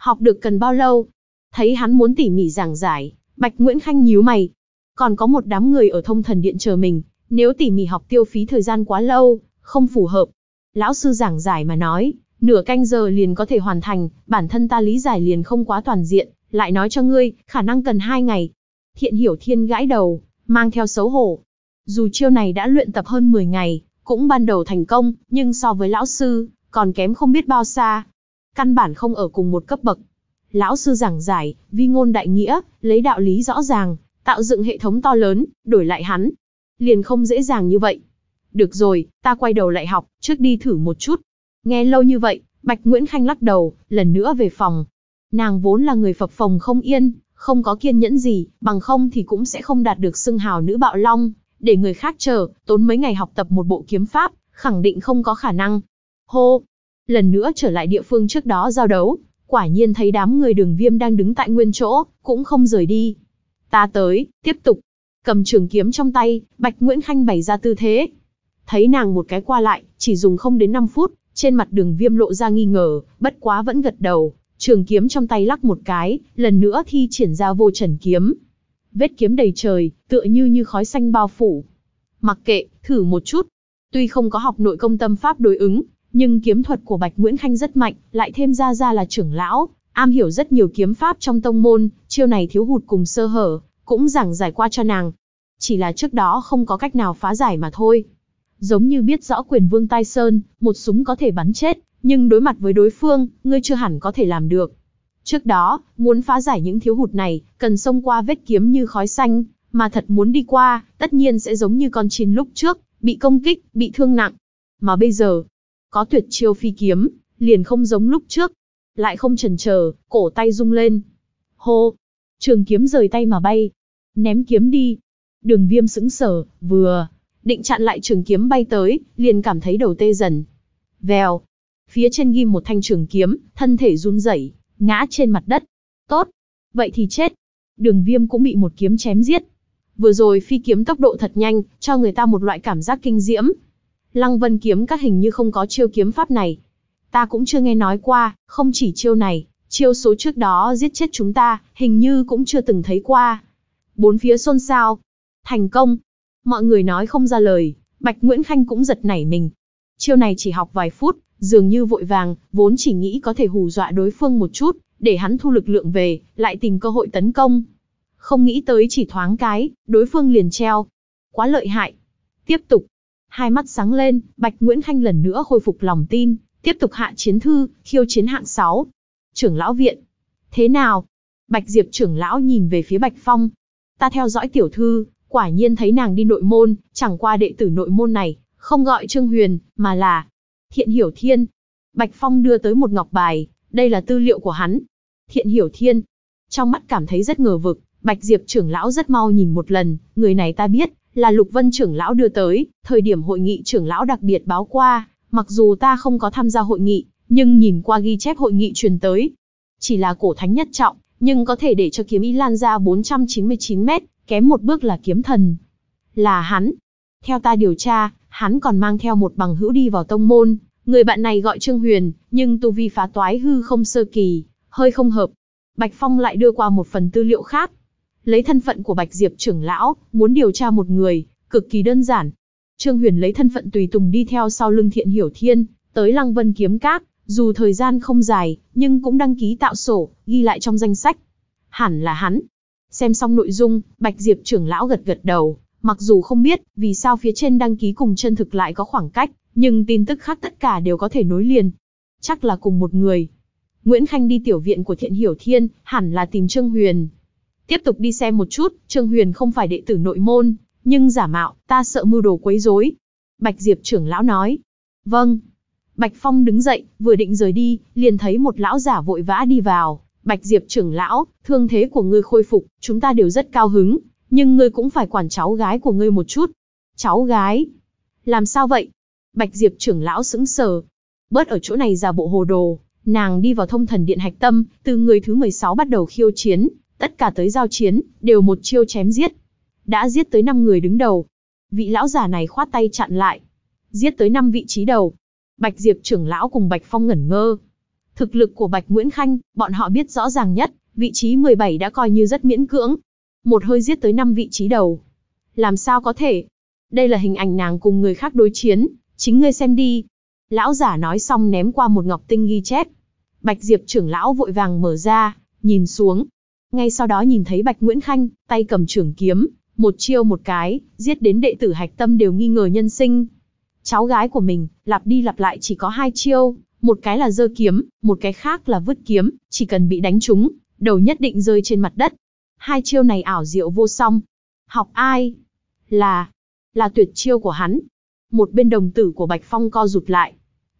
Học được cần bao lâu? Thấy hắn muốn tỉ mỉ giảng giải, Bạch Nguyễn Khanh nhíu mày. Còn có một đám người ở thông thần điện chờ mình, nếu tỉ mỉ học tiêu phí thời gian quá lâu, không phù hợp. Lão sư giảng giải mà nói, nửa canh giờ liền có thể hoàn thành, bản thân ta lý giải liền không quá toàn diện, lại nói cho ngươi, khả năng cần hai ngày. Thiện hiểu thiên gãi đầu, mang theo xấu hổ. Dù chiêu này đã luyện tập hơn 10 ngày, cũng ban đầu thành công, nhưng so với lão sư, còn kém không biết bao xa căn bản không ở cùng một cấp bậc. Lão sư giảng giải, vi ngôn đại nghĩa, lấy đạo lý rõ ràng, tạo dựng hệ thống to lớn, đổi lại hắn. Liền không dễ dàng như vậy. Được rồi, ta quay đầu lại học, trước đi thử một chút. Nghe lâu như vậy, Bạch Nguyễn Khanh lắc đầu, lần nữa về phòng. Nàng vốn là người phập phồng không yên, không có kiên nhẫn gì, bằng không thì cũng sẽ không đạt được xưng hào nữ bạo long. Để người khác chờ, tốn mấy ngày học tập một bộ kiếm pháp, khẳng định không có khả năng. Hô, lần nữa trở lại địa phương trước đó giao đấu, quả nhiên thấy đám người đường viêm đang đứng tại nguyên chỗ, cũng không rời đi. Ta tới, tiếp tục. Cầm trường kiếm trong tay, Bạch Nguyễn Khanh bày ra tư thế. Thấy nàng một cái qua lại, chỉ dùng không đến 5 phút, trên mặt đường viêm lộ ra nghi ngờ, bất quá vẫn gật đầu, trường kiếm trong tay lắc một cái, lần nữa thi triển ra vô trần kiếm. Vết kiếm đầy trời, tựa như như khói xanh bao phủ. Mặc kệ, thử một chút. Tuy không có học nội công tâm pháp đối ứng, nhưng kiếm thuật của Bạch Nguyễn Khanh rất mạnh, lại thêm ra ra là trưởng lão, am hiểu rất nhiều kiếm pháp trong tông môn, chiêu này thiếu hụt cùng sơ hở, cũng giảng giải qua cho nàng. Chỉ là trước đó không có cách nào phá giải mà thôi. Giống như biết rõ quyền vương tai sơn, một súng có thể bắn chết, nhưng đối mặt với đối phương, ngươi chưa hẳn có thể làm được. Trước đó, muốn phá giải những thiếu hụt này, cần xông qua vết kiếm như khói xanh, mà thật muốn đi qua, tất nhiên sẽ giống như con chim lúc trước, bị công kích, bị thương nặng. Mà bây giờ, có tuyệt chiêu phi kiếm, liền không giống lúc trước. Lại không chần chờ, cổ tay rung lên. Hô! Trường kiếm rời tay mà bay. Ném kiếm đi. Đường viêm sững sờ, vừa. Định chặn lại trường kiếm bay tới, liền cảm thấy đầu tê dần. Vèo! Phía trên ghim một thanh trường kiếm, thân thể run rẩy, ngã trên mặt đất. Tốt! Vậy thì chết! Đường viêm cũng bị một kiếm chém giết. Vừa rồi phi kiếm tốc độ thật nhanh, cho người ta một loại cảm giác kinh diễm, Lăng Vân kiếm các hình như không có chiêu kiếm pháp này. Ta cũng chưa nghe nói qua, không chỉ chiêu này, chiêu số trước đó giết chết chúng ta, hình như cũng chưa từng thấy qua. Bốn phía xôn xao. Thành công. Mọi người nói không ra lời, Bạch Nguyễn Khanh cũng giật nảy mình. Chiêu này chỉ học vài phút, dường như vội vàng, vốn chỉ nghĩ có thể hù dọa đối phương một chút, để hắn thu lực lượng về, lại tìm cơ hội tấn công. Không nghĩ tới chỉ thoáng cái, đối phương liền treo. Quá lợi hại. Tiếp tục, Hai mắt sáng lên, Bạch Nguyễn Khanh lần nữa khôi phục lòng tin, tiếp tục hạ chiến thư, khiêu chiến hạng 6. Trưởng lão viện. Thế nào? Bạch Diệp trưởng lão nhìn về phía Bạch Phong. Ta theo dõi tiểu thư, quả nhiên thấy nàng đi nội môn, chẳng qua đệ tử nội môn này, không gọi Trương Huyền, mà là Thiện Hiểu Thiên. Bạch Phong đưa tới một ngọc bài, đây là tư liệu của hắn. Thiện Hiểu Thiên. Trong mắt cảm thấy rất ngờ vực, Bạch Diệp trưởng lão rất mau nhìn một lần, người này ta biết, là Lục Vân trưởng lão đưa tới, thời điểm hội nghị trưởng lão đặc biệt báo qua, mặc dù ta không có tham gia hội nghị, nhưng nhìn qua ghi chép hội nghị truyền tới. Chỉ là cổ thánh nhất trọng, nhưng có thể để cho kiếm ý lan ra 499 mét, kém một bước là kiếm thần. Là hắn. Theo ta điều tra, hắn còn mang theo một bằng hữu đi vào tông môn. Người bạn này gọi Trương Huyền, nhưng tu vi phá toái hư không sơ kỳ, hơi không hợp. Bạch Phong lại đưa qua một phần tư liệu khác, Lấy thân phận của Bạch Diệp trưởng lão, muốn điều tra một người, cực kỳ đơn giản. Trương Huyền lấy thân phận tùy tùng đi theo sau lưng Thiện Hiểu Thiên, tới Lăng Vân Kiếm Các, dù thời gian không dài, nhưng cũng đăng ký tạo sổ, ghi lại trong danh sách. Hẳn là hắn. Xem xong nội dung, Bạch Diệp trưởng lão gật gật đầu, mặc dù không biết vì sao phía trên đăng ký cùng chân thực lại có khoảng cách, nhưng tin tức khác tất cả đều có thể nối liền. Chắc là cùng một người. Nguyễn Khanh đi tiểu viện của Thiện Hiểu Thiên, hẳn là tìm Trương Huyền, Tiếp tục đi xem một chút, Trương Huyền không phải đệ tử nội môn, nhưng giả mạo, ta sợ mưu đồ quấy rối. Bạch Diệp trưởng lão nói. Vâng. Bạch Phong đứng dậy, vừa định rời đi, liền thấy một lão giả vội vã đi vào. Bạch Diệp trưởng lão, thương thế của ngươi khôi phục, chúng ta đều rất cao hứng, nhưng ngươi cũng phải quản cháu gái của ngươi một chút. Cháu gái? Làm sao vậy? Bạch Diệp trưởng lão sững sờ. Bớt ở chỗ này giả bộ hồ đồ, nàng đi vào thông thần điện hạch tâm, từ người thứ 16 bắt đầu khiêu chiến, tất cả tới giao chiến, đều một chiêu chém giết. Đã giết tới 5 người đứng đầu. Vị lão giả này khoát tay chặn lại. Giết tới 5 vị trí đầu. Bạch Diệp trưởng lão cùng Bạch Phong ngẩn ngơ. Thực lực của Bạch Nguyễn Khanh, bọn họ biết rõ ràng nhất, vị trí 17 đã coi như rất miễn cưỡng. Một hơi giết tới 5 vị trí đầu. Làm sao có thể? Đây là hình ảnh nàng cùng người khác đối chiến, chính ngươi xem đi. Lão giả nói xong ném qua một ngọc tinh ghi chép. Bạch Diệp trưởng lão vội vàng mở ra, nhìn xuống, ngay sau đó nhìn thấy Bạch Nguyễn Khanh, tay cầm trưởng kiếm, một chiêu một cái, giết đến đệ tử hạch tâm đều nghi ngờ nhân sinh. Cháu gái của mình, lặp đi lặp lại chỉ có hai chiêu, một cái là giơ kiếm, một cái khác là vứt kiếm, chỉ cần bị đánh trúng, đầu nhất định rơi trên mặt đất. Hai chiêu này ảo diệu vô song. Học ai? Là, là tuyệt chiêu của hắn. Một bên đồng tử của Bạch Phong co rụt lại.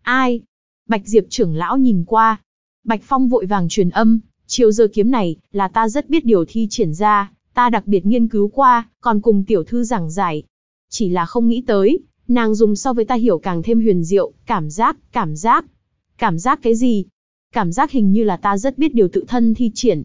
Ai? Bạch Diệp trưởng lão nhìn qua. Bạch Phong vội vàng truyền âm, Chiều giờ kiếm này, là ta rất biết điều thi triển ra, ta đặc biệt nghiên cứu qua, còn cùng tiểu thư giảng giải. Chỉ là không nghĩ tới, nàng dùng so với ta hiểu càng thêm huyền diệu, cảm giác, cảm giác. Cảm giác cái gì? Cảm giác hình như là ta rất biết điều tự thân thi triển.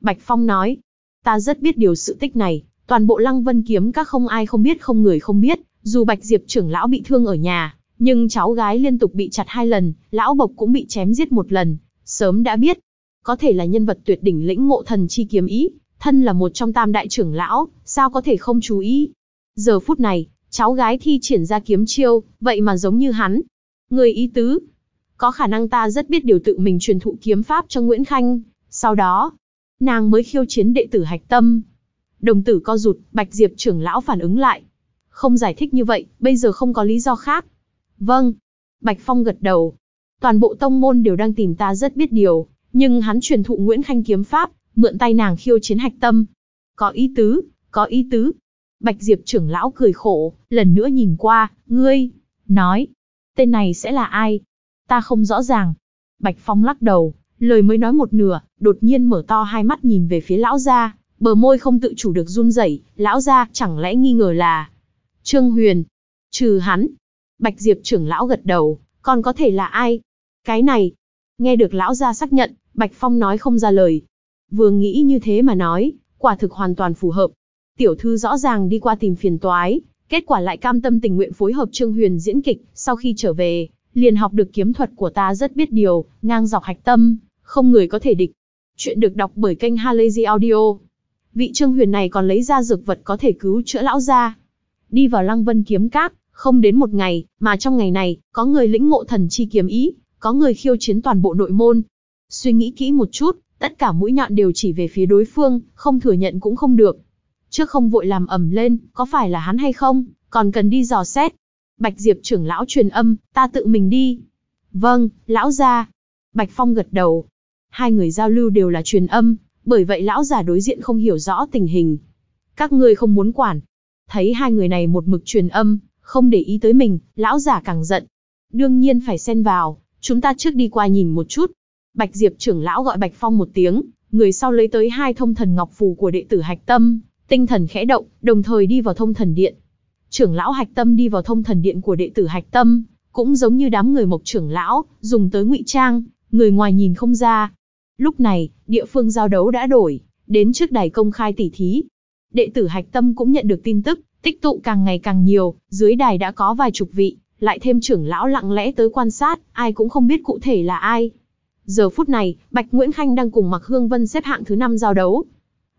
Bạch Phong nói, ta rất biết điều sự tích này, toàn bộ lăng vân kiếm các không ai không biết không người không biết, dù Bạch Diệp trưởng lão bị thương ở nhà, nhưng cháu gái liên tục bị chặt hai lần, lão bộc cũng bị chém giết một lần, sớm đã biết, có thể là nhân vật tuyệt đỉnh lĩnh ngộ thần chi kiếm ý, thân là một trong tam đại trưởng lão, sao có thể không chú ý. Giờ phút này, cháu gái thi triển ra kiếm chiêu, vậy mà giống như hắn. Người ý tứ, có khả năng ta rất biết điều tự mình truyền thụ kiếm pháp cho Nguyễn Khanh, sau đó, nàng mới khiêu chiến đệ tử hạch tâm. Đồng tử co rụt, Bạch Diệp trưởng lão phản ứng lại. Không giải thích như vậy, bây giờ không có lý do khác. Vâng. Bạch Phong gật đầu. Toàn bộ tông môn đều đang tìm ta rất biết điều, nhưng hắn truyền thụ Nguyễn Khanh kiếm pháp, mượn tay nàng khiêu chiến hạch tâm. Có ý tứ, có ý tứ. Bạch Diệp trưởng lão cười khổ, lần nữa nhìn qua, ngươi, nói, tên này sẽ là ai? Ta không rõ ràng. Bạch Phong lắc đầu, lời mới nói một nửa, đột nhiên mở to hai mắt nhìn về phía lão gia, bờ môi không tự chủ được run rẩy, lão gia chẳng lẽ nghi ngờ là Trương Huyền, trừ hắn. Bạch Diệp trưởng lão gật đầu, còn có thể là ai? Cái này, Nghe được lão gia xác nhận, Bạch Phong nói không ra lời. Vừa nghĩ như thế mà nói, quả thực hoàn toàn phù hợp. Tiểu thư rõ ràng đi qua tìm phiền toái, kết quả lại cam tâm tình nguyện phối hợp Trương Huyền diễn kịch, sau khi trở về, liền học được kiếm thuật của ta rất biết điều, ngang dọc hạch tâm, không người có thể địch. Chuyện được đọc bởi kênh Halazy Audio. Vị Trương Huyền này còn lấy ra dược vật có thể cứu chữa lão gia. Đi vào Lăng Vân kiếm các, không đến một ngày, mà trong ngày này, có người lĩnh ngộ thần chi kiếm ý, có người khiêu chiến toàn bộ nội môn. Suy nghĩ kỹ một chút, tất cả mũi nhọn đều chỉ về phía đối phương, không thừa nhận cũng không được. Trước không vội làm ẩm lên, có phải là hắn hay không, còn cần đi dò xét. Bạch Diệp trưởng lão truyền âm, ta tự mình đi. Vâng, lão gia. Bạch Phong gật đầu. Hai người giao lưu đều là truyền âm, bởi vậy lão già đối diện không hiểu rõ tình hình. Các ngươi không muốn quản. Thấy hai người này một mực truyền âm, không để ý tới mình, lão già càng giận. Đương nhiên phải xen vào, Chúng ta trước đi qua nhìn một chút. Bạch Diệp trưởng lão gọi Bạch Phong một tiếng, người sau lấy tới hai thông thần ngọc phù của đệ tử Hạch Tâm, tinh thần khẽ động, đồng thời đi vào thông thần điện. Trưởng lão Hạch Tâm đi vào thông thần điện của đệ tử Hạch Tâm, cũng giống như đám người Mộc trưởng lão, dùng tới ngụy trang, người ngoài nhìn không ra. Lúc này, địa phương giao đấu đã đổi, đến trước đài công khai tỉ thí. Đệ tử Hạch Tâm cũng nhận được tin tức, tích tụ càng ngày càng nhiều, dưới đài đã có vài chục vị, lại thêm trưởng lão lặng lẽ tới quan sát, ai cũng không biết cụ thể là ai. Giờ phút này, Bạch Nguyễn Khanh đang cùng Mạc Hương Vân xếp hạng thứ 5 giao đấu.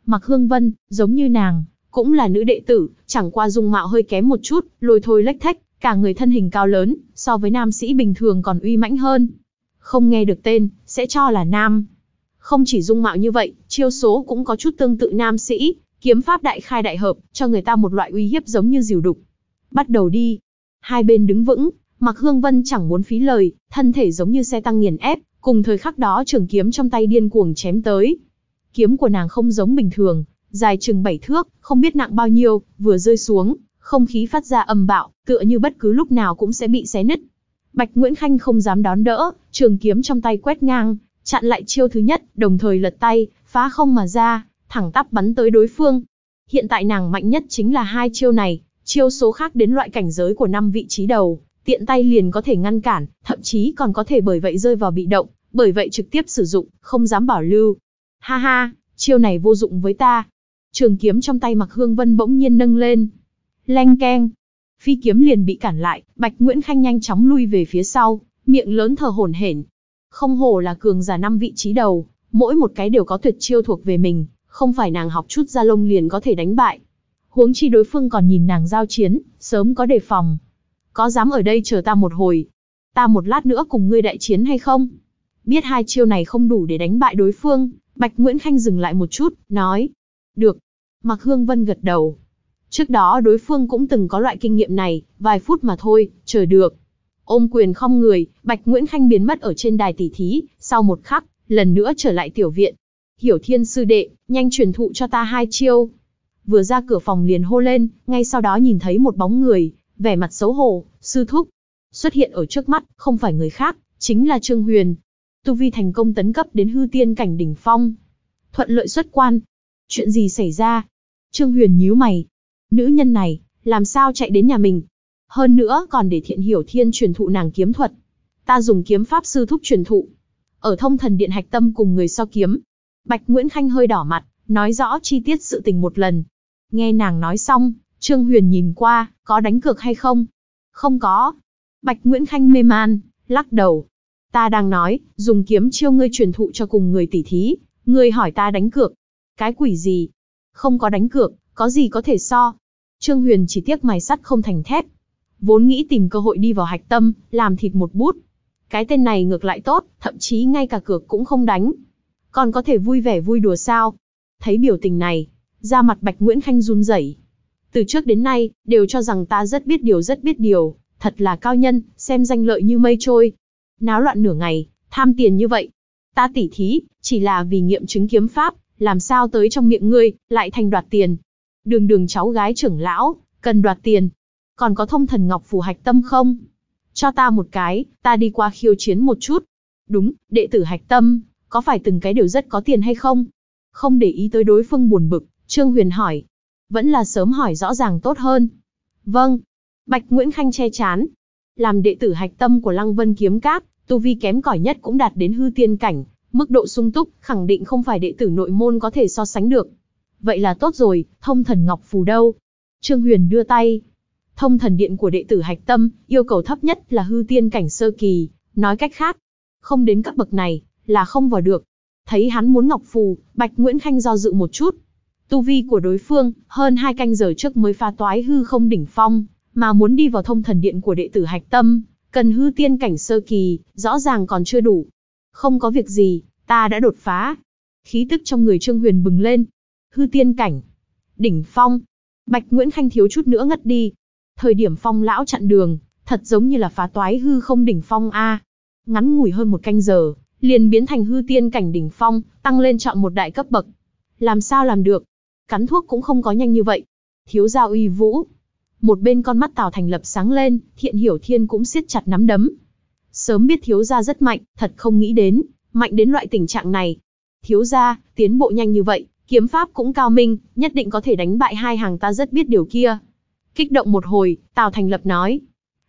Mạc Hương Vân, giống như nàng, cũng là nữ đệ tử, chẳng qua dung mạo hơi kém một chút, lôi thôi lách thách, cả người thân hình cao lớn, so với nam sĩ bình thường còn uy mãnh hơn. Không nghe được tên, sẽ cho là nam. Không chỉ dung mạo như vậy, chiêu số cũng có chút tương tự nam sĩ, kiếm pháp đại khai đại hợp, cho người ta một loại uy hiếp giống như diều đục. Bắt đầu đi, Hai bên đứng vững, Mạc Hương Vân chẳng muốn phí lời, thân thể giống như xe tăng nghiền ép, cùng thời khắc đó trường kiếm trong tay điên cuồng chém tới. Kiếm của nàng không giống bình thường, dài chừng bảy thước, không biết nặng bao nhiêu, vừa rơi xuống, không khí phát ra âm bạo, tựa như bất cứ lúc nào cũng sẽ bị xé nứt. Bạch Nguyễn Khanh không dám đón đỡ, trường kiếm trong tay quét ngang, chặn lại chiêu thứ nhất, đồng thời lật tay, phá không mà ra, thẳng tắp bắn tới đối phương. Hiện tại nàng mạnh nhất chính là hai chiêu này, chiêu số khác đến loại cảnh giới của năm vị trí đầu, tiện tay liền có thể ngăn cản, thậm chí còn có thể bởi vậy rơi vào bị động, bởi vậy trực tiếp sử dụng, không dám bảo lưu. Ha ha, chiêu này vô dụng với ta. Trường kiếm trong tay Mạc Hương Vân bỗng nhiên nâng lên. Leng keng. Phi kiếm liền bị cản lại, Bạch Nguyễn Khanh nhanh chóng lui về phía sau, miệng lớn thở hổn hển. Không hổ là cường giả năm vị trí đầu, mỗi một cái đều có tuyệt chiêu thuộc về mình, không phải nàng học chút ra lông liền có thể đánh bại huống chi đối phương còn nhìn nàng giao chiến, sớm có đề phòng. Có dám ở đây chờ ta một hồi? Ta một lát nữa cùng ngươi đại chiến hay không? Biết hai chiêu này không đủ để đánh bại đối phương, Bạch Nguyễn Khanh dừng lại một chút, nói. Được. Mạc Hương Vân gật đầu. Trước đó đối phương cũng từng có loại kinh nghiệm này, vài phút mà thôi, chờ được. Ôm quyền không người, Bạch Nguyễn Khanh biến mất ở trên đài tỷ thí, sau một khắc, lần nữa trở lại tiểu viện. Hiểu thiên sư đệ, nhanh truyền thụ cho ta hai chiêu, vừa ra cửa phòng liền hô lên, ngay sau đó nhìn thấy một bóng người, vẻ mặt xấu hổ, sư thúc. Xuất hiện ở trước mắt, không phải người khác, chính là Trương Huyền. Tu Vi thành công tấn cấp đến hư tiên cảnh đỉnh phong. Thuận lợi xuất quan. Chuyện gì xảy ra? Trương Huyền nhíu mày. Nữ nhân này, làm sao chạy đến nhà mình? Hơn nữa còn để thiện hiểu thiên truyền thụ nàng kiếm thuật. Ta dùng kiếm pháp sư thúc truyền thụ. Ở thông thần điện hạch tâm cùng người so kiếm. Bạch Nguyễn Khanh hơi đỏ mặt, nói rõ chi tiết sự tình một lần. Nghe nàng nói xong, Trương Huyền nhìn qua, có đánh cược hay không? Không có. Bạch Nguyễn Khanh mê man, lắc đầu. Ta đang nói, dùng kiếm chiêu ngươi truyền thụ cho cùng người tỷ thí, ngươi hỏi ta đánh cược. Cái quỷ gì? Không có đánh cược, có gì có thể so? Trương Huyền chỉ tiếc mài sắt không thành thép. Vốn nghĩ tìm cơ hội đi vào hạch tâm, làm thịt một bút. Cái tên này ngược lại tốt, thậm chí ngay cả cược cũng không đánh. Còn có thể vui vẻ vui đùa sao? Thấy biểu tình này, da mặt Bạch Nguyễn Khanh run rẩy. Từ trước đến nay, đều cho rằng ta rất biết điều rất biết điều, thật là cao nhân, xem danh lợi như mây trôi. Náo loạn nửa ngày, tham tiền như vậy. Ta tỉ thí, chỉ là vì nghiệm chứng kiếm pháp, làm sao tới trong miệng ngươi, lại thành đoạt tiền. Đường đường cháu gái trưởng lão, cần đoạt tiền. Còn có thông thần ngọc phù hạch tâm không? Cho ta một cái, ta đi qua khiêu chiến một chút. Đúng, đệ tử hạch tâm, có phải từng cái đều rất có tiền hay không? Không để ý tới đối phương buồn bực, Trương Huyền hỏi. Vẫn là sớm hỏi rõ ràng tốt hơn. Vâng. Bạch Nguyễn Khanh che chán. Làm đệ tử hạch tâm của Lăng Vân Kiếm Cát, tu vi kém cỏi nhất cũng đạt đến hư tiên cảnh, mức độ sung túc khẳng định không phải đệ tử nội môn có thể so sánh được. Vậy là tốt rồi, thông thần ngọc phù đâu? Trương Huyền đưa tay. Thông thần điện của đệ tử hạch tâm, yêu cầu thấp nhất là hư tiên cảnh sơ kỳ, nói cách khác, không đến cấp bậc này là không vào được. Thấy hắn muốn ngọc phù, Bạch Nguyễn Khanh do dự một chút. Tu vi của đối phương, hơn hai canh giờ trước mới phá toái hư không đỉnh phong, mà muốn đi vào thông thần điện của đệ tử Hạch Tâm, cần hư tiên cảnh sơ kỳ, rõ ràng còn chưa đủ. Không có việc gì, ta đã đột phá. Khí tức trong người Trương Huyền bừng lên. Hư tiên cảnh. Đỉnh phong. Bạch Nguyễn Khanh thiếu chút nữa ngất đi. Thời điểm phong lão chặn đường, thật giống như là phá toái hư không đỉnh phong A. Ngắn ngủi hơn một canh giờ, liền biến thành hư tiên cảnh đỉnh phong, tăng lên chọn một đại cấp bậc. Làm sao làm được? Cắn thuốc cũng không có nhanh như vậy. Thiếu gia uy vũ. Một bên con mắt Tào Thành lập sáng lên, thiện hiểu thiên cũng siết chặt nắm đấm. Sớm biết thiếu gia rất mạnh, thật không nghĩ đến, mạnh đến loại tình trạng này. Thiếu gia, tiến bộ nhanh như vậy, kiếm pháp cũng cao minh, nhất định có thể đánh bại hai hàng ta rất biết điều kia. Kích động một hồi, Tào Thành Lập nói.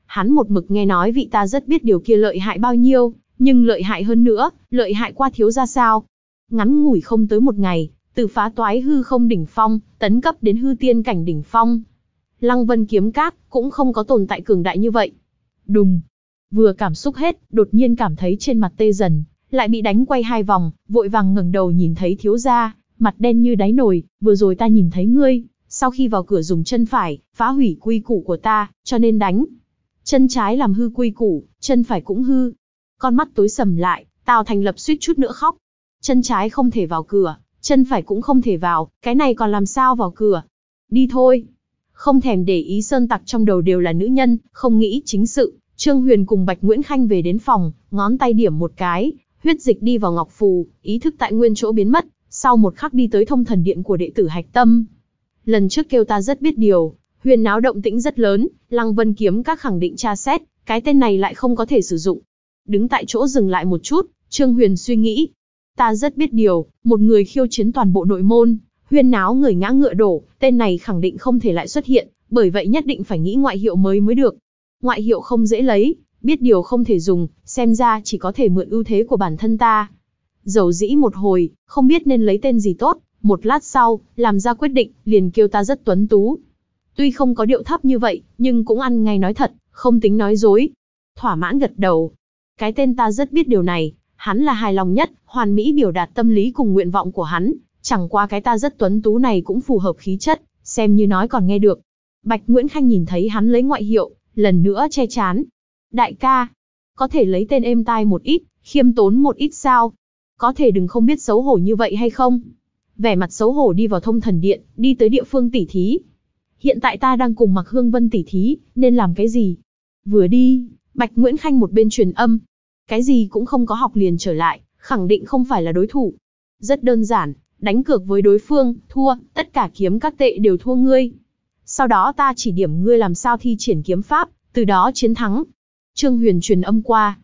Hắn một mực nghe nói vị ta rất biết điều kia lợi hại bao nhiêu, nhưng lợi hại hơn nữa, lợi hại qua thiếu ra sao. Ngắn ngủi không tới một ngày, từ phá toái hư không đỉnh phong, tấn cấp đến hư tiên cảnh đỉnh phong. Lăng vân kiếm các cũng không có tồn tại cường đại như vậy. Đùng, vừa cảm xúc hết, đột nhiên cảm thấy trên mặt tê dần, lại bị đánh quay hai vòng, vội vàng ngẩng đầu nhìn thấy thiếu gia, mặt đen như đáy nồi, vừa rồi ta nhìn thấy ngươi, sau khi vào cửa dùng chân phải, phá hủy quy củ của ta, cho nên đánh. Chân trái làm hư quy củ, chân phải cũng hư, con mắt tối sầm lại, Tào Thành Lập suýt chút nữa khóc. Chân trái không thể vào cửa, chân phải cũng không thể vào, cái này còn làm sao vào cửa. Đi thôi. Không thèm để ý sơn tặc trong đầu đều là nữ nhân, không nghĩ chính sự. Trương Huyền cùng Bạch Nguyễn Khanh về đến phòng, ngón tay điểm một cái, huyết dịch đi vào ngọc phù, ý thức tại nguyên chỗ biến mất, sau một khắc đi tới thông thần điện của đệ tử Hạch Tâm. Lần trước kêu ta rất biết điều, huyền náo động tĩnh rất lớn, Lăng Vân kiếm các khẳng định tra xét, cái tên này lại không có thể sử dụng, đứng tại chỗ dừng lại một chút, Trương Huyền suy nghĩ. Ta rất biết điều, một người khiêu chiến toàn bộ nội môn, huyên náo người ngã ngựa đổ, tên này khẳng định không thể lại xuất hiện, bởi vậy nhất định phải nghĩ ngoại hiệu mới mới được. Ngoại hiệu không dễ lấy, biết điều không thể dùng, xem ra chỉ có thể mượn ưu thế của bản thân ta. Dầu dĩ một hồi, không biết nên lấy tên gì tốt, một lát sau, làm ra quyết định, liền kêu ta rất tuấn tú. Tuy không có điệu thấp như vậy, nhưng cũng ăn ngay nói thật, không tính nói dối. Thỏa mãn gật đầu, cái tên ta rất biết điều này, hắn là hài lòng nhất, hoàn mỹ biểu đạt tâm lý cùng nguyện vọng của hắn, chẳng qua cái ta rất tuấn tú này cũng phù hợp khí chất, xem như nói còn nghe được. Bạch Nguyễn Khanh nhìn thấy hắn lấy ngoại hiệu, lần nữa che chán. Đại ca, có thể lấy tên êm tai một ít, khiêm tốn một ít sao? Có thể đừng không biết xấu hổ như vậy hay không? Vẻ mặt xấu hổ đi vào thông thần điện, đi tới địa phương tỉ thí. Hiện tại ta đang cùng Mạc Hương Vân tỉ thí, nên làm cái gì? Vừa đi, Bạch Nguyễn Khanh một bên truyền âm, cái gì cũng không có học liền trở lại, khẳng định không phải là đối thủ. Rất đơn giản, đánh cược với đối phương, thua, tất cả kiếm các tệ đều thua ngươi. Sau đó ta chỉ điểm ngươi làm sao thi triển kiếm pháp, từ đó chiến thắng. Trương Huyền truyền âm qua.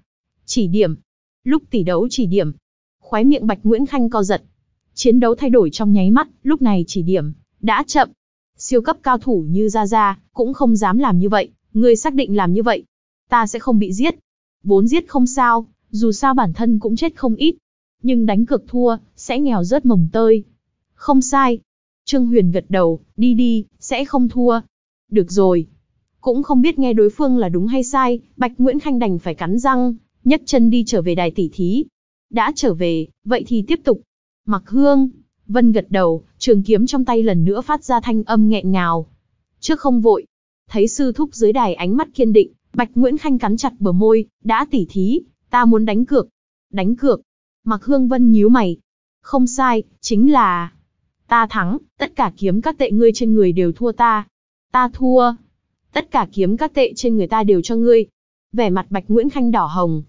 Chỉ điểm. Lúc tỷ đấu chỉ điểm. Khóe miệng Bạch Nguyễn Khanh co giật. Chiến đấu thay đổi trong nháy mắt, lúc này chỉ điểm, đã chậm. Siêu cấp cao thủ như Gia Gia, cũng không dám làm như vậy, ngươi xác định làm như vậy. Ta sẽ không bị giết vốn giết không sao, dù sao bản thân cũng chết không ít. Nhưng đánh cược thua, sẽ nghèo rớt mồng tơi. Không sai. Trương Huyền gật đầu, đi đi, sẽ không thua. Được rồi. Cũng không biết nghe đối phương là đúng hay sai, Bạch Nguyễn Khanh đành phải cắn răng, nhấc chân đi trở về đài tỷ thí. Đã trở về, vậy thì tiếp tục. Mặc hương, Vân gật đầu, trường kiếm trong tay lần nữa phát ra thanh âm nghẹn ngào. Trước không vội, thấy sư thúc dưới đài ánh mắt kiên định, Bạch Nguyễn Khanh cắn chặt bờ môi, đã tỉ thí, ta muốn đánh cược. Đánh cược. Mạc Hương Vân nhíu mày. Không sai, chính là... Ta thắng, tất cả kiếm các tệ ngươi trên người đều thua ta. Ta thua. Tất cả kiếm các tệ trên người ta đều cho ngươi. Vẻ mặt Bạch Nguyễn Khanh đỏ hồng.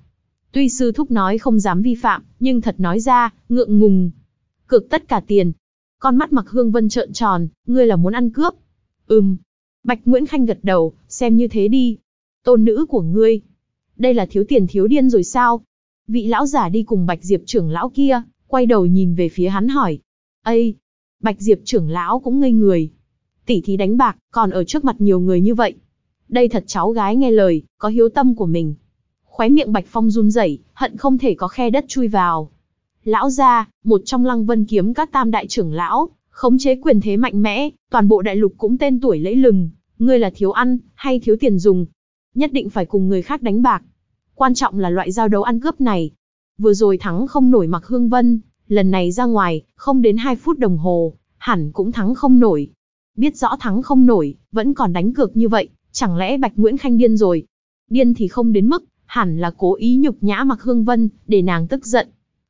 Tuy sư thúc nói không dám vi phạm, nhưng thật nói ra, ngượng ngùng. Cược tất cả tiền. Con mắt Mạc Hương Vân trợn tròn, ngươi là muốn ăn cướp. Ừm. Bạch Nguyễn Khanh gật đầu, xem như thế đi, tôn nữ của ngươi. Đây là thiếu tiền thiếu điên rồi sao? Vị lão giả đi cùng Bạch Diệp trưởng lão kia, quay đầu nhìn về phía hắn hỏi. Ây! Bạch Diệp trưởng lão cũng ngây người. Tỷ thí đánh bạc, còn ở trước mặt nhiều người như vậy. Đây thật cháu gái nghe lời, có hiếu tâm của mình. Khóe miệng Bạch Phong run rẩy, hận không thể có khe đất chui vào. Lão gia, một trong lăng vân kiếm các tam đại trưởng lão, khống chế quyền thế mạnh mẽ, toàn bộ đại lục cũng tên tuổi lẫy lừng, ngươi là thiếu ăn, hay thiếu tiền dùng, nhất định phải cùng người khác đánh bạc. Quan trọng là loại giao đấu ăn cướp này. Vừa rồi thắng không nổi mặc Hương Vân, lần này ra ngoài, không đến 2 phút đồng hồ, hẳn cũng thắng không nổi. Biết rõ thắng không nổi, vẫn còn đánh cược như vậy, chẳng lẽ Bạch Nguyễn Khanh điên rồi? Điên thì không đến mức, hẳn là cố ý nhục nhã mặc Hương Vân, để nàng tức giận.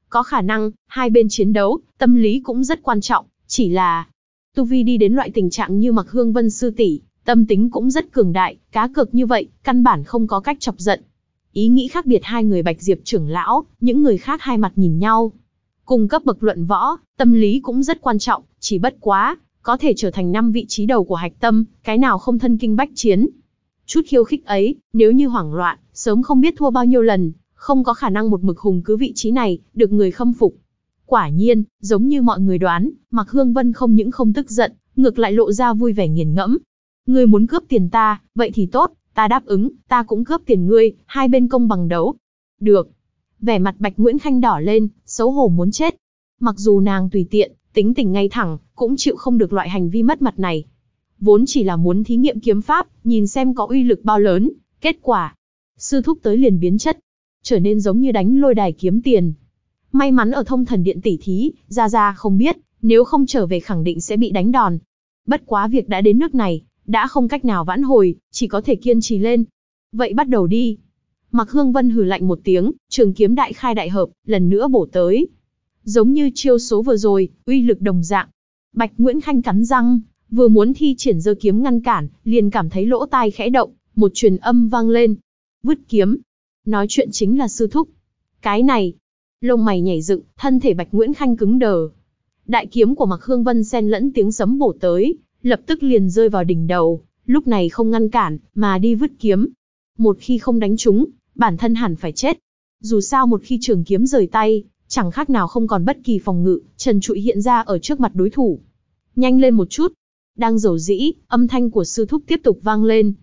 Có khả năng, hai bên chiến đấu, tâm lý cũng rất quan trọng, chỉ là tu vi đi đến loại tình trạng như mặc Hương Vân sư tỷ, Tâm tính cũng rất cường đại, cá cược như vậy, căn bản không có cách chọc giận. Ý nghĩ khác biệt hai người Bạch Diệp trưởng lão, những người khác hai mặt nhìn nhau. Cùng cấp bậc luận võ, tâm lý cũng rất quan trọng, chỉ bất quá, có thể trở thành năm vị trí đầu của hạch tâm, cái nào không thân kinh bách chiến. Chút khiêu khích ấy, nếu như hoảng loạn, sớm không biết thua bao nhiêu lần, không có khả năng một mực hùng cứ vị trí này, được người khâm phục. Quả nhiên, giống như mọi người đoán, Mạc Hương Vân không những không tức giận, ngược lại lộ ra vui vẻ nghiền ngẫm, Ngươi muốn cướp tiền ta, vậy thì tốt, ta đáp ứng, ta cũng cướp tiền ngươi, hai bên công bằng đấu. Được. Vẻ mặt Bạch Nguyễn Khanh đỏ lên, xấu hổ muốn chết. Mặc dù nàng tùy tiện, tính tình ngay thẳng, cũng chịu không được loại hành vi mất mặt này. Vốn chỉ là muốn thí nghiệm kiếm pháp, nhìn xem có uy lực bao lớn, kết quả. Sư thúc tới liền biến chất, trở nên giống như đánh lôi đài kiếm tiền. May mắn ở thông thần điện tỷ thí, Ra Ra không biết, nếu không trở về khẳng định sẽ bị đánh đòn. Bất quá việc đã đến nước này, đã không cách nào vãn hồi, chỉ có thể kiên trì lên. Vậy bắt đầu đi. Mặc Hương Vân hừ lạnh một tiếng, trường kiếm đại khai đại hợp, lần nữa bổ tới. Giống như chiêu số vừa rồi, uy lực đồng dạng. Bạch Nguyễn Khanh cắn răng, vừa muốn thi triển giơ kiếm ngăn cản, liền cảm thấy lỗ tai khẽ động, một truyền âm vang lên. Vứt kiếm. Nói chuyện chính là sư thúc. Cái này. Lông mày nhảy dựng, thân thể Bạch Nguyễn Khanh cứng đờ. Đại kiếm của Mạc Hương Vân xen lẫn tiếng sấm bổ tới, lập tức liền rơi vào đỉnh đầu, lúc này không ngăn cản, mà đi vứt kiếm. Một khi không đánh chúng, bản thân hẳn phải chết. Dù sao một khi trường kiếm rời tay, chẳng khác nào không còn bất kỳ phòng ngự, trần trụi hiện ra ở trước mặt đối thủ. Nhanh lên một chút. Đang dầu dĩ, âm thanh của sư thúc tiếp tục vang lên.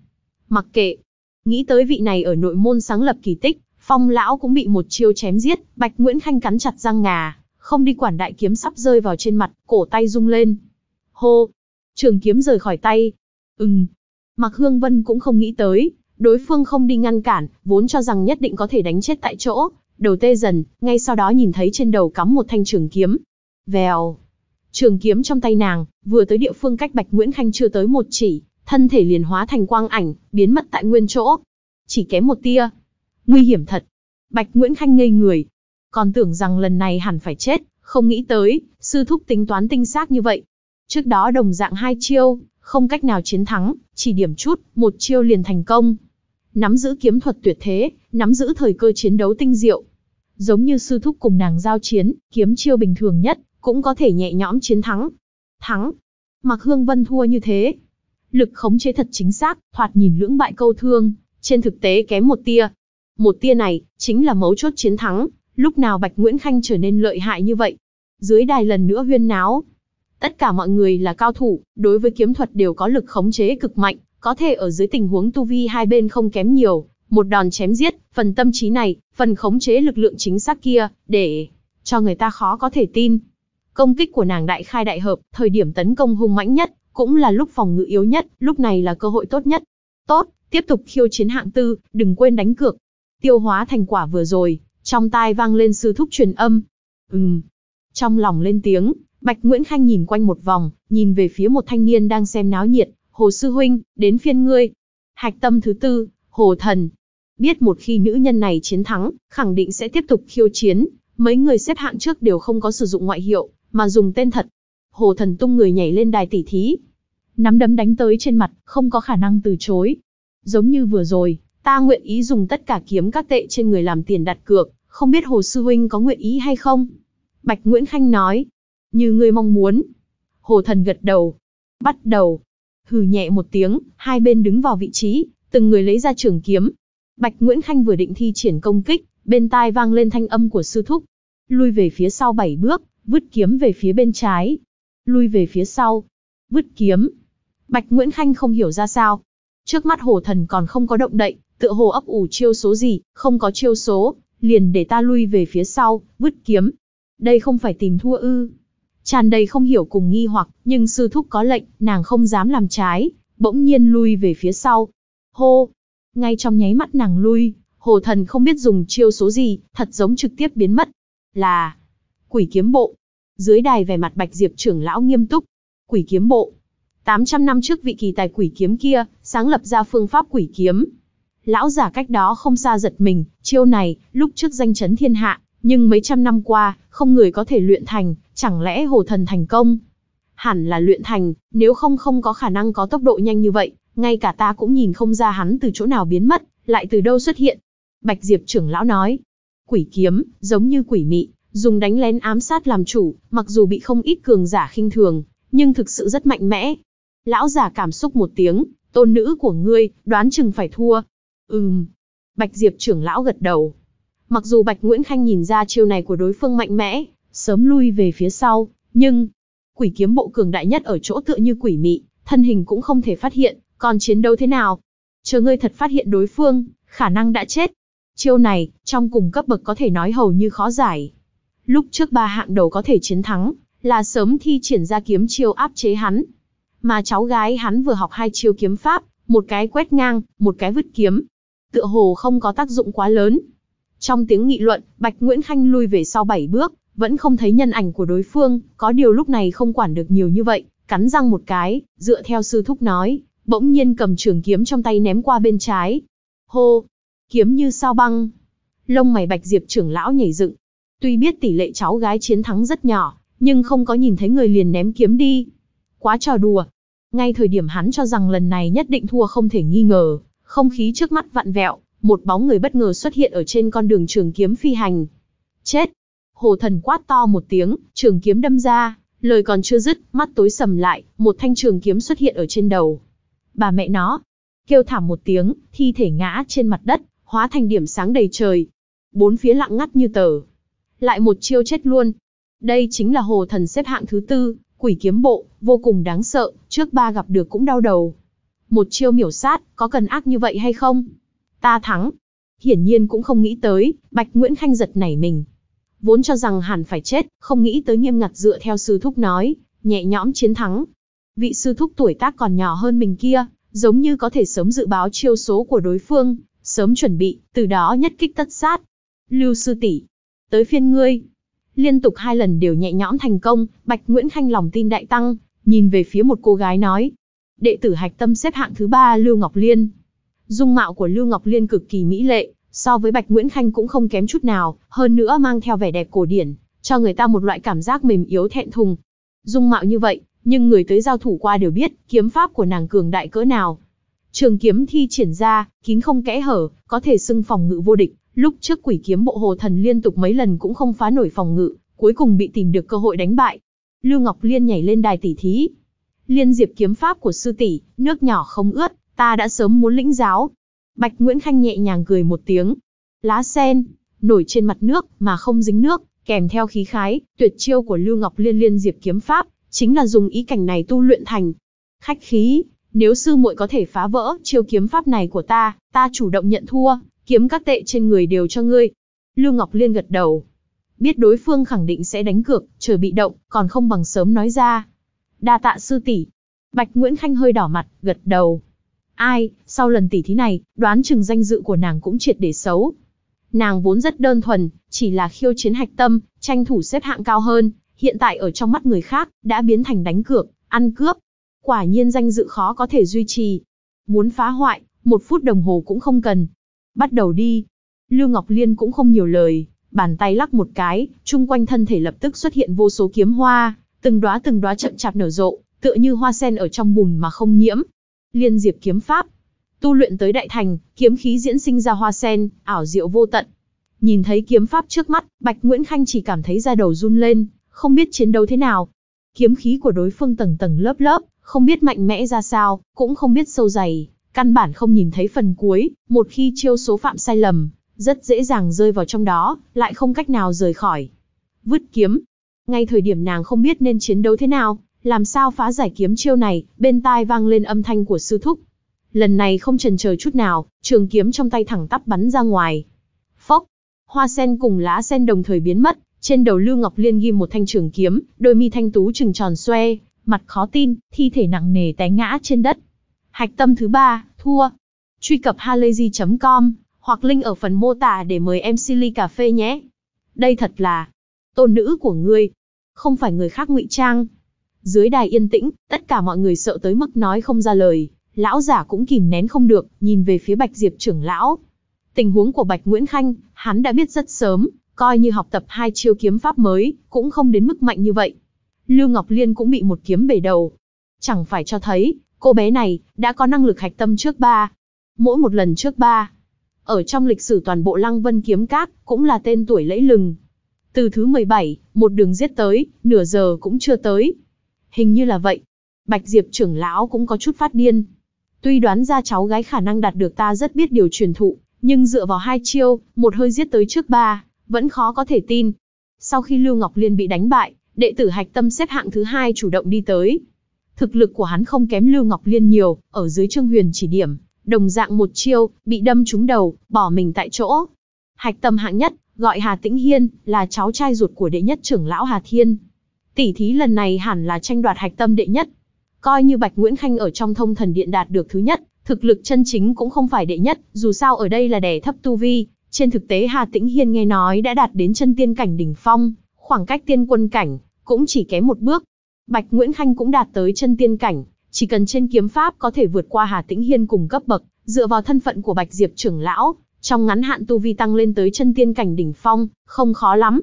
Mặc kệ. Nghĩ tới vị này ở nội môn sáng lập kỳ tích, phong lão cũng bị một chiêu chém giết, bạch Nguyễn Khanh cắn chặt răng ngà, không đi quản đại kiếm sắp rơi vào trên mặt, cổ tay rung lên. Hô, trường kiếm rời khỏi tay. Ừm, Mạc Hương Vân cũng không nghĩ tới, đối phương không đi ngăn cản, vốn cho rằng nhất định có thể đánh chết tại chỗ, đầu tê dần, ngay sau đó nhìn thấy trên đầu cắm một thanh trường kiếm. Vèo. Trường kiếm trong tay nàng, vừa tới địa phương cách Bạch Nguyễn Khanh chưa tới một chỉ, thân thể liền hóa thành quang ảnh, biến mất tại nguyên chỗ. Chỉ kém một tia. Nguy hiểm thật. Bạch Nguyễn Khanh ngây người. Còn tưởng rằng lần này hẳn phải chết, không nghĩ tới, sư thúc tính toán tinh xác như vậy, Trước đó đồng dạng hai chiêu, không cách nào chiến thắng, chỉ điểm chút, một chiêu liền thành công. Nắm giữ kiếm thuật tuyệt thế, nắm giữ thời cơ chiến đấu tinh diệu. Giống như sư thúc cùng nàng giao chiến, kiếm chiêu bình thường nhất, cũng có thể nhẹ nhõm chiến thắng. Thắng. Mặc Hương Vân thua như thế. Lực khống chế thật chính xác, thoạt nhìn lưỡng bại câu thương, trên thực tế kém một tia. Một tia này, chính là mấu chốt chiến thắng, lúc nào Bạch Nguyễn Khanh trở nên lợi hại như vậy. Dưới đài lần nữa huyên náo, Tất cả mọi người là cao thủ, đối với kiếm thuật đều có lực khống chế cực mạnh, có thể ở dưới tình huống tu vi hai bên không kém nhiều, một đòn chém giết, phần tâm trí này, phần khống chế lực lượng chính xác kia, để cho người ta khó có thể tin. Công kích của nàng đại khai đại hợp, thời điểm tấn công hung mãnh nhất, cũng là lúc phòng ngự yếu nhất, lúc này là cơ hội tốt nhất. Tốt, tiếp tục khiêu chiến hạng tư, đừng quên đánh cược. Tiêu hóa thành quả vừa rồi, trong tai vang lên sư thúc truyền âm. Ừm, trong lòng lên tiếng, Bạch Nguyễn Khanh nhìn quanh một vòng, nhìn về phía một thanh niên đang xem náo nhiệt, Hồ Sư Huynh, đến phiên ngươi. Hạch tâm thứ tư, Hồ Thần. Biết một khi nữ nhân này chiến thắng, khẳng định sẽ tiếp tục khiêu chiến, mấy người xếp hạng trước đều không có sử dụng ngoại hiệu, mà dùng tên thật. Hồ Thần tung người nhảy lên đài tỉ thí. Nắm đấm đánh tới trên mặt, không có khả năng từ chối. Giống như vừa rồi, ta nguyện ý dùng tất cả kiếm các tệ trên người làm tiền đặt cược, không biết Hồ Sư Huynh có nguyện ý hay không? Bạch Nguyễn Khanh nói, như ngươi mong muốn. Hồ thần gật đầu. Bắt đầu. Hừ nhẹ một tiếng, hai bên đứng vào vị trí, từng người lấy ra trường kiếm. Bạch Nguyễn Khanh vừa định thi triển công kích, bên tai vang lên thanh âm của sư thúc. Lui về phía sau bảy bước, vứt kiếm về phía bên trái. Lui về phía sau. Vứt kiếm. Bạch Nguyễn Khanh không hiểu ra sao. Trước mắt hồ thần còn không có động đậy, tựa hồ ấp ủ chiêu số gì, không có chiêu số, liền để ta lui về phía sau, vứt kiếm. Đây không phải tìm thua ư tràn đầy không hiểu cùng nghi hoặc, nhưng sư thúc có lệnh, nàng không dám làm trái, bỗng nhiên lui về phía sau. Hô! Ngay trong nháy mắt nàng lui, hồ thần không biết dùng chiêu số gì, thật giống trực tiếp biến mất. Là... Quỷ kiếm bộ. Dưới đài vẻ mặt Bạch Diệp trưởng lão nghiêm túc. Quỷ kiếm bộ. 800 năm trước vị kỳ tài quỷ kiếm kia, sáng lập ra phương pháp quỷ kiếm. Lão giả cách đó không xa giật mình, chiêu này, lúc trước danh chấn thiên hạ, nhưng mấy trăm năm qua, không người có thể luyện thành, chẳng lẽ hồ thần thành công? Hẳn là luyện thành, nếu không không có khả năng có tốc độ nhanh như vậy, ngay cả ta cũng nhìn không ra hắn từ chỗ nào biến mất, lại từ đâu xuất hiện. Bạch Diệp trưởng lão nói, quỷ kiếm, giống như quỷ mị, dùng đánh lén ám sát làm chủ, mặc dù bị không ít cường giả khinh thường, nhưng thực sự rất mạnh mẽ. Lão giả cảm xúc một tiếng, tôn nữ của ngươi, đoán chừng phải thua. Ừm. Bạch Diệp trưởng lão gật đầu, Mặc dù Bạch Nguyễn Khanh nhìn ra chiêu này của đối phương mạnh mẽ, sớm lui về phía sau, nhưng quỷ kiếm bộ cường đại nhất ở chỗ tựa như quỷ mị, thân hình cũng không thể phát hiện, còn chiến đấu thế nào? Chờ ngươi thật phát hiện đối phương, khả năng đã chết. Chiêu này, trong cùng cấp bậc có thể nói hầu như khó giải. Lúc trước ba hạng đầu có thể chiến thắng, là sớm thi triển ra kiếm chiêu áp chế hắn. Mà cháu gái hắn vừa học hai chiêu kiếm pháp, một cái quét ngang, một cái vứt kiếm. Tựa hồ không có tác dụng quá lớn, trong tiếng nghị luận, Bạch Nguyễn Khanh lui về sau bảy bước, vẫn không thấy nhân ảnh của đối phương, có điều lúc này không quản được nhiều như vậy, cắn răng một cái, dựa theo sư thúc nói, bỗng nhiên cầm trường kiếm trong tay ném qua bên trái. Hô! Kiếm như sao băng. Lông mày Bạch Diệp trưởng lão nhảy dựng. Tuy biết tỷ lệ cháu gái chiến thắng rất nhỏ, nhưng không có nhìn thấy người liền ném kiếm đi. Quá trò đùa. Ngay thời điểm hắn cho rằng lần này nhất định thua không thể nghi ngờ, không khí trước mắt vặn vẹo, một bóng người bất ngờ xuất hiện ở trên con đường trường kiếm phi hành. Chết! Hồ thần quát to một tiếng, trường kiếm đâm ra, lời còn chưa dứt, mắt tối sầm lại, một thanh trường kiếm xuất hiện ở trên đầu. Bà mẹ nó! Kêu thảm một tiếng, thi thể ngã trên mặt đất, hóa thành điểm sáng đầy trời. Bốn phía lặng ngắt như tờ. Lại một chiêu chết luôn. Đây chính là hồ thần xếp hạng thứ tư, quỷ kiếm bộ, vô cùng đáng sợ, trước ba gặp được cũng đau đầu. Một chiêu miểu sát, có cần ác như vậy hay không? ta thắng. Hiển nhiên cũng không nghĩ tới, Bạch Nguyễn Khanh giật nảy mình. Vốn cho rằng hẳn phải chết, không nghĩ tới nghiêm ngặt dựa theo sư thúc nói, nhẹ nhõm chiến thắng. Vị sư thúc tuổi tác còn nhỏ hơn mình kia, giống như có thể sớm dự báo chiêu số của đối phương, sớm chuẩn bị, từ đó nhất kích tất sát. Lưu sư tỷ, tới phiên ngươi. Liên tục hai lần đều nhẹ nhõm thành công, Bạch Nguyễn Khanh lòng tin đại tăng, nhìn về phía một cô gái nói. Đệ tử hạch tâm xếp hạng thứ ba Lưu Ngọc Liên, Dung mạo của Lưu Ngọc Liên cực kỳ mỹ lệ, so với Bạch Nguyễn Khanh cũng không kém chút nào, hơn nữa mang theo vẻ đẹp cổ điển, cho người ta một loại cảm giác mềm yếu thẹn thùng. Dung mạo như vậy, nhưng người tới giao thủ qua đều biết kiếm pháp của nàng cường đại cỡ nào. Trường kiếm thi triển ra, kín không kẽ hở, có thể xưng phòng ngự vô địch. Lúc trước quỷ kiếm bộ hồ thần liên tục mấy lần cũng không phá nổi phòng ngự, cuối cùng bị tìm được cơ hội đánh bại. Lưu Ngọc Liên nhảy lên đài tỷ thí. Liên diệp kiếm pháp của sư tỷ, nước nhỏ không ướt, Ta đã sớm muốn lĩnh giáo. Bạch Nguyễn Khanh nhẹ nhàng cười một tiếng. Lá sen, nổi trên mặt nước mà không dính nước, kèm theo khí khái, tuyệt chiêu của Lưu Ngọc Liên liên diệp kiếm pháp, chính là dùng ý cảnh này tu luyện thành. Khách khí, nếu sư muội có thể phá vỡ chiêu kiếm pháp này của ta, ta chủ động nhận thua, kiếm các tệ trên người đều cho ngươi. Lưu Ngọc Liên gật đầu. Biết đối phương khẳng định sẽ đánh cược, chờ bị động, còn không bằng sớm nói ra. Đa tạ sư tỷ. Bạch Nguyễn Khanh hơi đỏ mặt, gật đầu. Ai, sau lần tỉ thí này, đoán chừng danh dự của nàng cũng triệt để xấu. Nàng vốn rất đơn thuần, chỉ là khiêu chiến hạch tâm, tranh thủ xếp hạng cao hơn, hiện tại ở trong mắt người khác, đã biến thành đánh cược, ăn cướp. Quả nhiên danh dự khó có thể duy trì. Muốn phá hoại, một phút đồng hồ cũng không cần. Bắt đầu đi. Lưu Ngọc Liên cũng không nhiều lời, bàn tay lắc một cái, chung quanh thân thể lập tức xuất hiện vô số kiếm hoa, từng đóa từng đóa chậm chạp nở rộ, tựa như hoa sen ở trong bùn mà không nhiễm, Liên diệp kiếm pháp. Tu luyện tới đại thành, kiếm khí diễn sinh ra hoa sen, ảo diệu vô tận. Nhìn thấy kiếm pháp trước mắt, Bạch Nguyễn Khanh chỉ cảm thấy da đầu run lên, không biết chiến đấu thế nào. Kiếm khí của đối phương tầng tầng lớp lớp, không biết mạnh mẽ ra sao, cũng không biết sâu dày, căn bản không nhìn thấy phần cuối, một khi chiêu số phạm sai lầm, rất dễ dàng rơi vào trong đó, lại không cách nào rời khỏi. Vứt kiếm. Ngay thời điểm nàng không biết nên chiến đấu thế nào, làm sao phá giải kiếm chiêu này, bên tai vang lên âm thanh của sư thúc. Lần này không trần chờ chút nào, trường kiếm trong tay thẳng tắp bắn ra ngoài. Phốc, hoa sen cùng lá sen đồng thời biến mất, trên đầu Lưu Ngọc Liên ghim một thanh trường kiếm, đôi mi thanh tú trừng tròn xoe, mặt khó tin, thi thể nặng nề té ngã trên đất. Hạch tâm thứ ba, thua. Truy cập halayzi.com hoặc link ở phần mô tả để mời em Silly Cà Phê nhé. Đây thật là tôn nữ của ngươi, không phải người khác ngụy trang. Dưới đài yên tĩnh, tất cả mọi người sợ tới mức nói không ra lời, lão giả cũng kìm nén không được, nhìn về phía Bạch Diệp trưởng lão. Tình huống của Bạch Nguyễn Khanh, hắn đã biết rất sớm, coi như học tập hai chiêu kiếm pháp mới, cũng không đến mức mạnh như vậy. Lưu Ngọc Liên cũng bị một kiếm bể đầu. Chẳng phải cho thấy, cô bé này, đã có năng lực hạch tâm trước ba. Mỗi một lần trước ba. Ở trong lịch sử toàn bộ Lăng Vân Kiếm Các, cũng là tên tuổi lẫy lừng. Từ thứ 17, một đường giết tới, nửa giờ cũng chưa tới, Hình như là vậy. Bạch Diệp trưởng lão cũng có chút phát điên. Tuy đoán ra cháu gái khả năng đạt được ta rất biết điều truyền thụ, nhưng dựa vào hai chiêu, một hơi giết tới trước ba, vẫn khó có thể tin. Sau khi Lưu Ngọc Liên bị đánh bại, đệ tử Hạch Tâm xếp hạng thứ hai chủ động đi tới. Thực lực của hắn không kém Lưu Ngọc Liên nhiều, ở dưới Trương Huyền chỉ điểm, đồng dạng một chiêu, bị đâm trúng đầu, bỏ mình tại chỗ. Hạch Tâm hạng nhất, gọi Hà Tĩnh Hiên, là cháu trai ruột của đệ nhất trưởng lão Hà Thiên. Tỷ thí lần này hẳn là tranh đoạt hạch tâm đệ nhất. Coi như Bạch Nguyễn Khanh ở trong thông thần điện đạt được thứ nhất, thực lực chân chính cũng không phải đệ nhất, dù sao ở đây là đẻ thấp tu vi. Trên thực tế Hà Tĩnh Hiên nghe nói đã đạt đến chân tiên cảnh đỉnh phong, khoảng cách tiên quân cảnh, cũng chỉ kém một bước. Bạch Nguyễn Khanh cũng đạt tới chân tiên cảnh, chỉ cần trên kiếm pháp có thể vượt qua Hà Tĩnh Hiên cùng cấp bậc, dựa vào thân phận của Bạch Diệp trưởng lão, trong ngắn hạn tu vi tăng lên tới chân tiên cảnh đỉnh phong, không khó lắm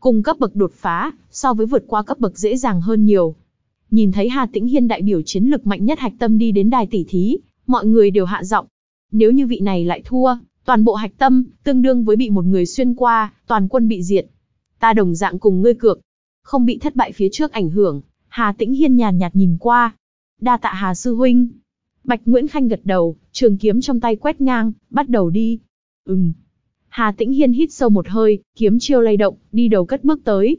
cung cấp bậc đột phá, so với vượt qua cấp bậc dễ dàng hơn nhiều. Nhìn thấy Hà Tĩnh Hiên đại biểu chiến lực mạnh nhất hạch tâm đi đến đài tỷ thí, mọi người đều hạ giọng. Nếu như vị này lại thua, toàn bộ hạch tâm, tương đương với bị một người xuyên qua, toàn quân bị diệt. Ta đồng dạng cùng ngươi cược. Không bị thất bại phía trước ảnh hưởng, Hà Tĩnh Hiên nhàn nhạt nhìn qua. Đa tạ Hà Sư Huynh. Bạch Nguyễn Khanh gật đầu, trường kiếm trong tay quét ngang, bắt đầu đi. Ừm. Hà Tĩnh Hiên hít sâu một hơi, kiếm chiêu lay động, đi đầu cất bước tới.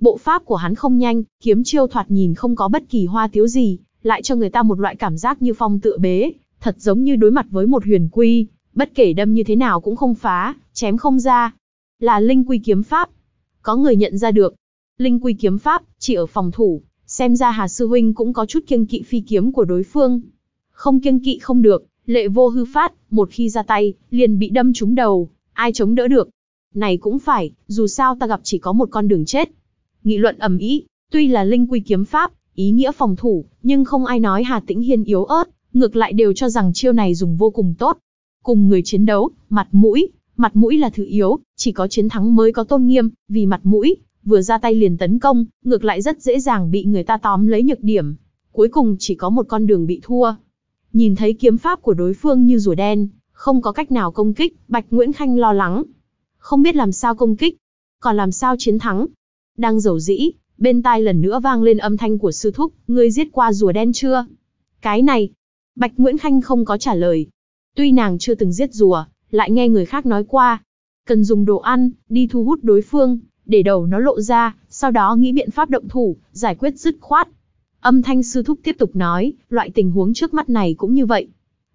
Bộ pháp của hắn không nhanh, kiếm chiêu thoạt nhìn không có bất kỳ hoa thiếu gì, lại cho người ta một loại cảm giác như phong tựa bế, thật giống như đối mặt với một huyền quy, bất kể đâm như thế nào cũng không phá, chém không ra. Là linh quy kiếm pháp. Có người nhận ra được. Linh quy kiếm pháp, chỉ ở phòng thủ, xem ra Hà Sư Huynh cũng có chút kiêng kỵ phi kiếm của đối phương. Không kiêng kỵ không được, lệ vô hư phát, một khi ra tay, liền bị đâm trúng đầu, Ai chống đỡ được? Này cũng phải, dù sao ta gặp chỉ có một con đường chết. Nghị luận ầm ĩ, tuy là linh quy kiếm pháp, ý nghĩa phòng thủ, nhưng không ai nói Hà Tĩnh Hiên yếu ớt, ngược lại đều cho rằng chiêu này dùng vô cùng tốt. Cùng người chiến đấu, mặt mũi, mặt mũi là thứ yếu, chỉ có chiến thắng mới có tôn nghiêm, vì mặt mũi, vừa ra tay liền tấn công, ngược lại rất dễ dàng bị người ta tóm lấy nhược điểm. Cuối cùng chỉ có một con đường bị thua. Nhìn thấy kiếm pháp của đối phương như rùa đen, không có cách nào công kích, Bạch Nguyễn Khanh lo lắng. Không biết làm sao công kích, còn làm sao chiến thắng. Đang dầu dĩ, bên tai lần nữa vang lên âm thanh của sư thúc, ngươi giết qua rùa đen chưa? Cái này, Bạch Nguyễn Khanh không có trả lời. Tuy nàng chưa từng giết rùa, lại nghe người khác nói qua. Cần dùng đồ ăn, đi thu hút đối phương, để đầu nó lộ ra, sau đó nghĩ biện pháp động thủ, giải quyết dứt khoát. Âm thanh sư thúc tiếp tục nói, loại tình huống trước mắt này cũng như vậy.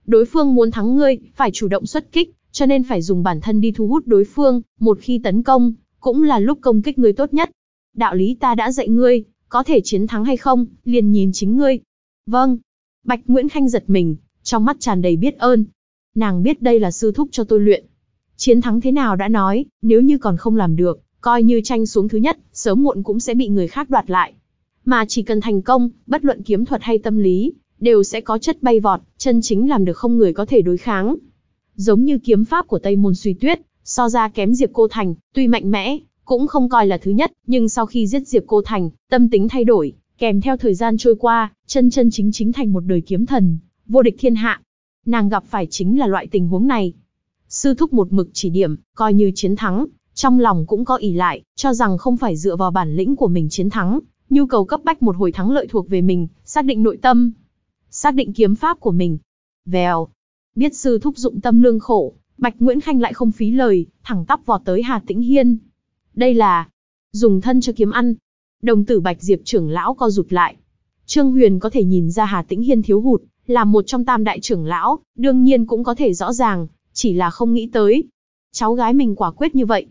Đối phương muốn thắng ngươi, phải chủ động xuất kích, cho nên phải dùng bản thân đi thu hút đối phương, một khi tấn công, cũng là lúc công kích ngươi tốt nhất. Đạo lý ta đã dạy ngươi, có thể chiến thắng hay không, liền nhìn chính ngươi. Vâng. Bạch Nguyễn Khanh giật mình, trong mắt tràn đầy biết ơn. Nàng biết đây là sư thúc cho tôi luyện. Chiến thắng thế nào đã nói, nếu như còn không làm được, coi như tranh xuống thứ nhất, sớm muộn cũng sẽ bị người khác đoạt lại. Mà chỉ cần thành công, bất luận kiếm thuật hay tâm lý, đều sẽ có chất bay vọt, chân chính làm được không người có thể đối kháng. Giống như kiếm pháp của Tây Môn Suy Tuyết, so ra kém Diệp Cô Thành, tuy mạnh mẽ, cũng không coi là thứ nhất, nhưng sau khi giết Diệp Cô Thành, tâm tính thay đổi, kèm theo thời gian trôi qua, chân chân chính chính thành một đời kiếm thần, vô địch thiên hạ. Nàng gặp phải chính là loại tình huống này. Sư thúc một mực chỉ điểm, coi như chiến thắng, trong lòng cũng có ỷ lại, cho rằng không phải dựa vào bản lĩnh của mình chiến thắng, nhu cầu cấp bách một hồi thắng lợi thuộc về mình, xác định nội tâm, xác định kiếm pháp của mình. Vèo, biết sư thúc dụng tâm lương khổ, Bạch Nguyễn Khanh lại không phí lời, thẳng tắp vọt tới Hà Tĩnh Hiên. Đây là dùng thân cho kiếm ăn. Đồng tử Bạch Diệp trưởng lão co rụt lại. Trương Huyền có thể nhìn ra Hà Tĩnh Hiên thiếu hụt, là một trong tam đại trưởng lão, đương nhiên cũng có thể rõ ràng, chỉ là không nghĩ tới. Cháu gái mình quả quyết như vậy.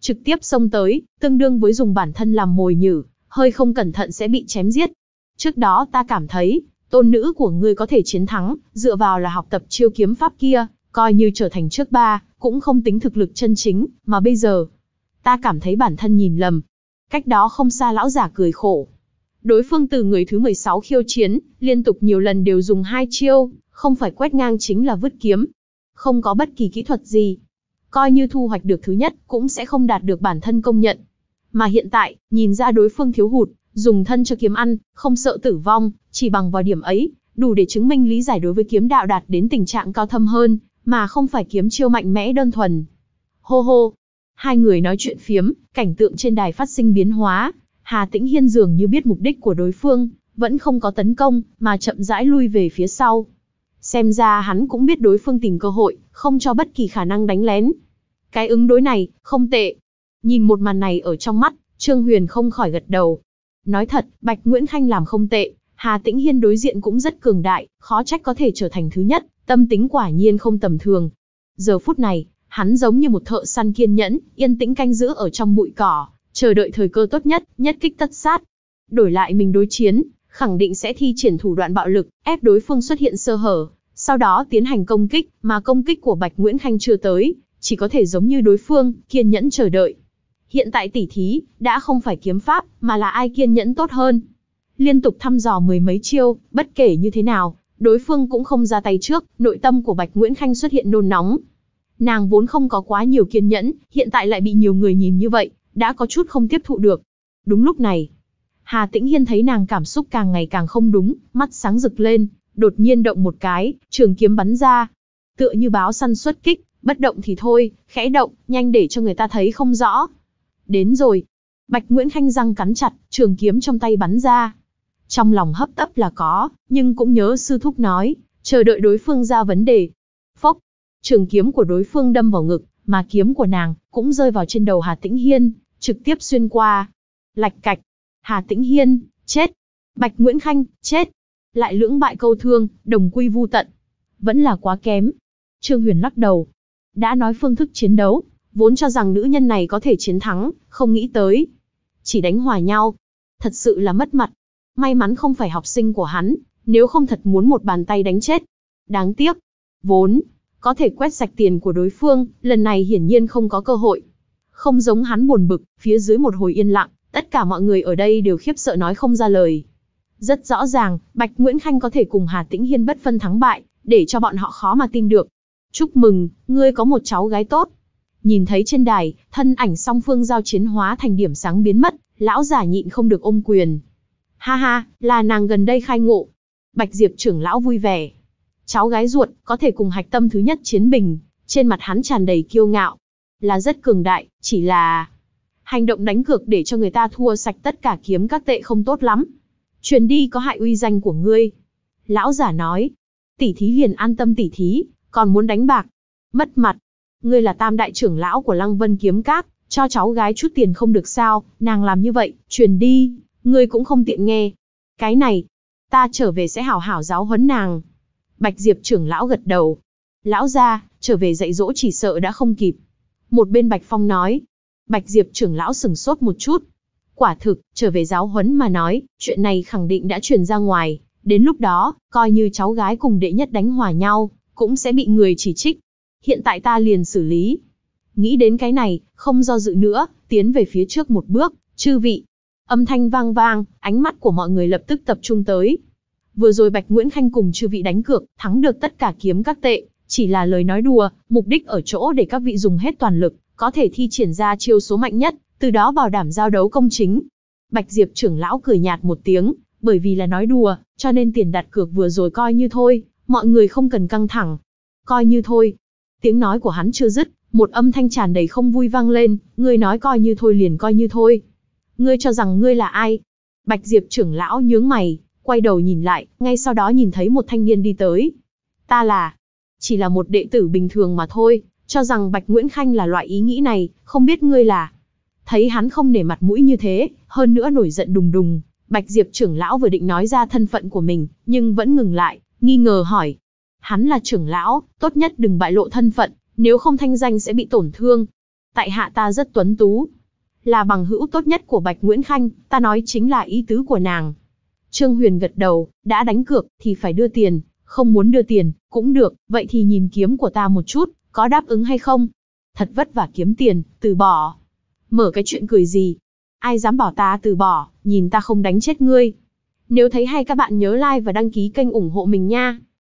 Trực tiếp xông tới, tương đương với dùng bản thân làm mồi nhử, hơi không cẩn thận sẽ bị chém giết. Trước đó ta cảm thấy, tôn nữ của ngươi có thể chiến thắng, dựa vào là học tập chiêu kiếm pháp kia, coi như trở thành trước ba, cũng không tính thực lực chân chính, mà bây giờ, ta cảm thấy bản thân nhìn lầm. Cách đó không xa lão giả cười khổ. Đối phương từ người thứ 16 khiêu chiến, liên tục nhiều lần đều dùng hai chiêu, không phải quét ngang chính là vứt kiếm. Không có bất kỳ kỹ thuật gì. Coi như thu hoạch được thứ nhất, cũng sẽ không đạt được bản thân công nhận. Mà hiện tại, nhìn ra đối phương thiếu hụt, dùng thân cho kiếm ăn, không sợ tử vong, chỉ bằng vào điểm ấy, đủ để chứng minh lý giải đối với kiếm đạo đạt đến tình trạng cao thâm hơn, mà không phải kiếm chiêu mạnh mẽ đơn thuần. Hô hô, hai người nói chuyện phiếm, cảnh tượng trên đài phát sinh biến hóa, Hà Tĩnh Hiên dường như biết mục đích của đối phương, vẫn không có tấn công, mà chậm rãi lui về phía sau. Xem ra hắn cũng biết đối phương tìm cơ hội, không cho bất kỳ khả năng đánh lén. Cái ứng đối này, không tệ. Nhìn một màn này ở trong mắt, Trương Huyền không khỏi gật đầu, Nói thật, Bạch Nguyễn Khanh làm không tệ, Hà Tĩnh Hiên đối diện cũng rất cường đại, khó trách có thể trở thành thứ nhất, tâm tính quả nhiên không tầm thường. Giờ phút này, hắn giống như một thợ săn kiên nhẫn, yên tĩnh canh giữ ở trong bụi cỏ, chờ đợi thời cơ tốt nhất, nhất kích tất sát. Đổi lại mình đối chiến, khẳng định sẽ thi triển thủ đoạn bạo lực, ép đối phương xuất hiện sơ hở, sau đó tiến hành công kích, mà công kích của Bạch Nguyễn Khanh chưa tới, chỉ có thể giống như đối phương, kiên nhẫn chờ đợi, hiện tại tỉ thí, đã không phải kiếm pháp, mà là ai kiên nhẫn tốt hơn. Liên tục thăm dò mười mấy chiêu, bất kể như thế nào, đối phương cũng không ra tay trước, nội tâm của Bạch Nguyễn Khanh xuất hiện nôn nóng. Nàng vốn không có quá nhiều kiên nhẫn, hiện tại lại bị nhiều người nhìn như vậy, đã có chút không tiếp thụ được. Đúng lúc này, Hà Tĩnh Hiên thấy nàng cảm xúc càng ngày càng không đúng, mắt sáng rực lên, đột nhiên động một cái, trường kiếm bắn ra. Tựa như báo săn xuất kích, bất động thì thôi, khẽ động, nhanh để cho người ta thấy không rõ, đến rồi. Bạch Nguyễn Khanh răng cắn chặt, trường kiếm trong tay bắn ra. Trong lòng hấp tấp là có, nhưng cũng nhớ sư thúc nói, chờ đợi đối phương ra vấn đề. Phốc, trường kiếm của đối phương đâm vào ngực, mà kiếm của nàng cũng rơi vào trên đầu Hà Tĩnh Hiên, trực tiếp xuyên qua. Lạch cạch, Hà Tĩnh Hiên, chết. Bạch Nguyễn Khanh, chết. Lại lưỡng bại câu thương, đồng quy vu tận. Vẫn là quá kém. Trương Huyền lắc đầu. Đã nói phương thức chiến đấu, vốn cho rằng nữ nhân này có thể chiến thắng, không nghĩ tới. Chỉ đánh hòa nhau. Thật sự là mất mặt. May mắn không phải học sinh của hắn, nếu không thật muốn một bàn tay đánh chết. Đáng tiếc. Vốn, có thể quét sạch tiền của đối phương, lần này hiển nhiên không có cơ hội. Không giống hắn buồn bực, phía dưới một hồi yên lặng, tất cả mọi người ở đây đều khiếp sợ nói không ra lời. Rất rõ ràng, Bạch Nguyễn Khanh có thể cùng Hà Tĩnh Hiên bất phân thắng bại, để cho bọn họ khó mà tin được. Chúc mừng, ngươi có một cháu gái tốt. Nhìn thấy trên đài, thân ảnh song phương giao chiến hóa thành điểm sáng biến mất, lão giả nhịn không được ôm quyền. Ha ha, là nàng gần đây khai ngộ. Bạch Diệp trưởng lão vui vẻ. Cháu gái ruột, có thể cùng hạch tâm thứ nhất chiến bình, trên mặt hắn tràn đầy kiêu ngạo. Là rất cường đại, chỉ là... Hành động đánh cược để cho người ta thua sạch tất cả kiếm các tệ không tốt lắm. Truyền đi có hại uy danh của ngươi. Lão giả nói. Tỷ thí liền an tâm tỷ thí, còn muốn đánh bạc. Mất mặt, ngươi là tam đại trưởng lão của Lăng Vân Kiếm Các, cho cháu gái chút tiền không được sao, nàng làm như vậy, truyền đi, ngươi cũng không tiện nghe. Cái này, ta trở về sẽ hảo hảo giáo huấn nàng. Bạch Diệp trưởng lão gật đầu. Lão ra, trở về dạy dỗ chỉ sợ đã không kịp. Một bên Bạch Phong nói. Bạch Diệp trưởng lão sừng sốt một chút. Quả thực, trở về giáo huấn mà nói, chuyện này khẳng định đã truyền ra ngoài. Đến lúc đó, coi như cháu gái cùng đệ nhất đánh hòa nhau, cũng sẽ bị người chỉ trích, hiện tại ta liền xử lý. Nghĩ đến cái này, không do dự nữa, tiến về phía trước một bước, chư vị. Âm thanh vang vang, ánh mắt của mọi người lập tức tập trung tới. Vừa rồi Bạch Nguyễn Khanh cùng chư vị đánh cược, thắng được tất cả kiếm các tệ, chỉ là lời nói đùa, mục đích ở chỗ để các vị dùng hết toàn lực, có thể thi triển ra chiêu số mạnh nhất, từ đó bảo đảm giao đấu công chính. Bạch Diệp trưởng lão cười nhạt một tiếng, bởi vì là nói đùa, cho nên tiền đặt cược vừa rồi coi như thôi, mọi người không cần căng thẳng. Coi như thôi, Tiếng nói của hắn chưa dứt, một âm thanh tràn đầy không vui vang lên, ngươi nói coi như thôi liền coi như thôi. Ngươi cho rằng ngươi là ai? Bạch Diệp trưởng lão nhướng mày, quay đầu nhìn lại, ngay sau đó nhìn thấy một thanh niên đi tới. Ta là, chỉ là một đệ tử bình thường mà thôi, cho rằng Bạch Nguyễn Khanh là loại ý nghĩ này, không biết ngươi là. Thấy hắn không nể mặt mũi như thế, hơn nữa nổi giận đùng đùng, Bạch Diệp trưởng lão vừa định nói ra thân phận của mình, nhưng vẫn ngừng lại, nghi ngờ hỏi, Hắn là trưởng lão, tốt nhất đừng bại lộ thân phận, nếu không thanh danh sẽ bị tổn thương. Tại hạ ta rất tuấn tú. Là bằng hữu tốt nhất của Bạch Nguyễn Khanh, ta nói chính là ý tứ của nàng. Trương Huyền gật đầu, đã đánh cược thì phải đưa tiền, không muốn đưa tiền, cũng được, vậy thì nhìn kiếm của ta một chút, có đáp ứng hay không? Thật vất vả kiếm tiền, từ bỏ. Mở cái chuyện cười gì? Ai dám bảo ta từ bỏ, nhìn ta không đánh chết ngươi. Nếu thấy hay các bạn nhớ like và đăng ký kênh ủng hộ mình nha.